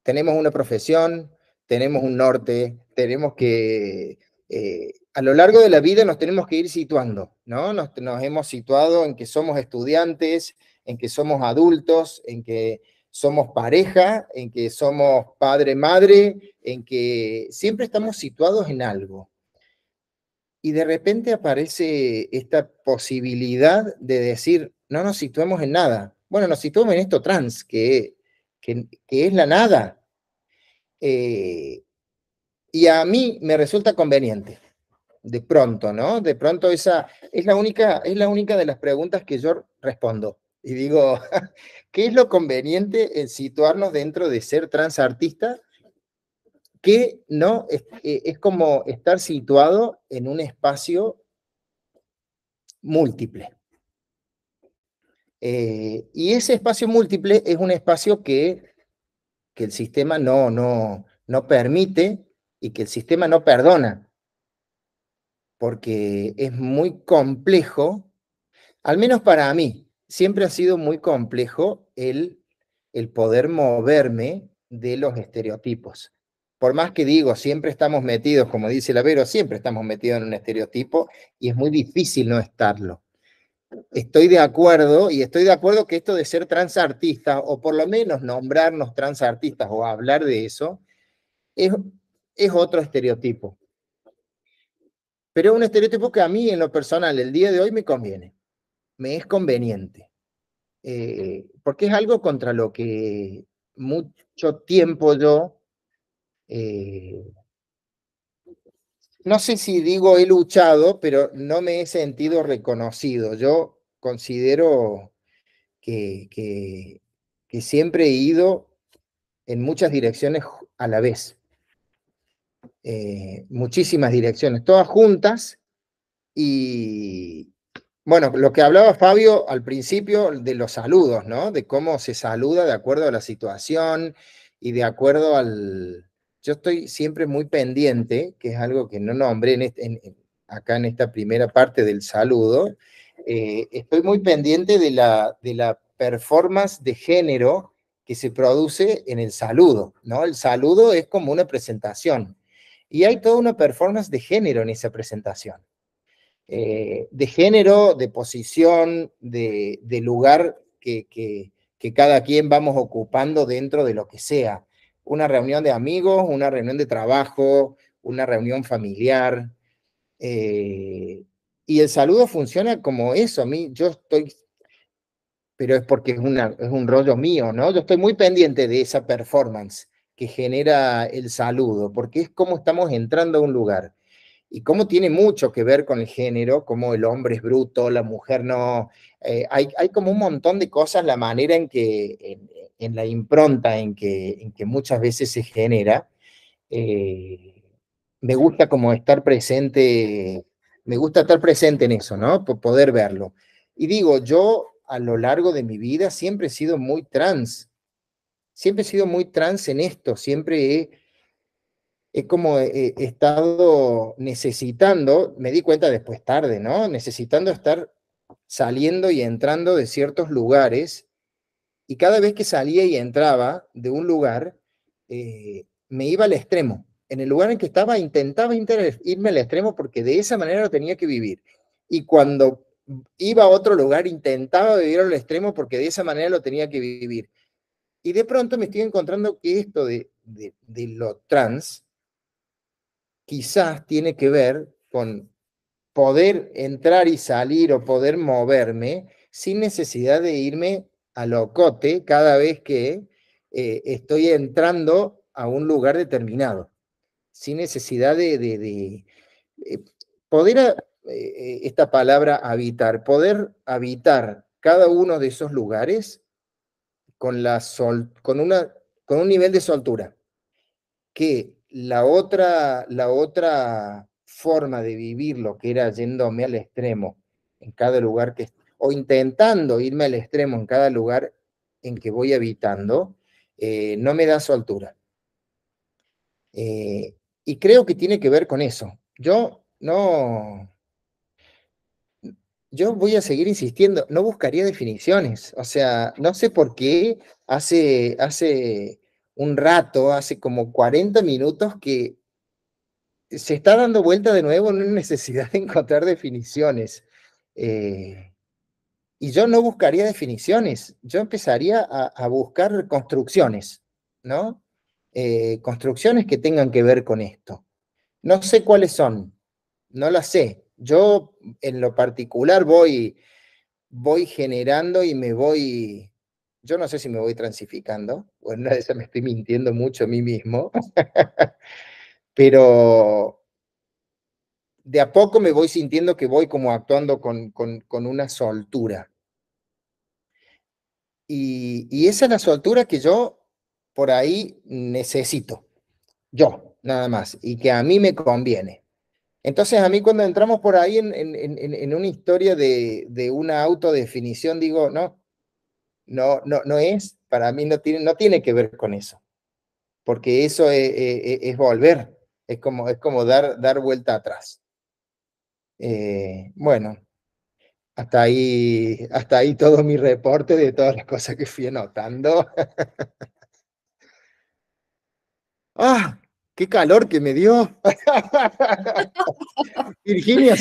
[SPEAKER 9] Tenemos una profesión, tenemos un norte, tenemos que... Eh, a lo largo de la vida nos tenemos que ir situando, ¿no? nos hemos situado en que somos estudiantes, en que somos adultos, en que somos pareja, en que somos padre-madre, en que siempre estamos situados en algo. Y de repente aparece esta posibilidad de decir, no nos situemos en nada. Bueno, nos situamos en esto trans, que, que, que es la nada. Eh, y a mí me resulta conveniente. De pronto, ¿no? De pronto esa es la única, es la única de las preguntas que yo respondo. Y digo, ¿Qué es lo conveniente en situarnos dentro de ser transartista? Que no es, eh, como estar situado en un espacio múltiple. Eh, y ese espacio múltiple es un espacio que, el sistema no, no, no permite y que el sistema no perdona, porque es muy complejo, al menos para mí, siempre ha sido muy complejo el, el poder moverme de los estereotipos. Por más que digo, siempre estamos metidos, como dice la Vero, siempre estamos metidos en un estereotipo y es muy difícil no estarlo. Estoy de acuerdo y estoy de acuerdo que esto de ser transartista o por lo menos nombrarnos transartistas o hablar de eso es, es otro estereotipo. Pero es un estereotipo que a mí en lo personal el día de hoy me conviene me es conveniente, eh, porque es algo contra lo que mucho tiempo yo, eh, no sé si digo he luchado, pero no me he sentido reconocido. Yo considero que, siempre he ido en muchas direcciones a la vez. Eh, muchísimas direcciones, todas juntas, y, bueno, lo que hablaba Fabio al principio de los saludos, ¿no? De cómo se saluda de acuerdo a la situación y de acuerdo al... Yo estoy siempre muy pendiente, que es algo que no nombré en acá en esta primera parte del saludo, eh, estoy muy pendiente de la, de la performance de género que se produce en el saludo, ¿no? El saludo es como una presentación y hay toda una performance de género en esa presentación. Eh, de género, de posición, de, lugar que, cada quien vamos ocupando dentro de lo que sea. Una reunión de amigos, una reunión de trabajo, una reunión familiar. Eh, y el saludo funciona como eso. A mí, yo estoy, pero es porque es, es un rollo mío, ¿no? Yo estoy muy pendiente de esa performance que genera el saludo, porque es como estamos entrando a un lugar y cómo tiene mucho que ver con el género, cómo el hombre es bruto, la mujer no. Eh, hay, como un montón de cosas, la manera en que, en, la impronta en que, que muchas veces se genera. Eh, me gusta como estar presente, me gusta estar presente en eso, ¿no? Por poder verlo. Y digo, yo a lo largo de mi vida siempre he sido muy trans, siempre he sido muy trans en esto, siempre he he como eh, he, estado necesitando, me di cuenta después tarde, ¿no? Necesitando estar saliendo y entrando de ciertos lugares. Y cada vez que salía y entraba de un lugar, eh, me iba al extremo. En el lugar en que estaba, intentaba irme al extremo porque de esa manera lo tenía que vivir. Y cuando iba a otro lugar, intentaba vivir al extremo porque de esa manera lo tenía que vivir. Y de pronto me estoy encontrando que esto de lo trans quizás tiene que ver con poder entrar y salir o poder moverme sin necesidad de irme a locote cada vez que eh, estoy entrando a un lugar determinado, sin necesidad de, eh, poder, eh, esta palabra habitar, poder habitar cada uno de esos lugares con, la con, una, con un nivel de soltura que la otra, la otra forma de vivirlo, que era yéndome al extremo en cada lugar que, o intentando irme al extremo en cada lugar en que voy habitando, eh, no me da su altura. Eh, y creo que tiene que ver con eso. Yo no, yo voy a seguir insistiendo, no buscaría definiciones. O sea, no sé por qué hace, hace un rato, hace como 40 minutos, que se está dando vuelta de nuevo en una necesidad de encontrar definiciones. Eh, y yo no buscaría definiciones, yo empezaría a, buscar construcciones, ¿no? Eh, construcciones que tengan que ver con esto. No sé cuáles son, no las sé. Yo en lo particular voy, voy generando y me voy yo no sé si me voy transificando, o en una de me estoy mintiendo mucho a mí mismo, pero de a poco me voy sintiendo que voy como actuando con, con, una soltura. Y, esa es la soltura que yo por ahí necesito, yo nada más, y que a mí me conviene. Entonces a mí cuando entramos por ahí en, en, en, una historia de, de una autodefinición, digo, no, no, no, no es, para mí no tiene, no tiene que ver con eso, porque eso e, e, e, es, volver, es como, es como dar, dar vuelta atrás. Eh, bueno, hasta ahí, hasta ahí todo mi reporte de todas las cosas que fui anotando. ¡Ah! ¡Qué calor que me dio! Virginia,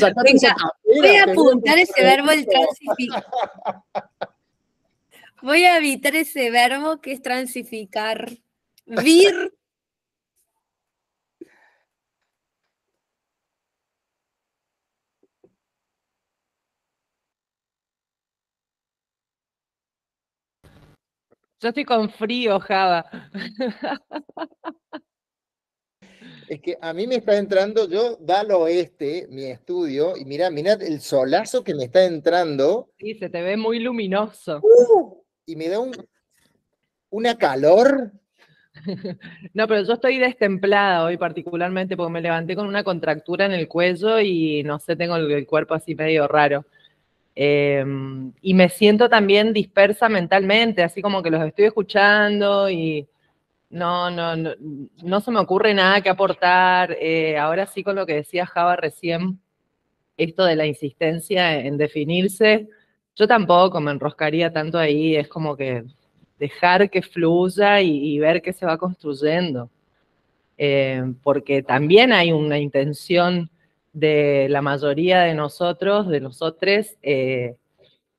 [SPEAKER 10] Voy a apuntar ese verbo el transitivo.
[SPEAKER 7] Voy a evitar ese verbo que es transificar. Vir.
[SPEAKER 5] Yo estoy con frío, Java.
[SPEAKER 9] Es que a mí me está entrando, yo va al oeste, mi estudio, y mira, mira el solazo que me está entrando.
[SPEAKER 5] Sí, se te ve muy luminoso. Uh,
[SPEAKER 9] y me da un, una calor.
[SPEAKER 5] No, pero yo estoy destemplada hoy particularmente porque me levanté con una contractura en el cuello y no sé, tengo el, cuerpo así medio raro. Em, y me siento también dispersa mentalmente, así como que los estoy escuchando y no, no, no, se me ocurre nada que aportar. Eh, ahora sí con lo que decía Java recién, esto de la insistencia en definirse, yo tampoco me enroscaría tanto ahí, es como que dejar que fluya y, ver qué se va construyendo. Eh, porque también hay una intención de la mayoría de nosotros, de nosotros, eh,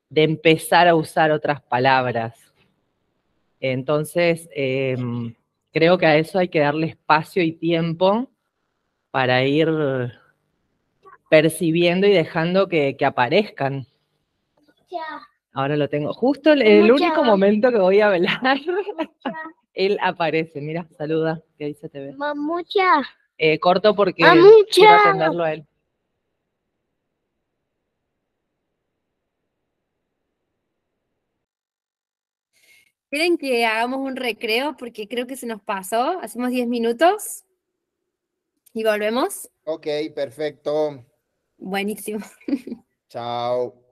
[SPEAKER 5] de empezar a usar otras palabras. Entonces, eh, creo que a eso hay que darle espacio y tiempo para ir percibiendo y dejando que aparezcan Ahora lo tengo. Justo el, único momento que voy a velar Él aparece, mira, saluda, que dice Mamucha. Eh, corto porque quiero atenderlo a él.
[SPEAKER 7] ¿Quieren que hagamos un recreo? Porque creo que se nos pasó. Hacemos 10
[SPEAKER 9] minutos y volvemos. Ok, perfecto. Buenísimo. Chao.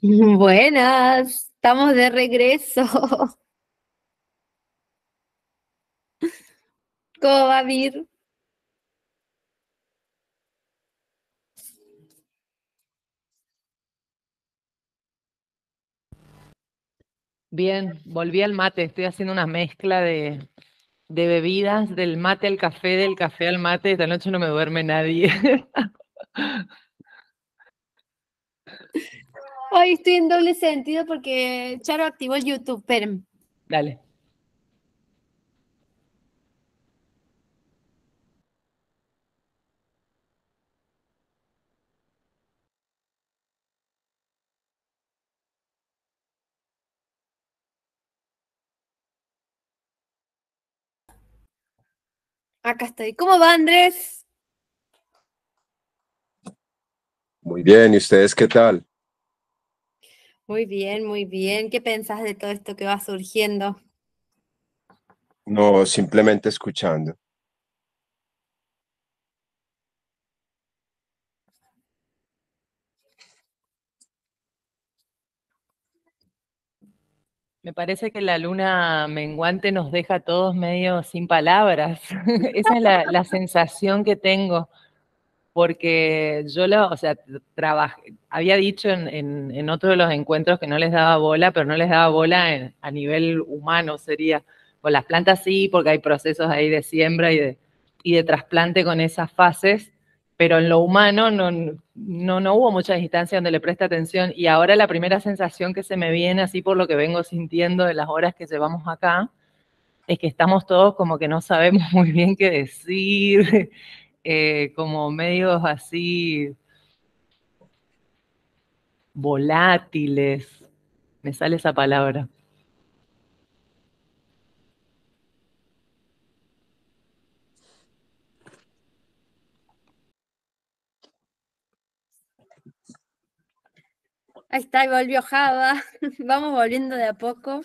[SPEAKER 7] Buenas, estamos de regreso. ¿Cómo va, Vir?
[SPEAKER 5] Bien, volví al mate, estoy haciendo una mezcla de, bebidas, del mate al café, del café al mate, esta noche no me duerme nadie.
[SPEAKER 7] Hoy estoy en doble sentido porque Charo activó el YouTube, pero... Dale. Acá estoy. ¿Cómo va, Andrés?
[SPEAKER 11] Muy bien, ¿y ustedes qué tal?
[SPEAKER 7] Muy bien, muy bien. ¿Qué pensás de todo esto que va surgiendo?
[SPEAKER 11] No, simplemente escuchando.
[SPEAKER 5] Me parece que la luna menguante nos deja a todos medio sin palabras. Esa es la, la sensación que tengo porque yo lo, o sea, trabajé, había dicho en, en, en, otro de los encuentros que no les daba bola, pero no les daba bola a nivel humano, sería, con las plantas sí, porque hay procesos ahí de siembra y de, y de trasplante con esas fases, pero en lo humano no, no, no hubo mucha distancia donde le preste atención, y ahora la primera sensación que se me viene, así por lo que vengo sintiendo de las horas que llevamos acá, es que estamos todos como que no sabemos muy bien qué decir, eh, como medios así volátiles. Me sale esa palabra.
[SPEAKER 7] Ahí está, y volvió Java. Vamos volviendo de a poco.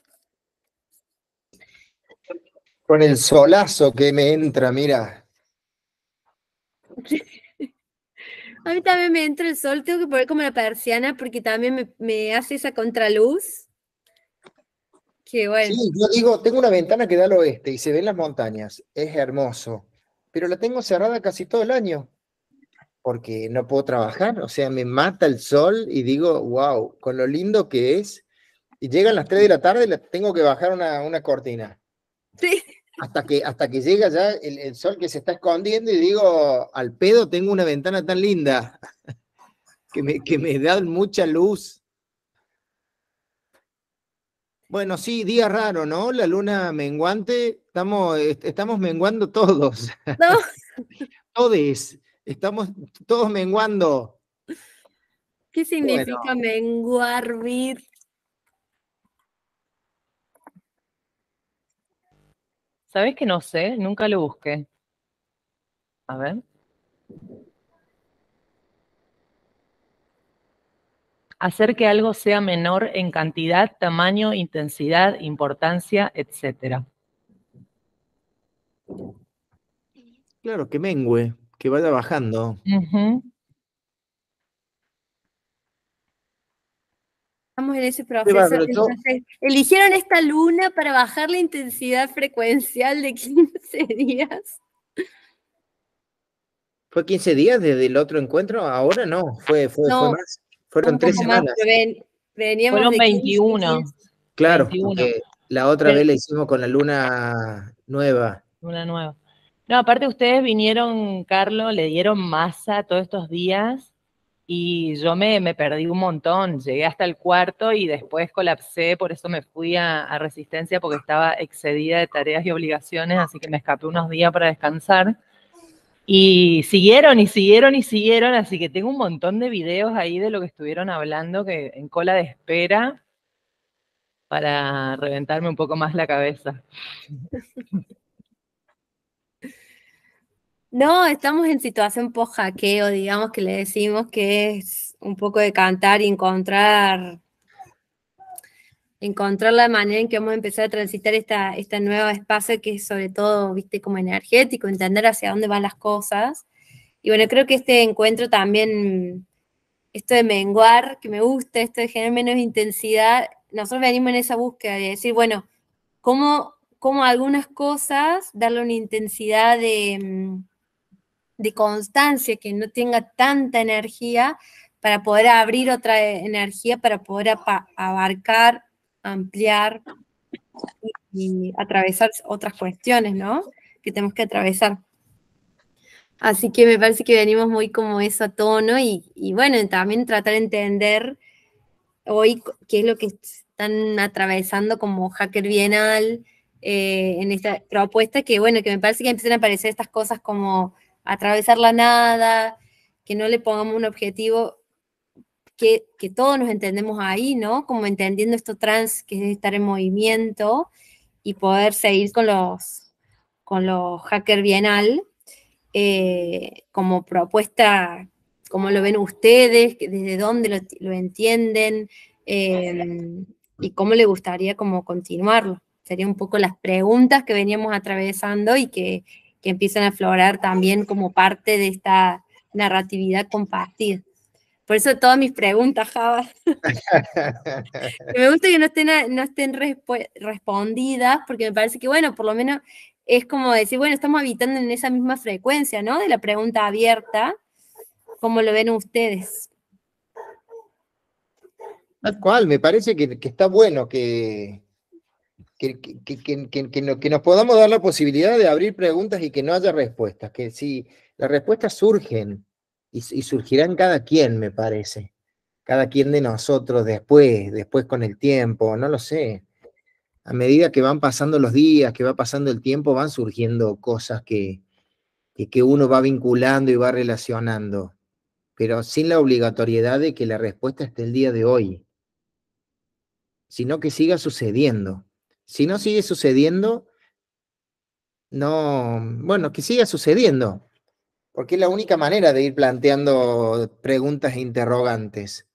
[SPEAKER 9] Con el solazo que me entra, mira.
[SPEAKER 7] A mí también me entra el sol, tengo que poner como la persiana porque también me, hace esa contraluz. Qué bueno. Sí, yo digo,
[SPEAKER 9] tengo una ventana que da al oeste y se ven las montañas, es hermoso, pero la tengo cerrada casi todo el año porque no puedo trabajar, o sea, me mata el sol y digo, wow, con lo lindo que es, y llegan las 3 de la tarde tengo que bajar una, una cortina. Sí hasta que, hasta que llega ya el, sol que se está escondiendo y digo, al pedo tengo una ventana tan linda que me, que me da mucha luz. Bueno, sí, día raro, ¿no? La luna menguante, estamos, estamos menguando todos. todos, estamos todos menguando. ¿Qué
[SPEAKER 7] significa menguar, Vir?
[SPEAKER 5] ¿Sabés que no sé? Nunca lo busqué. A ver. Hacer que algo sea menor en cantidad, tamaño, intensidad, importancia, etc.
[SPEAKER 9] Claro, que mengue, que vaya bajando.
[SPEAKER 7] Estamos en ese proceso. entonces, eligieron esta luna para bajar la intensidad frecuencial de 15 días.
[SPEAKER 9] ¿Fue 15 días desde el otro encuentro? Ahora no, fue, más. Fueron tres semanas.
[SPEAKER 7] Fueron 21.
[SPEAKER 9] Claro, Porque la otra vez la hicimos con la luna nueva.
[SPEAKER 5] Luna nueva. No, aparte ustedes vinieron, Carlos, le dieron masa todos estos días y yo me, perdí un montón, llegué hasta el cuarto y después colapsé, por eso me fui a, a, Resistencia porque estaba excedida de tareas y obligaciones, así que me escapé unos días para descansar. Y siguieron y siguieron y siguieron, así que tengo un montón de videos ahí de lo que estuvieron hablando que en cola de espera para reventarme un poco más la cabeza.
[SPEAKER 7] No, estamos en situación post-hackeo, digamos que le decimos que es un poco de cantar y encontrar, encontrar la manera en que vamos a empezar a transitar esta, esta nueva espacio que es sobre todo, viste, como energético, entender hacia dónde van las cosas. Y bueno, creo que este encuentro también, esto de menguar, que me gusta, esto de generar menos intensidad, nosotros venimos en esa búsqueda de decir, bueno, ¿cómo, cómo algunas cosas darle una intensidad de mm, de constancia, que no tenga tanta energía para poder abrir otra energía, para poder abarcar, ampliar y, atravesar otras cuestiones, ¿no? Que tenemos que atravesar. Así que me parece que venimos muy como eso a tono y, bueno, también tratar de entender hoy qué es lo que están atravesando como Hacker Bienal eh, en esta propuesta, que bueno, que me parece que empiezan a aparecer estas cosas como atravesar la nada, que no le pongamos un objetivo, que, todos nos entendemos ahí, ¿no? Como entendiendo esto trans, que es estar en movimiento y poder seguir con los, con los hacker bienal, eh, como propuesta, como lo ven ustedes, desde dónde lo, entienden em, y cómo le gustaría como continuarlo. Serían un poco las preguntas que veníamos atravesando y que que empiezan a aflorar también como parte de esta narratividad compartida. Por eso todas mis preguntas, Java.
[SPEAKER 10] me
[SPEAKER 7] gusta que no estén, no estén respondidas, porque me parece que, bueno, por lo menos es como decir, bueno, estamos habitando en esa misma frecuencia, ¿no? De la pregunta abierta, como lo ven ustedes.
[SPEAKER 9] Tal cual, me parece que está bueno que, que, que, nos podamos dar la posibilidad de abrir preguntas y que no haya respuestas, que si las respuestas surgen y, y surgirán cada quien, me parece, cada quien de nosotros después, después con el tiempo, no lo sé. A medida que van pasando los días, que va pasando el tiempo, van surgiendo cosas que, que uno va vinculando y va relacionando, pero sin la obligatoriedad de que la respuesta esté el día de hoy, sino que siga sucediendo. Si no sigue sucediendo, no, bueno, que siga sucediendo, porque es la única manera de ir planteando preguntas e interrogantes.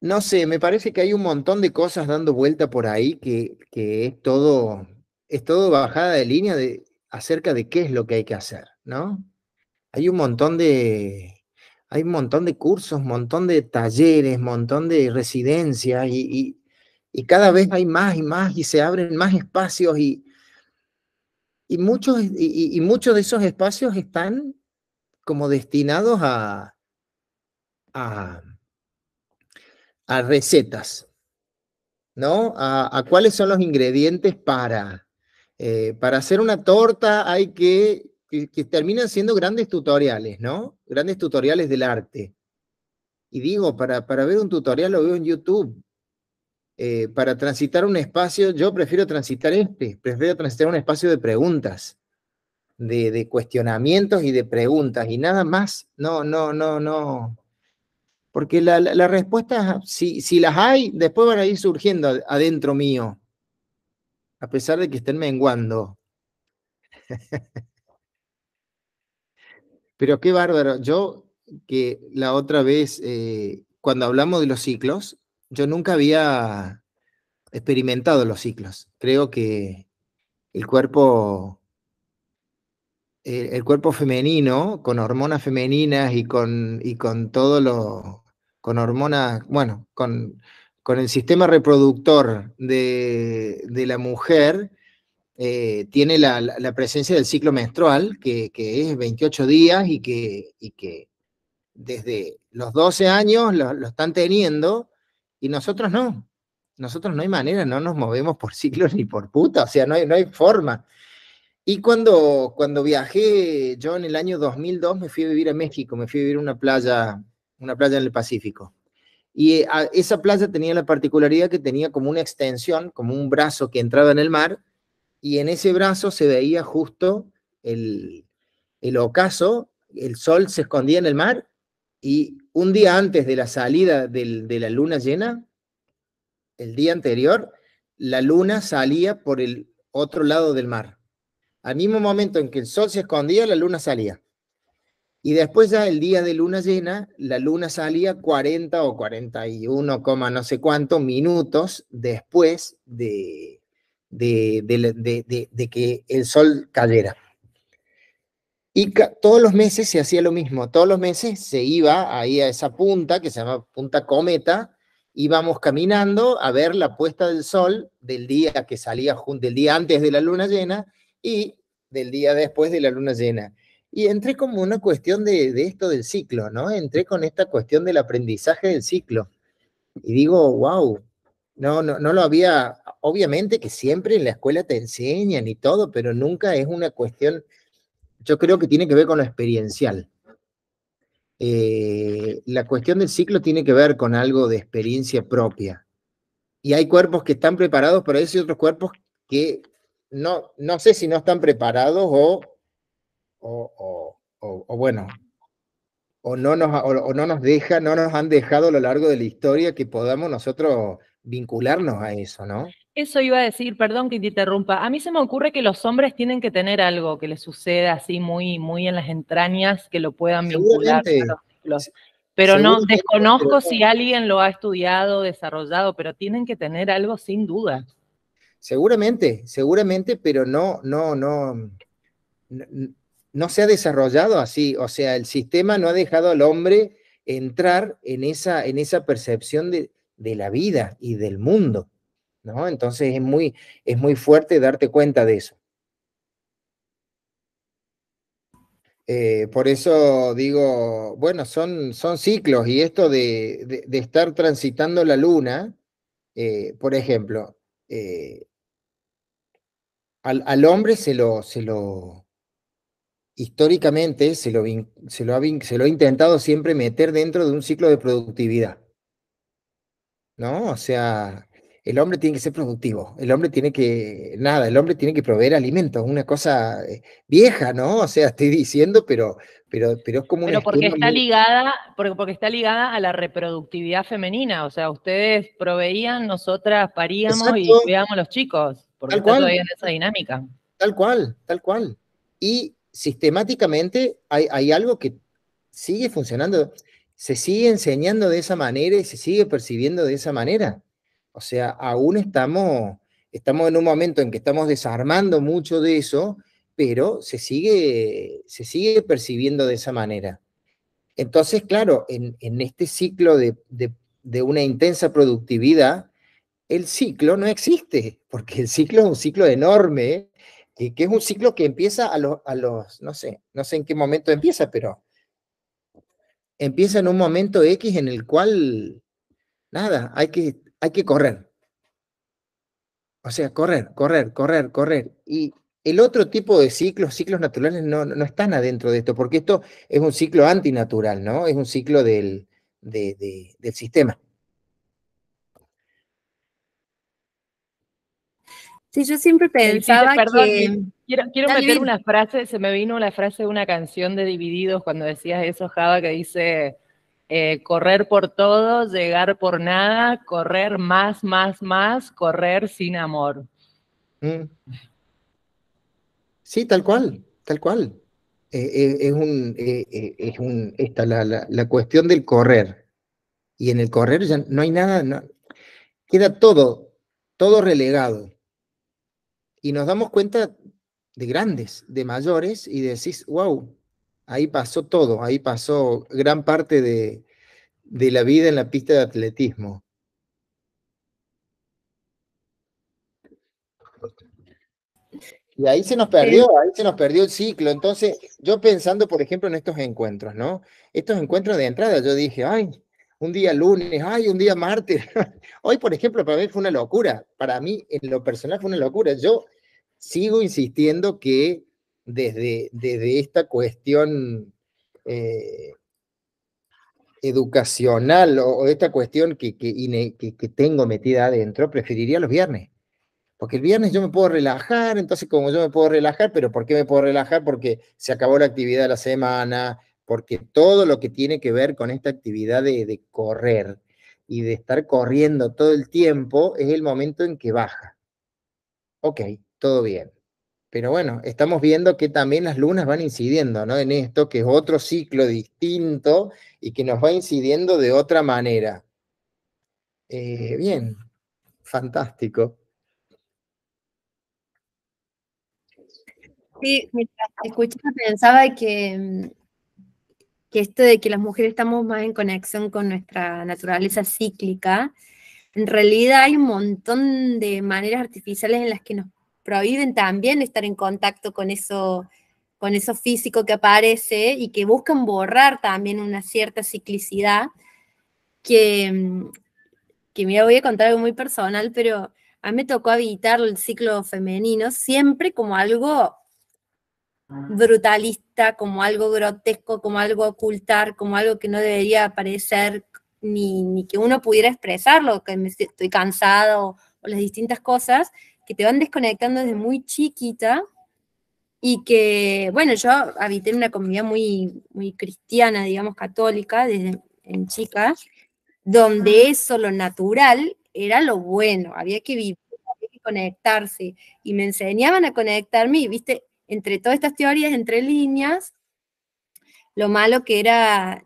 [SPEAKER 9] No sé, me parece que hay un montón de cosas dando vuelta por ahí que, es todo, es todo bajada de línea de, acerca de qué es lo que hay que hacer, ¿no? Hay un montón de, hay un montón de cursos, un montón de talleres, un montón de residencias y, y cada vez hay más y más y se abren más espacios y, y, muchos, y, muchos de esos espacios están como destinados a, a, recetas, ¿no? A, cuáles son los ingredientes para... Eh, para hacer una torta hay que que, terminan siendo grandes tutoriales, ¿no? Grandes tutoriales del arte. Y digo, para, para ver un tutorial lo veo en YouTube, eh, para transitar un espacio, yo prefiero transitar este, prefiero transitar un espacio de preguntas, de, cuestionamientos y de preguntas, y nada más, no, no, no, no. Porque las la, respuestas, si, las hay, después van a ir surgiendo adentro mío, a pesar de que estén menguando. Pero qué bárbaro, yo que la otra vez, eh, cuando hablamos de los ciclos, yo nunca había experimentado los ciclos. Creo que el cuerpo, el, cuerpo femenino, con hormonas femeninas y con, y con todo lo, con hormonas, bueno, con, el sistema reproductor de, la mujer, eh, tiene la, la, presencia del ciclo menstrual, que, es 28 días y que, y que desde los 12 años lo están teniendo y nosotros no. Nosotros no hay manera, no nos movemos por ciclos ni por puta, o sea, no hay, no hay forma. Y cuando, cuando viajé, yo en el año 2002 me fui a vivir a México, me fui a vivir a una playa, una playa en el Pacífico. Y ah, esa playa tenía la particularidad que tenía como una extensión, como un brazo que entraba en el mar, y en ese brazo se veía justo el, el ocaso, el sol se escondía en el mar y un día antes de la salida de la luna llena, el día anterior, la luna salía por el otro lado del mar. Al mismo momento en que el sol se escondía, la luna salía. Y después ya el día de luna llena, la luna salía 40 o 41, no sé cuántos minutos después de, de que el sol cayera. Y todos los meses se hacía lo mismo, todos los meses se iba ahí a esa punta que se llama Punta Cometa, íbamos caminando a ver la puesta del sol del día que salía, junto del día antes de la luna llena y del día después de la luna llena. Y entré como una cuestión de, de esto del ciclo, ¿no? Entré con esta cuestión del aprendizaje del ciclo. Y digo, wow, no, no, no lo había, obviamente que siempre en la escuela te enseñan y todo, pero nunca es una cuestión yo creo que tiene que ver con lo experiencial. Eh, la cuestión del ciclo tiene que ver con algo de experiencia propia. Y hay cuerpos que están preparados para eso y otros cuerpos que no, no sé si no están preparados o, bueno, o no, nos, o no nos deja, no nos han dejado a lo largo de la historia que podamos nosotros vincularnos a eso, ¿no?
[SPEAKER 5] Eso iba a decir, perdón que te interrumpa. A mí se me ocurre que los hombres tienen que tener algo que les suceda así muy, muy en las entrañas, que lo puedan vincular los Pero no, desconozco si alguien lo ha estudiado, desarrollado, pero tienen que tener algo sin
[SPEAKER 9] duda. Seguramente, seguramente, pero no, no, no, no, se ha desarrollado así. O sea, el sistema no ha dejado al hombre entrar en esa, en esa percepción de, de la vida y del mundo. Entonces es muy, es muy fuerte darte cuenta de eso. Eh, por eso digo, bueno, son, son ciclos y esto de, estar transitando la luna, eh, por ejemplo, eh, al, hombre se lo, se lo históricamente se lo, lo, ha, se lo ha intentado siempre meter dentro de un ciclo de productividad. ¿No? O sea, el hombre tiene que ser productivo, el hombre tiene que, nada, el hombre tiene que proveer alimentos, una cosa eh, vieja, ¿no? O sea, estoy diciendo, pero, pero, pero es como pero porque está
[SPEAKER 5] ligada, porque, porque está ligada a la reproductividad femenina, o sea, ustedes proveían, nosotras paríamos y cuidábamos a los chicos, porque tal cual. esa dinámica.
[SPEAKER 9] Tal cual, tal cual. Y sistemáticamente hay algo que sigue funcionando, se sigue enseñando de esa manera y se sigue percibiendo de esa manera. O sea, aún estamos, estamos en un momento en que estamos desarmando mucho de eso, pero se sigue, se sigue percibiendo de esa manera. Entonces, claro, en, este ciclo de, una intensa productividad, el ciclo no existe, porque el ciclo es un ciclo enorme, que, es un ciclo que empieza a, a los, no sé, no sé en qué momento empieza, pero empieza en un momento X en el cual, nada, hay que, hay que correr. O sea, correr, correr, correr, correr. Y el otro tipo de ciclos, ciclos naturales, no, no están adentro de esto, porque esto es un ciclo antinatural, ¿no? Es un ciclo del, del sistema.
[SPEAKER 7] Sí, yo siempre pensaba perdón,
[SPEAKER 5] Quiero, meter una frase, se me vino la frase de una canción de Divididos cuando decías eso, Java, que dice eh, correr por todo, llegar por nada, correr más, más, más, correr sin amor.
[SPEAKER 9] Mm. Sí, tal cual, tal cual. Eh, eh, es un, es la, cuestión del correr. Y en el correr ya no hay nada, queda todo, todo relegado. Y nos damos cuenta de grandes, de mayores, y decís, wow, Ahí pasó todo, ahí pasó gran parte de, la vida en la pista de atletismo. Y ahí se nos perdió, ahí se nos perdió el ciclo. Entonces, yo pensando, por ejemplo, en estos encuentros, ¿no? Estos encuentros de entrada, yo dije, ay, un día lunes, ay, un día martes. Hoy, por ejemplo, para mí fue una locura. Para mí, en lo personal, fue una locura. Yo sigo insistiendo que desde, desde esta cuestión eh, educacional o, esta cuestión que, que, tengo metida adentro, preferiría los viernes. Porque el viernes yo me puedo relajar, entonces como yo me puedo relajar, pero ¿por qué me puedo relajar? Porque se acabó la actividad de la semana, porque todo lo que tiene que ver con esta actividad de correr y de estar corriendo todo el tiempo es el momento en que baja. Ok, todo bien. Pero bueno, estamos viendo que también las lunas van incidiendo ¿no? en esto, que es otro ciclo distinto y que nos va incidiendo de otra manera. Eh, bien, fantástico. Sí, mientras
[SPEAKER 7] escuchaba pensaba que, mm, que esto de que las mujeres estamos más en conexión con nuestra naturaleza cíclica, en realidad hay un montón de maneras artificiales en las que nos prohíben también estar en contacto con eso, con eso físico que aparece y que buscan borrar también una cierta ciclicidad que, mm, que mira, voy a contar algo muy personal, pero a mí me tocó habitar el ciclo femenino siempre como algo brutalista, como algo grotesco, como algo ocultar, como algo que no debería aparecer ni, que uno pudiera expresarlo, que estoy cansado o las distintas cosas, que te van desconectando desde muy chiquita y que, bueno, yo habité en una comunidad muy, muy cristiana, digamos, católica, desde en chica, donde ah. eso, lo natural, era lo bueno, había que vivir, había que conectarse, y me enseñaban a conectarme, y viste, entre todas estas teorías, entre líneas, lo malo que era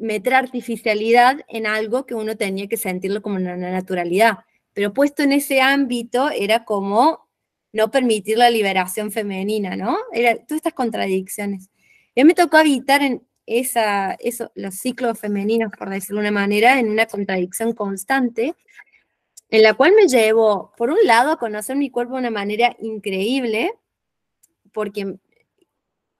[SPEAKER 7] meter artificialidad en algo que uno tenía que sentirlo como una naturalidad pero puesto en ese ámbito era como no permitir la liberación femenina, ¿no? Era todas estas contradicciones. Y a mí me tocó habitar en esa, eso, los ciclos femeninos, por decirlo de una manera, en una contradicción constante, en la cual me llevo, por un lado, a conocer mi cuerpo de una manera increíble, porque,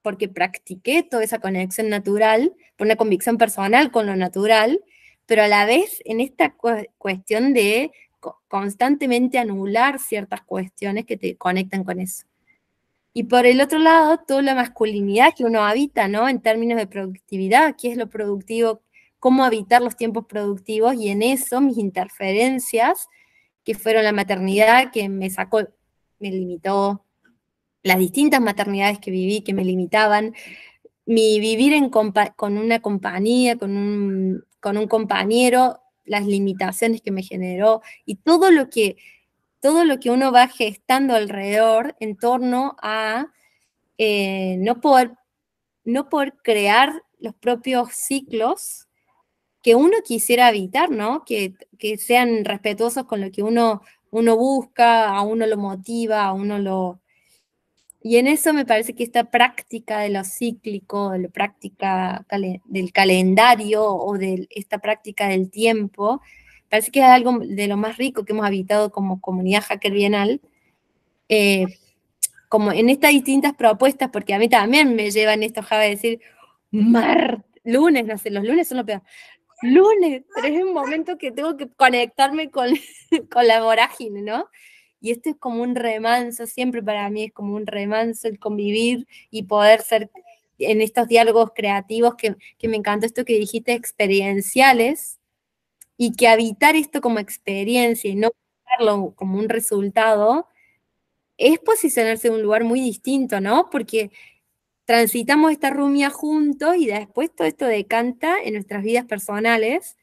[SPEAKER 7] porque practiqué toda esa conexión natural, por una convicción personal con lo natural, pero a la vez en esta cuestión de constantemente anular ciertas cuestiones que te conectan con eso. Y por el otro lado, toda la masculinidad que uno habita, ¿no? En términos de productividad, qué es lo productivo, cómo habitar los tiempos productivos y en eso mis interferencias, que fueron la maternidad que me sacó, me limitó, las distintas maternidades que viví que me limitaban, mi vivir en con una compañía, con con un compañero las limitaciones que me generó y todo lo que, todo lo que uno va gestando alrededor en torno a eh, no, poder, no crear los propios ciclos que uno quisiera evitar, ¿no? Que, que sean respetuosos con lo que uno, uno busca, a uno lo motiva, a uno lo, y en eso me parece que esta práctica de lo cíclico, de la práctica del calendario o de esta práctica del tiempo, parece que es algo de lo más rico que hemos habitado como comunidad hacker bienal, eh, como en estas distintas propuestas, porque a mí también me llevan esto, Java a decir, lunes, no sé, los lunes son lo peor, lunes, pero es un momento que tengo que conectarme con, con la vorágine, ¿no? y esto es como un remanso, siempre para mí es como un remanso el convivir y poder ser en estos diálogos creativos que, me encantó esto que dijiste, experienciales, y que habitar esto como experiencia y no verlo como un resultado, es posicionarse en un lugar muy distinto, ¿no? Porque transitamos esta rumia juntos y después todo esto decanta en nuestras vidas personales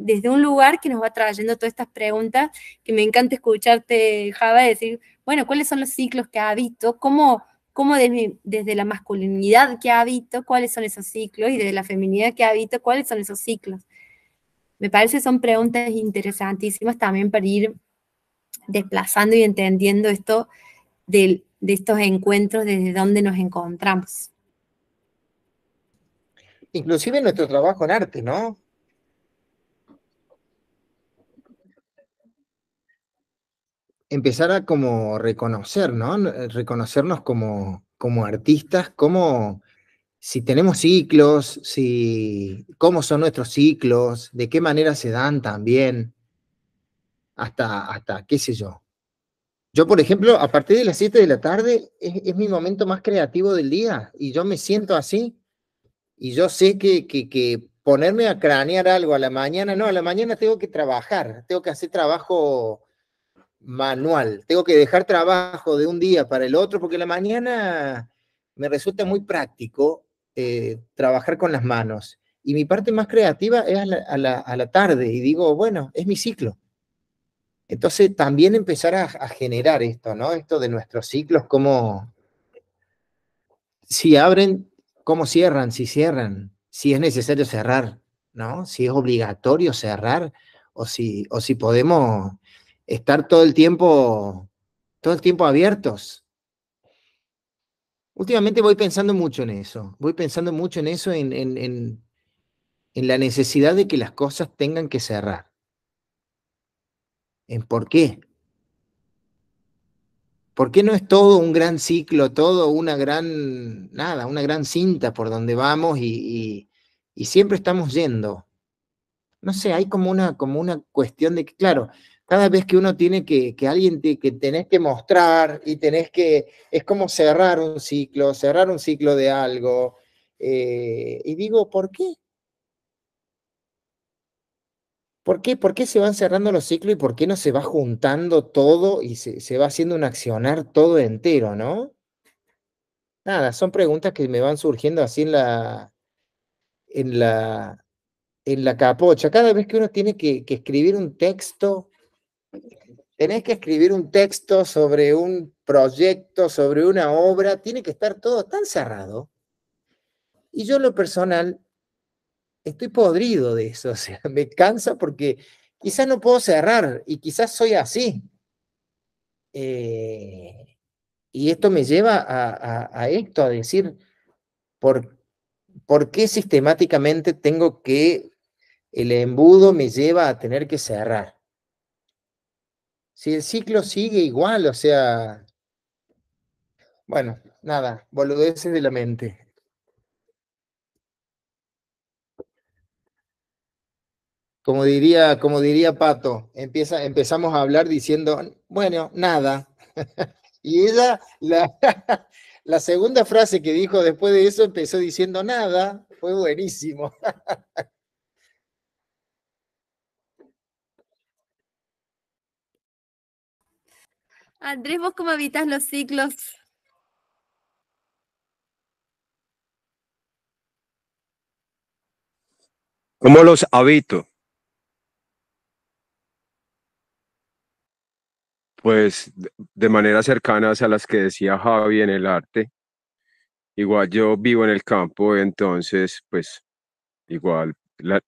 [SPEAKER 7] desde un lugar que nos va trayendo todas estas preguntas, que me encanta escucharte, Java, decir, bueno, ¿cuáles son los ciclos que habito? ¿Cómo, cómo desde, la masculinidad que habito, cuáles son esos ciclos? Y desde la feminidad que habito, ¿cuáles son esos ciclos? Me parece que son preguntas interesantísimas también para ir desplazando y entendiendo esto de, estos encuentros, desde dónde nos encontramos.
[SPEAKER 9] Inclusive en nuestro trabajo en arte, ¿no? empezar a como reconocer, ¿no? Eh, reconocernos como, como artistas, como si tenemos ciclos, si, cómo son nuestros ciclos, de qué manera se dan también, hasta, hasta qué sé yo. Yo, por ejemplo, a partir de las 7 de la tarde es, mi momento más creativo del día y yo me siento así y yo sé que, que, que ponerme a cranear algo a la mañana, no, a la mañana tengo que trabajar, tengo que hacer trabajo manual. Tengo que dejar trabajo de un día para el otro porque la mañana me resulta muy práctico eh, trabajar con las manos. Y mi parte más creativa es a la, tarde y digo, bueno, es mi ciclo. Entonces también empezar a, generar esto, ¿no? Esto de nuestros ciclos, cómo, si abren, cómo cierran, si cierran, si es necesario cerrar, ¿no? Si es obligatorio cerrar o si, o si podemos estar todo el tiempo, todo el tiempo abiertos. Últimamente voy pensando mucho en eso, voy pensando mucho en eso, en, en, en, la necesidad de que las cosas tengan que cerrar. ¿En por qué? ¿Por qué no es todo un gran ciclo, todo una gran, nada, una gran cinta por donde vamos y, y, y siempre estamos yendo? No sé, hay como una, como una cuestión de que, claro, cada vez que uno tiene que, que alguien que tenés que mostrar y tenés que, es como cerrar un ciclo, cerrar un ciclo de algo. Eh, y digo, ¿por qué? ¿Por qué? ¿Por qué se van cerrando los ciclos y por qué no se va juntando todo y se, va haciendo un accionar todo entero, no? Nada, son preguntas que me van surgiendo así en la, en la, en la capocha. Cada vez que uno tiene que escribir un texto, tenés que escribir un texto sobre un proyecto, sobre una obra, tiene que estar todo tan cerrado. Y yo en lo personal estoy podrido de eso, o sea, me cansa porque quizás no puedo cerrar y quizás soy así. Eh, y esto me lleva a, a esto, a decir, ¿por, ¿por qué sistemáticamente tengo que, el embudo me lleva a tener que cerrar? Si el ciclo sigue igual, o sea, bueno, nada, boludeces de la mente. Como diría, como diría Pato, empieza, empezamos a hablar diciendo, bueno, nada. y ella, la, la segunda frase que dijo después de eso, empezó diciendo nada, fue buenísimo.
[SPEAKER 7] Andrés, ¿vos cómo habitas los ciclos?
[SPEAKER 11] ¿Cómo los habito? Pues de manera cercanas a las que decía Javi en el arte. Igual yo vivo en el campo, entonces pues igual la,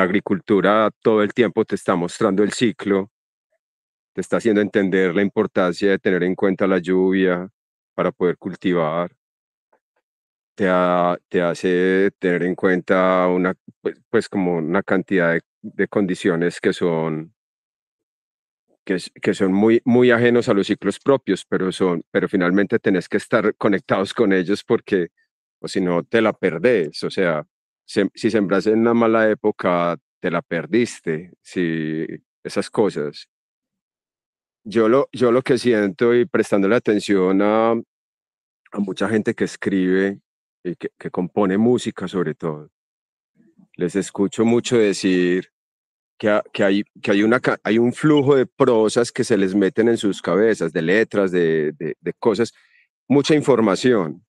[SPEAKER 11] agricultura todo el tiempo te está mostrando el ciclo está haciendo entender la importancia de tener en cuenta la lluvia para poder cultivar. Te, te hace tener en cuenta una, pues, pues como una cantidad de, condiciones que son que, son muy, muy ajenos a los ciclos propios, pero, son, pero finalmente tenés que estar conectados con ellos porque o si no te la perdés. O sea, si sembras en una mala época, te la perdiste. Si esas cosas yo lo, yo lo que siento y prestando la atención a, a mucha gente que escribe y que, compone música sobre todo, les escucho mucho decir que, que, hay, que hay, una, hay un flujo de prosas que se les meten en sus cabezas, de letras, de, de, cosas, mucha información.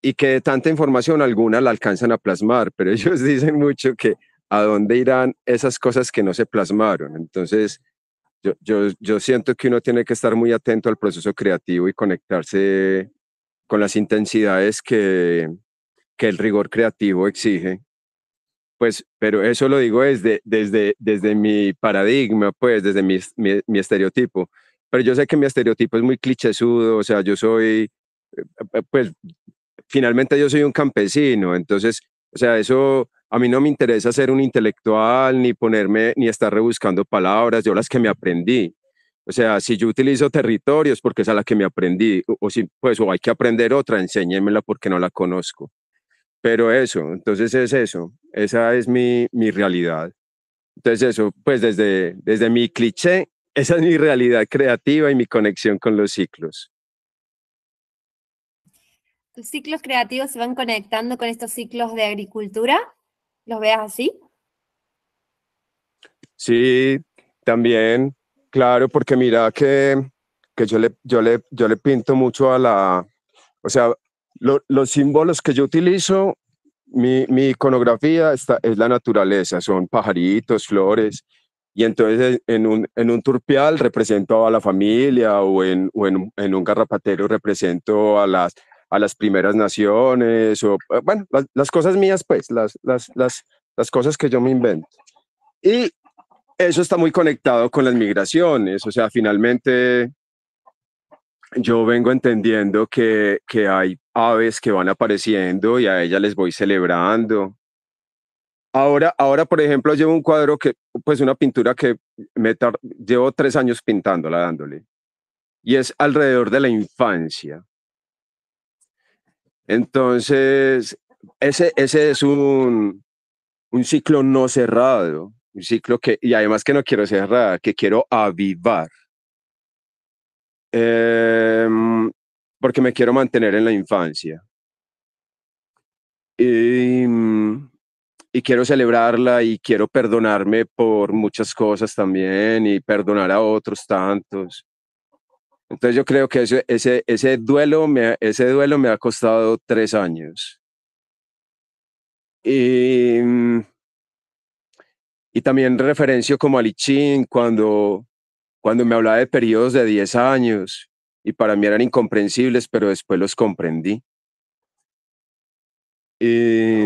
[SPEAKER 11] Y que tanta información alguna la alcanzan a plasmar, pero ellos dicen mucho que a dónde irán esas cosas que no se plasmaron. Entonces, yo, siento que uno tiene que estar muy atento al proceso creativo y conectarse con las intensidades que, que el rigor creativo exige. Pues, pero eso lo digo desde, desde, desde mi paradigma, pues, desde mi, estereotipo. Pero yo sé que mi estereotipo es muy clichésudo, o sea, yo soy, eh, eh, pues, finalmente yo soy un campesino, entonces o sea, eso a mí no me interesa ser un intelectual, ni ponerme, ni estar rebuscando palabras, yo las que me aprendí. O sea, si yo utilizo territorios, porque es a la que me aprendí, o, o si pues o hay que aprender otra, enséñemela porque no la conozco. Pero eso, entonces es eso, esa es mi, mi realidad. Entonces eso, pues desde, desde mi cliché, esa es mi realidad creativa y mi conexión con los ciclos.
[SPEAKER 7] ¿Tus ciclos creativos se van conectando con estos ciclos de agricultura? ¿Los veas así?
[SPEAKER 11] Sí, también, claro, porque mira que, yo, le, yo, le, yo le pinto mucho a la, o sea, los símbolos que yo utilizo, mi, iconografía está, es la naturaleza, son pajaritos, flores, y entonces en un, en un turpial represento a la familia o en, un garrapatero represento a las, a las primeras naciones, o eh, bueno, las, cosas mías, pues, las, las, las, las cosas que yo me invento. Y eso está muy conectado con las migraciones, o sea, finalmente yo vengo entendiendo que, que, hay aves que van apareciendo y a ellas les voy celebrando. Ahora, ahora, por ejemplo, llevo un cuadro que, pues una pintura que me llevo tres años pintándola, dándole. Y es alrededor de la infancia. Entonces, ese, es un, ciclo no cerrado, un ciclo que, y además que no quiero cerrar, que quiero avivar. Em, porque me quiero mantener en la infancia. Mm, y quiero celebrarla y quiero perdonarme por muchas cosas también y perdonar a otros tantos. Entonces yo creo que ese, ese, duelo me, ese duelo me ha costado tres años. Y, y también referencio como a Lichín cuando, cuando me hablaba de periodos de diez años y para mí eran incomprensibles, pero después los comprendí. Y,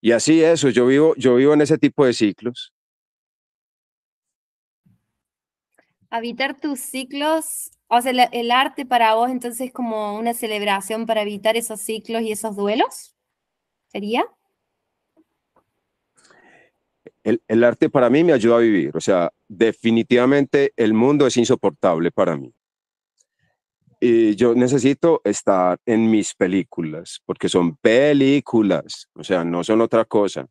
[SPEAKER 11] y así eso, yo vivo, yo vivo en ese tipo de ciclos.
[SPEAKER 7] Habitar tus ciclos, o sea, el, arte para vos entonces como una celebración para evitar esos ciclos y esos duelos, ¿sería?
[SPEAKER 11] El, el, arte para mí me ayuda a vivir, o sea, definitivamente el mundo es insoportable para mí. Y yo necesito estar en mis películas, porque son películas, o sea, no son otra cosa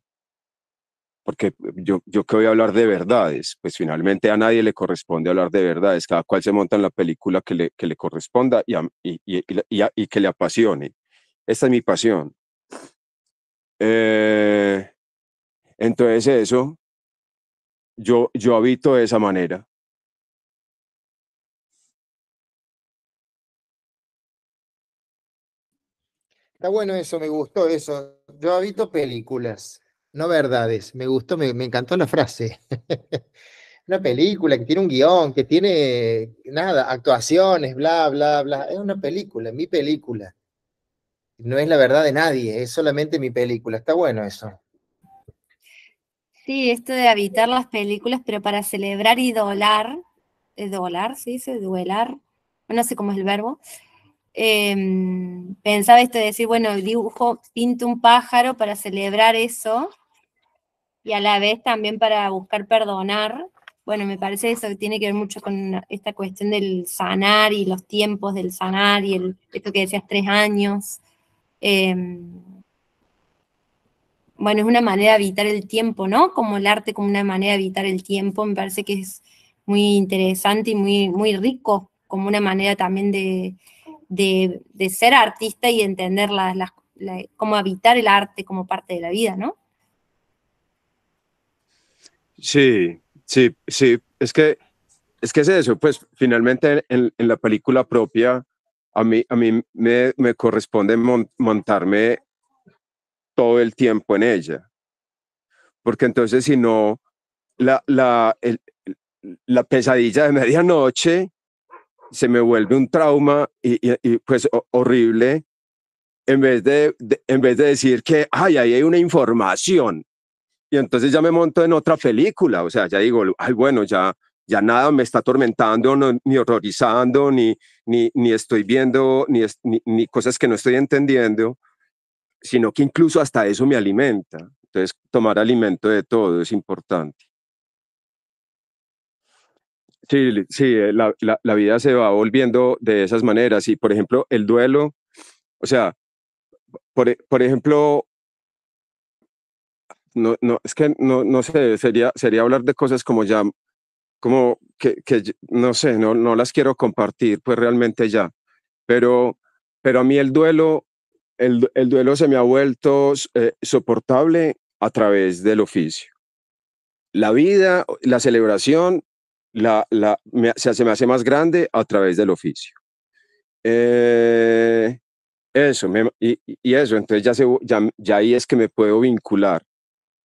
[SPEAKER 11] porque yo, yo que voy a hablar de verdades, pues finalmente a nadie le corresponde hablar de verdades, cada cual se monta en la película que le, que le corresponda y, y, que le apasione. Esta es mi pasión. Eh, entonces eso, yo, yo habito de esa manera.
[SPEAKER 9] Está bueno eso, me gustó eso. Yo habito películas no verdades. Me gustó, me, encantó la frase. una película que tiene un guión, que tiene, nada, actuaciones, bla, bla, bla. Es una película, mi película. No es la verdad de nadie, es solamente mi película. Está bueno eso.
[SPEAKER 7] Sí, esto de habitar las películas, pero para celebrar y dolar, eh, dolar, ¿sí? se dice, duelar, no sé cómo es el verbo. Em, pensaba esto de decir, bueno, dibujo, pinto un pájaro para celebrar eso, y a la vez también para buscar perdonar. Bueno, me parece eso tiene que ver mucho con esta cuestión del sanar y los tiempos del sanar y el, esto que decías, tres años. Em, bueno, es una manera de evitar el tiempo, ¿no? Como el arte, como una manera de evitar el tiempo, me parece que es muy interesante y muy, muy rico, como una manera también de, de, ser artista y entender cómo habitar el arte como parte de la vida, ¿no?
[SPEAKER 11] Sí, sí, sí, es que es que es eso, pues finalmente en, la película propia a mí, a mí me, corresponde montarme todo el tiempo en ella, porque entonces si no, la, la, pesadilla de medianoche se me vuelve un trauma y, pues horrible en vez de, en vez de decir que Ay, ahí hay una información y entonces ya me monto en otra película, o sea, ya digo, ay, bueno, ya, ya nada me está atormentando, ni horrorizando, ni, ni, estoy viendo, ni, ni, cosas que no estoy entendiendo, sino que incluso hasta eso me alimenta. Entonces, tomar alimento de todo es importante. Sí, sí eh, la, la, la vida se va volviendo de esas maneras. Y, por ejemplo, el duelo, o sea, por, por ejemplo, no, no, es que no, no sé, sería, sería hablar de cosas como ya, como que, que no sé, no, no las quiero compartir, pues realmente ya. Pero, pero a mí el duelo, el, duelo se me ha vuelto eh, soportable a través del oficio. La vida, la celebración, la, la, se, me hace más grande a través del oficio. Eh, eso, y, eso, entonces ya, se, ya, ya ahí es que me puedo vincular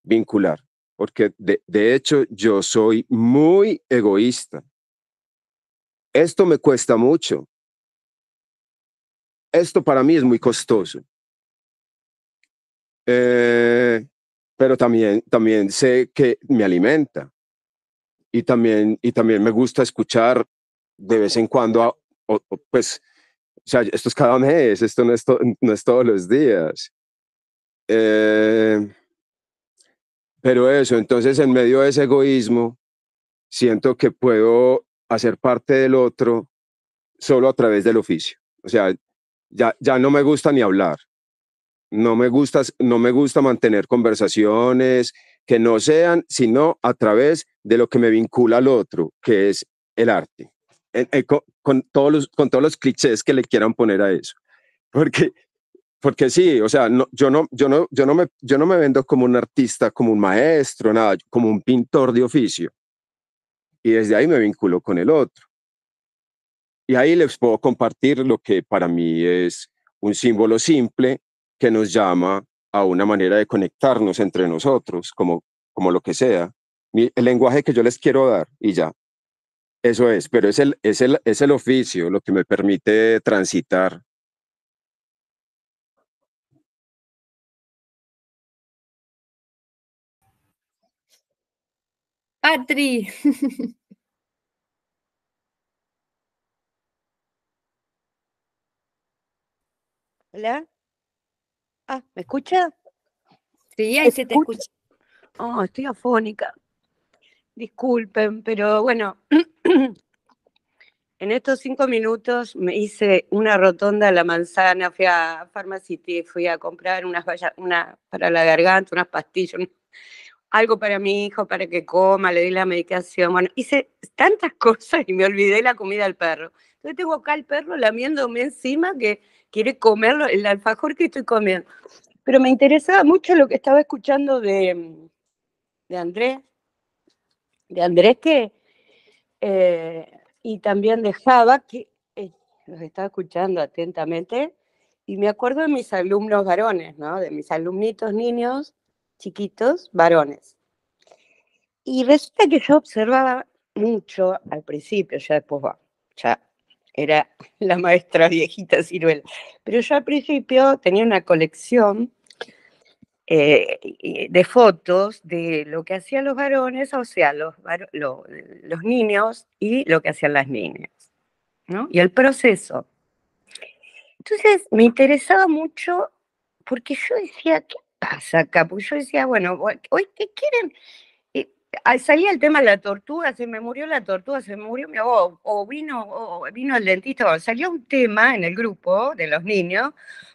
[SPEAKER 11] vincular, porque de, de hecho yo soy muy egoísta. Esto me cuesta mucho. Esto para mí es muy costoso. Eh, pero también, también sé que me alimenta. Y también, y también me gusta escuchar de vez en cuando, pues, o sea, esto es cada mes, esto no es, no es todos los días. Eh, pero eso, entonces en medio de ese egoísmo, siento que puedo hacer parte del otro solo a través del oficio. O sea, ya, ya no me gusta ni hablar. No me, gusta, no me gusta mantener conversaciones que no sean sino a través de lo que me vincula al otro, que es el arte. Eh, todos los, con todos los clichés que le quieran poner a eso. Porque porque sí, o sea, no, yo, no, yo, no, yo, no me, yo no me vendo como un artista, como un maestro, nada, como un pintor de oficio. Y desde ahí me vinculo con el otro. Y ahí les puedo compartir lo que para mí es un símbolo simple que nos llama a una manera de conectarnos entre nosotros, como, como lo que sea. el lenguaje que yo les quiero dar y ya. Eso es, pero es el, es, el, es el oficio lo que me permite transitar
[SPEAKER 10] Patri.
[SPEAKER 4] Hola. Ah, ¿me escucha? Sí, ahí se te escucha. Oh, estoy afónica. Disculpen, pero bueno, en estos cinco minutos me hice una rotonda a la manzana, fui a Pharmacity, fui a comprar unas una para la garganta, unas pastillas, algo para mi hijo, para que coma, le di la medicación. Bueno, hice tantas cosas y me olvidé la comida al perro. Entonces tengo acá al perro lamiéndome encima que quiere comer el alfajor que estoy comiendo. Pero me interesaba mucho lo que estaba escuchando de, Andrés, de Andrés que, eh, y también de Java, que eh, los estaba escuchando atentamente, y me acuerdo de mis alumnos varones, ¿no? de mis alumnitos niños, chiquitos, varones. Y resulta que yo observaba mucho al principio, ya después va, ya era la maestra viejita ciruela, pero yo al principio tenía una colección eh, de fotos de lo que hacían los varones, o sea, los, los niños y lo que hacían las niñas, ¿no? Y el proceso. Entonces me interesaba mucho porque yo decía, que pasa acá? Pues, yo decía, bueno, hoy qué quieren. Ah, salía el tema de la tortuga, se me murió la tortuga, se me murió mi abuelo, o vino, o vino el dentista, salió un tema en el grupo de los niños,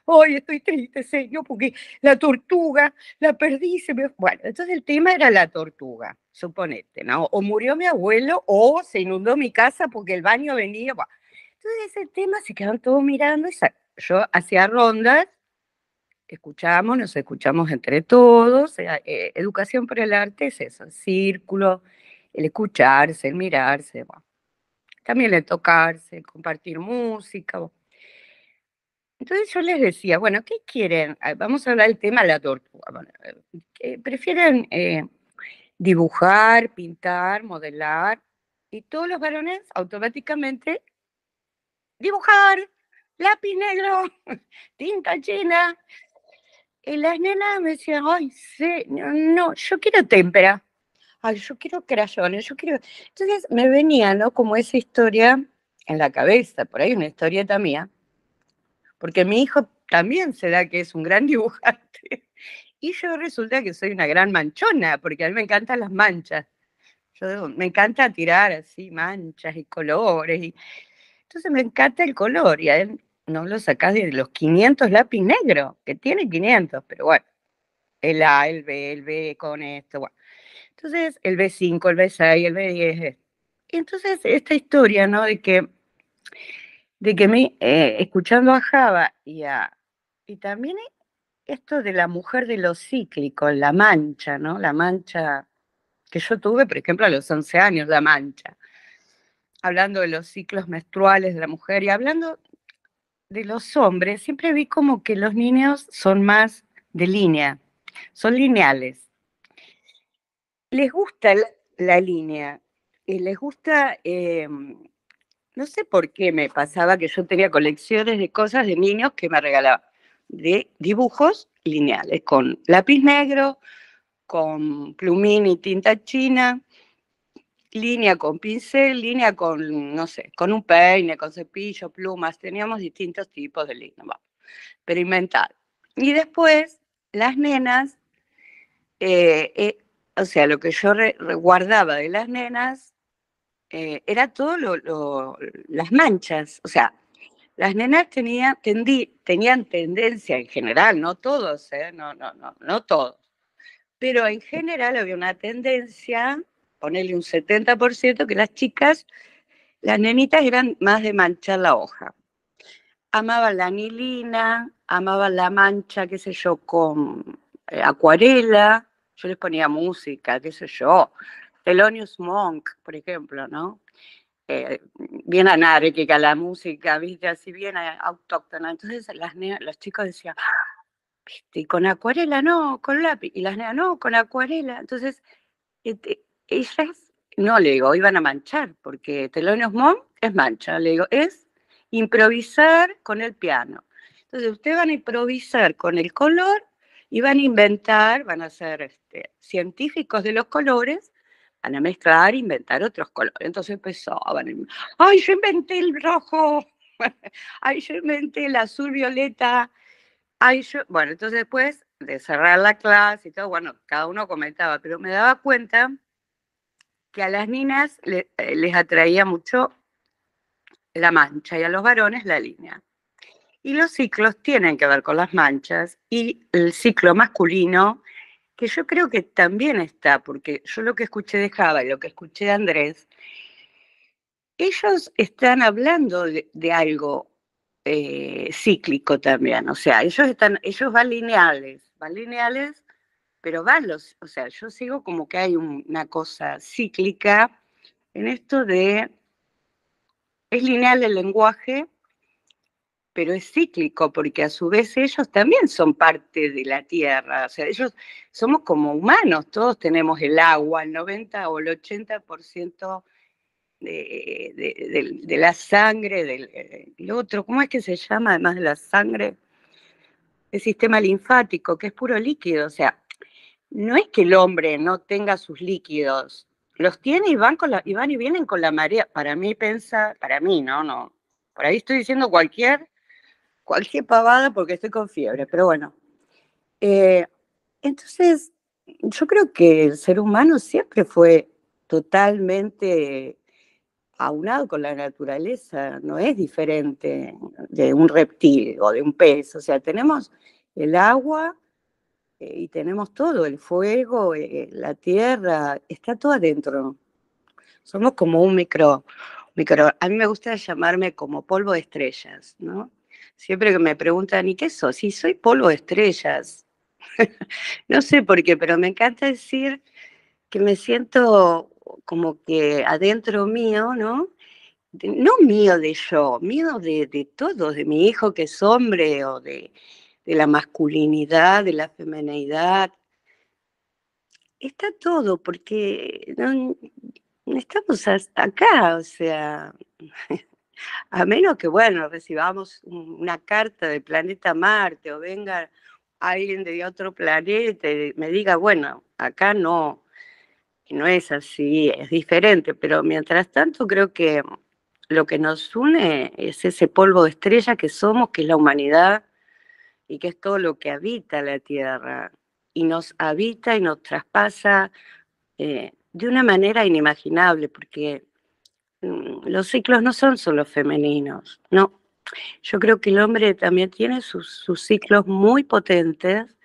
[SPEAKER 4] hoy estoy triste, señor, porque la tortuga la perdí, se me... Bueno, entonces el tema era la tortuga, suponete, ¿no? O murió mi abuelo, o se inundó mi casa porque el baño venía, Entonces ese tema se quedaron todos mirando yo hacía rondas escuchamos, nos escuchamos entre todos. Eh, eh, educación para el arte es eso, el círculo, el escucharse, el mirarse, también el tocarse, compartir música. Entonces yo les decía, bueno, ¿qué quieren? Ah, vamos a hablar del tema de la tortuga. Eh, ¿Prefieren dibujar, pintar, modelar? Y todos los varones automáticamente dibujar, lápiz negro, tinta china, y las nenas me decían, ay, sí, no, yo quiero témpera. yo quiero crayones, yo quiero... Entonces me venía, ¿no? Como esa historia en la cabeza, por ahí una historieta mía, porque mi hijo también se da que es un gran dibujante. Y yo resulta que soy una gran manchona, porque a mí me encantan las manchas. Yo me encanta tirar así manchas y colores. Y... Entonces me encanta el color y no lo sacás de los 500 lápiz negro, que tiene 500, pero bueno, el A, el B, el B con esto, bueno. Entonces, el B5, el B6, el B10. Eh. Entonces, esta historia, ¿no? De que, de que me, eh, escuchando a Java y a... Y también esto de la mujer de los cíclicos, la mancha, ¿no? La mancha que yo tuve, por ejemplo, a los 11 años, la mancha. Hablando de los ciclos menstruales de la mujer y hablando de los hombres siempre vi como que los niños son más de línea, son lineales. Les gusta la, línea, y les gusta, em, no sé por qué me pasaba que yo tenía colecciones de cosas de niños que me regalaban, de dibujos lineales, con lápiz negro, con plumín y tinta china, línea con pincel, línea con, no sé, con un peine, con cepillo, plumas, teníamos distintos tipos de línea, bueno, inventar. Y después, las nenas, eh, eh, o sea, lo que yo guardaba de las nenas eh, era todo las manchas, o sea, las nenas tenían, tenían tendencia en general, no todos, no, no, no, no todos, pero en general había una tendencia ponerle un 70%, que las chicas, las nenitas eran más de manchar la hoja. Amaban la anilina, amaban la mancha, qué sé yo, con eh, acuarela, yo les ponía música, qué sé yo, Thelonious Monk, por ejemplo, ¿no? Eh, bien anárquica la música, viste, así bien eh, autóctona. Entonces las los chicos decían, ah, ¿viste? Y con acuarela no, con lápiz. Y las nenas, no, con acuarela. Entonces, este, ellas, no le digo, iban a manchar, porque Telonios mom es mancha, le digo, es improvisar con el piano. Entonces, ustedes van a improvisar con el color y van a inventar, van a ser este, científicos de los colores, van a mezclar, inventar otros colores. Entonces empezó ay, yo inventé el rojo, ay, yo inventé el azul violeta, ay, yo... Bueno, entonces después de cerrar la clase y todo, bueno, cada uno comentaba, pero me daba cuenta que a las niñas eh, les atraía mucho la mancha y a los varones la línea. Y los ciclos tienen que ver con las manchas y el ciclo masculino, que yo creo que también está, porque yo lo que escuché de Java y lo que escuché de Andrés, ellos están hablando de, algo eh, cíclico también, o sea, ellos, están, ellos van lineales, van lineales pero o sea, yo sigo como que hay una cosa cíclica en esto de, es lineal el lenguaje, pero es cíclico, porque a su vez ellos también son parte de la tierra, o sea, ellos somos como humanos, todos tenemos el agua, el 90 o el 80% de, de, la sangre, del, eh, otro, ¿cómo es que se llama además de la sangre? El sistema linfático, que es puro líquido, o sea, no es que el hombre no tenga sus líquidos, los tiene y van, y, vienen con la marea. Para mí piensa, para mí, no, no. Por ahí estoy diciendo cualquier, cualquier pavada porque estoy con fiebre, pero bueno. Eh, entonces, yo creo que el ser humano siempre fue totalmente aunado con la naturaleza, no es diferente de un reptil o de un pez. O sea, tenemos el agua, eh, y tenemos todo, el fuego, eh, la tierra, está todo adentro. Somos como un micro, micro, a mí me gusta llamarme como polvo de estrellas, ¿no? Siempre que me preguntan, ¿y qué soy? Sí, soy polvo de estrellas. no sé por qué, pero me encanta decir que me siento como que adentro mío, ¿no? no mío de yo, mío de, de todos, de mi hijo que es hombre o de, de la masculinidad, de la feminidad. Está todo, porque no, estamos acá, o sea, a menos que, bueno, recibamos una carta del planeta Marte o venga alguien de otro planeta y me diga, bueno, acá no, no es así, es diferente, pero mientras tanto creo que lo que nos une es ese polvo de estrella que somos, que es la humanidad, y que es todo lo que habita la tierra y nos habita y nos traspasa eh, de una manera inimaginable, porque mm, los ciclos no son solo femeninos, no. Yo creo que el hombre también tiene sus, ciclos muy potentes,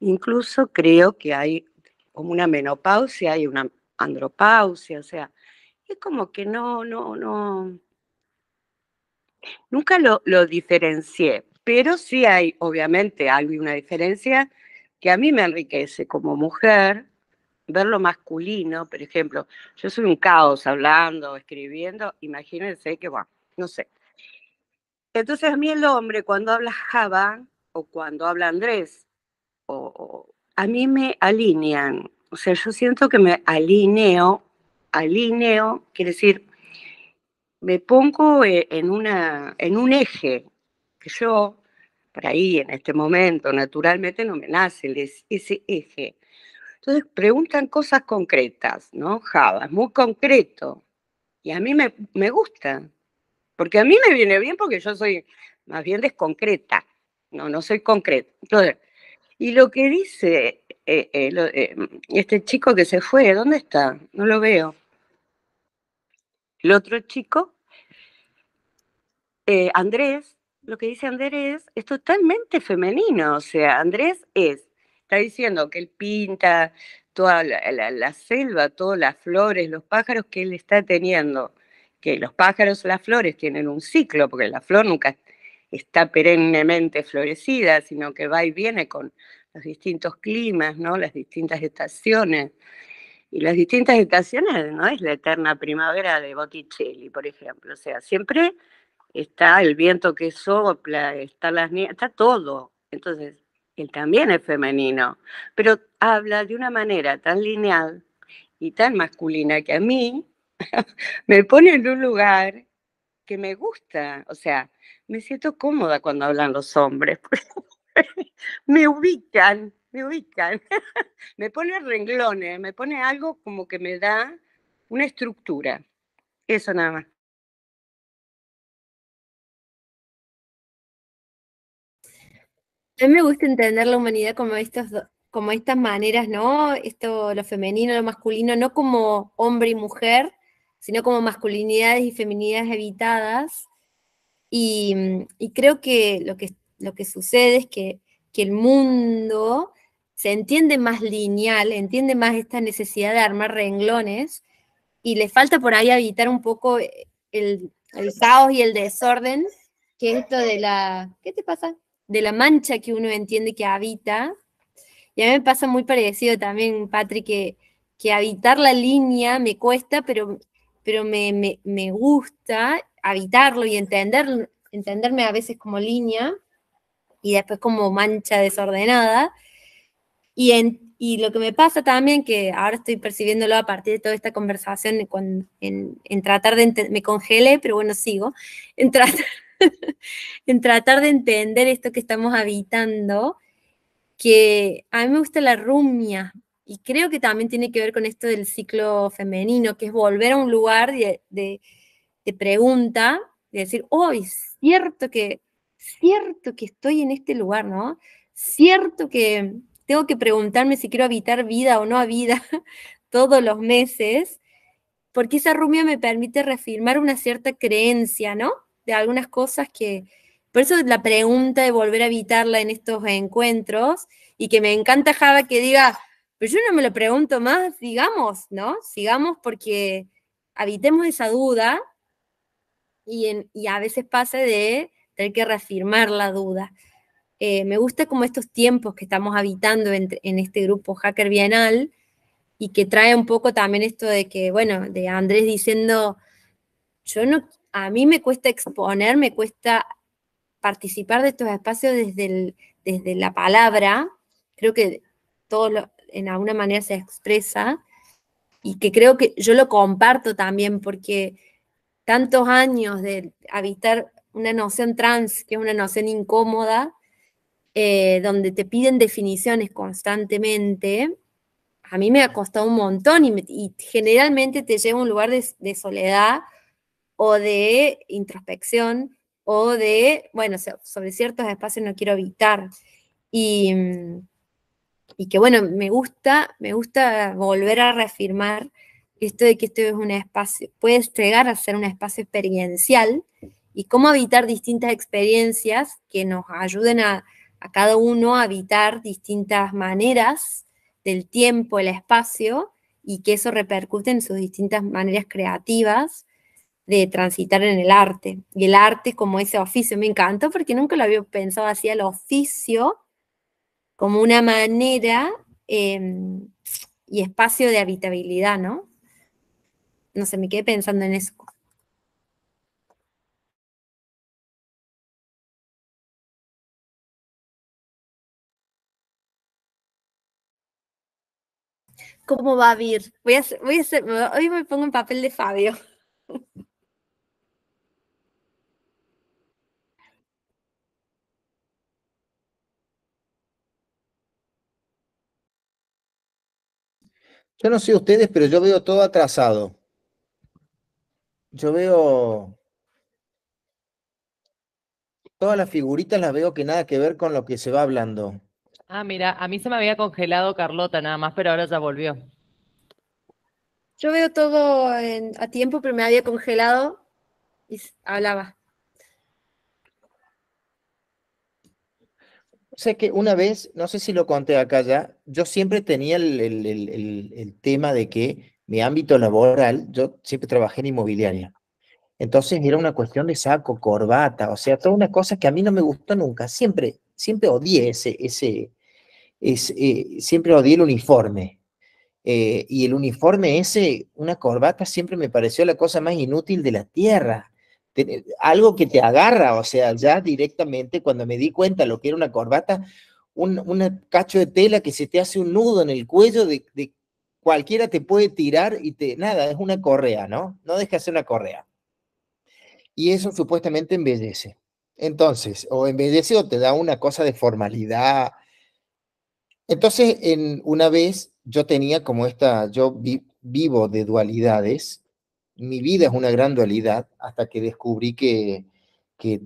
[SPEAKER 4] incluso creo que hay como una menopausia, y una andropausia, o sea, es como que no, no, no, nunca lo, lo diferencié, pero sí hay, obviamente, hay una diferencia que a mí me enriquece como mujer, ver lo masculino, por ejemplo, yo soy un caos hablando, escribiendo, imagínense que, bueno, no sé. Entonces a mí el hombre cuando habla Java o cuando habla Andrés, a mí me alinean, o sea, yo siento que me alineo, alineo, quiere decir, me pongo eh, en, una, en un eje, yo, por ahí en este momento, naturalmente no me nace ese eje. Entonces preguntan cosas concretas, ¿no? Java, es muy concreto. Y a mí me, gusta, porque a mí me viene bien porque yo soy más bien desconcreta, no, no soy concreta. Entonces, y lo que dice eh, eh, eh, este chico que se fue, ¿dónde está? No lo veo. El otro chico, Andrés, lo que dice Andrés es totalmente femenino. O sea, Andrés es, está diciendo que él pinta toda la, selva, todas las flores, los pájaros que él está teniendo. Que los pájaros, las flores tienen un ciclo, porque la flor nunca está perennemente florecida, sino que va y viene con los distintos climas, ¿no? las distintas estaciones. Y las distintas estaciones no es la eterna primavera de Botticelli, por ejemplo. O sea, siempre está el viento que sopla, está las niñas, está todo. Entonces, él también es femenino, pero habla de una manera tan lineal y tan masculina que a mí me pone en un lugar que me gusta, o sea, me siento cómoda cuando hablan los hombres, me ubican, me ubican, me pone
[SPEAKER 10] renglones, me pone algo como que me da una estructura, eso nada más.
[SPEAKER 7] A mí me gusta entender la humanidad como estos como estas maneras, ¿no? Esto, lo femenino, lo masculino, no como hombre y mujer, sino como masculinidades y feminidades evitadas. Y, mm, creo que lo, que lo que sucede es que, el mundo se entiende más lineal, entiende más esta necesidad de armar renglones y le falta por ahí evitar un poco eh, el, el caos y el desorden, que esto de la... ¿Qué te pasa? de la mancha que uno entiende que habita. Y a mí me pasa muy parecido también, Patrick, que, que habitar la línea me cuesta, pero, pero me, gusta habitarlo y entenderme a veces como línea y después como mancha desordenada. Y, lo que me pasa también, que ahora estoy percibiéndolo a partir de toda esta conversación, en, tratar de, me congelé, pero bueno, sigo, en tratar en tratar de entender esto que estamos habitando, que a mí me gusta la rumia y creo que también tiene que ver con esto del ciclo femenino, que es volver a un lugar de, pregunta, de decir, oh, es cierto que, cierto que estoy en este lugar, ¿no? Cierto que tengo que preguntarme si quiero habitar vida o no a vida todos los meses, porque esa rumia me permite reafirmar una cierta creencia, ¿no? de algunas cosas que... Por eso la pregunta de volver a evitarla en estos encuentros y que me encanta Java que diga, pero yo no me lo pregunto más, digamos, ¿no? Sigamos porque habitemos esa duda y, a veces pasa de tener que reafirmar la duda. Eh, me gusta como estos tiempos que estamos habitando en, este grupo Hacker Bienal y que trae un poco también esto de que, bueno, de Andrés diciendo, yo no a mí me cuesta exponer, me cuesta participar de estos espacios desde, desde la palabra, creo que todo en alguna manera se expresa y que creo que yo lo comparto también porque tantos años de habitar una noción trans, que es una noción incómoda, eh, donde te piden definiciones constantemente, a mí me ha costado un montón y, generalmente te lleva a un lugar de soledad o de introspección o de, bueno, sobre ciertos espacios no quiero evitar. Mm, y, que bueno, me gusta, me gusta volver a reafirmar esto de que esto es un espacio, puede llegar a ser un espacio experiencial y cómo habitar distintas experiencias que nos ayuden a, a cada uno a habitar distintas maneras del tiempo, el espacio, y que eso repercute en sus distintas maneras creativas de transitar en el arte. Y el arte como ese oficio, me encantó porque nunca lo había pensado así, el oficio como una manera em, y espacio de habitabilidad, ¿no? No sé, me quedé pensando en eso. ¿Cómo va a vivir Voy a, voy a hoy me pongo en papel de Fabio.
[SPEAKER 9] Yo no sé ustedes, pero yo veo todo atrasado. Yo veo... Todas las figuritas las veo que nada que ver con lo que se va hablando.
[SPEAKER 5] Ah, mira, a mí se me había congelado Carlota nada más, pero ahora ya volvió.
[SPEAKER 7] Yo veo todo a tiempo, pero me había congelado y hablaba.
[SPEAKER 9] O que una vez, no sé si lo conté acá ya, yo siempre tenía el, tema de que mi ámbito laboral, yo siempre trabajé en inmobiliaria. Entonces era una cuestión de saco, corbata, o sea, toda una cosa que a mí no me gustó nunca. Siempre, siempre odié ese, ese, eh, siempre odié el uniforme. Eh, y el uniforme ese, una corbata, siempre me pareció la cosa más inútil de la tierra algo que te agarra, o sea, ya directamente cuando me di cuenta lo que era una corbata, un cacho de tela que se te hace un nudo en el cuello de, cualquiera te puede tirar y te, nada, es una correa, ¿no? No deja de ser una correa. Y eso supuestamente embellece. Entonces, o embellece o te da una cosa de formalidad. Entonces, en, una vez yo tenía como esta, yo vivo de dualidades mi vida es una gran dualidad hasta que descubrí que, que,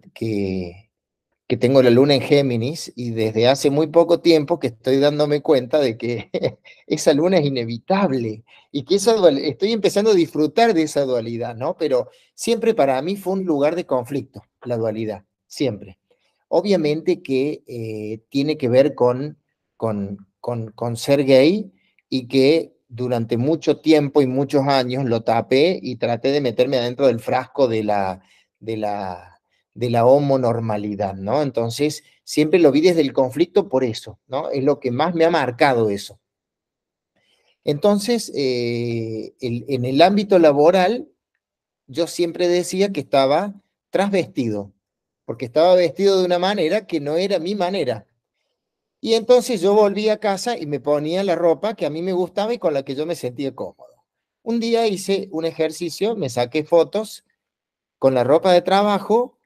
[SPEAKER 9] tengo la luna en Géminis y desde hace muy poco tiempo que estoy dándome cuenta de que esa luna es inevitable y que estoy empezando a disfrutar de esa dualidad, ¿no? Pero siempre para mí fue un lugar de conflicto, la dualidad, siempre. Obviamente que eh, tiene que ver con, con, con, con ser gay y que durante mucho tiempo y muchos años lo tapé y traté de meterme adentro del frasco de la, de de la homonormalidad, ¿no? Entonces, siempre lo vi desde el conflicto por eso, ¿no? Es lo que más me ha marcado eso. Entonces, eh, en el ámbito laboral, yo siempre decía que estaba trasvestido, porque estaba vestido de una manera que no era mi manera. Y entonces yo volví a casa y me ponía la ropa que a mí me gustaba y con la que yo me sentía cómodo. Un día hice un ejercicio, me saqué fotos con la ropa de trabajo,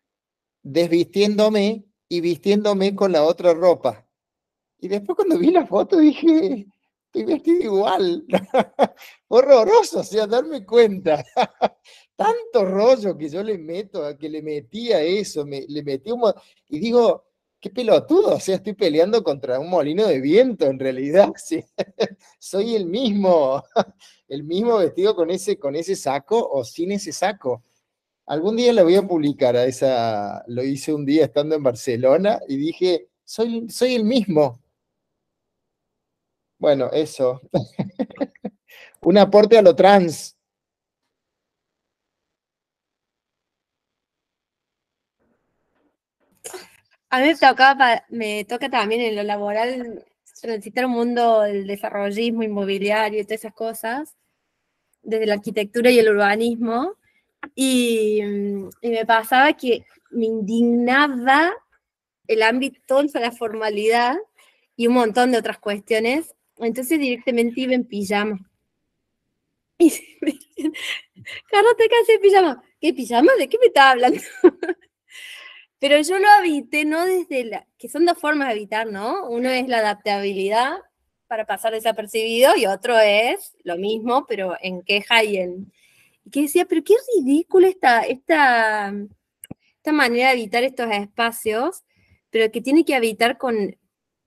[SPEAKER 9] desvistiéndome y vistiéndome con la otra ropa. Y después cuando vi la foto dije, estoy vestido igual. Horroroso, o sea, darme cuenta. Tanto rollo que yo le meto, que le metía eso, me, le metí un... Y digo, qué pelotudo, o sea, estoy peleando contra un molino de viento en realidad, soy el mismo, el mismo vestido con ese, con ese saco o sin ese saco. Algún día lo voy a publicar a esa, lo hice un día estando en Barcelona y dije, soy, soy el mismo. Bueno, eso. un aporte a lo trans.
[SPEAKER 7] A mí me, toca, también en lo laboral necesitar un mundo del desarrollismo inmobiliario y todas esas cosas, desde la arquitectura y el urbanismo. Y, mm, me pasaba que me indignaba el ámbito, de la formalidad y un montón de otras cuestiones. Entonces directamente iba en pijama. Y me dicen, Carlos, te casé en pijama. ¿Qué pijama? ¿De qué me está hablando? Pero yo lo habité no desde la... que son dos formas de habitar, ¿no? Uno es la adaptabilidad para pasar desapercibido y otro es lo mismo, pero en queja y en... Que decía, pero qué ridícula esta, esta, esta manera de evitar estos espacios, pero que tiene que habitar con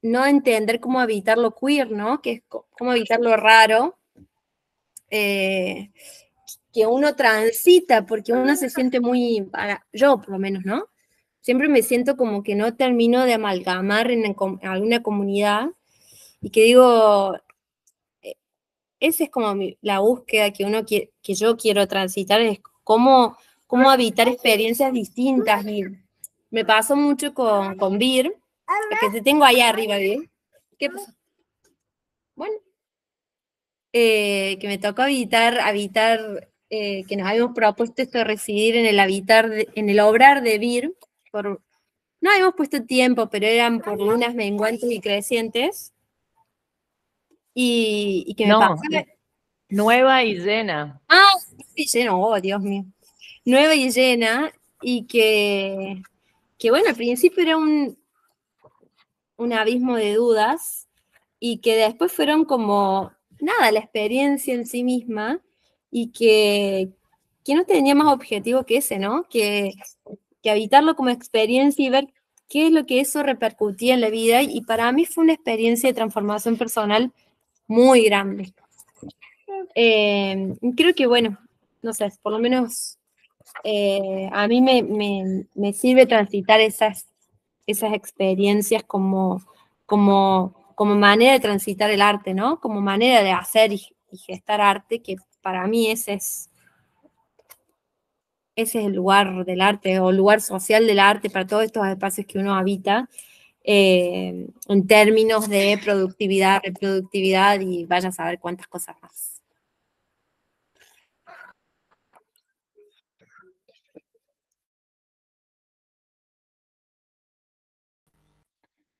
[SPEAKER 7] no entender cómo habitar lo queer, ¿no? Que es cómo habitar lo raro. Eh, que uno transita, porque uno se siente muy, yo por lo menos, ¿no? siempre me siento como que no termino de amalgamar en, alguna comunidad y que digo, eh, esa es como la búsqueda que, uno que yo quiero transitar, es cómo, cómo habitar experiencias distintas. Y me pasó mucho con, con Vir, que te tengo ahí arriba, bien ¿Qué pasó? Bueno, eh, que me tocó habitar, habitar eh, que nos habíamos propuesto esto de residir en el habitar, en el obrar de Vir, no habíamos puesto tiempo, pero eran por lunas menguantes y crecientes. Y, que me eh, Nueva y llena. Ah, y llena, oh Dios mío. Nueva y llena, y que, que bueno, al principio era un, un abismo de dudas, y que después fueron como, nada, la experiencia en sí misma, y que, que no tenía más objetivo que ese, ¿no? Que que habitarlo como experiencia y ver qué es lo que eso repercutía en la vida. Y para mí fue una experiencia de transformación personal muy grande. Eh, creo que, bueno, no sé, por lo menos eh, a mí me, sirve transitar esas, esas experiencias como, como, como manera de transitar el arte, ¿no? Como manera de hacer y, y gestar arte, que para mí ese es ese es el lugar del arte o lugar social del arte para todos estos espacios que uno habita eh, en términos de productividad, reproductividad y vayas a ver cuántas cosas más.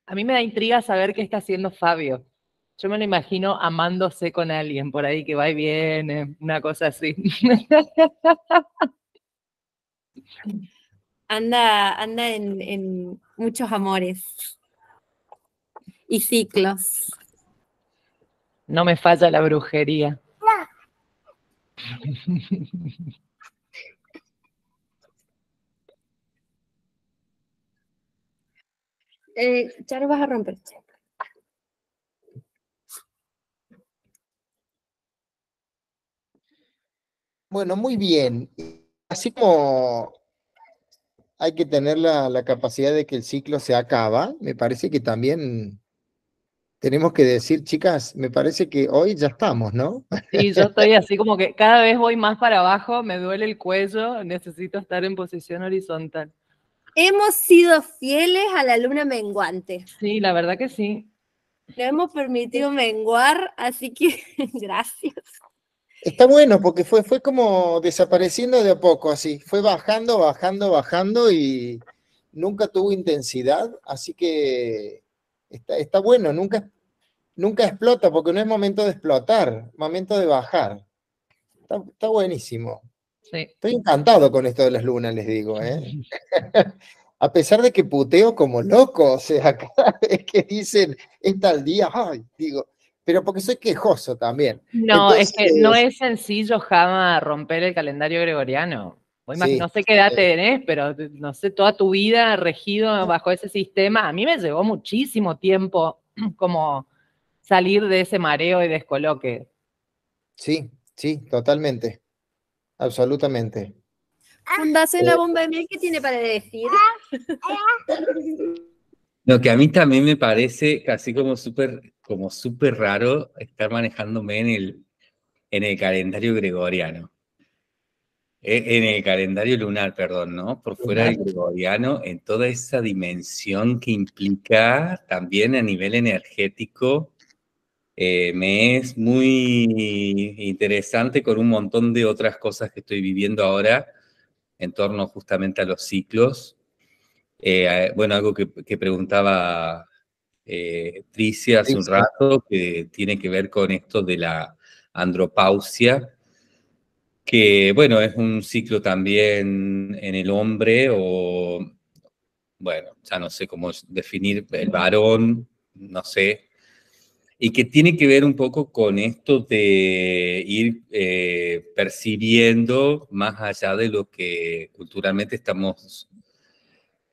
[SPEAKER 5] A mí me da intriga saber qué está haciendo Fabio. Yo me lo imagino amándose con alguien por ahí que va y viene, una cosa así.
[SPEAKER 7] Anda, anda en, muchos amores y ciclos.
[SPEAKER 5] No me falla la brujería.
[SPEAKER 7] Eh, ya lo vas a romper.
[SPEAKER 9] Bueno, muy bien. Así como hay que tener la, capacidad de que el ciclo se acaba. Me parece que también tenemos que decir, chicas, me parece que hoy ya estamos, ¿no? Sí, yo
[SPEAKER 5] estoy así como que cada vez voy más para abajo, me duele el cuello, necesito estar en posición horizontal.
[SPEAKER 7] Hemos sido fieles a la luna menguante.
[SPEAKER 5] Sí, la verdad que sí.
[SPEAKER 7] Le hemos permitido menguar, así que gracias.
[SPEAKER 9] Está bueno porque fue, fue como desapareciendo de a poco, así. Fue bajando, bajando, bajando y nunca tuvo intensidad, así que está, bueno, nunca, nunca explota porque no es momento de explotar, momento de bajar. Está, buenísimo. Estoy encantado con esto de las lunas, les digo. ¿eh? a pesar de que puteo como loco, o sea, cada que dicen está tal día, ay, digo, pero porque soy quejoso también. No, es que no es
[SPEAKER 5] eh, sencillo, jamás romper el calendario gregoriano. no sé qué edad tenés, pero no sé, toda tu vida regido bajo ese sistema, a mí me llevó muchísimo tiempo como salir de ese mareo y descoloque.
[SPEAKER 9] Sí, sí, totalmente, absolutamente.
[SPEAKER 7] en La eh, Bomba de Miel, ¿qué tiene para decir?
[SPEAKER 9] Lo que a
[SPEAKER 1] mí también me parece casi como súper como súper raro estar manejándome en el, en el calendario gregoriano. E, en el calendario lunar, perdón, ¿no? Por fuera del gregoriano, en toda esa dimensión que implica también a nivel energético, eh, me es muy interesante con un montón de otras cosas que estoy viviendo ahora en torno justamente a los ciclos eh, bueno, algo que, preguntaba eh, Tricia hace un rato, que tiene que ver con esto de la andropausia, que bueno, es un ciclo también en el hombre o, bueno, ya no sé cómo definir, el varón, no sé, y que tiene que ver un poco con esto de ir eh, percibiendo más allá de lo que culturalmente estamos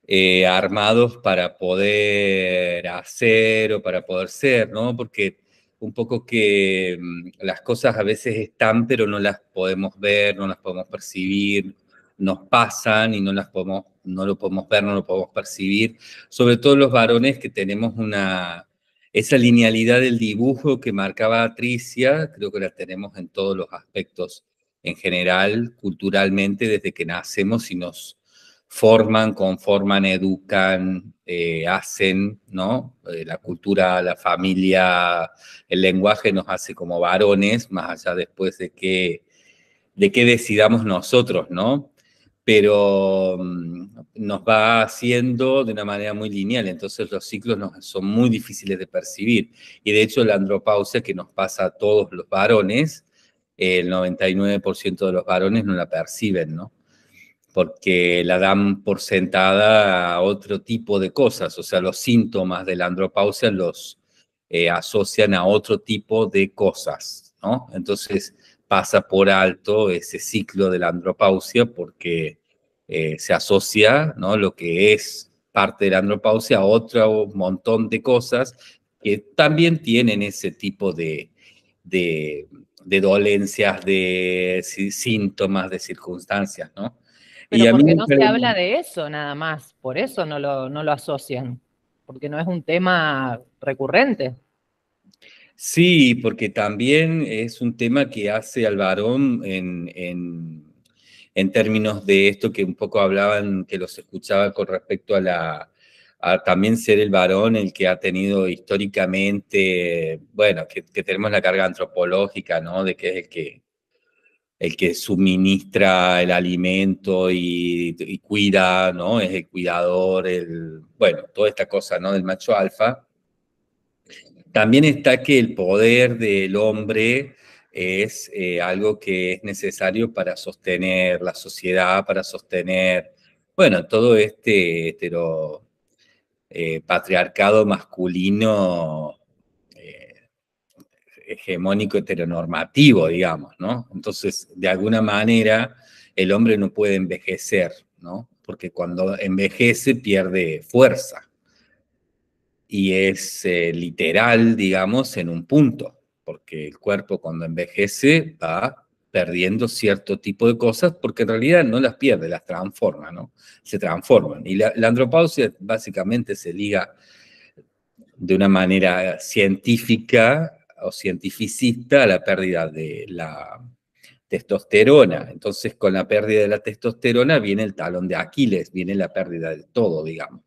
[SPEAKER 1] eh, armados para poder hacer o para poder ser, ¿no? Porque un poco que mm, las cosas a veces están, pero no las podemos ver, no las podemos percibir, nos pasan y no las podemos, no lo podemos ver, no lo podemos percibir. Sobre todo los varones que tenemos una esa linealidad del dibujo que marcaba Tricia, creo que la tenemos en todos los aspectos en general, culturalmente, desde que nacemos y nos forman, conforman, educan, eh, hacen, ¿no? Eh, la cultura, la familia, el lenguaje nos hace como varones, más allá después de que de decidamos nosotros, ¿no? Pero mm, nos va haciendo de una manera muy lineal, entonces los ciclos son muy difíciles de percibir. Y de hecho la andropausia que nos pasa a todos los varones, el 99% de los varones no la perciben, ¿no? porque la dan por sentada a otro tipo de cosas, o sea, los síntomas de la andropausia los eh, asocian a otro tipo de cosas, ¿no? Entonces pasa por alto ese ciclo de la andropausia porque eh, se asocia, ¿no? Lo que es parte de la andropausia a otro montón de cosas que también tienen ese tipo de dolencias, de síntomas, de circunstancias, ¿no? Pero porque no se habla
[SPEAKER 5] de eso nada más, por eso no lo, no lo asocian, porque no es un tema recurrente.
[SPEAKER 1] Sí, porque también es un tema que hace al varón en, términos de esto que un poco hablaban, que los escuchaba con respecto a la, a también ser el varón el que ha tenido históricamente, bueno, que, tenemos la carga antropológica, ¿no? De que es el que el que suministra el alimento y, cuida, ¿no? Es el cuidador, el, bueno, toda esta cosa, ¿no? Del macho alfa. También está que el poder del hombre es eh, algo que es necesario para sostener la sociedad, para sostener, bueno, todo este hetero, eh, patriarcado masculino hegemónico heteronormativo, digamos, ¿no? Entonces, de alguna manera, el hombre no puede envejecer, ¿no? Porque cuando envejece pierde fuerza. Y es eh, literal, digamos, en un punto, porque el cuerpo cuando envejece va perdiendo cierto tipo de cosas, porque en realidad no las pierde, las transforma, ¿no? Se transforman. Y la, andropausia básicamente se liga de una manera científica o cientificista la pérdida de la testosterona. Entonces, con la pérdida de la testosterona viene el talón de Aquiles, viene la pérdida de todo, digamos,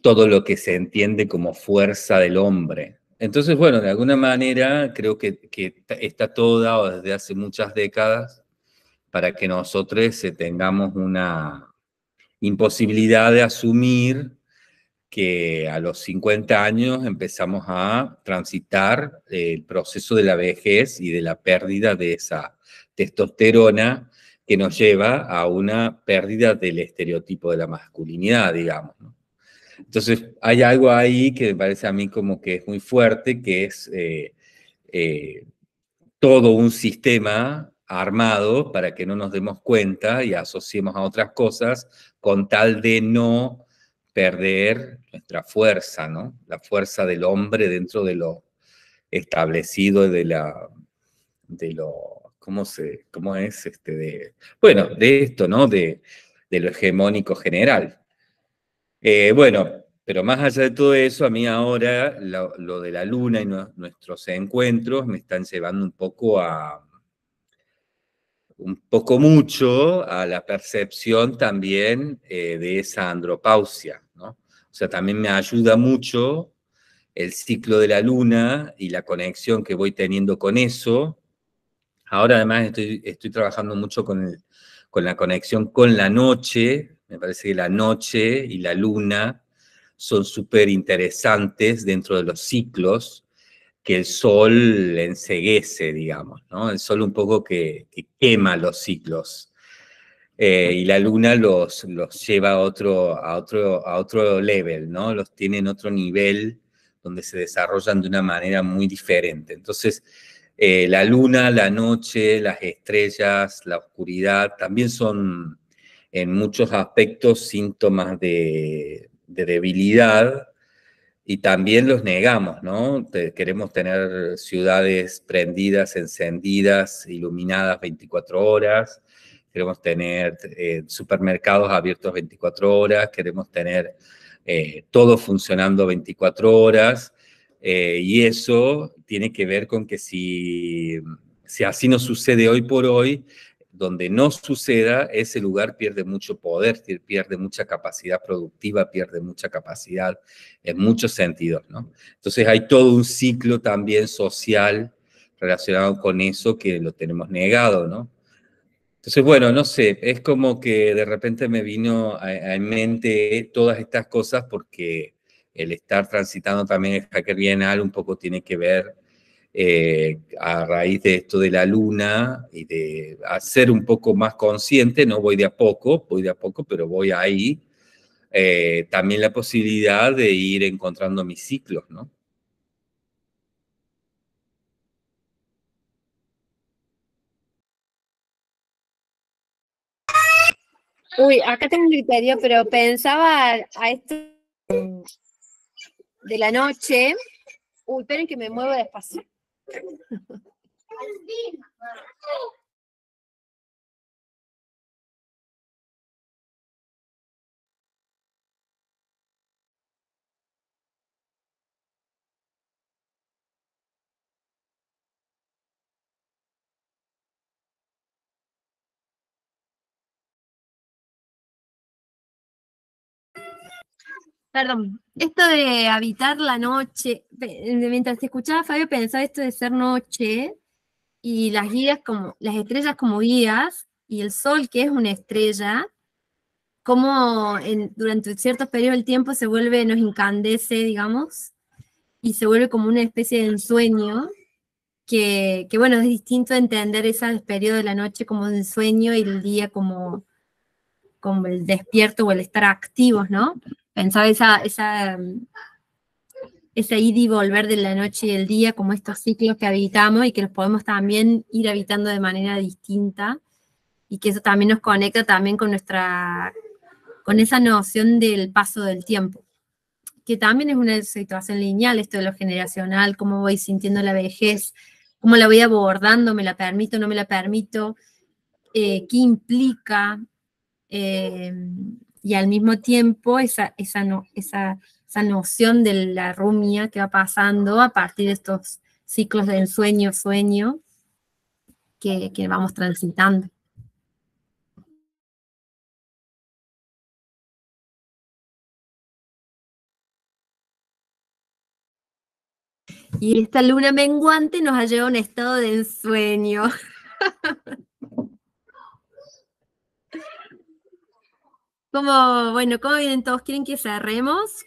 [SPEAKER 1] todo lo que se entiende como fuerza del hombre. Entonces, bueno, de alguna manera creo que, está todo dado desde hace muchas décadas para que nosotros eh, tengamos una imposibilidad de asumir que a los 50 años empezamos a transitar el proceso de la vejez y de la pérdida de esa testosterona que nos lleva a una pérdida del estereotipo de la masculinidad, digamos. Entonces, hay algo ahí que me parece a mí como que es muy fuerte, que es eh, eh, todo un sistema armado para que no nos demos cuenta y asociemos a otras cosas con tal de no perder nuestra fuerza, ¿no? La fuerza del hombre dentro de lo establecido de la de lo cómo se cómo es este de bueno, de esto, ¿no? De, lo hegemónico general. Eh, bueno, pero más allá de todo eso, a mí ahora lo, de la luna y nuestros encuentros me están llevando un poco a, un poco mucho a la percepción también eh, de esa andropausia, ¿no? O sea, también me ayuda mucho el ciclo de la luna y la conexión que voy teniendo con eso. Ahora además estoy, estoy trabajando mucho con, el, con la conexión con la noche, me parece que la noche y la luna son súper interesantes dentro de los ciclos, que el sol enseguece, digamos, ¿no? El sol un poco que, quema los ciclos. Eh, y la luna los, los lleva a otro, a, otro, a otro level, ¿no? Los tiene en otro nivel donde se desarrollan de una manera muy diferente. Entonces, eh, la luna, la noche, las estrellas, la oscuridad, también son en muchos aspectos síntomas de, de debilidad y también los negamos, ¿no? queremos tener ciudades prendidas, encendidas, iluminadas 24 horas, queremos tener eh, supermercados abiertos 24 horas, queremos tener eh, todo funcionando 24 horas, eh, y eso tiene que ver con que si, si así no sucede hoy por hoy, donde no suceda, ese lugar pierde mucho poder, pierde mucha capacidad productiva, pierde mucha capacidad en muchos sentidos, ¿no? Entonces hay todo un ciclo también social relacionado con eso que lo tenemos negado, ¿no? Entonces, bueno, no sé, es como que de repente me vino a, mente todas estas cosas porque el estar transitando también el Hacker Bienal un poco tiene que ver eh, a raíz de esto de la luna y de hacer un poco más consciente, no voy de a poco, voy de a poco, pero voy ahí, eh, también la posibilidad de ir encontrando mis ciclos, ¿no?
[SPEAKER 7] Uy, acá tengo un criterio, pero pensaba a esto de la noche. Uy, esperen que me muevo despacio. Thank you. Perdón, esto de habitar la noche, mientras te escuchaba Fabio pensaba esto de ser noche y las guías como, las estrellas como guías y el sol que es una estrella, como durante cierto periodo del tiempo se vuelve, nos incandece, digamos, y se vuelve como una especie de ensueño, que, bueno, es distinto entender ese periodo de la noche como un sueño y el día como, como el despierto o el estar activos, ¿no? Pensaba esa, esa, ese ir y volver de la noche y el día, como estos ciclos que habitamos y que los podemos también ir habitando de manera distinta y que eso también nos conecta también con nuestra, con esa noción del paso del tiempo, que también es una situación lineal esto de lo generacional, cómo voy sintiendo la vejez, cómo la voy abordando, me la permito, no me la permito, eh, qué implica, eh, y al mismo tiempo esa, esa, no, esa, esa noción de la rumia que va pasando a partir de estos ciclos de ensueño, sueño que, que vamos transitando. Y esta luna menguante nos ha llevado a un estado de ensueño. bueno, cómo vienen todos? ¿Quieren que cerremos?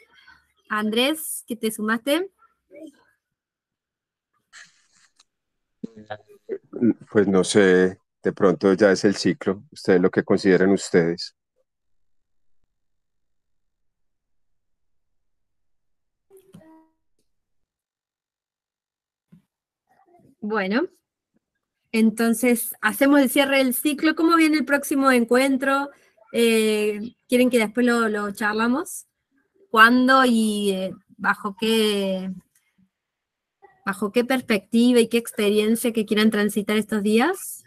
[SPEAKER 7] Andrés, ¿qué te sumaste.
[SPEAKER 11] Pues no sé, de pronto ya es el ciclo, ustedes lo que consideren ustedes.
[SPEAKER 7] Bueno, entonces hacemos el cierre del ciclo. ¿Cómo viene el próximo encuentro? Eh, ¿Quieren que después lo, charlamos? ¿Cuándo y eh, bajo qué bajo qué perspectiva y qué experiencia que quieran transitar estos días?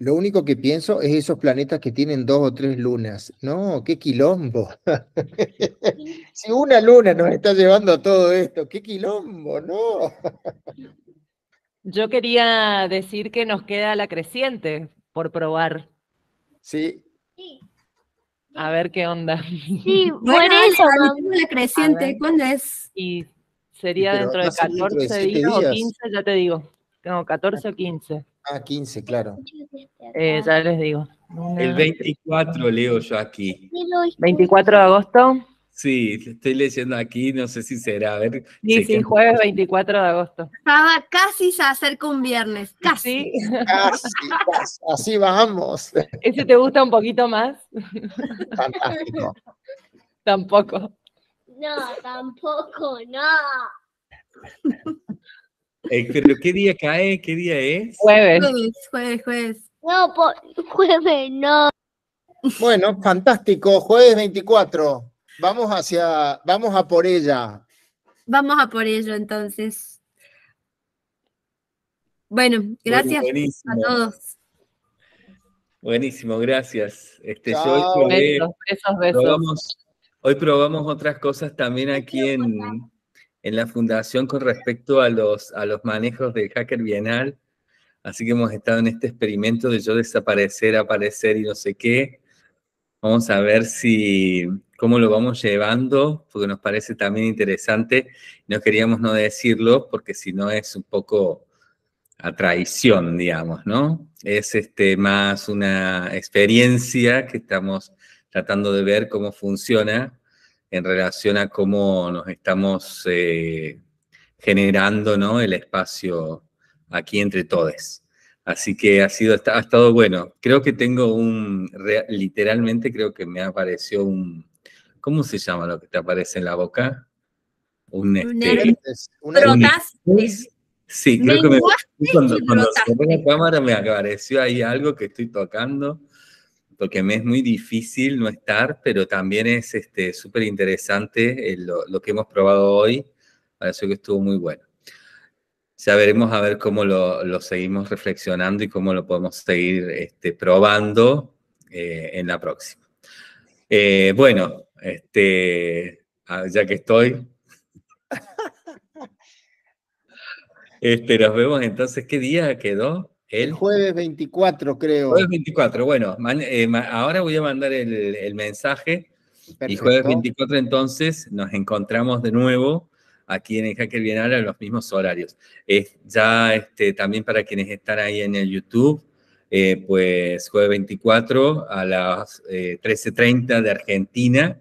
[SPEAKER 9] Lo único que pienso es esos planetas que tienen dos o tres lunas. No, qué quilombo. si una luna nos está llevando todo esto, qué quilombo, no.
[SPEAKER 5] Yo quería decir que nos queda la creciente por probar. Sí. A ver qué onda. Sí, bueno, eso, la creciente, ¿cuándo es? Y sería dentro de 14 o 15, ya te digo. tengo 14 o 15.
[SPEAKER 9] 15, ah, claro. Eh,
[SPEAKER 5] ya les digo. El
[SPEAKER 1] 24 leo yo aquí.
[SPEAKER 5] 24 de agosto.
[SPEAKER 1] Sí, estoy leyendo aquí, no sé si será. A ver. Sí,
[SPEAKER 5] jueves 24 de agosto.
[SPEAKER 7] Estaba casi se acerca un viernes, casi. Casi,
[SPEAKER 9] así vamos.
[SPEAKER 5] ¿Ese te gusta un poquito más?
[SPEAKER 9] Fantástico.
[SPEAKER 1] Tampoco.
[SPEAKER 7] No, tampoco, no.
[SPEAKER 9] Eh, ¿Pero qué día cae? ¿Qué día es? Jueves. Jueves, jueves, No, jueves no. Bueno, fantástico. Jueves 24. Vamos hacia, vamos a por ella.
[SPEAKER 7] Vamos a por ello entonces. Bueno, gracias a todos.
[SPEAKER 1] Buenísimo, gracias. Este, hoy probamos otras cosas también aquí en, en la fundación con respecto a los, a los manejos del hacker bienal. Así que hemos estado en este experimento de yo desaparecer, aparecer y no sé qué. Vamos a ver si cómo lo vamos llevando, porque nos parece también interesante. No queríamos no decirlo, porque si no es un poco a traición, digamos, ¿no? Es este, más una experiencia que estamos tratando de ver cómo funciona en relación a cómo nos estamos eh, generando ¿no? el espacio aquí entre todos. Así que ha sido, ha estado bueno. Creo que tengo un, literalmente creo que me apareció un, ¿cómo se llama lo que te aparece en la boca? Un, este, Sí, creo que cuando, la cámara me apareció ahí algo que estoy tocando porque me es muy difícil no estar, pero también es súper este, interesante lo, que hemos probado hoy. Parece que estuvo muy bueno. Ya veremos a ver cómo lo, seguimos reflexionando y cómo lo podemos seguir este, probando eh, en la próxima. Eh, bueno, este, ah, ya que estoy, este, nos vemos entonces. ¿Qué día quedó? El jueves 24, creo. Jueves 24, bueno, eh, ahora voy a mandar el, mensaje. Y jueves 24 entonces nos encontramos de nuevo aquí en el Hacker Bienal a los mismos horarios. es ya este, también para quienes están ahí en el YouTube, eh, pues jueves 24 a las 13.30 eh, de Argentina,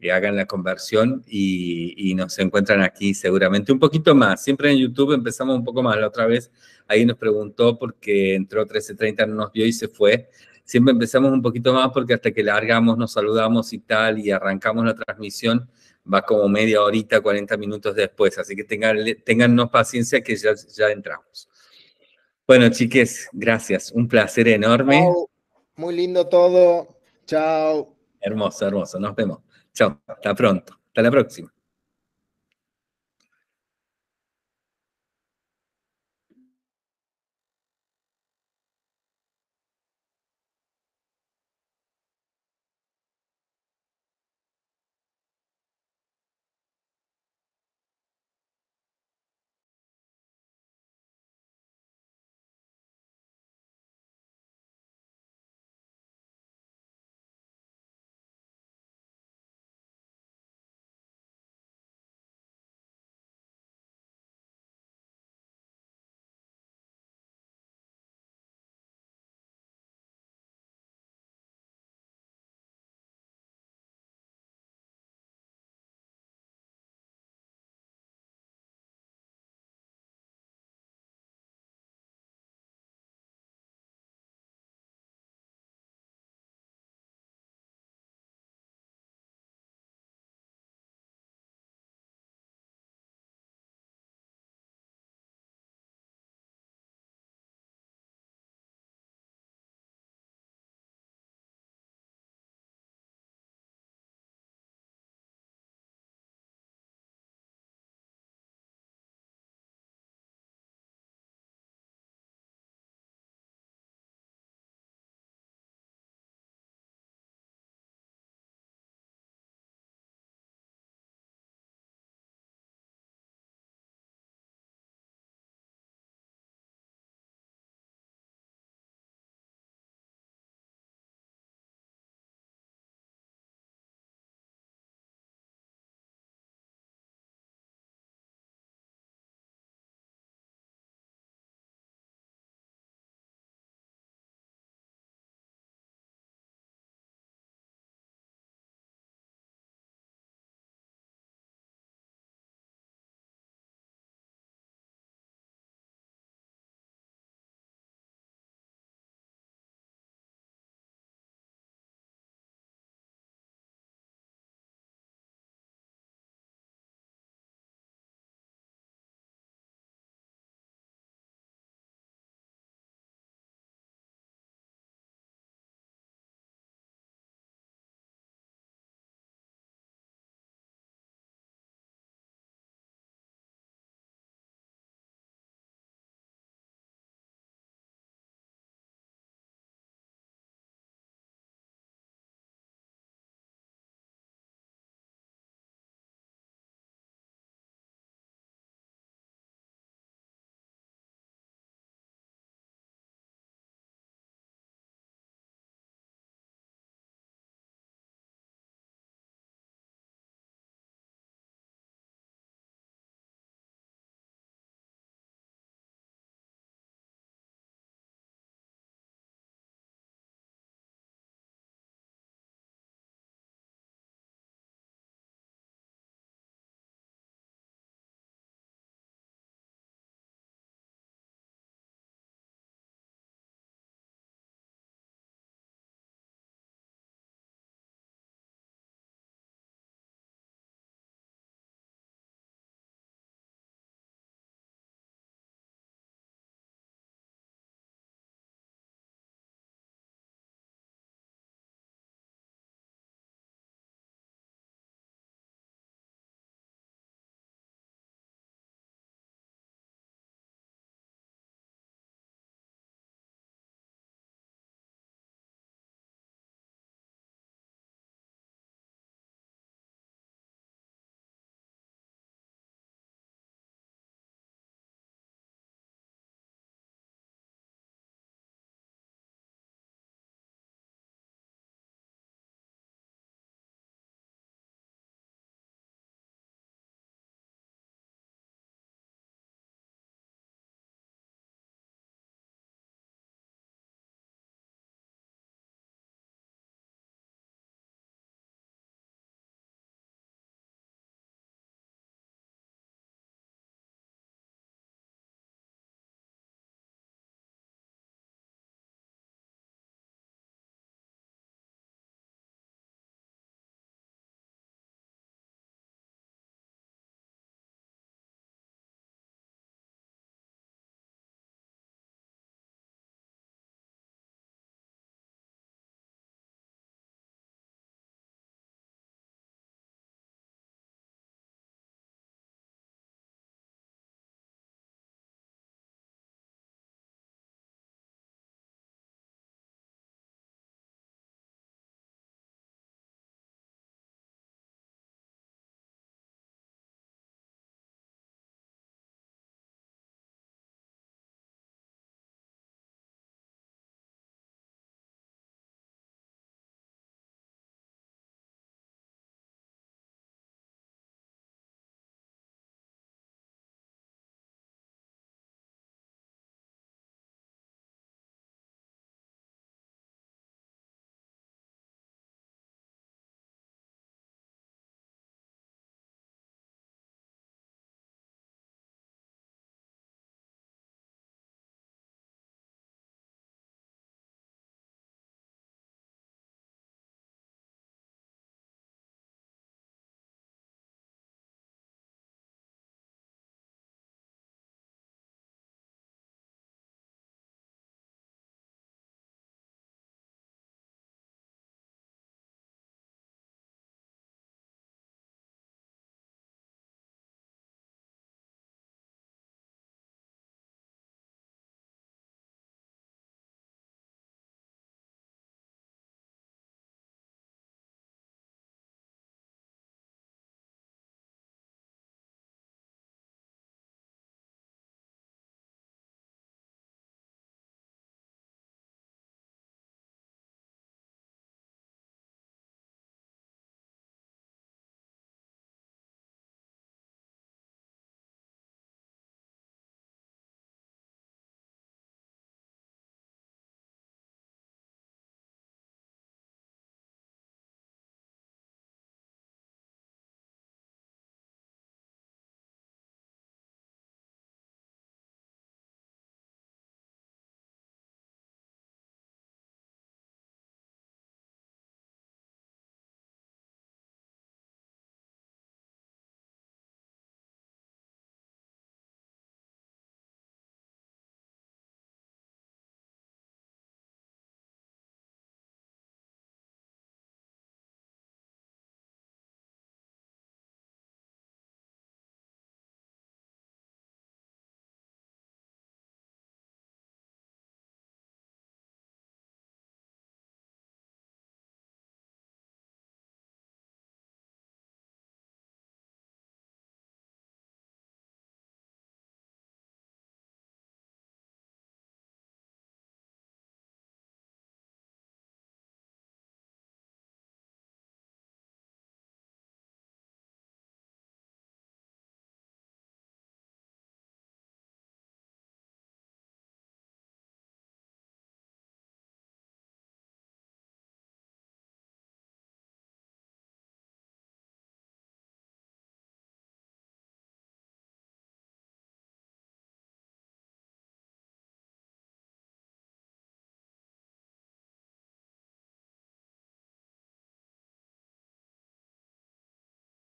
[SPEAKER 1] que hagan la conversión y, y nos encuentran aquí seguramente un poquito más. Siempre en YouTube empezamos un poco más la otra vez ahí nos preguntó porque entró 13.30, no nos vio y se fue. Siempre empezamos un poquito más porque hasta que largamos, nos saludamos y tal, y arrancamos la transmisión, va como media horita, 40 minutos después. Así que tengan, tengannos paciencia que ya, ya entramos. Bueno, chiques, gracias. Un placer enorme. Muy lindo todo. Chao. Hermoso, hermoso. Nos vemos. Chao. Hasta pronto. Hasta la próxima.